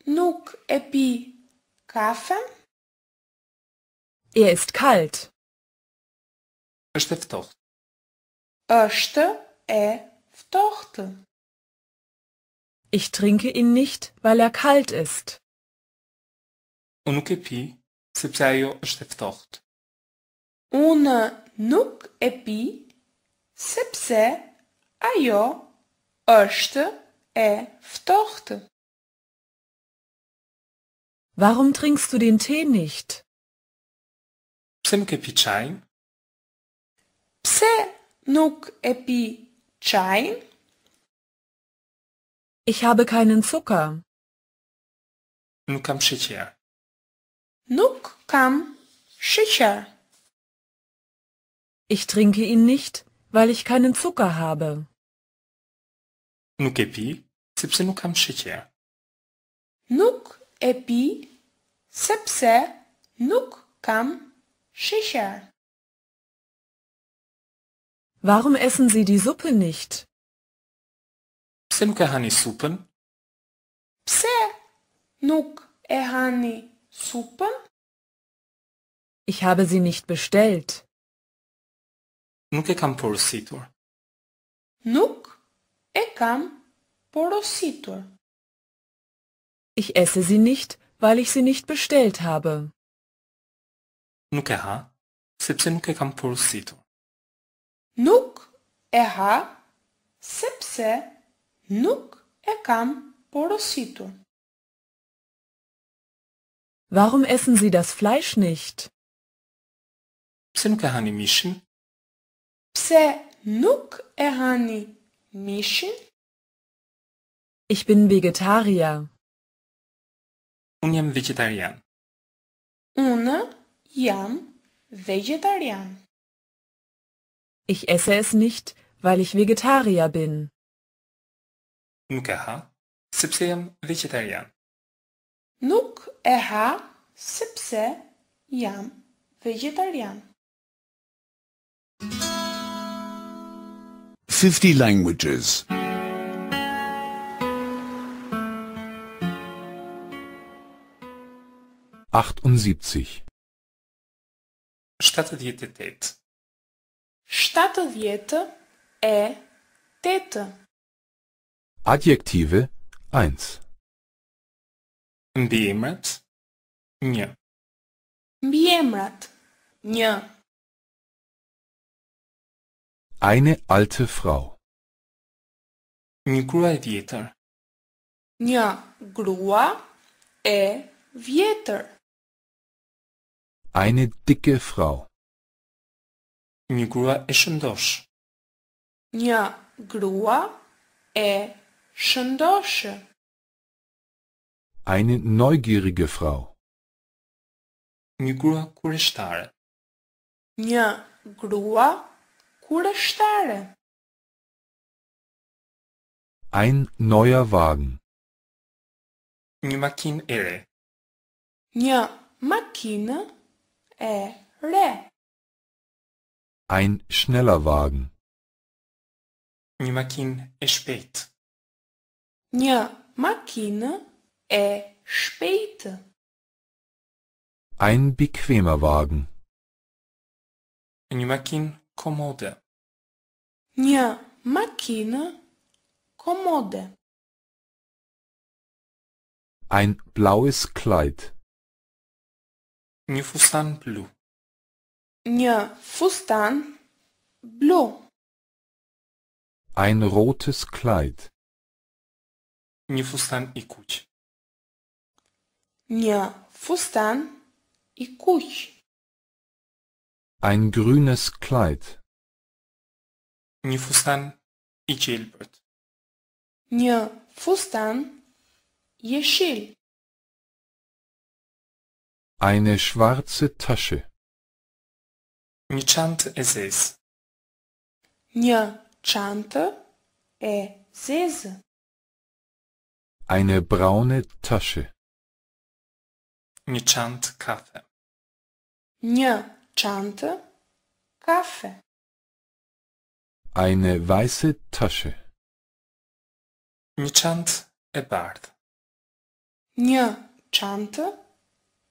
nuk e pi kafen? Er ist kalt. Още в тохт. Още е в тохт. Ich trinke ihn nicht, weil er kalt ist. Унук е пи, се псайо още в тохт. Унук е пи, се псе, айо, още е в тохт. Warum trinkst du den Tee nicht? Псемке пи чай, Pse nuk epi chai? Ich habe keinen Zucker. Nuk am sicher. Nuk kam sicher. Ich trinke ihn nicht, weil ich keinen Zucker habe. Nuk epi, sepse nuk kam sicher. Nuk epi, sepse nuk kam sicher. Warum essen Sie die Suppe nicht? Simke hani Suppen? Pse, nuk e Suppen? Ich habe sie nicht bestellt. Nuk e kam porositur. Nuk e kam porositur. Ich esse sie nicht, weil ich sie nicht bestellt habe. Nuk e ha, sepse nuk e kam porositur. Nuk e ha sepse nuk e kam porositur. Warum essen Sie das Fleisch nicht? Pse nuk e hani mishin? Pse nuk e hani mishin? Ich bin Vegetarier. Un jam vegetarian. Un jam vegetarian. Ich esse es nicht, weil ich Vegetarier bin. مكاها سبسيم vegetarian. نوك اها سبسة يام vegetarian. 50 languages. 78 Stadt Stadtdiete e Tete. Adjektive 1. Mbiemrat një. Mbiemrat një. Eine alte Frau. Një grua e vjetër. Një grua e vjetër. Eine dicke Frau. Nie grua eschendosch. Një grua e shëndoshe. Eine neugierige Frau. Një grua kurioztare. Një grua kurioztare. Ein neuer Wagen. Një makinë e re. Një makinë e re. Ein schneller Wagen. Minha máquina é speita. Minha máquina é speita. Ein bequemer Wagen. Minha máquina comoda. Minha máquina comoda. Ein blaues Kleid. Minha fustan blue. Ihr Fustan blau. Ein rotes Kleid. Ihr Fustan i kuć. Ihr Fustan i kuć. Ein grünes Kleid. Një fustan i gjelbërt. Një fustan jeshil. Eine schwarze Tasche. Нічант есес. Нічант есес. Eine braune Tasche. Нічант кафе. Нічант кафе. Eine weiße Tasche. Нічант ебард. Нічант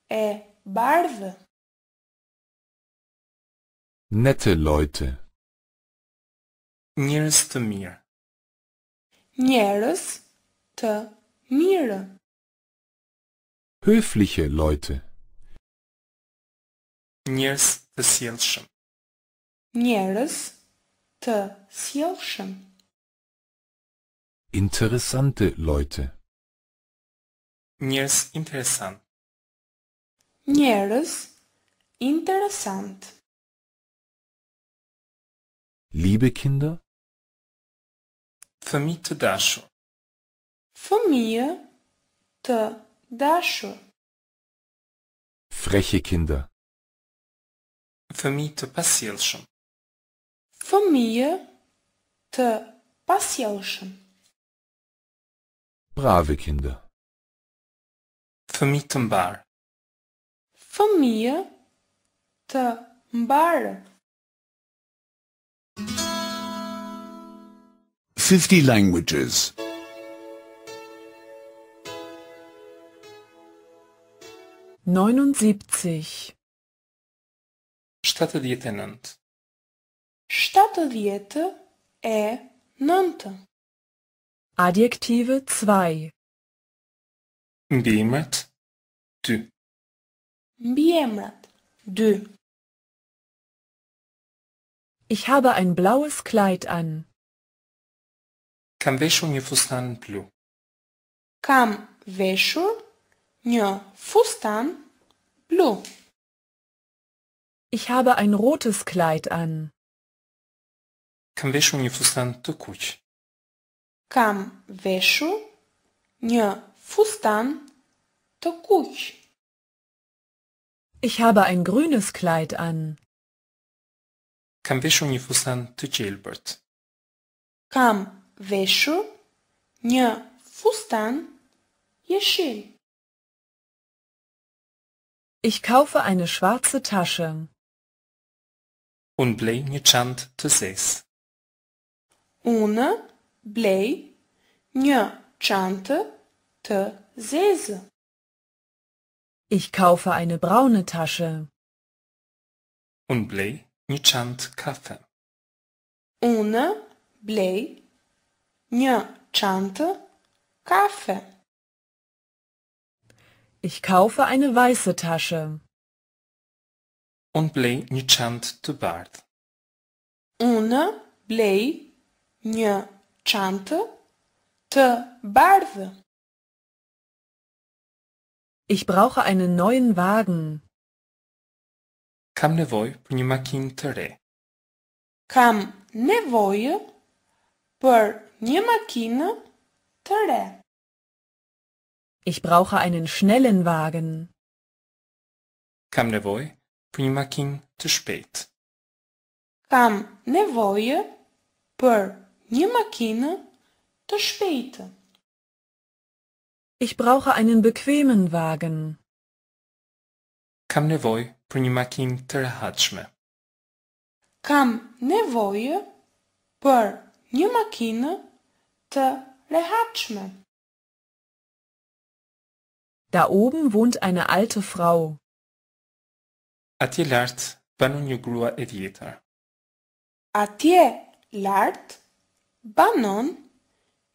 ебард. Nette Leute. Njerëz të mirë. Njerëz të mirë. Höfliche Leute. Njerëz të sjellshëm. Njerëz të sjellshëm. Interessante Leute. Njerëz interesant. Njerëz interesant. Liebe Kinder? Vermiete te dasho. Fammi te dasho. Freche Kinder. Vermiete te pasielschem. Fammi te Brave Kinder. Fammi te mbar. Fammi te 50 languages. 79 Щатът ви е тенант. Щатът ви Adjektive 2 Биемрат du. Биемрат du. Ich habe ein blaues Kleid an. Kam veshu një fustan blu. Kam veshur një fustan blu. Ich habe ein rotes Kleid an. Kam veshur një fustan të kuq. Kam veshur një fustan të kuq. Ich habe ein grünes Kleid an. Kam veshur një fustan të gjelbërt. Kam Wäsche, nie Fustan, Yeşil. Ich kaufe eine schwarze Tasche. Un blei nie çant të zes. Unë blej një çantë të zezë. Ich kaufe eine braune Tasche. Un blej një çantë kafe. Unë blej Një Chante Kaffee. Ich kaufe eine weiße Tasche. Unë blei një çantë të bardhë. Unë blej një çantë të bardhë. Ich brauche einen neuen Wagen. Kam nevojë për një makinë të re. Kam nevojë për një makinë të re. Ich brauche einen schnellen Wagen. Kam nevoj për një makinë të shpejt. Kam nevojë për një makinë të shpejtë. Ich brauche einen bequemen Wagen. Kam nevoj për një makinë të rehatshme. Kam nevojë për nie ma kiny, te lehatschme. Da oben wohnt eine alte Frau. Atje lart banon juglua edietar. Atje lart banon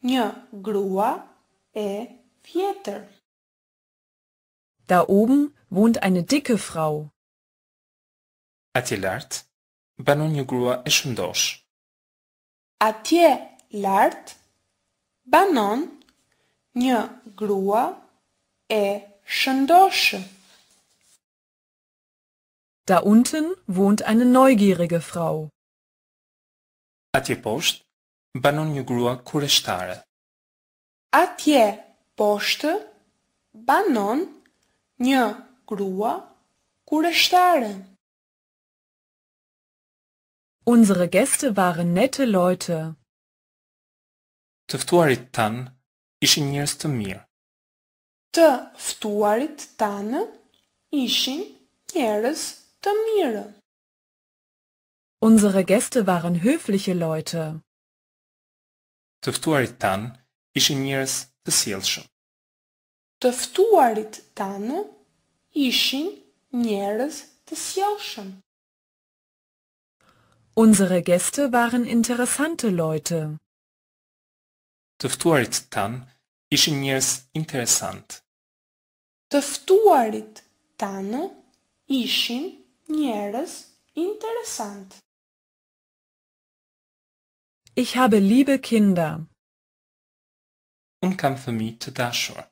një grua e vjetër. Da oben wohnt eine dicke Frau. Atje lart banon një grua e shëndosh atje lart, banon një grua e shëndoshë. Da unten wohnt eine neugierige Frau. Atje poshtë banon një grua kureshtare. Atje poshtë banon një grua kureshtare. Unsere Gäste waren nette Leute. Të ftuarit tanë ishin njerëz të mirë. Të ftuarit tanë ishin njerëz të mirë. Unsere Gäste waren höfliche Leute. Të ftuarit tanë ishin njerëz të sjellshëm. Të ftuarit tanë ishin njerëz të sjellshëm. Unsere Gäste waren interessante Leute. The steward tan ist niers interessant. Të ftuarit tanë ishin njerëz interesant. Ich habe liebe Kinder. Un kam fëmijë të dashur.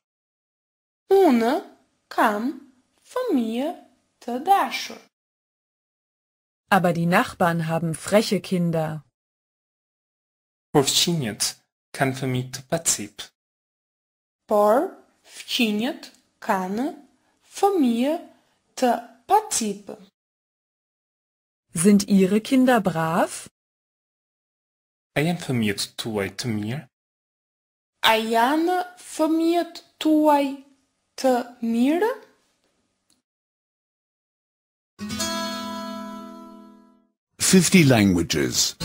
Unë kam fëmijë të dashur. Aber die Nachbarn haben freche Kinder. Повчинят канфами тупацып. Пор вчинят кана фамия тупацып. Sind Ihre Kinder brav? Ajan famiet tuaj të mirë? A janë fëmijët tuaj të mirë? 50 languages.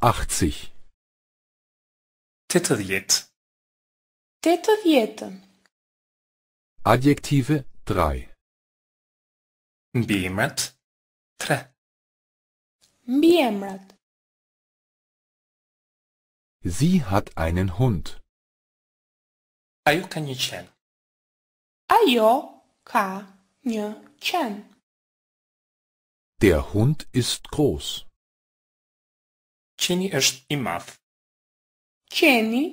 80. Detailliert. Detailliert. Adjektive 3. Biemrat 3. Biemrat. Sie hat einen Hund. Ayukanichen. Ayo ka nye chen. Der Hund ist groß. Čeni është i madh. Čeni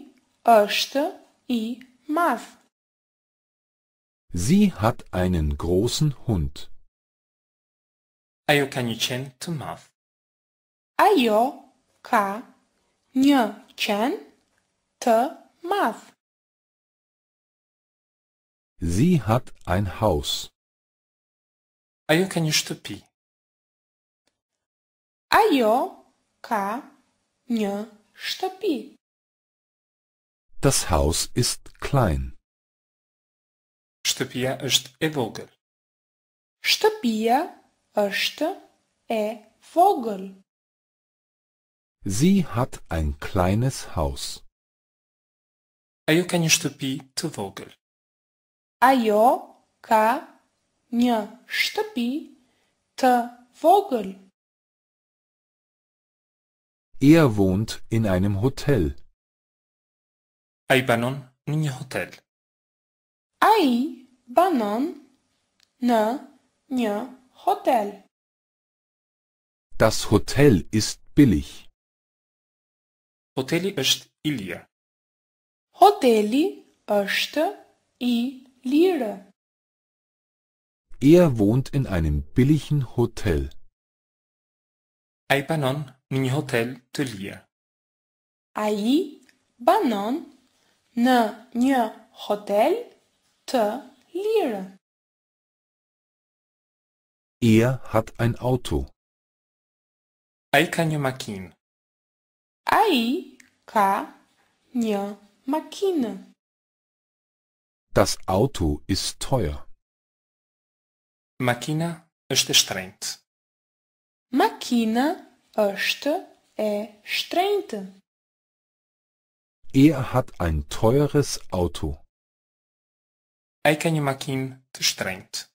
është i madh. Sie hat einen großen Hund. Ajo ka një qen të madh. Ajo ka një qen të madh. Sie hat ein Haus. A io canioszczepi. A io canioszczepi. Das Haus ist klein. Szczepija ist e vogel. Szczepija ist e vogel. Sie hat ein kleines Haus. ka io canioszczepi to vogel. Айо, ka ня, штапи, та, вогъл. Er wohnt in einem Hotel. Ай банон ня hotel. Ай banon на ня hotel. Das Hotel ist billig. Hoteli ist Ilja. Hoteli ist i Lire. Er wohnt in einem billigen Hotel. Ai banon num hotel de lire. Ai banon në një hotel të lirë. Er hat ein Auto. Ai ka një makinë. Ai ka një makinë. Das Auto ist teuer. Máquina është e shtrenjtë. Makina është e shtrenjtë. Er hat ein teures Auto. Ai ka një makinë të shtrenjtë.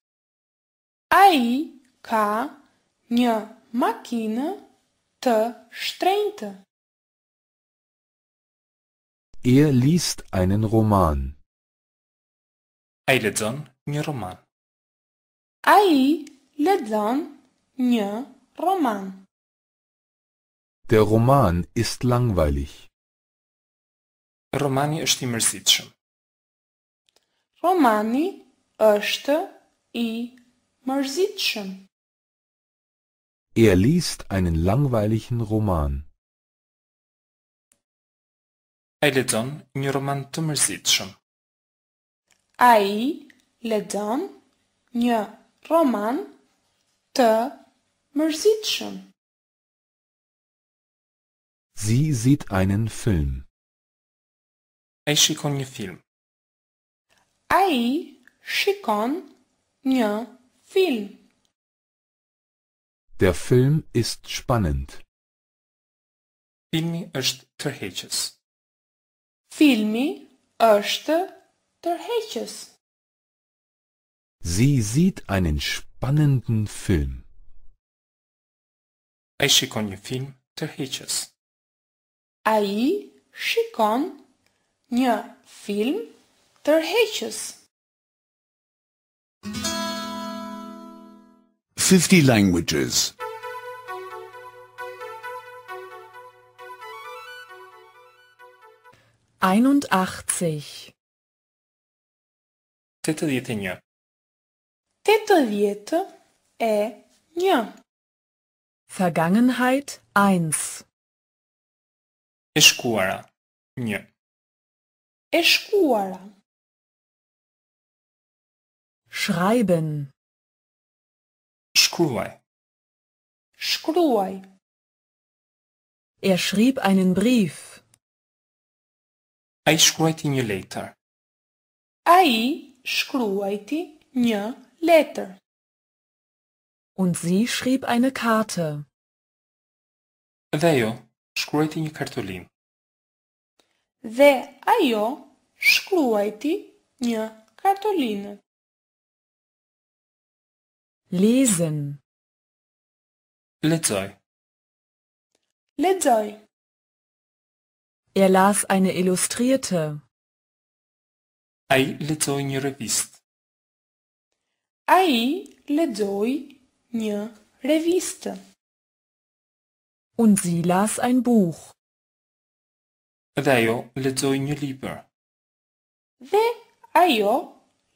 Ai ka një makinë të shtrenjtë. Er liest einen Roman. Aj ledzą nie roman. Aj ledzą nie roman. Der Roman ist langweilig. Romani është i mërzitshëm. Romani është i mërzitshëm. Er liest einen langweiligen Roman. Ai lexon një roman të mërzitshëm. A i le një roman të mërzitshëm. Si sitë einen film. A i shikon një film. A i shikon një film. Der film ist spannend. Filmi është tërheqës. Filmi është tërheqës. der Hedges. Sie sieht einen spannenden Film. Aí chicone film The Hedges. Aí chicone film The Hedges. 50 languages. 81 tëtë djetë e një. Tëtë djetë e një. Vergangenheit 1. E shkuara 1. E shkuara. Schreiben. Shkruaj. Shkruaj. Er schrieb einen Brief. Ai shkruajti një letër. Ai shkruajti një letër. Und sie schrieb eine Karte. Dhe ajo shkruajti një kartolim. Dhe ajo shkruajti një kartolinë. Lesen. Lexoj. Lexoj. Er las eine illustrierte. Ai lexoj një revistë. Ai lexoi një revistë. Und sie las ein Buch. Dhe ajo lexoi një libër. Dhe ajo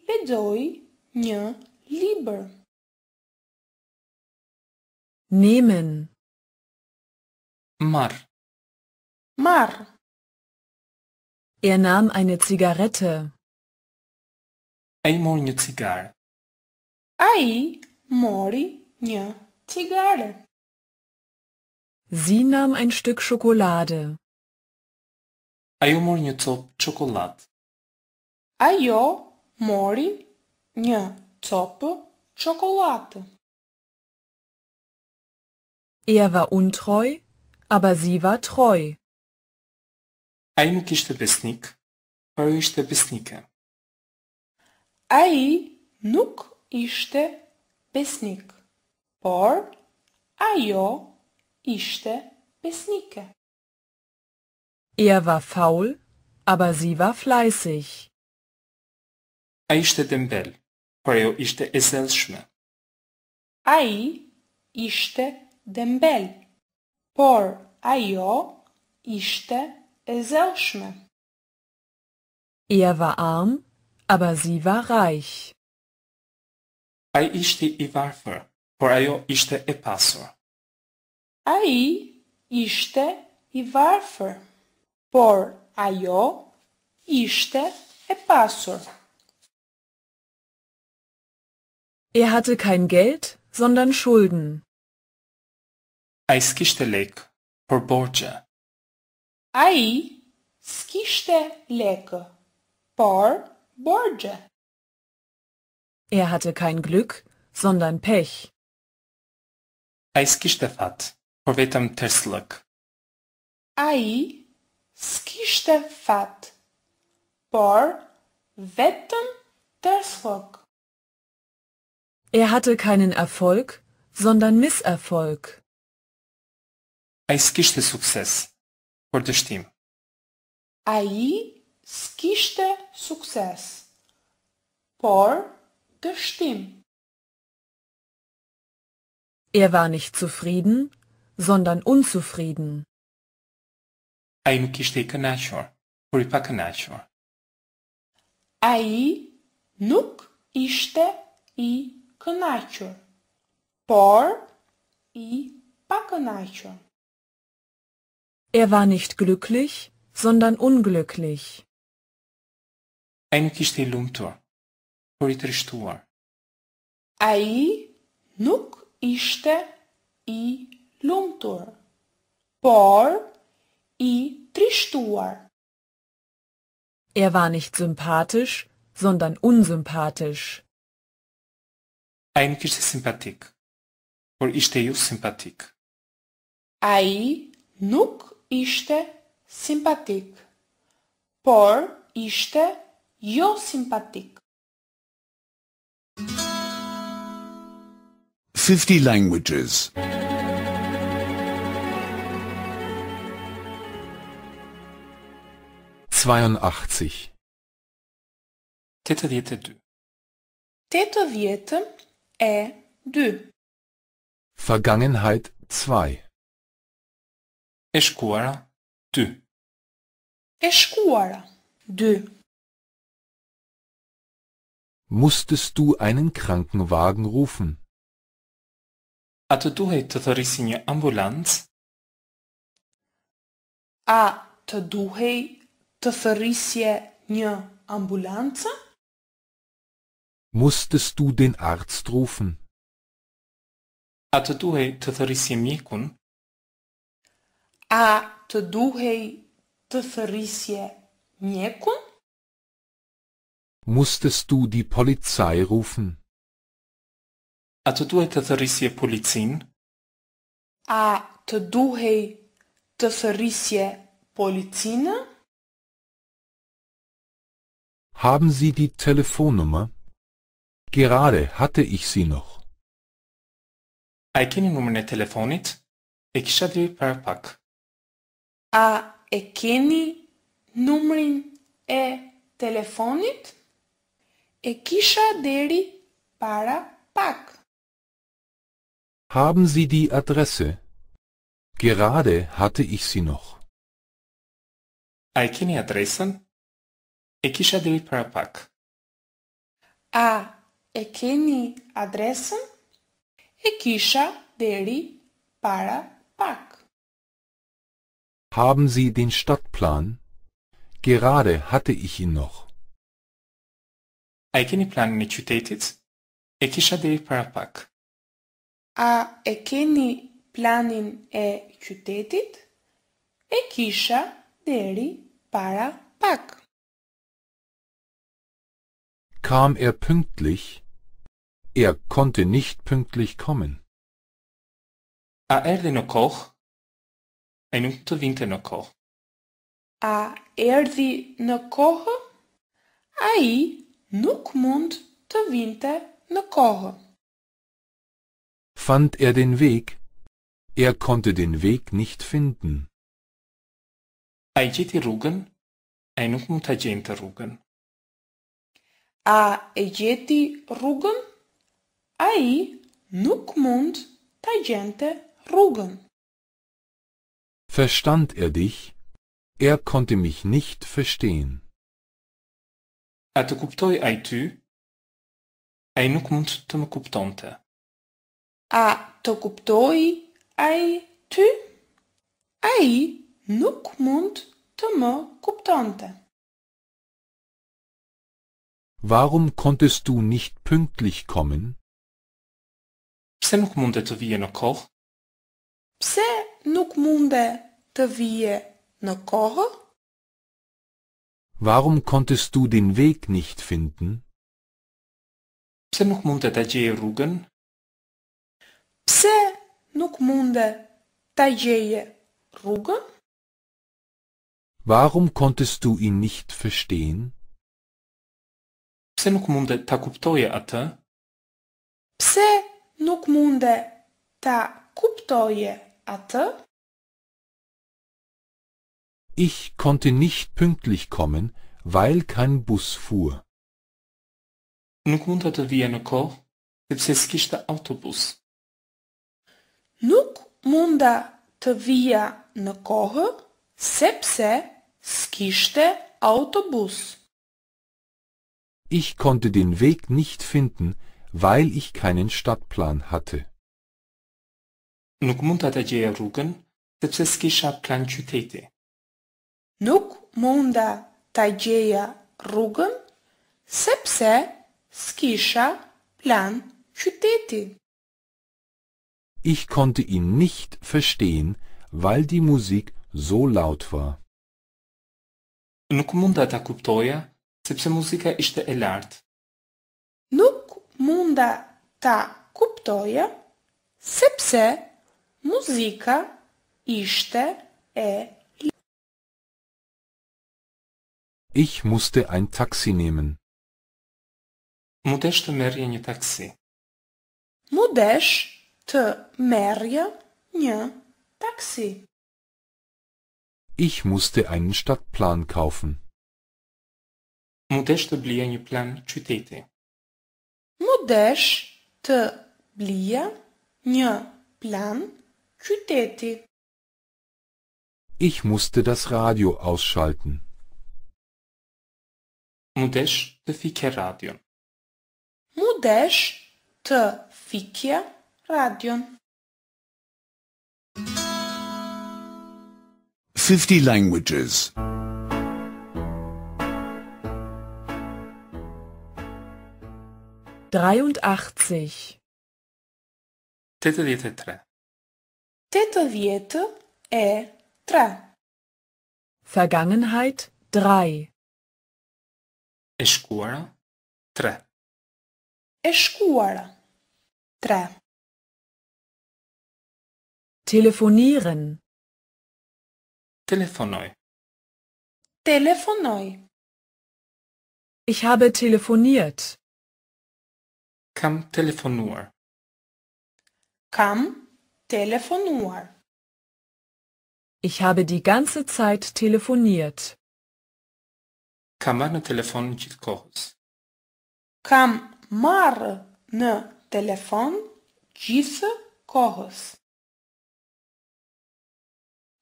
lexoi një libër. Nehmen. Mar. Mar. Er nahm eine Zigarette. e i mor një cigare. A i mori një cigare. Si nam e një shtëk shokolade. A jo mori një copë qokoladë. A jo mori një copë qokoladë. Er va untroj, aber si va troj. A i më kishtë besnik, për ishte besnike. Aí nuk ishte besnik, por ajo ishte besnike. Er war faul, aber sie war fleißig. Ai ishte dembel, por ajo ishte e zellshme. Ai ishte dembel, por ajo ishte e zellshme. Er war arm, aber sie war reich. Ai ishte i varfër, por ajo ishte e pasur. Ai ishte i varfër, por ajo ishte e pasur. Er hatte kein Geld, sondern Schulden. Ai skiste lek, por borja. Ai skiste lek, por Borgia. Er hatte kein Glück, sondern Pech. Eiskistefat, powitam terslak. Ai, skistefat, por vetam terslak. Er hatte keinen Erfolg, sondern Misserfolg. Ai skiste por dështim. Ai skiste success. por gestimmt. Er war nicht zufrieden, sondern unzufrieden. Ai nu kishtej kënaqur, por i pa Ai nuk ishte i kënaqur, por i pa Er war nicht glücklich, sondern unglücklich. Einnig ishte i lumtur, por i Ai nuk iste i lumtur, por i tristur. Er war nicht sympathisch, sondern unsympathisch. Eigentlich ist sympathik, Por iste ju sympathik. Ai nuk iste sympathik, Por ishte Jo simpatik 50 languages 82 Titel die 2 80 e 2 Vergangenheit 2 e skuara 2 e skuara 2 musstest du einen Krankenwagen rufen. Atodua je totorisinja ambulanc? A të duhej të thërrisje një ambulancë? Musstest du den Arzt rufen? A të duhej të thërrisje mjekun? A të duhej të thërrisje mjekun? Musstest du die Polizei rufen? A to duhej të të policin? A të duhej të thërrisje policinë? Haben Sie die Telefonnummer? Gerade hatte ich sie noch. A e keni numrin e telefonit? E kisha dy para pak. A e keni numrin e telefonit? Equixadeiri para pak. Haben Sie die Adresse? Gerade hatte ich sie noch. Alcune adresan? Equixadeiri para pak. A ekeni adresën e kisha deri para pak. Haben Sie den Stadtplan? Gerade hatte ich ihn noch. Εκείνη πλάνουν τσουτέτης, εκείσα δε παραπάκ. Α, εκείνη πλάνουν ε τσουτέτητ, εκείσα δέρι παραπάκ. Kam er pünktlich? Er konnte nicht pünktlich kommen. A erde no koch, ein το vinte no koch. A erde no koch, aí nu Gmund tăvinte năcohă. Fand er den Weg? Er konnte den Weg nicht finden. Aigeti rugen, ai nu cum tăgente rugen. A egeti rugen, ai nu Gmund tăgente rugen. Verstand er dich? Er konnte mich nicht verstehen. Ако куптой айту, айну кумт тама куптонта. А то куптой Ai ай нук мунт тама куптонта. Warum konntest du nicht pünktlich kommen? Pse nuk munde të vije në kohë? Pse nuk munde të vije në kohë? Warum konntest du den Weg nicht finden? Pse nuk mund ta gjej rrugën? Pse nuk munde ta gjeje rrugën? Warum konntest du ihn nicht verstehen? Pse nuk munde ta kuptoje atë? Pse nuk munde ta kuptoje atë? Ich konnte nicht pünktlich kommen, weil kein Bus fuhr. No contato Vienoko Pepseskista Autobus. Nuk munda të vija në kohë sepse s'kishte autobus. Ich konnte den Weg nicht finden, weil ich keinen Stadtplan hatte. Nuk mund ta gjeja rrugën sepse s'kisha plan qyteti. Nuk munda ta gjeja rrugën sepse s'kisha plan qytetin. Ich konnte ihn nicht verstehen, weil die Musik so laut war. Nuk munda ta kuptoja sepse muzika ishte e lartë. Nuk munda ta kuptoja sepse muzika ishte e Ich musste ein Taxi nehmen. Мудеш të merje një taksi. Mudesh të merje një taksi. Ich musste einen Stadtplan kaufen. Mudesh të blije një plan qyteti. Mudesh të blije një plan qyteti. Ich musste das Radio ausschalten. Mudej të fikje radion. Mudej të fikje radion. 50 languages. 83 83 83 e 3 Vergangenheit 3 E shkuara 3. E shkuara 3. Telefonieren. Telefonoj. Telefonoj. Ich habe telefoniert. Kam telefonuar. Kam telefonuar. Ich habe die ganze Zeit telefoniert. Камар на телефончик Kam Камар ne Telefon джис кохос.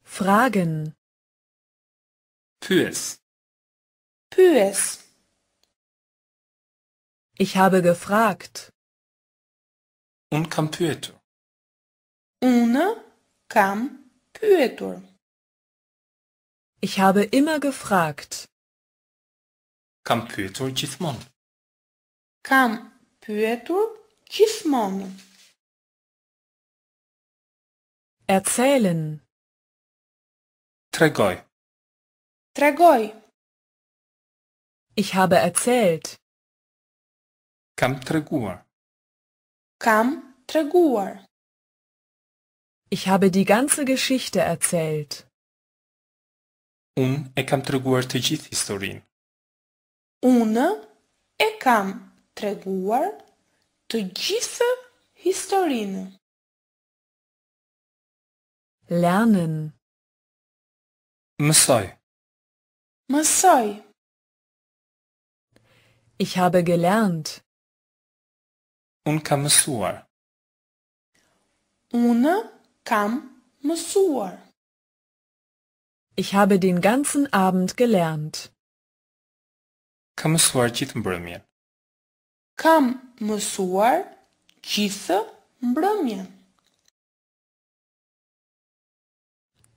Fragen. Fürs. Fürs. Ich habe gefragt. Un campyötur. Una campyötur. Ich habe immer gefragt. Kam pyetur gjithmonë. Kam pyetur gjithmonë. Erzählen. Tregoj. Tregoj. Ich habe erzählt. Kam treguar. Kam treguar. Ich habe die ganze Geschichte erzählt. Un e kam treguar të gjithë historinë. Unë e kam treguar të gjithë historinë. Lernen. Mësoj. Mësoj. Ich habe gelernt. Un kam mësuar. Unë kam mësuar. Ich habe den ganzen Abend gelernt. Ka mësuar gjithë mbrëmjen. Kam mësuar gjithë mbrëmjen.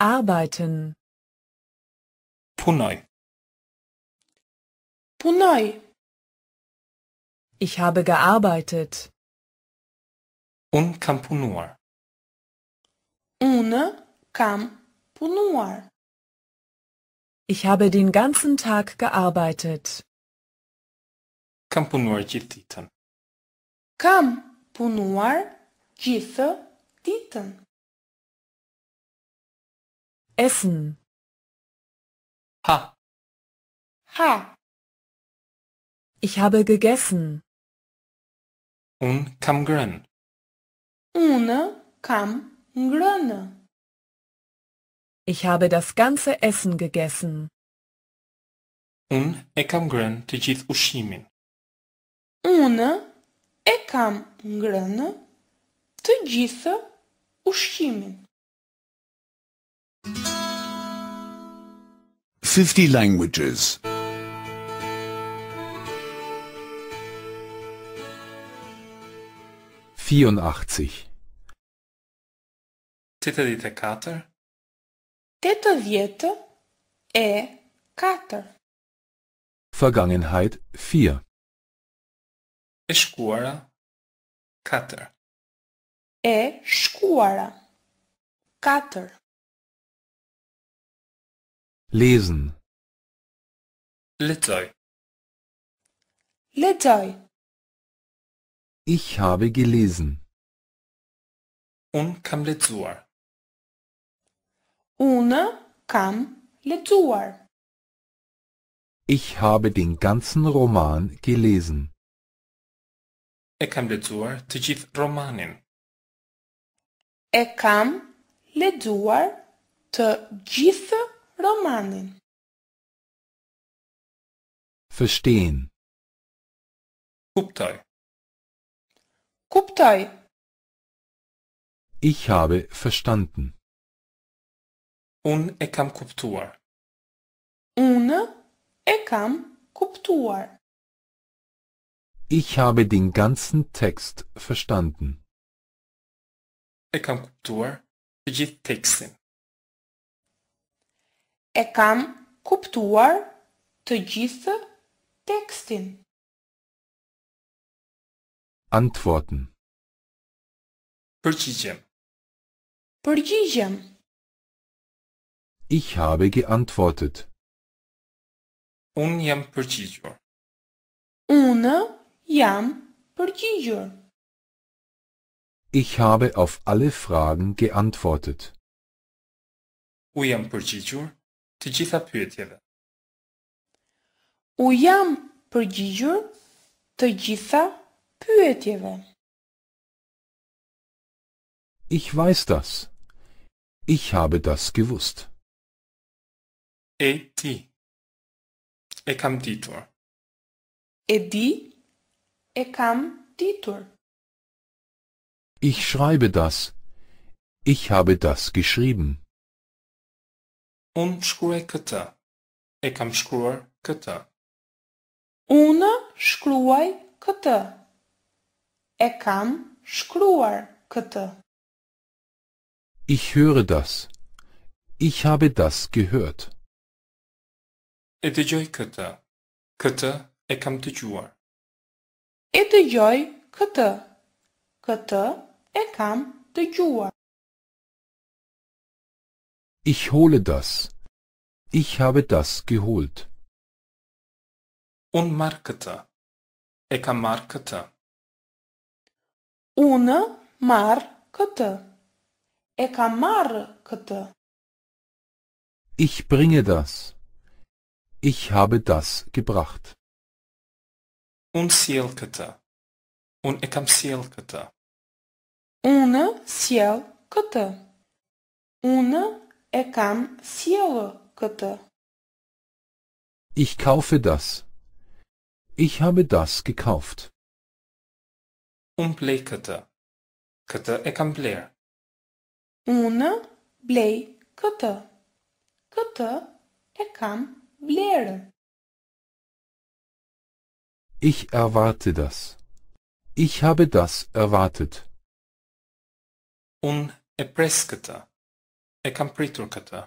Arbeiten. Punoj. Punoj. Ich habe gearbeitet. Un kam punuar. Unë kam punuar. Ich habe den ganzen Tag gearbeitet. Kam punuar gjithë ditën. Kam punuar gjithë ditën. Essen. Ha. Ha. Ich habe gegessen. Un kam grënë. Unë kam ngrënë. Ich habe das ganze Essen gegessen. Un e kam grënë të gjithë ushimin. unë e kam ngrënë të gjithë ushqimin. 50 languages. 84 e katër. Tetëdhjetë e katër. Vergangenheit 4. e shkuara 4. E shkuara 4. Lesen. Lexoj. Lexoj. Ich habe gelesen. Un kam lexuar. Unë kam lexuar. Ich habe den ganzen Roman gelesen. E kam lexuar të gjithë romanin. E kam lexuar të gjithë romanin. Verstehen. Kuptoj. Kuptoj. Ich habe verstanden. Un e kam kuptuar. Un e kam kuptuar. Ich habe den ganzen Text verstanden. Ekam kuptuar të gjithë tekstin. E kam kuptuar të gjithë Antworten. Përgjigjem. Përgjigjem. Ich habe geantwortet. Unë jam përgjigjur. Unë Jam perdido. Ich habe auf alle Fragen geantwortet. U jam përgjigjur të gjitha pyetjeve. U jam përgjigjur të gjitha pyetjeve. Ich weiß das. Ich habe das gewusst. E ti. E kam ditur. E di ekam titur. Ich schreibe das. Ich habe das geschrieben. Unë shkruaj këtë. E kam shkruar këtë. Unë shkruaj këtë. E kam shkruar këtë. Ich höre das. Ich habe das gehört. E dëgjoj këtë. Këtë e kam dëgjuar. Ėdėjoj e kata. Kata ekam dejua. Ich hole das. Ich habe das geholt. Un markata. E Eka markata. Una markata. E Eka markata. Ich bringe das. Ich habe das gebracht. Un sjellkëtë. Unë e kam sjell këtë. Unë sjell këtë. E ich kaufe das. Ich habe das gekauft. Unë blej këtë. Këtë e kam bler. Unë blej këtë. Këtë e kam ich erwarte das. Ich habe das erwartet. Un e preskëta. E kam pritur këtë.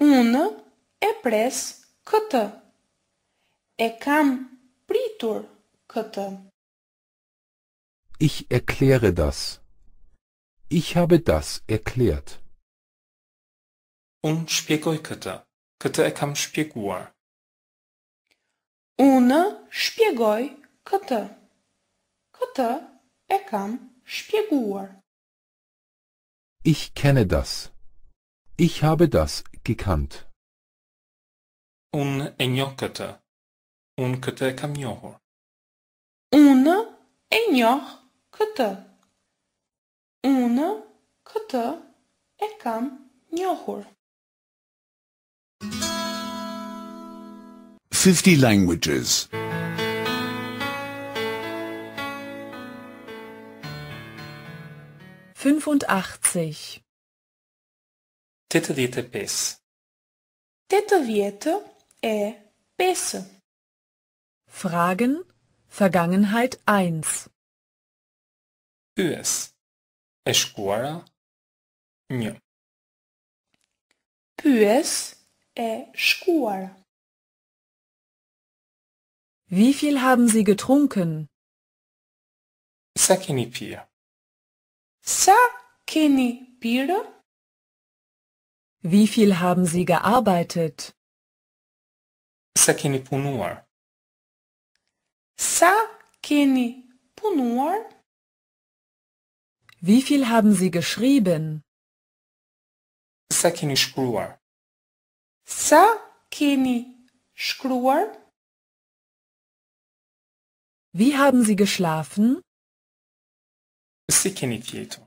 Unë e pres E kam pritur këtë. Ich erkläre das. Ich habe das erklärt. Un shpjegoj këtë. Këtë e kam spieguar. Una szpiegoj koty. Koty ekam szpieguar. Ich kenne das. Ich habe das gekannt. Un enjo këtë. Un këtë e kam njohur. Unë e njoh këtë. Unë këtë e kam njohur. 50 languages. 85. Pes. Tätowierte e Pes. Äh, Fragen Vergangenheit 1. Pyes. E shkuara një. Pyes äh, e shkuara. Wie viel haben Sie getrunken? Sakini pije. Sakini pije? Wie viel haben Sie gearbeitet? Sakini punua. Sakini punua? Wie viel haben Sie geschrieben? Sakini skrua. Sakini skrua? Wie haben Sie geschlafen? Si keni fjetur?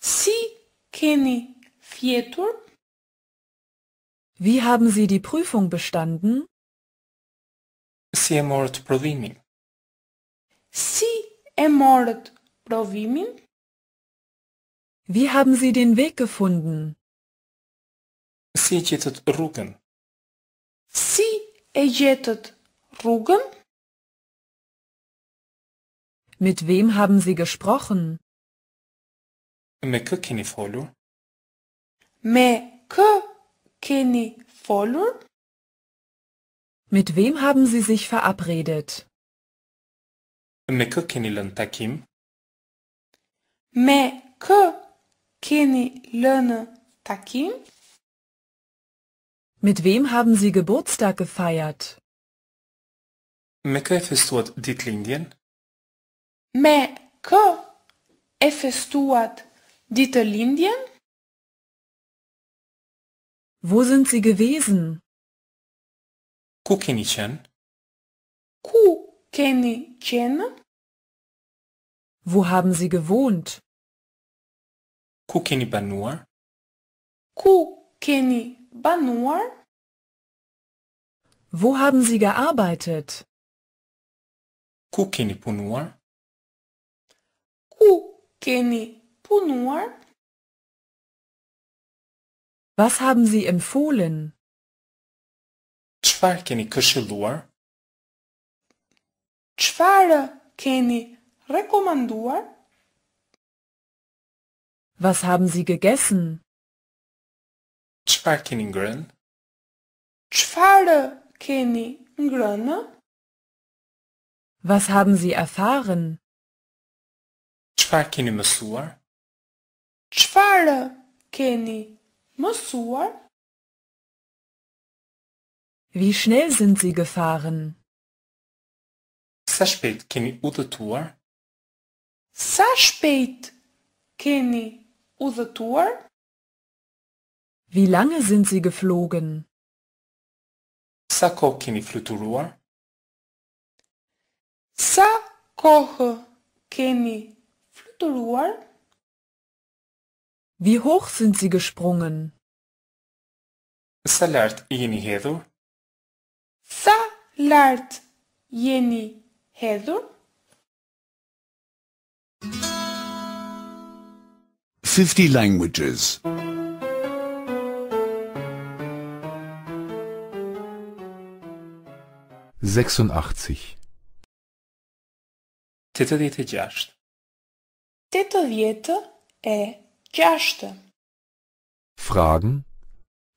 Si keni fjetur? Wie haben Sie die Prüfung bestanden? Si e morët prodhimin? Si e morët provimin? Wie haben Sie den Weg gefunden? Si e gjetët rrugën? Si e gjetët rrugën? Mit wem haben Sie gesprochen? Με que keni folun? Με que keni folun? Mit wem haben Sie sich verabredet? Με que keni lön Με que keni lön takim? Mit wem haben Sie Geburtstag gefeiert? Με que efestuat ditlindien? Mais que effestuat Dietolindien? Wo sind Sie gewesen? Ku keni Ku keni Wo haben Sie gewohnt? Ku keni banuar? Ku keni banuar? Wo haben Sie gearbeitet? Ku keni punuar? keni punuar? Was haben Sie empfohlen? Çfarë keni këshilluar? Çfarë keni rekomanduar? Was haben Sie gegessen? Çfarë keni ngrënë? Çfarë keni ngrënë? Was haben Sie erfahren? Çfarë keni mësuar? Çfarë keni mësuar? Wie schnell sind Sie gefahren? Sa shpejt keni udhëtuar? Sa shpejt keni udhëtuar? Wie lange sind Sie geflogen? Sa kohë keni fluturuar? Sa kohë keni wie hoch sind Sie gesprungen? Salert jeni hedur? Salert jeni hedur? Fifty languages. 86 تتدیت جشت Tätowierte e Gerste. Fragen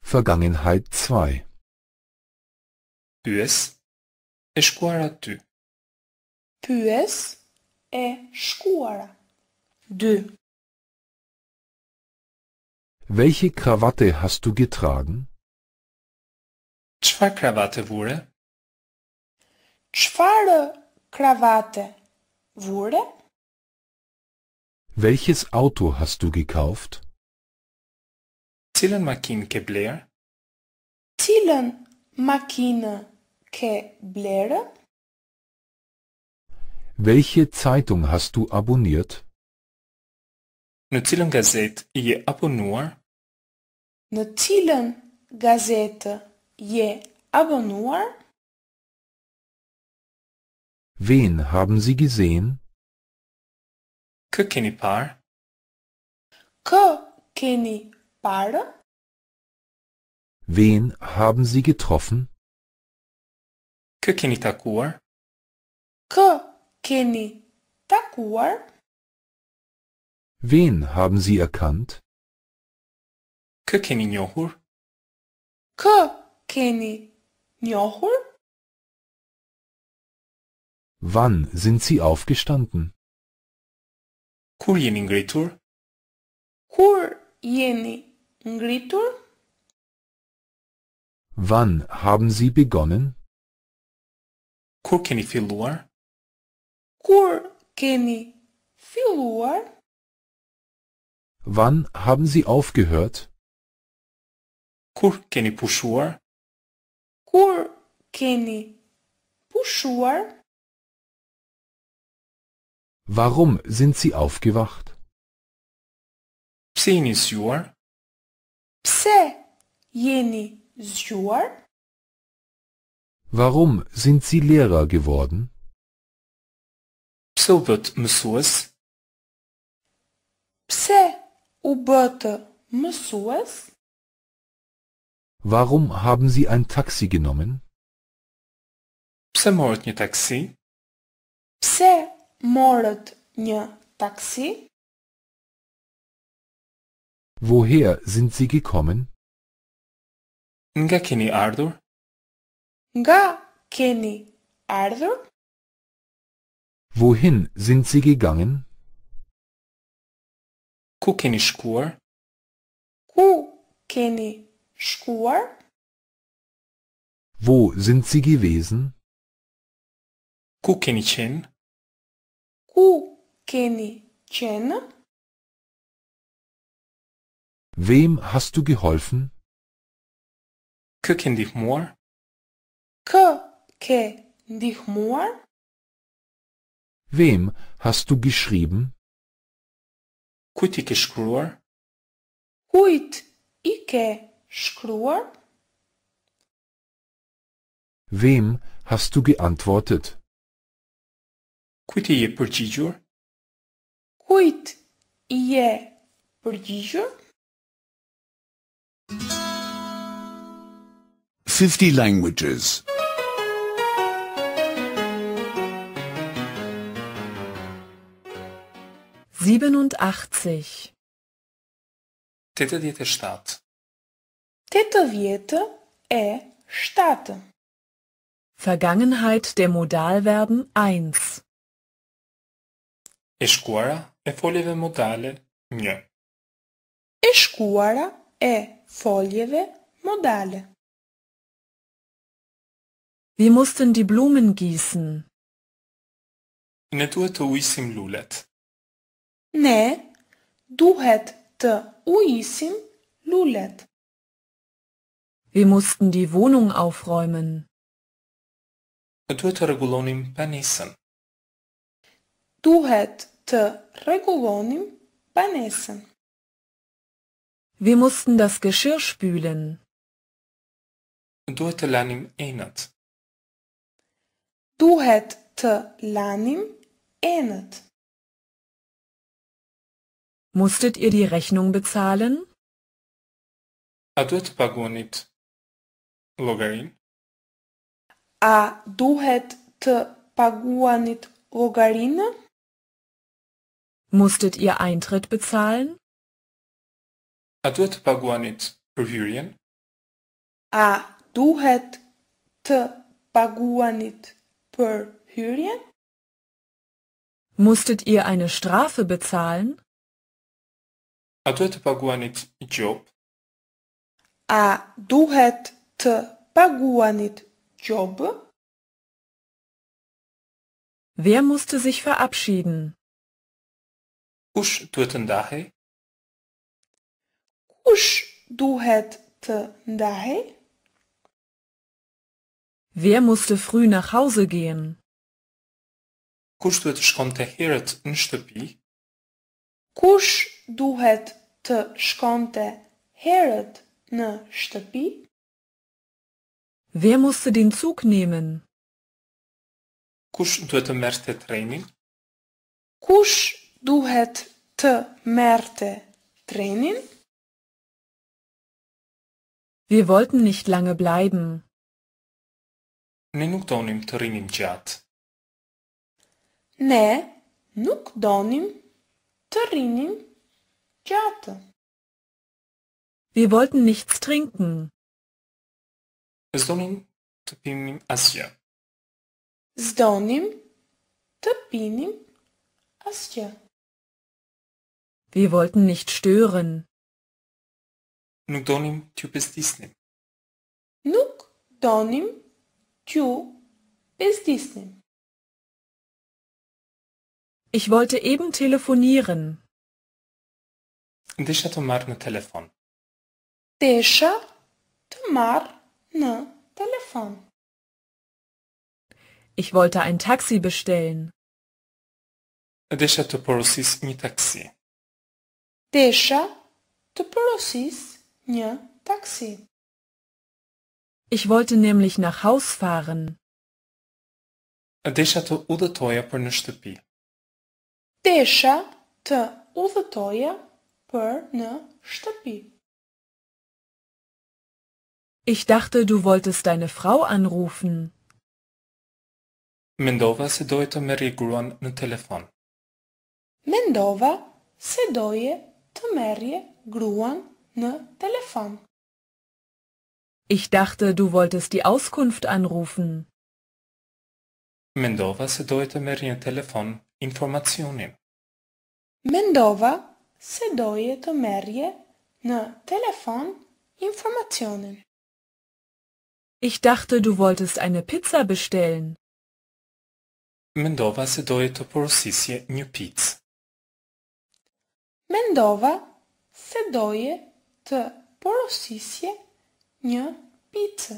Vergangenheit 2 Pyes e shkuara ty. Pyes e shkuara. 2 Welche Krawatte hast du getragen? Çfarë krawatte vure? Çfarë krawatte vure? Welches Auto hast du gekauft? Cila makinë ke blerë? Cilën makinë ke blerë? Welche Zeitung hast du abonniert? Në cilën gazetë je abonuar? Në cilën gazetë je abonuar? Wen haben Sie gesehen? Kökeni par. Kökeni par. Wen haben Sie getroffen? Kökeni keni takuar? Kë takuar? Wen haben Sie erkannt? Kökeni njohur? Kökeni njohur? Wann sind Sie aufgestanden? Kur jeni ngritur? Kur jeni ngritur? Wann haben Sie begonnen? Kur keni filluar? Kur keni filluar? Wann haben Sie aufgehört? Kur keni pushuar? Kur keni pushuar? Warum sind Sie aufgewacht? Pse jeni zgjuar? Pse jeni zgjuar? Warum sind Sie Lehrer geworden? Pse u bët mësues? Pse u bët mësues? Warum haben Sie ein Taxi genommen? Pse morët një taksi? Pse morët një taksi? Woher sind Sie gekommen? Nga keni ardhur? Nga keni ardhur? Wohin sind Sie gegangen? Ku keni shkuar? Ku keni shkuar? Wo sind Sie gewesen? Ku keni qenë? Who kenne Chen? Wem hast du geholfen? Köken dich more. Köke dich more? Wem hast du geschrieben? Kutike skruar. Huit ike skruar? Wem hast du geantwortet? Quit i je përgjigjur? Quit i je përgjigjur? 50 languages. 87 87 87 e 7 e Vergangenheit der Modalverben 1 E shkuara e foljeve modale një. E shkuara e foljeve modale. Vi mussten di blumen gisen. Ne duhet të ujësim lulet. Ne duhet të ujësim lulet. Vi mussten di wohnung aufräumen. Ne duhet të regulonim penisën. Duhet të rregullonim banesën. Wir mussten das Geschirr spülen. Duhet të lanim enët. Duhet të lanim enët. Musstet ihr die Rechnung bezahlen? A duhet të paguanit llogarin? A duhet të paguanit llogarinë? Musstet ihr Eintritt bezahlen? A duhet paguanit për A duhet të paguanit për Musstet ihr eine Strafe bezahlen? A duhet të paguanit gjob? A duhet të paguanit gjob? Wer musste sich verabschieden? Kush-Duhet-Ndahe? kush duhet Wer musste früh nach Hause gehen? Kush duhet shkonte herët në shtëpi? Kush duhet të shkonte herët në Wer musste den Zug nehmen? Kush duhet të merrte trenin? Kush Du het te merte Tränen? Wir wollten nicht lange bleiben. Ne Не доnim триним чат. Не нук доним триним чат. Wir wollten nichts trinken. Zdonim tpinim asja. Zdonim tpinim asja. Wir wollten nicht stören. Nu donim tiu bestisnem. Nuk donim tiu bestisnem. Ich wollte eben telefonieren. Desha tomar na telefon. Desha tomar na telefon. Ich wollte ein Taxi bestellen. Desha to porosis mi taxi. Desha të porosis një taksi. Ich wollte nämlich nach Haus fahren. Desha të udhëtoja për në shtëpi. Desha të udhëtoja për në shtëpi. Ich dachte, du wolltest deine Frau anrufen. Mendova se doje të merri gruan në telefon. Mendova se doje Mary Gruan ne Telefon. Ich dachte, du wolltest die Auskunft anrufen. Mendova se dojte merje telefon informacionin. Mendova se dojte merje në ne telefon informacionin. Ich dachte, du wolltest eine Pizza bestellen. Mendova se dojte porosisje një pizzë. Mendova se doje të porosisje një picë.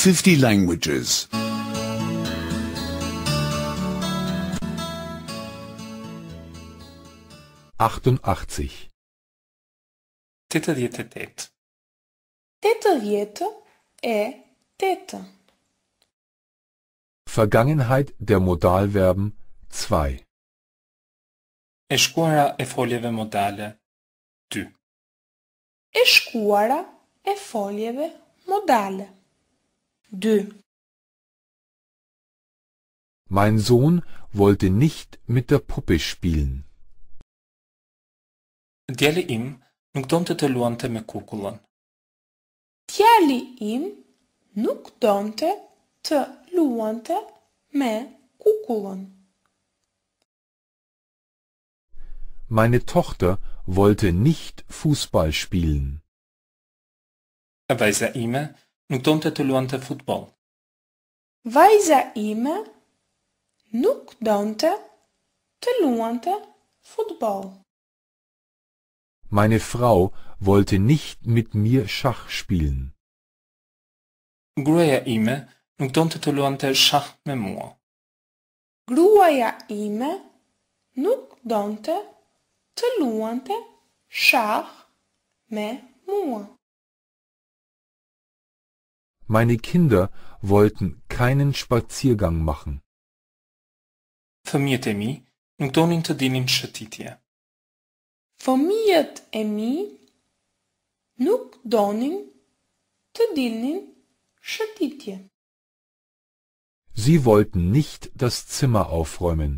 50 languages. 88 88 88 e 8 e Vergangenheit der Modalverben 2 E shkuara e foljeve modale 2 E shkuara e foljeve modale 2 Mein Sohn wollte nicht mit der Puppe spielen. Djali im nuk donte të luante me kukullën. Djali im nuk donte të luante me kukullën. Meine Tochter wollte nicht Fußball spielen. Weisa ime nuk donte të luante futboll. Vajza ime nuk donte të luante futboll. Meine Frau wollte nicht mit mir Schach spielen. Gruaja ime nuk donte të luante Schach me mua. Gruaja ime nuk donte Цілуанте шах ме муа. Meine Kinder wollten keinen Spaziergang machen. Фамијата ми никто не интадинин шатитија. Фамијат е ми нук донин тадинин шатитија. Sie wollten nicht das Zimmer aufräumen.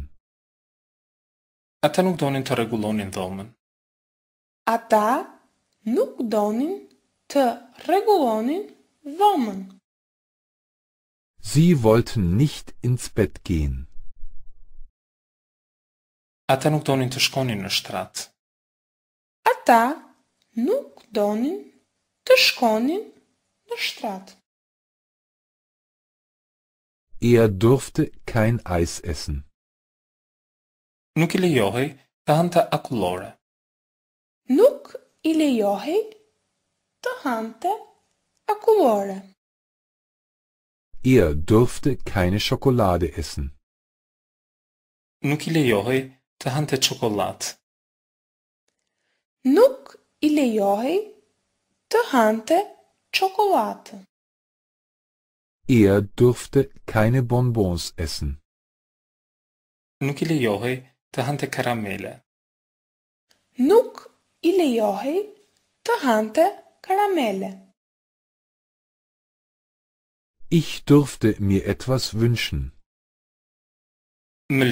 Ata nuk donin të regulonin dhomën. Ata nuk donin të regulonin dhomën. Sie wollten nicht ins Bett gehen. Ata nuk donin të shkonin në shtrat. Ata nuk donin të shkonin në shtrat. Er durfte kein Eis essen nuk i lejohej të hante akullore. Nuk i lejohej të hante akullore. Er dürfte keine Schokolade essen. Nuk i lejohej të hante çokoladë. Nuk i lejohej të hante çokoladë. Er dürfte keine Bonbons essen. Nuk i lejohej të hante karamele. Nuk i lejohej të hante karamele. Ich durfte mir etwas wünschen. Më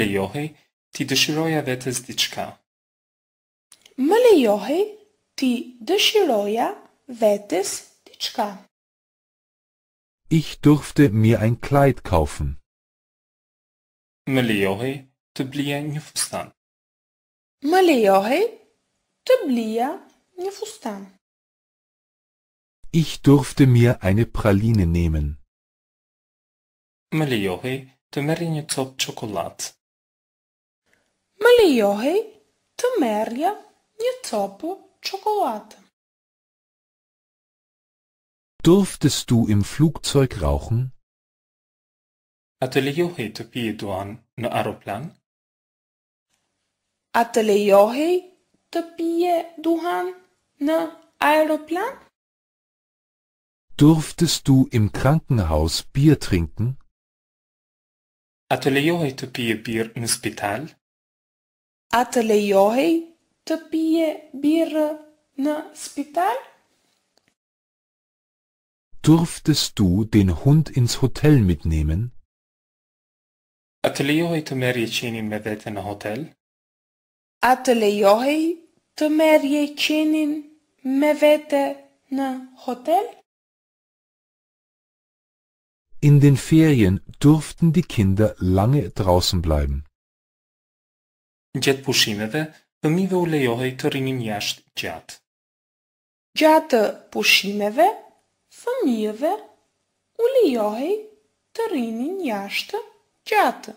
ti dëshiroja vetes diçka. Më ti dëshiroja vetes diçka. Ich durfte mir ein Kleid kaufen. Më tibbliya nifustan. Malejohej tibbliya nifustan. Ich durfte mir eine Praline nehmen. Malejohej temerjenje cop čokolad. Malejohej temerja nje copu čokolad. Durftest du im Flugzeug rauchen? Ateliohej te pijetuan na aeroplan? ateleiorei да пие Duhan на Aeroplan? Durftest du im Krankenhaus Bier trinken? Ateleiorei да пие Bier im Spital? Ателейорей да пие Bier на Spital? Durftest du den Hund ins Hotel mitnehmen? Ateleiorei да меречени мевете на Hotel? A të lejohej të merje qenin me vete në hotel? In den Ferien durften die Kinder lange draußen bleiben. Gjatë pushimeve, fëmijëve u lejohej të rrinin jashtë gjatë. Gjatë pushimeve, fëmijëve u lejohej të rrinin jashtë gjatë.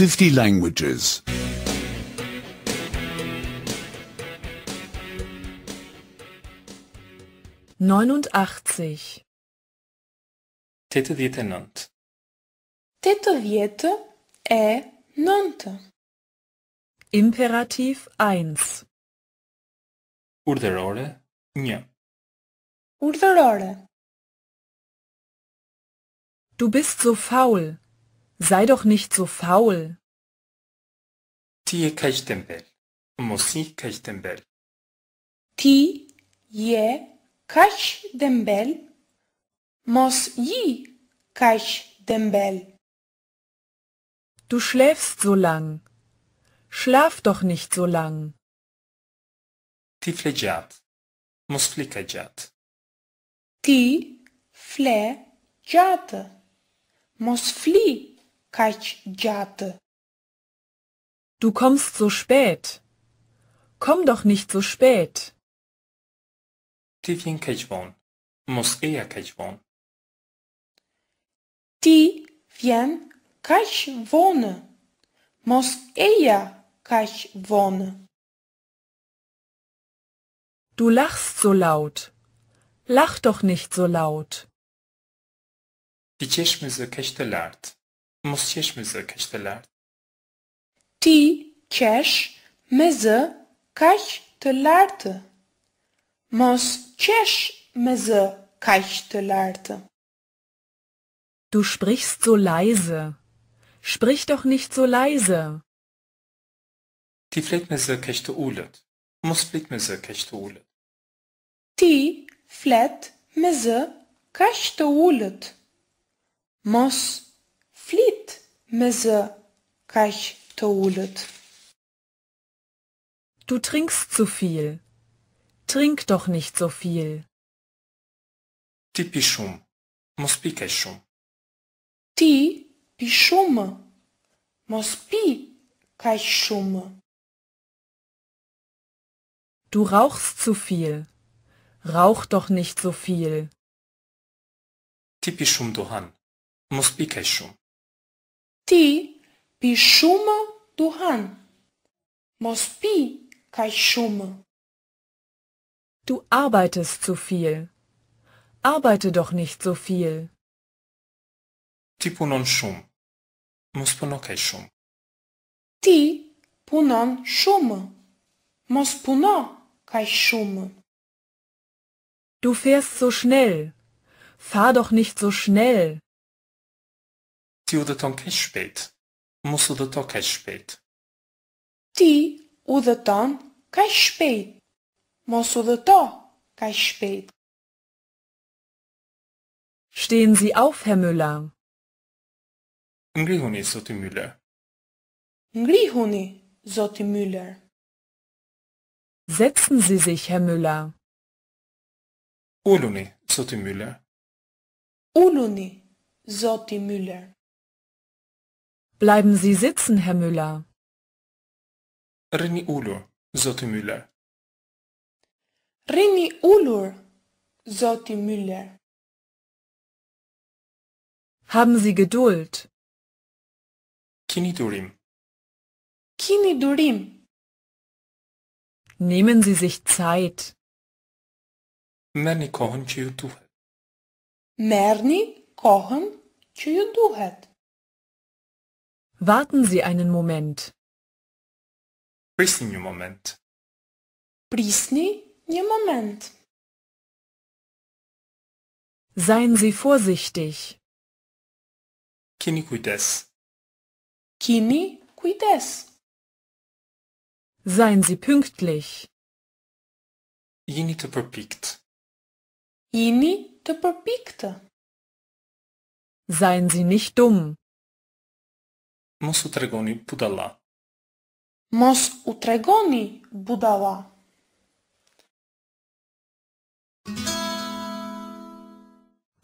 50 languages. Neunundachtzig. Tätowierte Nont. Tätowierte e Nont. Imperativ 1. Urderore, nja. Urderore. Du bist so faul. Sei doch nicht so faul. TKHTML. MusikHTML. TJKHTML. MusikHTML. Du schläfst so lang. Schlaf doch nicht so lang. تفلجات مسفلكجات تي فلا جات مسفلي kaç Du kommst so spät. Komm doch nicht so spät. Ti kaç von? Moskaya kaç von? Ti vjen kaç von? Du lachst so laut. Lach doch nicht so laut. Die Çeşmesi kaçta lart? Muskeşmeze kaçtılar. Ti keşmeze kaçtılardı. Muskeşmeze kaçtılardı. Du sprichst so leise. Sprich doch nicht so leise. Ti fletmeze kaçtıulet. Musfletmeze kaçtıulet. Ti fletmeze kaçtıulet. Muskeşmeze flieht Messe Kach Toulet. Du trinkst zu viel. Trink doch nicht so viel. Ти пішум. Моспікешум. Ти пішум. Моспікешум. Du rauchst zu viel. Rauch doch nicht so viel. Ти пішум дуган. Моспікешум. Ti pi shumë duhan. Mos pi kaj Du arbeitest zu viel. Arbeite doch nicht so viel. Ti punon shum. Mos puno kaj shumë. Ti punon shum. Mos puno kaj shumë. Du fährst so schnell. Fahr doch nicht so schnell. Ti-udăton ka-shpejt. Mos udhëto kaq shpejt. Ti udhëton kaq shpejt. Mos udhëto kaq shpejt. Stehen Sie auf, Herr Müller. Ngrihuni, zoti Müller. Ngrihuni, zoti Müller. Setzen Sie sich, Herr Müller. Uluni, zoti Müller. Uluni, zoti Müller. Bleiben Sie sitzen, Herr Müller. Rini ulur, Zoti Müller. Rini ulur, Zoti Müller. Haben Sie Geduld. Kini durim. Kini durim. Nehmen Sie sich Zeit. Merni kohen, që ju duhet. Merni kohen, që ju duhet. Warten Sie einen Moment. Присни момент. Присни момент. Seien Sie vorsichtig. Kini cuides. Kini cuides. Seien Sie pünktlich. Ini te verpikt. Ini te verpikt. Seien Sie nicht dumm. Mos utregoni budala. Mos utregoni budala.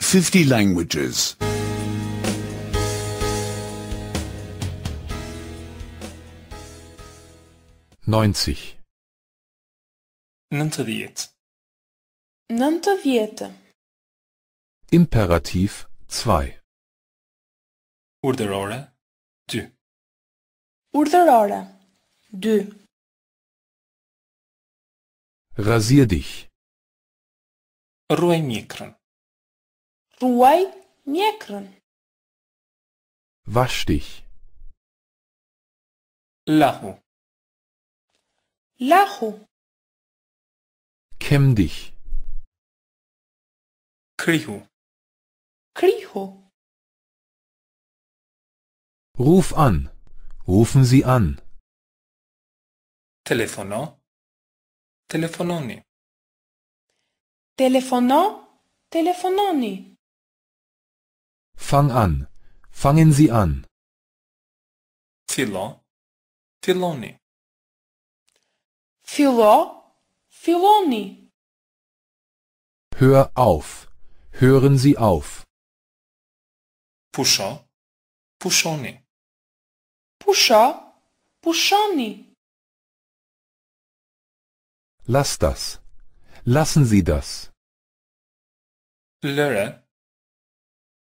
Fifty languages. 90 90 90 Imperativ 2 Urderore 2 Urdhërore 2 Rasier dich Ruaj mjekrën Ruaj mjekrën Wasch dich Lahu Lahu Kämm dich Krihu Krihu Ruf an. Rufen Sie an. Telefonó. Telefononi. Telefonó. Telefononi. Fang an. Fangen Sie an. Filó. Filoni. Filó. Filoni. Hör auf. Hören Sie auf. Puxó. Puxoni. Pusha, pushoni. Lass das. Lassen Sie das. Lëre.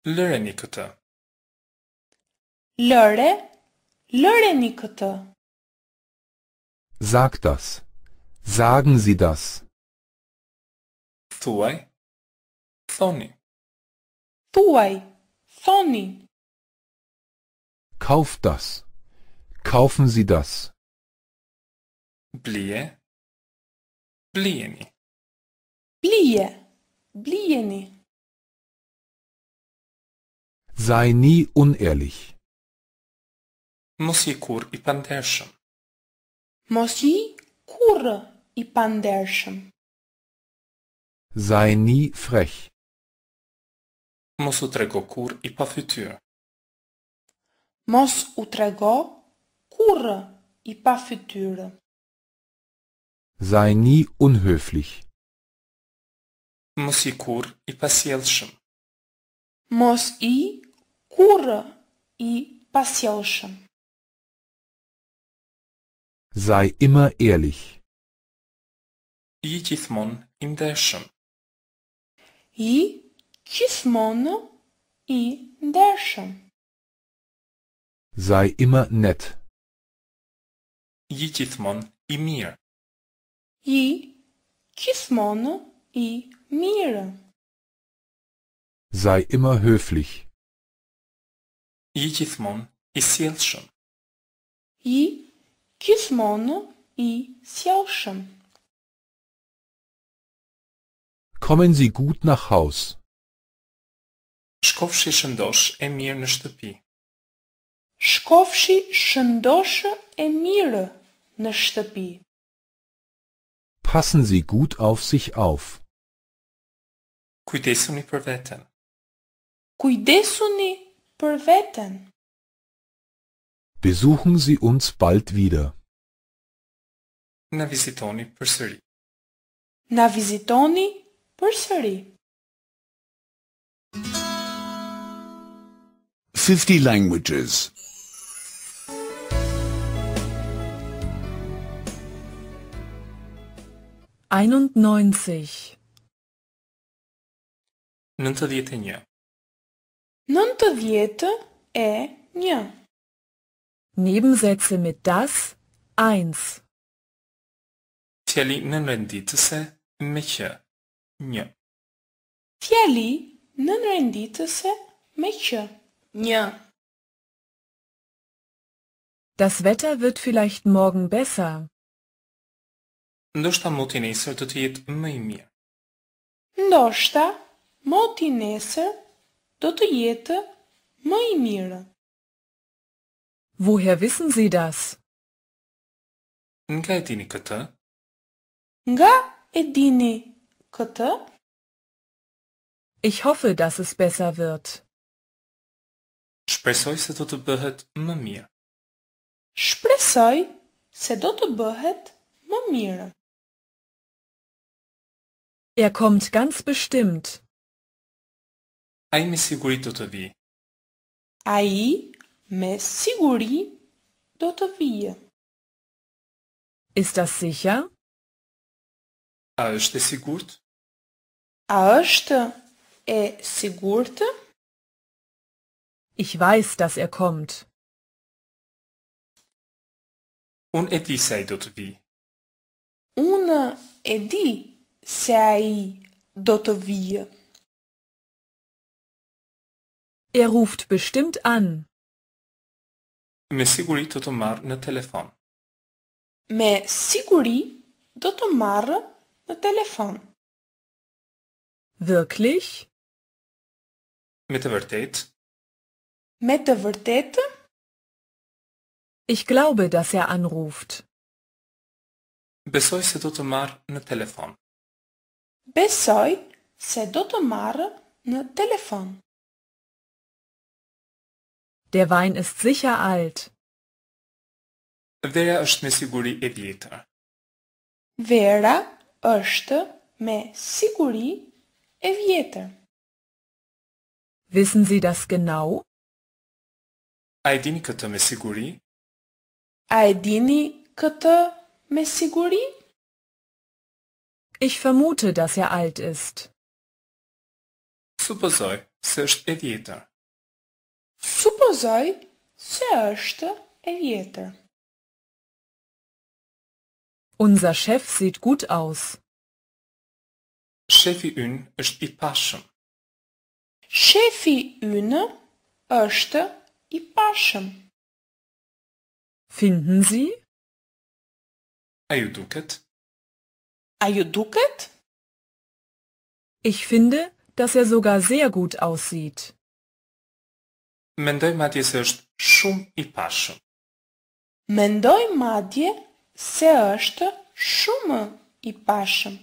Lëreni këtë. Lëre. Lëreni këtë. Sag das. Sagen Sie das. Tuaj. Thoni. Tuaj. Thoni. Kauf das. Kauf das. Kaufen Sie das. Blije. Blijeni. Blije. Blijeni. Sei nie unehrlich. Mosi kur i pandershëm. Mosi kur i pandershëm. Sei nie frech. Mos u kur i pafytyr. Mos u Courre et pas futur. Sei nie unhöflich. Muss и кур и поселшим. Muss и кур и поселшим. Sei immer ehrlich. И тисмон им дэшим. И тисмон и дэшим. Sei immer nett. Jikismon i mir. Ji Kismon i mir. Sei immer höflich. Jikismon i Селшин. Ji Kismon i Селшин. Kommen Sie gut nach Haus. Shkofshi shëndosh e mirë në shtëpi. Shkofshi shëndoshë e mirë në shtëpi. Passen Sie gut auf sich auf. Kujdesuni për veten. Kujdesuni për veten. Besuchen Sie uns bald wieder. Na vizitoni përsëri. Na vizitoni përsëri. 50 languages einundneunzig. Nëntëdhjetë e një. Nëntëdhjetë e një. Nebensätze mit das eins. Fjali nënrenditëse ne me që një. Fjali nënrenditëse ne me që një. Das Wetter wird vielleicht morgen besser. ndoshta moti nesër do të jetë më i mirë. Ndoshta moti nesër do të jetë më i mirë. Woher wissen Sie das? Nga e dini këtë? Nga e dini këtë? Ich hoffe, dass es besser wird. Shpresoj se do të bëhet më mirë. Shpresoj se do të bëhet më mirë. Er kommt ganz bestimmt. Aí me segure, todavia. Aí me segure, todavia. Ist das sicher? A është e sigurt? A është e sigurt? Ich weiß, dass er kommt. Unë e di sa do të vi. e di se a i do të vijë. Er ruft bestimmt an. Me siguri do të marrë në telefon. Me siguri do të marrë në telefon. Wirklich? Me të vërtet? Me të vërtet? Ich glaube, dass er anruft. Besoj se do të marrë në telefon. Besoj se do të marrë në telefon. Der Wein ist sicher alt. Vera është me siguri e vjetër. Vera është me siguri e vjetër. Wissen Sie das genau? A e dini këtë me siguri? A e dini këtë me siguri? Ich vermute, dass er alt ist. Supozoi se është e vjetër. Supozoj Unser Chef sieht gut aus. Shefi ynë është i pashëm. Shefi ynë është i pashëm. Finden Sie? A ju Are you duket? Ich finde, dass er sogar sehr gut aussieht. Mendoj madje se është shumë i pashëm. Mendoj madje se është shumë i pashëm.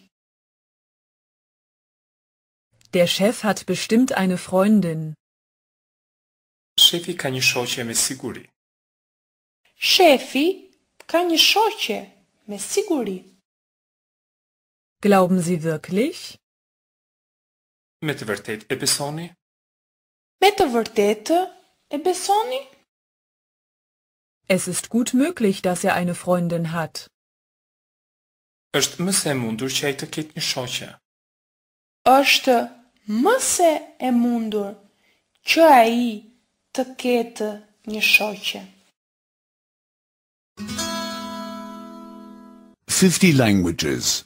Der Chef hat bestimmt eine Freundin. Shefi ka një shoqe me siguri. Shefi ka një shoqe me siguri. Glauben Sie wirklich? Me të vërtet e besoni? Me të vërtet e besoni? Es ist gut möglich, dass er eine Freundin hat. Ësht më se e mundur që ai të ketë një shoqe. Ësht më se e mundur që ai të ketë një shoqe. 50 languages.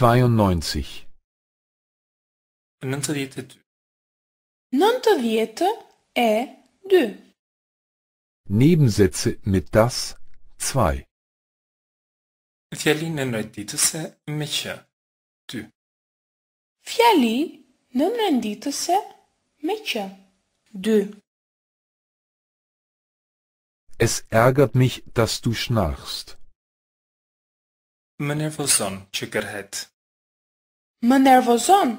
92. Nontoviete e du. Nebensätze mit das, zwei. Fjali nenrenditese meqe, dy. Fjali nenrenditese meqe, dy. Es ärgert mich, dass du schnarchst. Më nervozon që gërhet. Më nervozon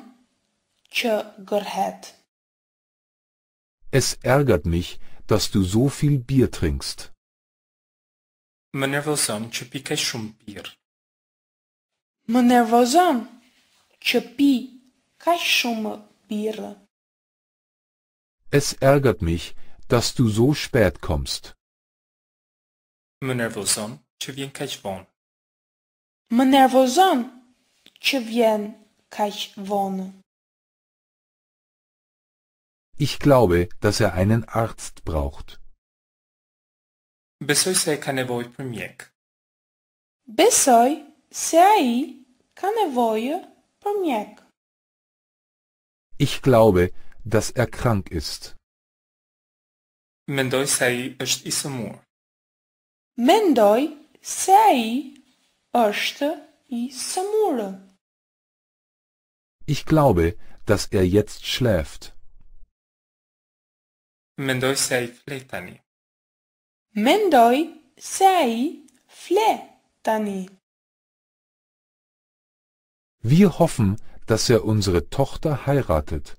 që gërhet. Es ärgert mich, dass du so viel Bier trinkst. Më nervozon që pi kaq shumë birë. Më nervozon që pi kaq shumë birë. Es ärgert mich, dass du so spät kommst. Më nervozon që vjen kaq vonë. Më nervozon që vjen ich glaube, dass er einen Arzt braucht. Besoj se kanevoj pomjek. Besoj se ai kanevoje pomjek. Ich glaube, dass er krank ist. Mendoj se është i sëmur. Mendoj se është i sëmurë. Ich glaube, dass er jetzt schläft. Mendoj sei fletani. Mendoj sei fletani. Wir hoffen, dass er unsere Tochter heiratet.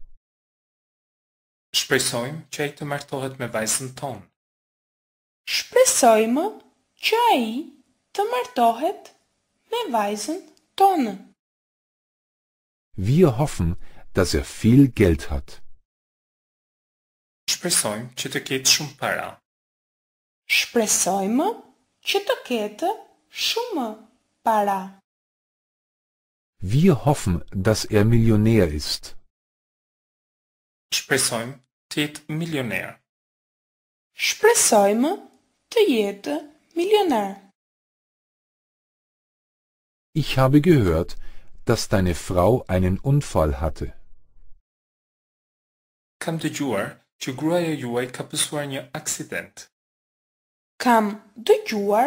Shpresojmë që ai të martohet me vajzën tonë. Shpresojmë që ai të martohet me vajzën tonë. Wir hoffen, dass er viel Geld hat. Wir hoffen, dass er Millionär ist. Ich habe gehört, dass deine Frau einen Unfall hatte. Kam do Jura, Jugruaja Juaj Kapuswarnia Accident. Kam do Jura,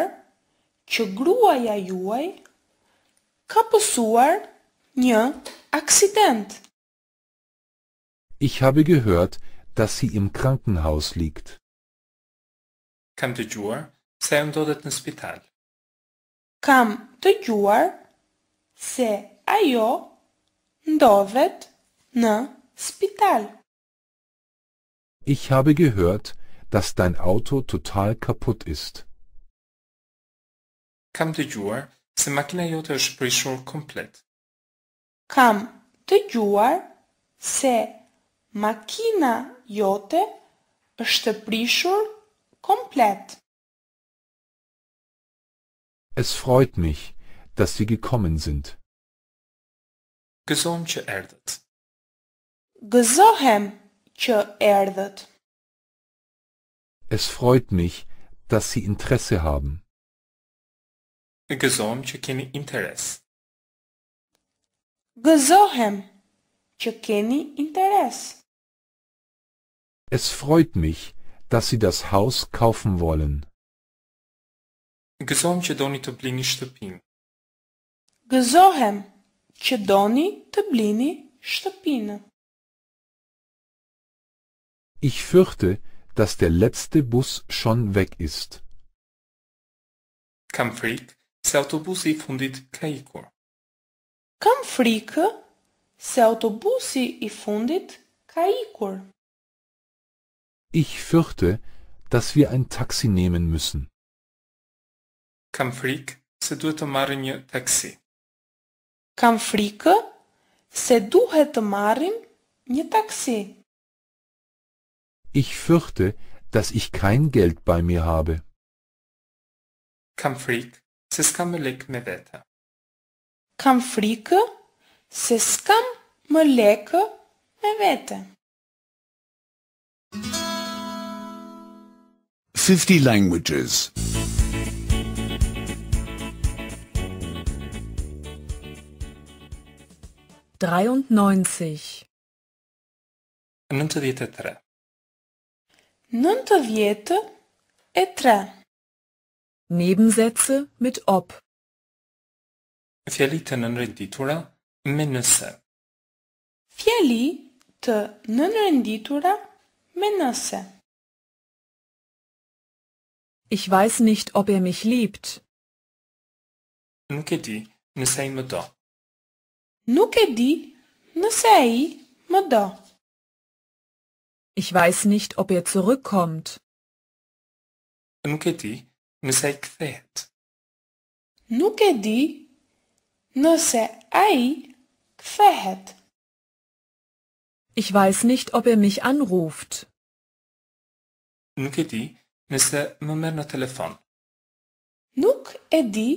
Jugruaja Juaj Kapuswarnia Accident. Ich habe gehört, dass sie im Krankenhaus liegt. Kam do Jura, se je ododet spital. Kam do Jura, se а йо довед spital. Ich habe gehört, dass dein Auto total kaputt ist. Kam de juar, se macchina io te sprischul komplet. Kam de juar, se makina jote është prishur komplett. Es freut mich, dass Sie gekommen sind. Gëzohem që erdhët. Gëzohem që erdhët. Es freut mich, dass Sie Interesse haben. Gëzohem që keni interes. Gëzohem që keni interes. Es freut mich, dass Sie das Haus kaufen wollen. Gëzohem që doni të blini shtëpinë. Gëzohem që doni të blini shtëpinë. Ich fürchte, dass der letzte Bus schon weg ist. Kam frikë se autobusi i fundit ka ikur. Kam frikë se autobusi i fundit ka ikur. Ich fürchte, dass wir ein Taxi nehmen müssen. Kam frikë se duhet të marrë një taksi. Kam frikë se duhet të marrim një taksi. Ich fürchte, dass ich kein Geld bei mir habe. Kam frikë se s'kam lek me vete. Kam frikë se s'kam më lekë me vete. Fifty languages. 93 93 93 Nebensätze mit ob Fjallit të nënrenditura me nëse Fjali të nënrenditura me nëse Ich weiß nicht, ob er mich liebt. Nuk e di, nëse ai më do. Nuk e di nëse ai më do. Ich weiß nicht, ob er zurückkommt. Nuk e di nëse e e ai kthehet. Nuk e di nëse ai kthehet. Ich weiß nicht, ob er mich anruft. Nuk e di nëse më merr në telefon. Nuk e di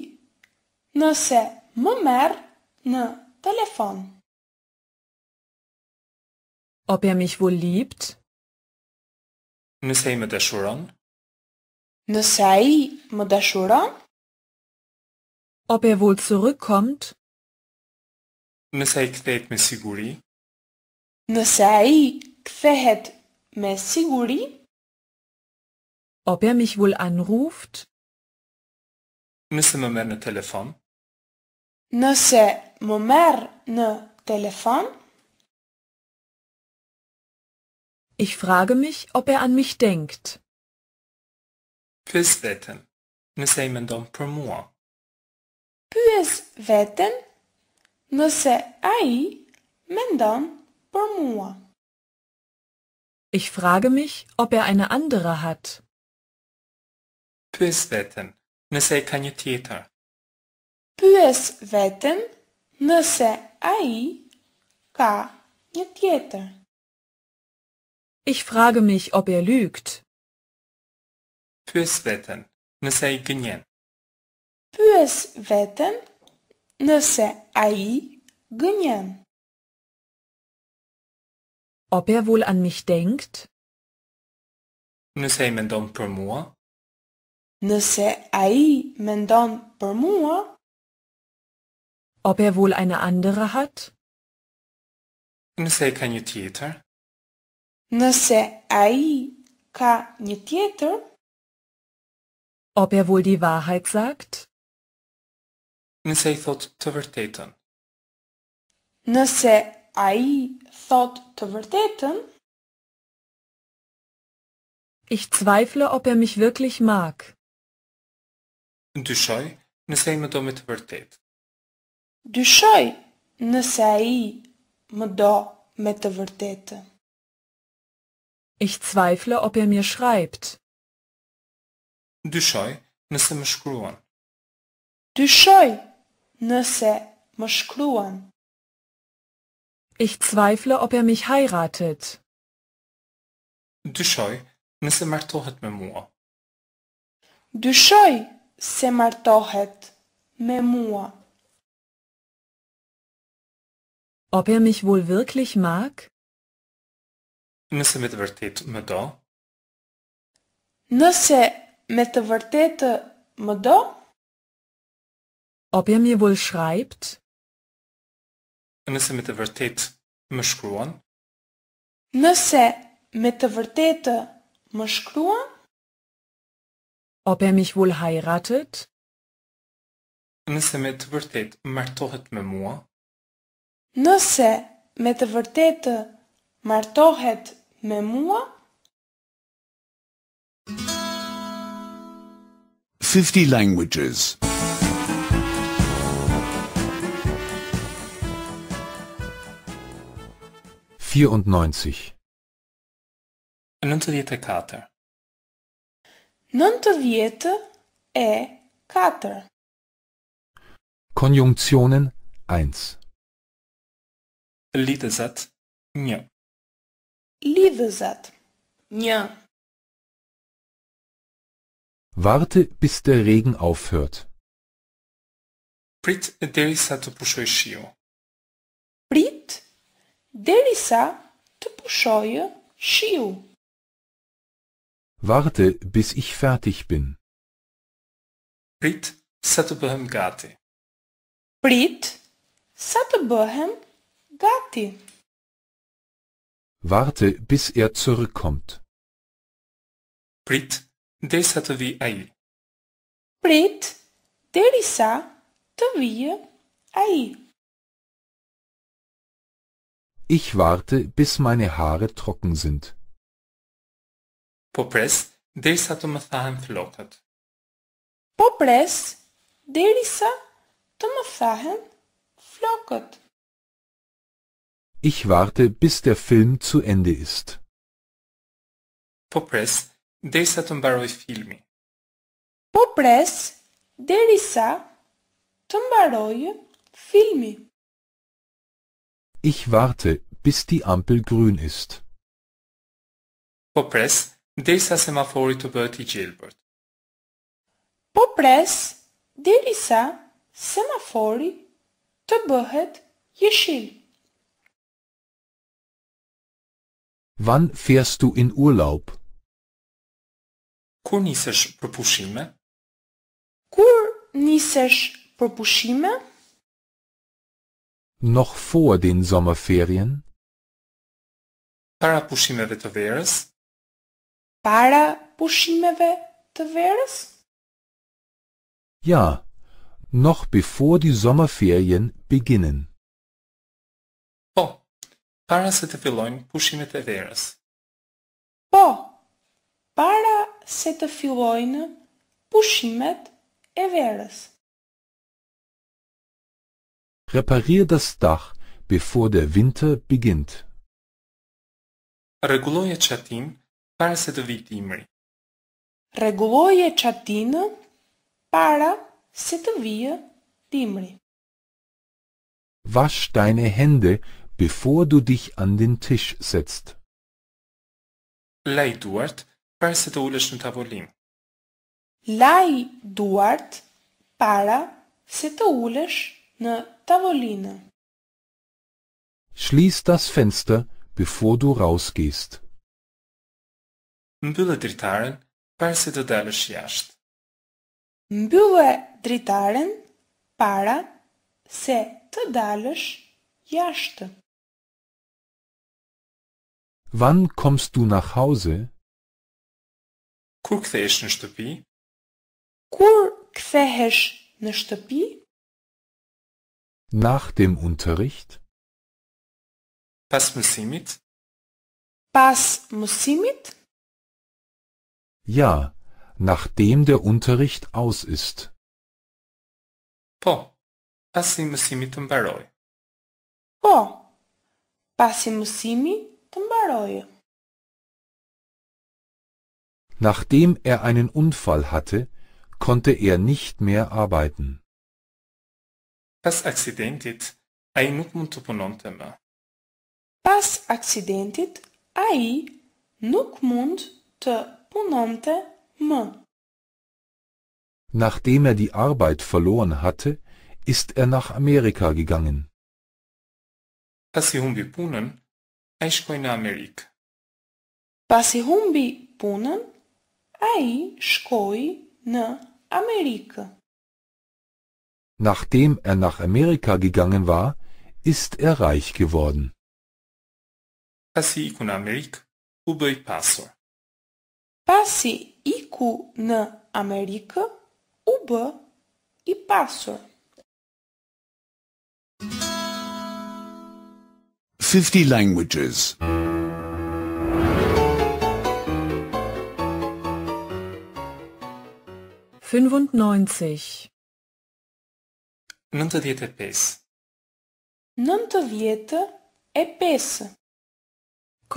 nëse më merr në Telefon. Ob er mich wohl liebt? نسي مدشوران. نسي مدشوران. Ob er wohl zurückkommt? نسي كتات مسيغوري. نسي كتات مسيغوري. Ob er mich wohl anruft? نسمى من التلفون. نسي ne Telefon? Ich frage mich, ob er an mich denkt. Puss wetten. Nu säger man dem promo. Puss wetten. Nu ai man dem moi. Ich frage mich, ob er eine andere hat. Puss wetten. ne säger kan ju titta. Puss wetten. Не се аи ка Ich frage mich, ob er lügt. Fürs Wetten, ne sei genien. Fürs Wetten, ne ai genien. Ob er wohl an mich denkt? Ne sei mendon per mua. Ne ai mendon per mua. Ob er wohl eine andere hat? Nëse ka një tjetër? Nëse ai ka një tjetër? Ob er wohl die Wahrheit sagt? Nëse i thot të vërtetën. Nëse ai thot të vërtetën? Ich zweifle, ob er mich wirklich mag. Dyshoj, nëse i më do me të vërtetë dyshoj nëse a i më do me të vërtetë. Ich zweifle, ob er mir schreibt. Dyshoj nëse më shkruan. Dyshoj nëse më shkruan. Ich zweifle, ob er mich heiratet. Dyshoj nëse martohet me mua. Dyshoj se martohet me mua. Ob er mich wohl wirklich mag? Nëse me të vërtet më do? Nëse me të vërtet më do? Ob er mir wohl schreibt? Nëse me të vërtet më shkruan? Nëse me të vërtet më shkruan? Ob er mich wohl heiratet? Nëse me të vërtet martohet me mua? Nëse me të vërtet martohet me mua? Nëse me të vërtetë martohet me mua? 50 languages. 94 94 90 e 4 Konjunktionen 1 Liedersatz Ня. Liedersatz Nja. Warte, bis der Regen aufhört. Prit derisa shiu. Prit derisa shiu. Warte, bis ich fertig bin. Prit satubahem gate. Prit satubahem Warte. Warte, bis er zurückkommt. Prit, dessa vi aí. Prit, derissa, vi aí. Ich warte, bis meine Haare trocken sind. Popres, derissa toma thahan flotat. Popres, derissa toma thahan flokat. Ich warte, bis der Film zu Ende ist. Popres, deixa tombar o filme. Popres, deixa tombar o filme. Ich warte, bis die Ampel grün ist. Popres, deixa semaphore to Bertie Gilbert. Popres, deixa semaphore to Bertie Yeşil. Wann fährst du in Urlaub? Kur nisesh për Kur nisesh për Noch vor den Sommerferien? Para pushimeve të verës? Para pushimeve të verës? Ja, noch bevor die Sommerferien beginnen. para se të fillojnë pushimet e verës. Po, para se të fillojnë pushimet e verës. Reparir das dach bevor der winter beginnt. Rregulloje çatin para se të vijë imri. Rregulloje çatin para se të vijë dimri. Wasch deine Hände, bevor du dich an den Tisch setzt. Lej duart, para se të ulesh në tavolin. duart, para se të në tavolinë. Schließ das Fenster, bevor du rausgehst. Mbyllë dritaren, para se të dalësh jashtë. Mbyllë dritaren, para se të dalësh jashtë. Wann kommst du nach Hause? Кукса еш на штопи? Кукса еш на штопи? Nach dem Unterricht? Пас мусимит? Пас мусимит? Ja, nachdem der Unterricht aus ist. Po, passi musimi të mbaroj. Po, passi musimi Nachdem er einen Unfall hatte, konnte er nicht mehr arbeiten. Das accidentet ai nuk mund të Pas aksidentit, ai nuk mund të punonte më. Nachdem er die Arbeit verloren hatte, ist er nach Amerika gegangen. Pasi humbi punën, Shkoj në Amerikë. Pasi humbi punën, ai shkoi në Amerikë. Nachdem er nach Amerika gegangen war, ist er reich geworden. Pasi iku në Amerikë, u bëi pasur. iku në Amerikë, u i pasur. 50 languages. 95. Nëntë djetë e pesë. Nëntë djetë e pesë.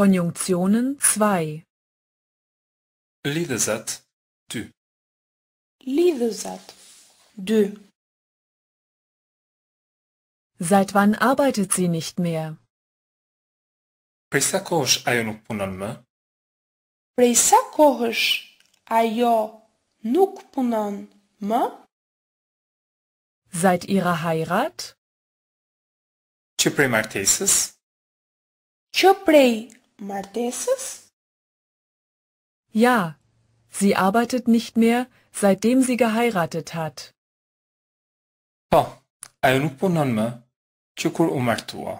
Konjunktionen 2. Lidhëzat du Lidhëzat du Seit wann arbeitet sie nicht mehr? Prej sa kohësh ajo nuk punon më? Prej sa kohësh ajo nuk punon më? Seit ihrer Heirat? Që prej martesës? Që prej martesës? Ja, sie arbeitet nicht mehr seitdem sie geheiratet hat. Po, ajo nuk punon më që kur u martua.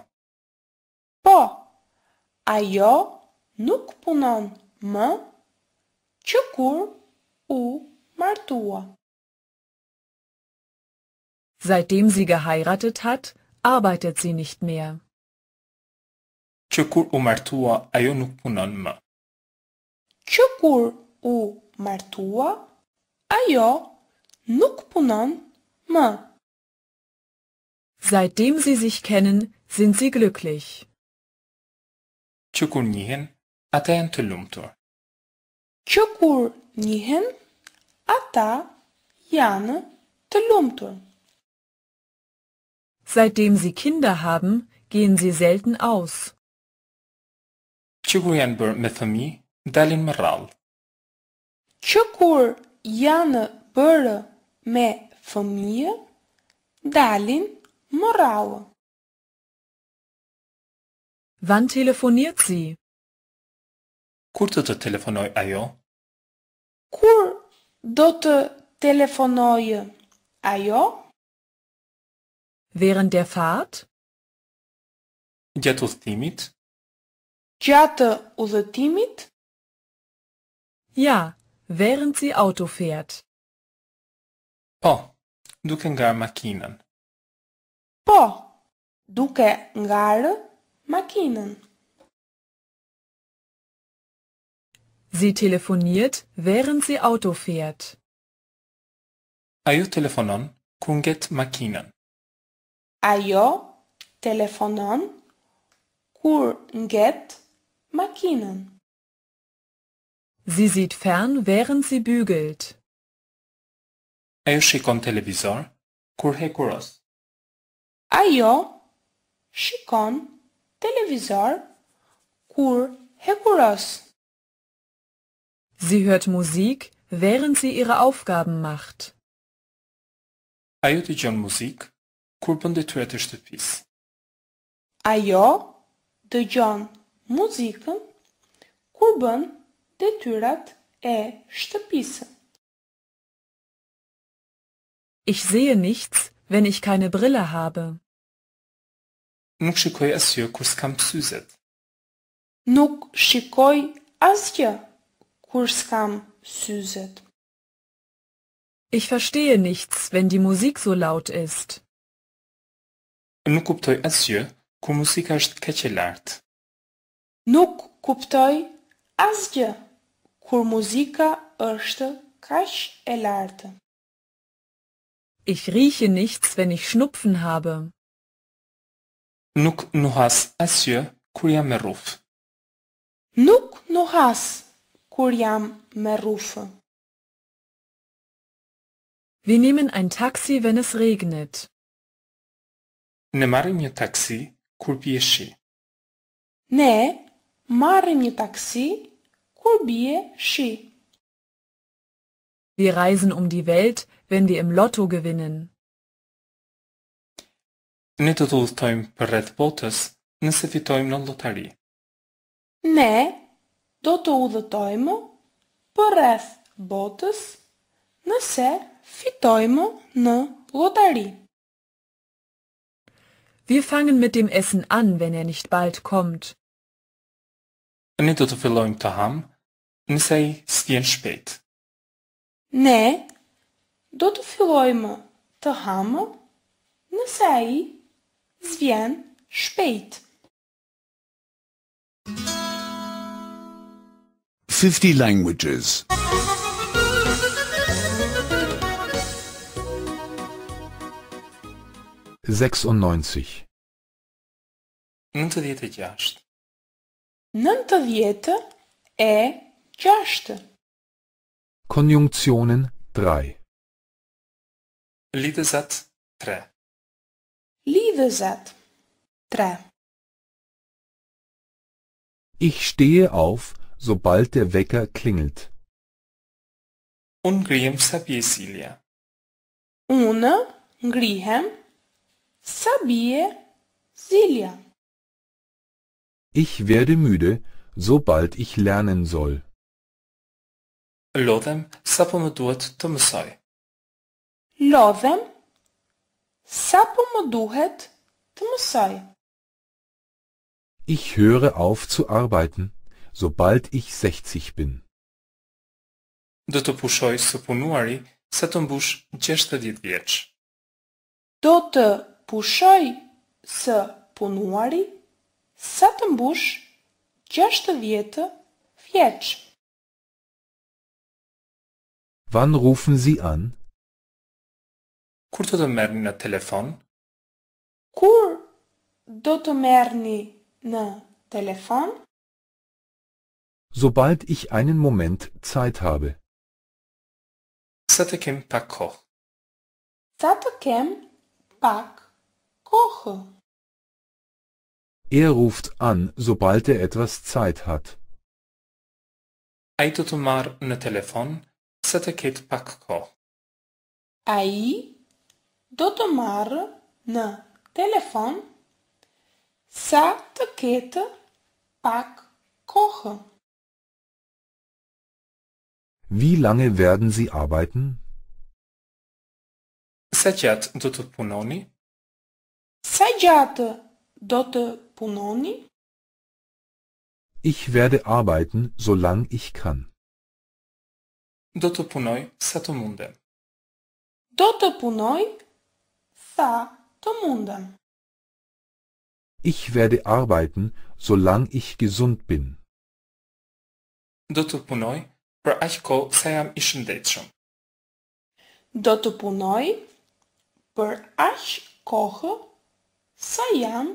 Po, Айо nuk punon më që kur u martua. Seitdem sie geheiratet hat, arbeitet sie nicht mehr. Që u martua, ajo nuk punon më. Që u martua, ajo nuk punon më. Seitdem sie sich kennen, sind sie glücklich. që kur njihen, ata janë të lumtur. Që kur njihen, ata janë të lumtur. Seitdem sie Kinder haben, gehen sie selten aus. Që kur janë bërë me thëmi, dalin më rallë. Që kur janë bërë me fëmije, dalin më rallë. Wann telefoniert sie? Kur do të telefonoj ajo? Kur do të telefonoj ajo? Während der Fahrt? Gjatë udhëtimit? Gjatë udhëtimit? Ja, während sie Auto fährt. Po, duke ngarë makinën. Po, duke ngarë makinën. Maschinen. Sie telefoniert, während sie Auto fährt. Ayo telefonon kunget makinon. Ayo telefonon kunget makinon. Sie sieht fern, während sie bügelt. Ayo shikon televizor kurhe kuros. Ayo shikon Televisor, Kur, Hekuros. Sie hört Musik, während sie ihre Aufgaben macht. Ajo Musik, Kurban de Tueteşte Pis. Ajo dëgjon muzikën kur bën detyrat e shtëpisë. Ich sehe nichts, wenn ich keine Brille habe nuk shikoj asgjë kur s'kam syzet. Nuk shikoj asgjë kur s'kam syzet. Ich verstehe nichts, wenn die Musik so laut ist. Nuk kuptoj asgjë kur muzika është kaq e lartë. Nuk kuptoj asgjë kur muzika është kaq e lartë. Ich rieche nichts, wenn ich Schnupfen habe. Nuk nuhas asgjë kur jam me rruf. Nuk nuhas kur jam me rruf. Wir nehmen ein Taxi, wenn es regnet. Ne marrim një taksi kur bie shi. Ne marrim një taksi kur bie shi. Wir reisen um die Welt, wenn wir im Lotto gewinnen. Ne të dhullëtojmë për rreth botës nëse fitojmë në lotari. Ne do të udhëtojmë për rreth botës nëse fitojmë në lotari. Wir fangen mit dem Essen an, wenn er nicht bald kommt. Ne do të fillojmë të hamë nëse ai s'vjen shpet. Ne do të fillojmë të hamë nëse ai Es wie ein Spät. 50 languages. 96. 96. 96 e 6. Konjunktionen 3. Liedesatz 3. Liebe Liveset. 3. Ich stehe auf, sobald der Wecker klingelt. Ungrihem sabie Silja. Una, Grihem, sabie Silja. Ich werde müde, sobald ich lernen soll. Lodem sapomodot tomsoi. Lodem Сапомо духет тмусай. Ich höre auf zu arbeiten, sobald ich 60 bin. Dotëpushoj së punuari sa të mbush 60 vjeç. Do të pushoj së punuari sa të mbush 60 vjeç. Wann rufen Sie an? Куртодомерни на телефон. Кур дотомерни на телефон. Sobald ich einen Moment Zeit habe. Сатакем пак кох. Сатакем пак кохо. Er ruft an, sobald er etwas Zeit hat. Айтотомар на телефон. Сатакет пак кох. Aí do të marrë në telefon sa të ketë pak kohë. Vi lange verden si arbeiten? Sa gjatë do të punoni? Sa gjatë do të punoni? Ich werde arbeiten, solang ich kann. Do të punoj sa të mundem. Do të punoj sa tomundam. Ich werde arbeiten, solange ich gesund bin. Do të punoj për aq kohë sa jam i shëndetshëm. Do të punoj për aq kohë sa jam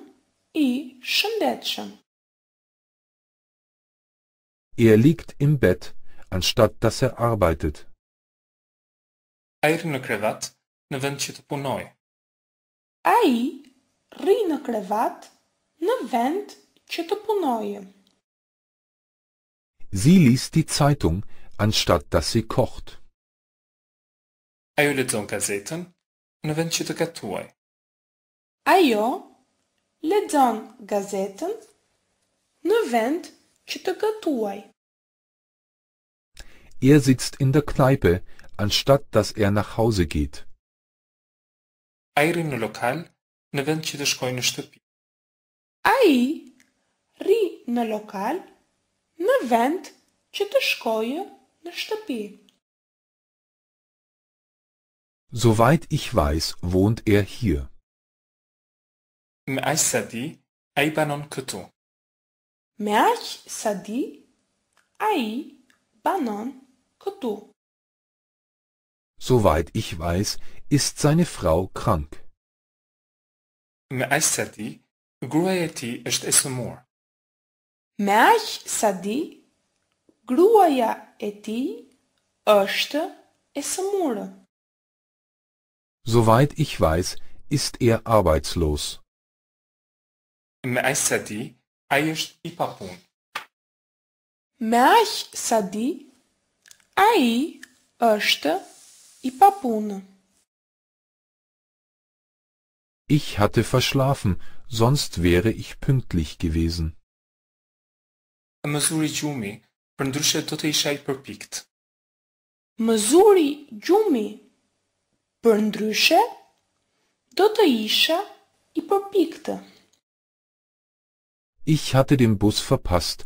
i shëndetshëm. Er liegt im Bett, anstatt dass er arbeitet. Ai në krevat në vend që të punojë. Aí, ri na cravat, na vent, chetoponoie. Sie liest die Zeitung, anstatt dass sie kocht. Ajo ledzon gazetën në vend që të gatuaj. Ajo ledzon gazetën në vend që të gatuaj. Er sitzt in der Kneipe, anstatt dass er nach Hause geht. Ajri në lokal në vend që të shkojë në shtëpi. Ai rri në lokal në vend që të shkojë në shtëpi. Soweit ich weiß, wohnt er hier. Me aq sa di, ai banon këtu. Me aq sa di, ai banon këtu. Soweit ich weiß, ist seine Frau krank. مأساتي جوايتي اشت اسمور ماش سدي جوايا اتي اشت اسمور Soweit ich weiß, ist er arbeitslos. مأساتي عايش إبابون ماش سدي أي أشت إبابون ich hatte verschlafen, sonst wäre ich pünktlich gewesen. Mëzuri gjumi, për ndryshe do të isha i përpikt. Mëzuri gjumi, për ndryshe do të isha i përpikt. Ich hatte den Bus verpasst,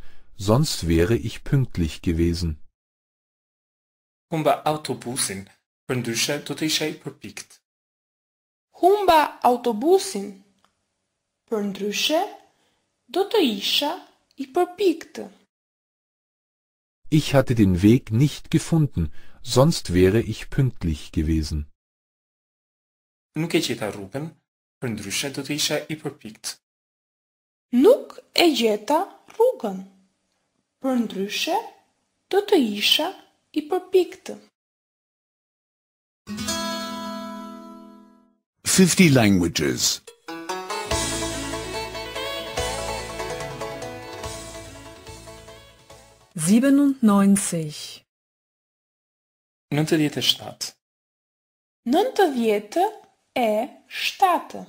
sonst wäre ich pünktlich gewesen. Humba autobusin, për ndryshe do të isha i përpikt. humba autobusin për ndryshe do të isha i përpiktë Ich hatte den Weg nicht gefunden, sonst wäre ich pünktlich gewesen. Nuk e gjeta rrugën, për ndryshe do të isha i përpikt. Nuk e gjeta rrugën, për ndryshe do të isha i përpiktë. 50 languages. 97 97 97 e shtatë.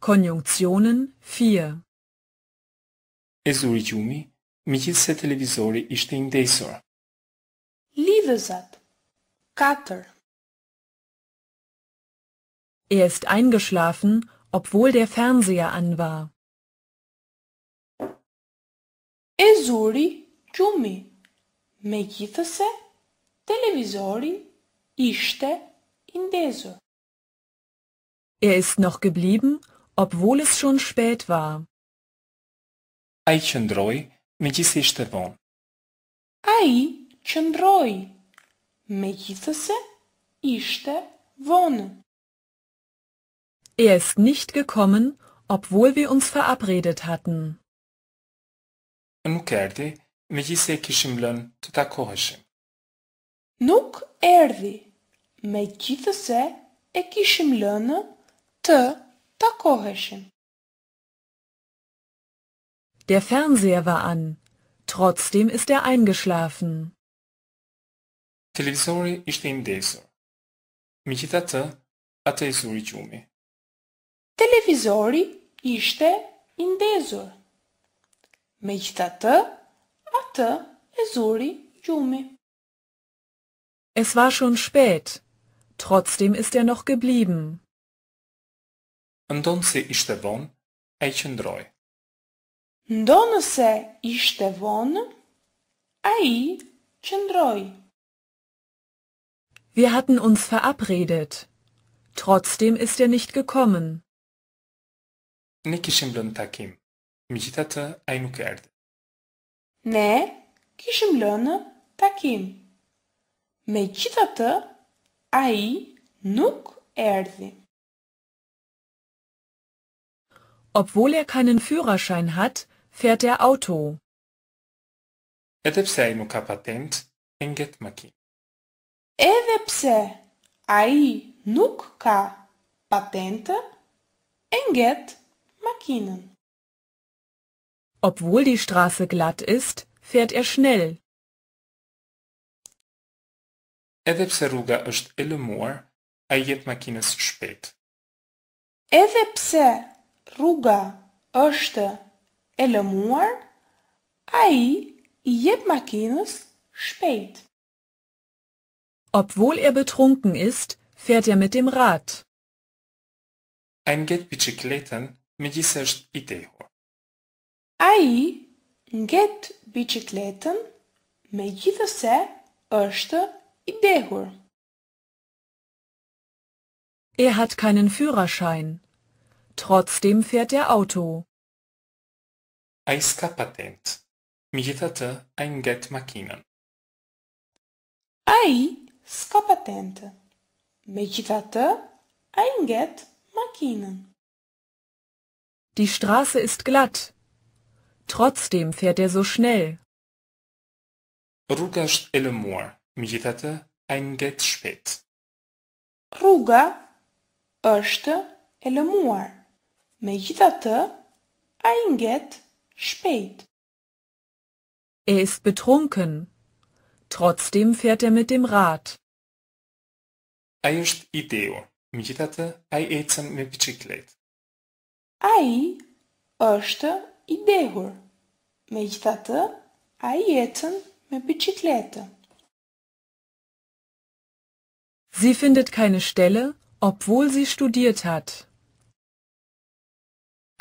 Konjunkcionen 4 E zuri gjumi, mi gjithë se televizori ishte indesor. Lidhëzat 4 Er ist eingeschlafen, obwohl der Fernseher an war. Ezuri gjumi. Me gjithëse, ishte indezur. Er ist noch geblieben, obwohl es schon spät war. Ai qëndroi, me gjithë Ai qëndroi, me ishte vonë. Er ist nicht gekommen, obwohl wir uns verabredet hatten. Nuk erdi, me gjithse kishim lënë të takoheshim. Nuk erdi, me gjithse e kishim lënë të takoheshim. Der Fernseher war an. Trotzdem ist er eingeschlafen. Televizori ishte i ndesur. Megjithatë, atë e i gjumi. Televizorii ishte i ndezur. Me qëta të, atë e zuri gjumi. Es war schon spät. Trotzdem ist er noch geblieben. Ndonë se ishte vonë, a i qëndroj. Ndonë se ishte vonë, a i qëndroj. Wir hatten uns verabredet. Trotzdem ist er nicht gekommen. Ne kishim lënë takim. Më gjithë a i nuk e erdi. Ne kishim lënë takim. Me gjithë a i nuk e erdi. Obwohl er keinen Führerschein hat, fährt er Auto. Edhe pse ai nuk ka patent, e ngjet makinë. Edhe pse ai nuk ka patentë, e ngjet Markinen. Obwohl die Straße glatt ist, fährt er schnell. Edhe pse rruga është e lëmuar, ai jet makinës shpejt. Edhe pse rruga është e lëmuar, ai i jep makinës spät. Obwohl er betrunken ist, fährt er mit dem Rad. Ein geht Bicycleten мислиш и ти го. Ai nget bicikletën me gjithëse është i dehur. Er hat keinen Führerschein. Trotzdem fährt er Auto. Ai s'ka patent. Megjithatë, ai nget makinën. Ai s'ka patent. Megjithatë, ai nget makinën. Die Straße ist glatt. Trotzdem fährt er so schnell. رجعت إلى المور مجيثة أنجت شبيت رجع أشت إلى المور مجيثة أنجت شبيت Er ist betrunken. Trotzdem fährt er mit dem Rad. Er ist ideo. Međutate, ai ecam me biciclet. A i është i dehur, me gjitha të, a i jetën me bicikletë. Si findet keine Stelle, obwohl sie studiert hat.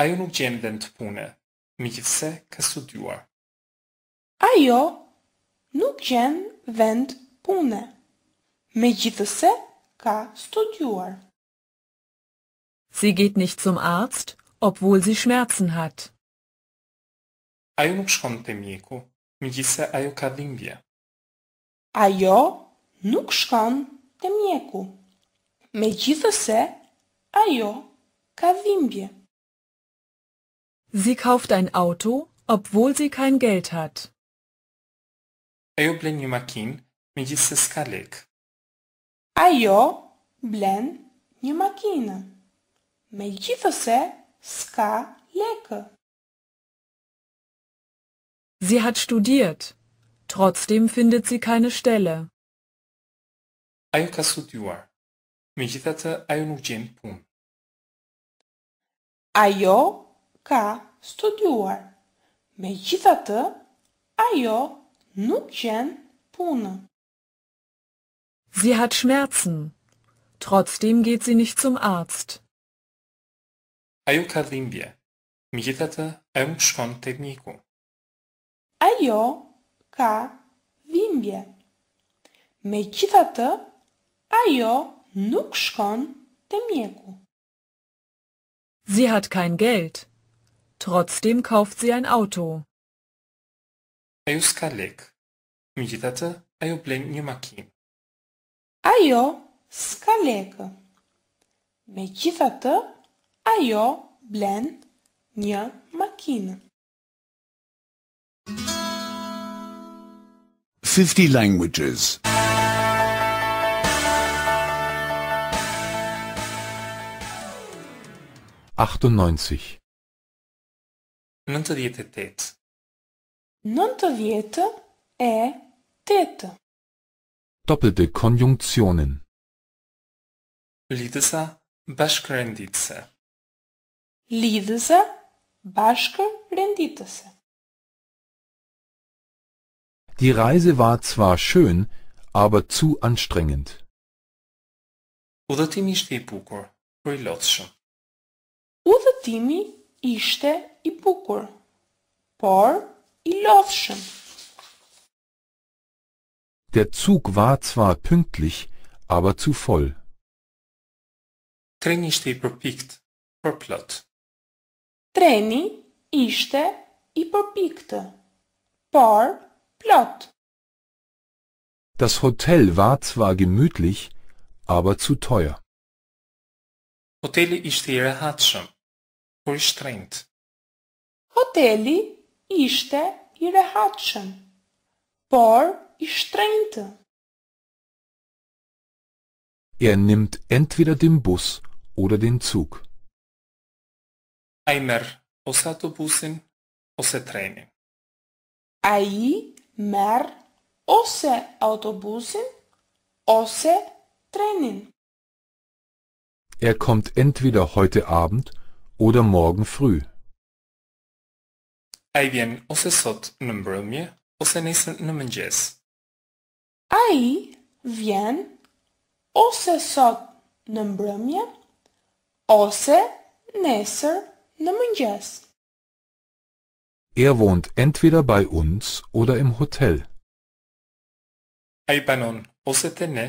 Ajo nuk qenë dhe në të pune, mi gjithse ka studuar. Ajo nuk qenë vend pune, me gjithëse ka studuar. Si geht nicht zum arzt, obwohl sie Schmerzen hat. Ajo nuk shkon te mjeku, megjithse ajo ka dhimbje. Ajo nuk shkon te mjeku, megjithse ajo ka dhimbje. Sie kauft ein Auto, obwohl sie kein Geld hat. Ajo blen një makinë, megjithse s'ka lek. Ajo blen një makinë, megjithse s'ka lek. ska leke. Sie hat studiert. Trotzdem findet sie keine Stelle. Ajuka studiła. Međutate ai nuđen pun. Ajo ka studiuar. Megjithatë, ajo nuk gjen punë. Sie hat Schmerzen. Trotzdem geht sie nicht zum Arzt. Ayucardimbia, Migitata Ayunxon Technico. Ayo ka vimbje. Me gjitha të, ajo nuk shkon të mjeku. Sie hat kein Geld. Trotzdem kauft sie ein Auto. Ajo s'ka lek. Me gjitha të, ajo blen një makinë. Ajo s'ka lek. Me gjitha të, ajo blen një makinë. 50 languages. 98 98 98 e 8 Doppelte Konjunktionen Lideser Bashkrendice Lidă se bashkë Die Reise war zwar schön, aber zu anstrengend. Udhëtimi ishte i bukur, por i lodhshëm. Udhëtimi ishte i bukur, por i lodhshëm. Der Zug war zwar pünktlich, aber zu voll. Treni ishte i përpikt, por plot. Treni ishte i përpiktë, por plot. Das Hotel war zwar gemütlich, aber zu teuer. Hoteli ishte i rehatshëm, por i shtrenjt. Hoteli ishte i rehatshëm, por i shtrenjtë. Er nimmt entweder den Bus oder den Zug. Eimer außer Autobussen, außer Tränen. Aí mer außer Autobussen, außer Er kommt entweder heute Abend oder morgen früh. Aí vem außer sot nëmbrëmje ose nesër në mëngjes. Ai vjen ose sot në mbrëmje ose nesër Nu Er wohnt entweder bei uns oder im Hotel. Ai banon ose tene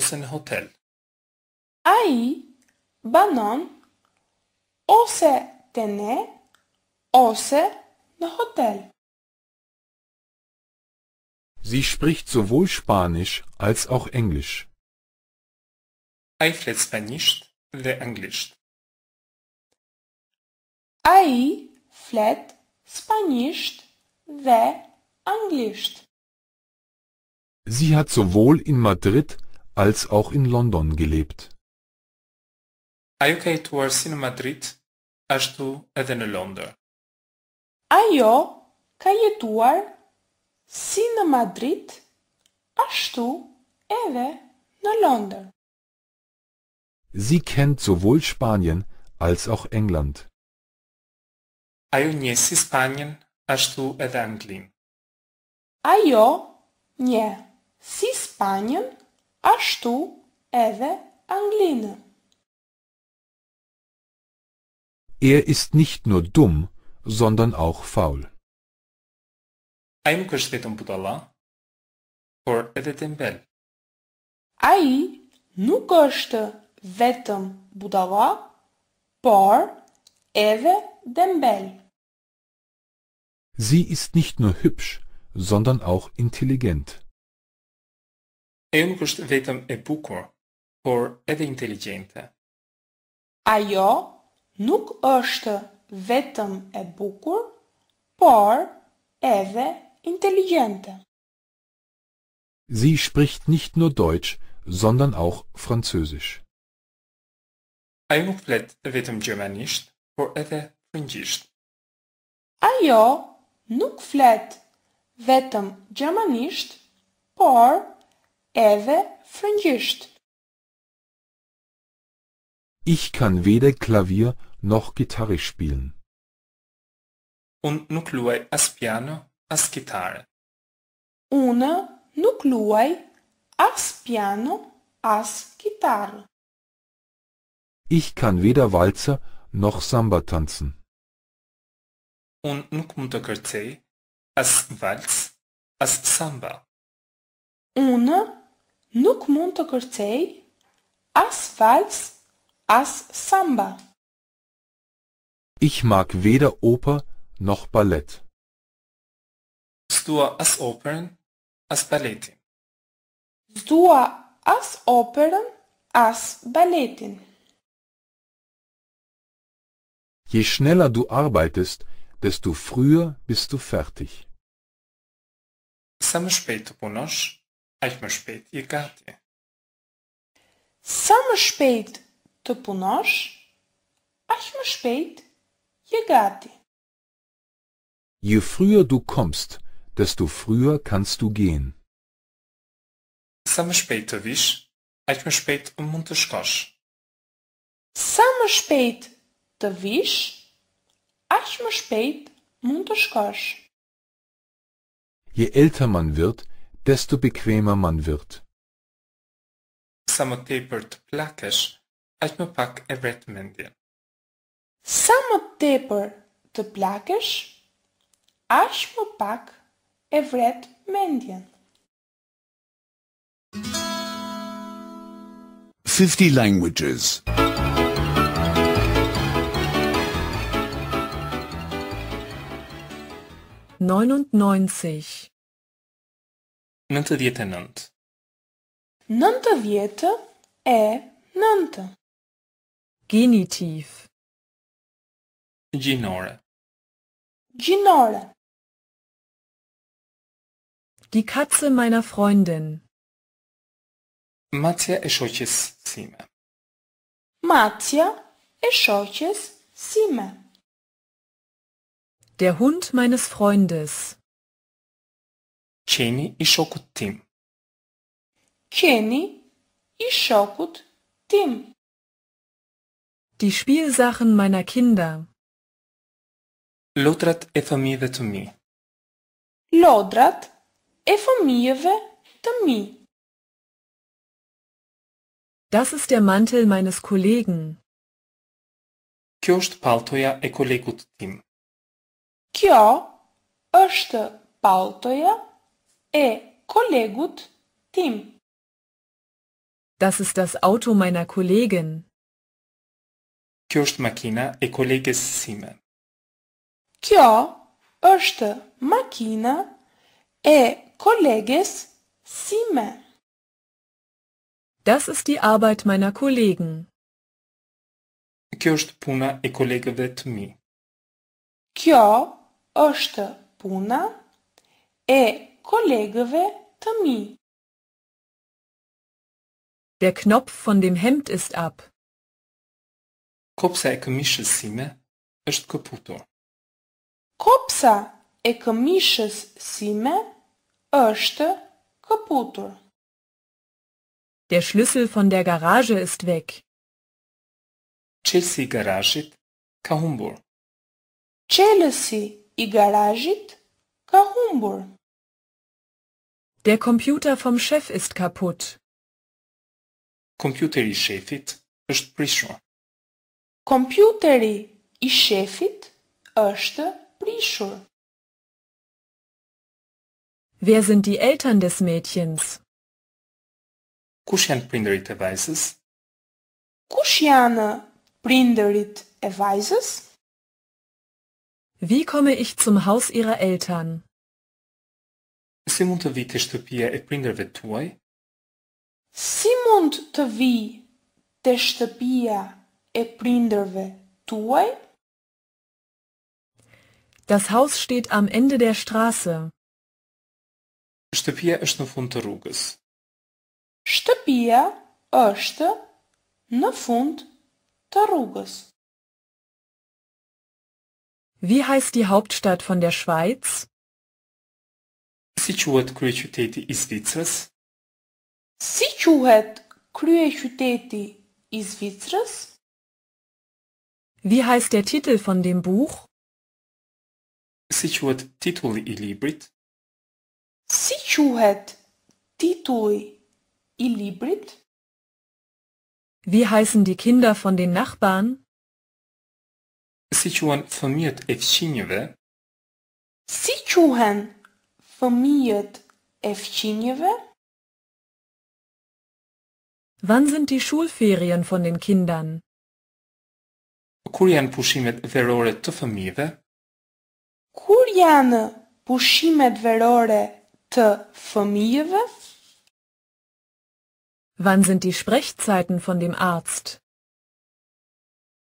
ose hotel. Ai banon ose tene ose în hotel. Sie spricht sowohl Spanisch als auch Englisch. Ai flet spanisht dhe anglisht. Aí flat Spanisch ve Englisch. Sie hat sowohl in Madrid als auch in London gelebt. Ajo kaj tu in Madrid, až edhe në Londër. Ajo ka jetuar si në Madrid, ashtu edhe në Londër. Sie kennt sowohl Spanien als auch England. Ajo një si Spanjën, ashtu edhe Anglinë. Ajo një si Spanjën, ashtu edhe Anglinë. Er ist nicht nur dumm, sondern auch faul. Ai nuk është vetëm budalla, por edhe tembel. Ai nuk është vetëm butalla, por edhe tembel. Dembel. Sie ist nicht nur hübsch, sondern auch intelligent. Eunucos vetëm e bukur, por edhe inteligjente. Ajo nuk është vetëm e bukur, por edhe inteligjente. Sie spricht nicht nur Deutsch, sondern auch Französisch. Ajo nuk flet vetëm gjermanisht, por edhe frëngjisht. Ajo nuk flet vetëm gjermanisht, por edhe frëngjisht. Ich kann weder Klavier noch Gitarre spielen. Und nuk luaj as piano, as gitarre. Una nuk luaj as piano, as gitarre. Ich kann weder Walzer noch Samba tanzen und Nukmutakerte als Walz, als Samba. Una Nukmutakerte als Walz, als Samba. Ich mag weder Oper noch Ballett. Zdua as Opern, as Balletin. Zdua as Opern, as Balletin. Je schneller du arbeitest, desto früher bist du fertig. Same spät, Bonosch. Eichme spät, ihr Garte. Same spät, Topunosch. Eichme spät, ihr Garte. Je früher du kommst, desto früher kannst du gehen. Same spät, Wisch. Eichme spät, um Munteschkosch. Same spät, Wisch. Aq më shpejt mund të shkosh. Je älter man wird, desto bequemer man wird. Sa më tepër të plakesh, aq më pak e vret mendjen. Sa më tepër të plakesh, aq më pak e vret mendjen. 50 languages. 99 Nanta vieta nant Nanta vieta e nannte. Genitiv. Ginore. Ginore. Die Katze meiner Freundin. Matia eschoches sime. Matia eschoches sime. Der Hund meines Freundes. Кени и Шокот Тим. Кени и Шокот Тим. Die Spielsachen meiner Kinder. Лодрат е фамиевето ми. Лодрат е фамиевето ми. Das ist der Mantel meines Kollegen. Кьошт палтоя е колегот Тим. Kjo është paltoja e kolegut tim. Das ist das Auto meiner Kollegin. Kjo është makina e kolegës sime. Kjo është makina e kolegës sime. Das ist die Arbeit meiner Kollegen. Kjo është puna e kolegëve të mi. Kjo është është puna e kolegëve të mi. Der Knopf von dem hemd ist ab. Kopsa e këmishës sime është këputur. Kopsa e këmishës sime është këputur. Der schlüssel von der Garage ist vek. Qelësi garajët ka humbur. Qelësi i garajit ka humbur. Der Computer vom Chef ist kaputt. Kompjuteri i shefit është prishur. Kompjuteri i shefit është prishur. Wer sind die Eltern des Mädchens? Kush janë prindërit e vajzës? Kush janë prindërit e vajzës? Wie komme ich zum Haus ihrer Eltern? Simund vi të shtëpia e prindërve tuaj? Si mund të vi të shtëpia e prindërve tuaj? Das Haus steht am Ende der Straße. Shtëpia është në fund të rrugës. Shtëpia është në fund të rrugës. Wie heißt die Hauptstadt von der Schweiz? Sichuat Krychuteti Isvitras. Sichuat Krychuteti Isvitras. Wie heißt der Titel von dem Buch? Sichuat Tituli Ilibrit. Sichuat Tituli Ilibrit. Wie heißen die Kinder von den Nachbarn? Si quhen fëmijët e fqinjëve? Si quhen fëmijët e fqinjëve? Wann sind die Schulferien von den Kindern? Kur janë pushimet verore të fëmijëve? Kur janë pushimet verore të fëmijëve? Wann sind die Sprechzeiten von dem Arzt?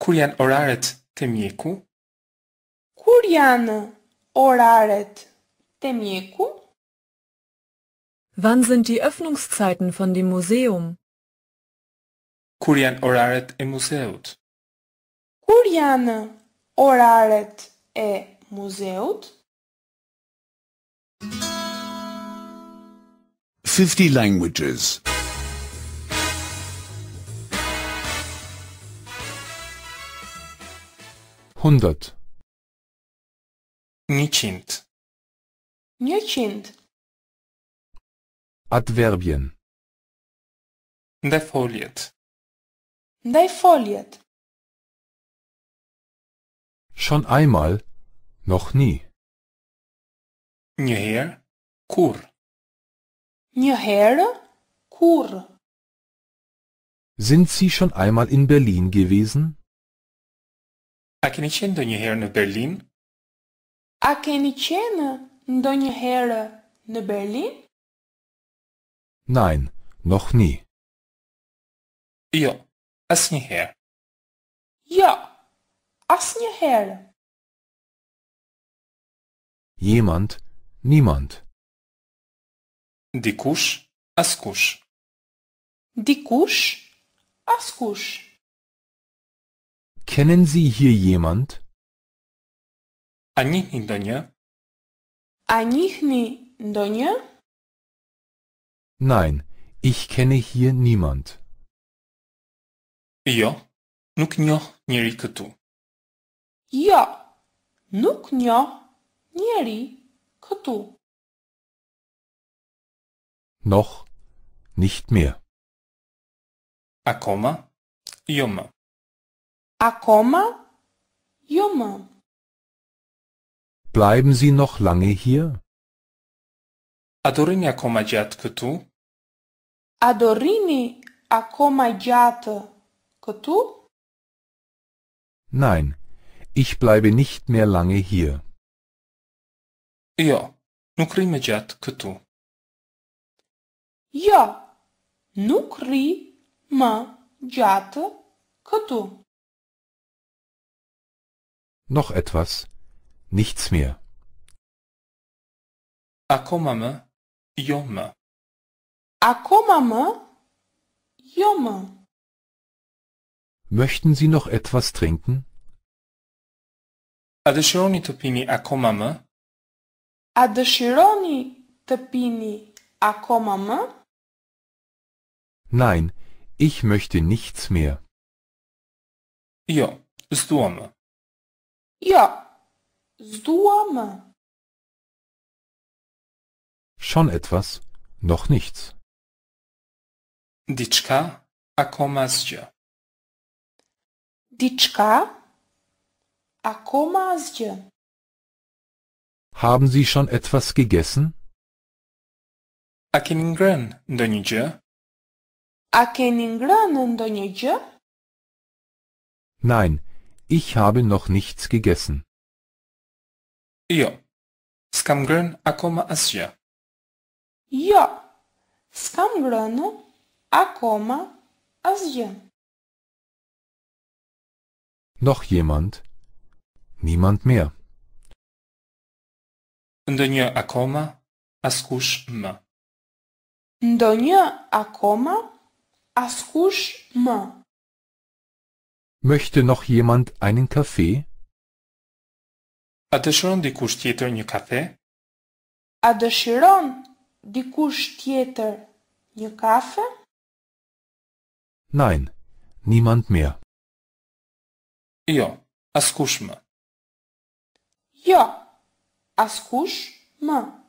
Kur janë oraret te mjeku? Kur janë oraret te mjeku? Wann sind die Öffnungszeiten von dem Museum? Kur janë oraret e museut? Kur janë oraret e museut? 50 languages. hundert. Ničint. Ničint. Adverbien. Defoliert. Defoliert. Schon einmal, noch nie. Njeher, kur. Njeher, kur. Sind Sie schon einmal in Berlin gewesen? A keni qenë ndo një herë në Berlin? A keni qenë ndo një në Berlin? Nein, noch ni. Jo, as një herë. Jo, as një herë. Jemand, niemand. Dikush, askush. kush. Dikush, askush. Kennen Sie hier jemand? Они Ndonja? Anihni Ndonja? Nein, ich kenne hier niemand. Ja, nuk njo njeri këtu. Ja, nuk njo njeri këtu. Noch nicht mehr. Akoma, joma ακόμα Junge. Bleiben Sie noch lange hier? Adorini ακόμα gjatë këtu? Adorini ακόμα gjatë këtu? Nein, ich bleibe nicht mehr lange hier. Ja, nuk rri më gjatë këtu. Jo, nuk rri gjatë këtu. Noch etwas? Nichts mehr. Akomame, Jomme. Akomame, Jomme. Möchten Sie noch etwas trinken? A dëshironi të pini akoma më? A dëshironi të pini Nein, ich möchte nichts mehr. Jo, s'dua më. Ja, Suome. Schon etwas, noch nichts. Ditschka a komazdzie. Diczka, a komazdzie. Haben Sie schon etwas gegessen? Akeningren keningren Akeningren nidzie? Nein, ich habe noch nichts gegessen. Ja. Skamgrön acum asja. Ja. Skamgrön acum asja. Noch jemand? Niemand mehr. Ndonjë akoma askush më. Ndonjë akoma askush më. Möchte noch jemand einen Kaffee? A dëshiron dikush tjetër një kafe? A dëshiron dikush tjetër një kafe? Nein, niemand mehr. Jo, askush më. Jo, askush më.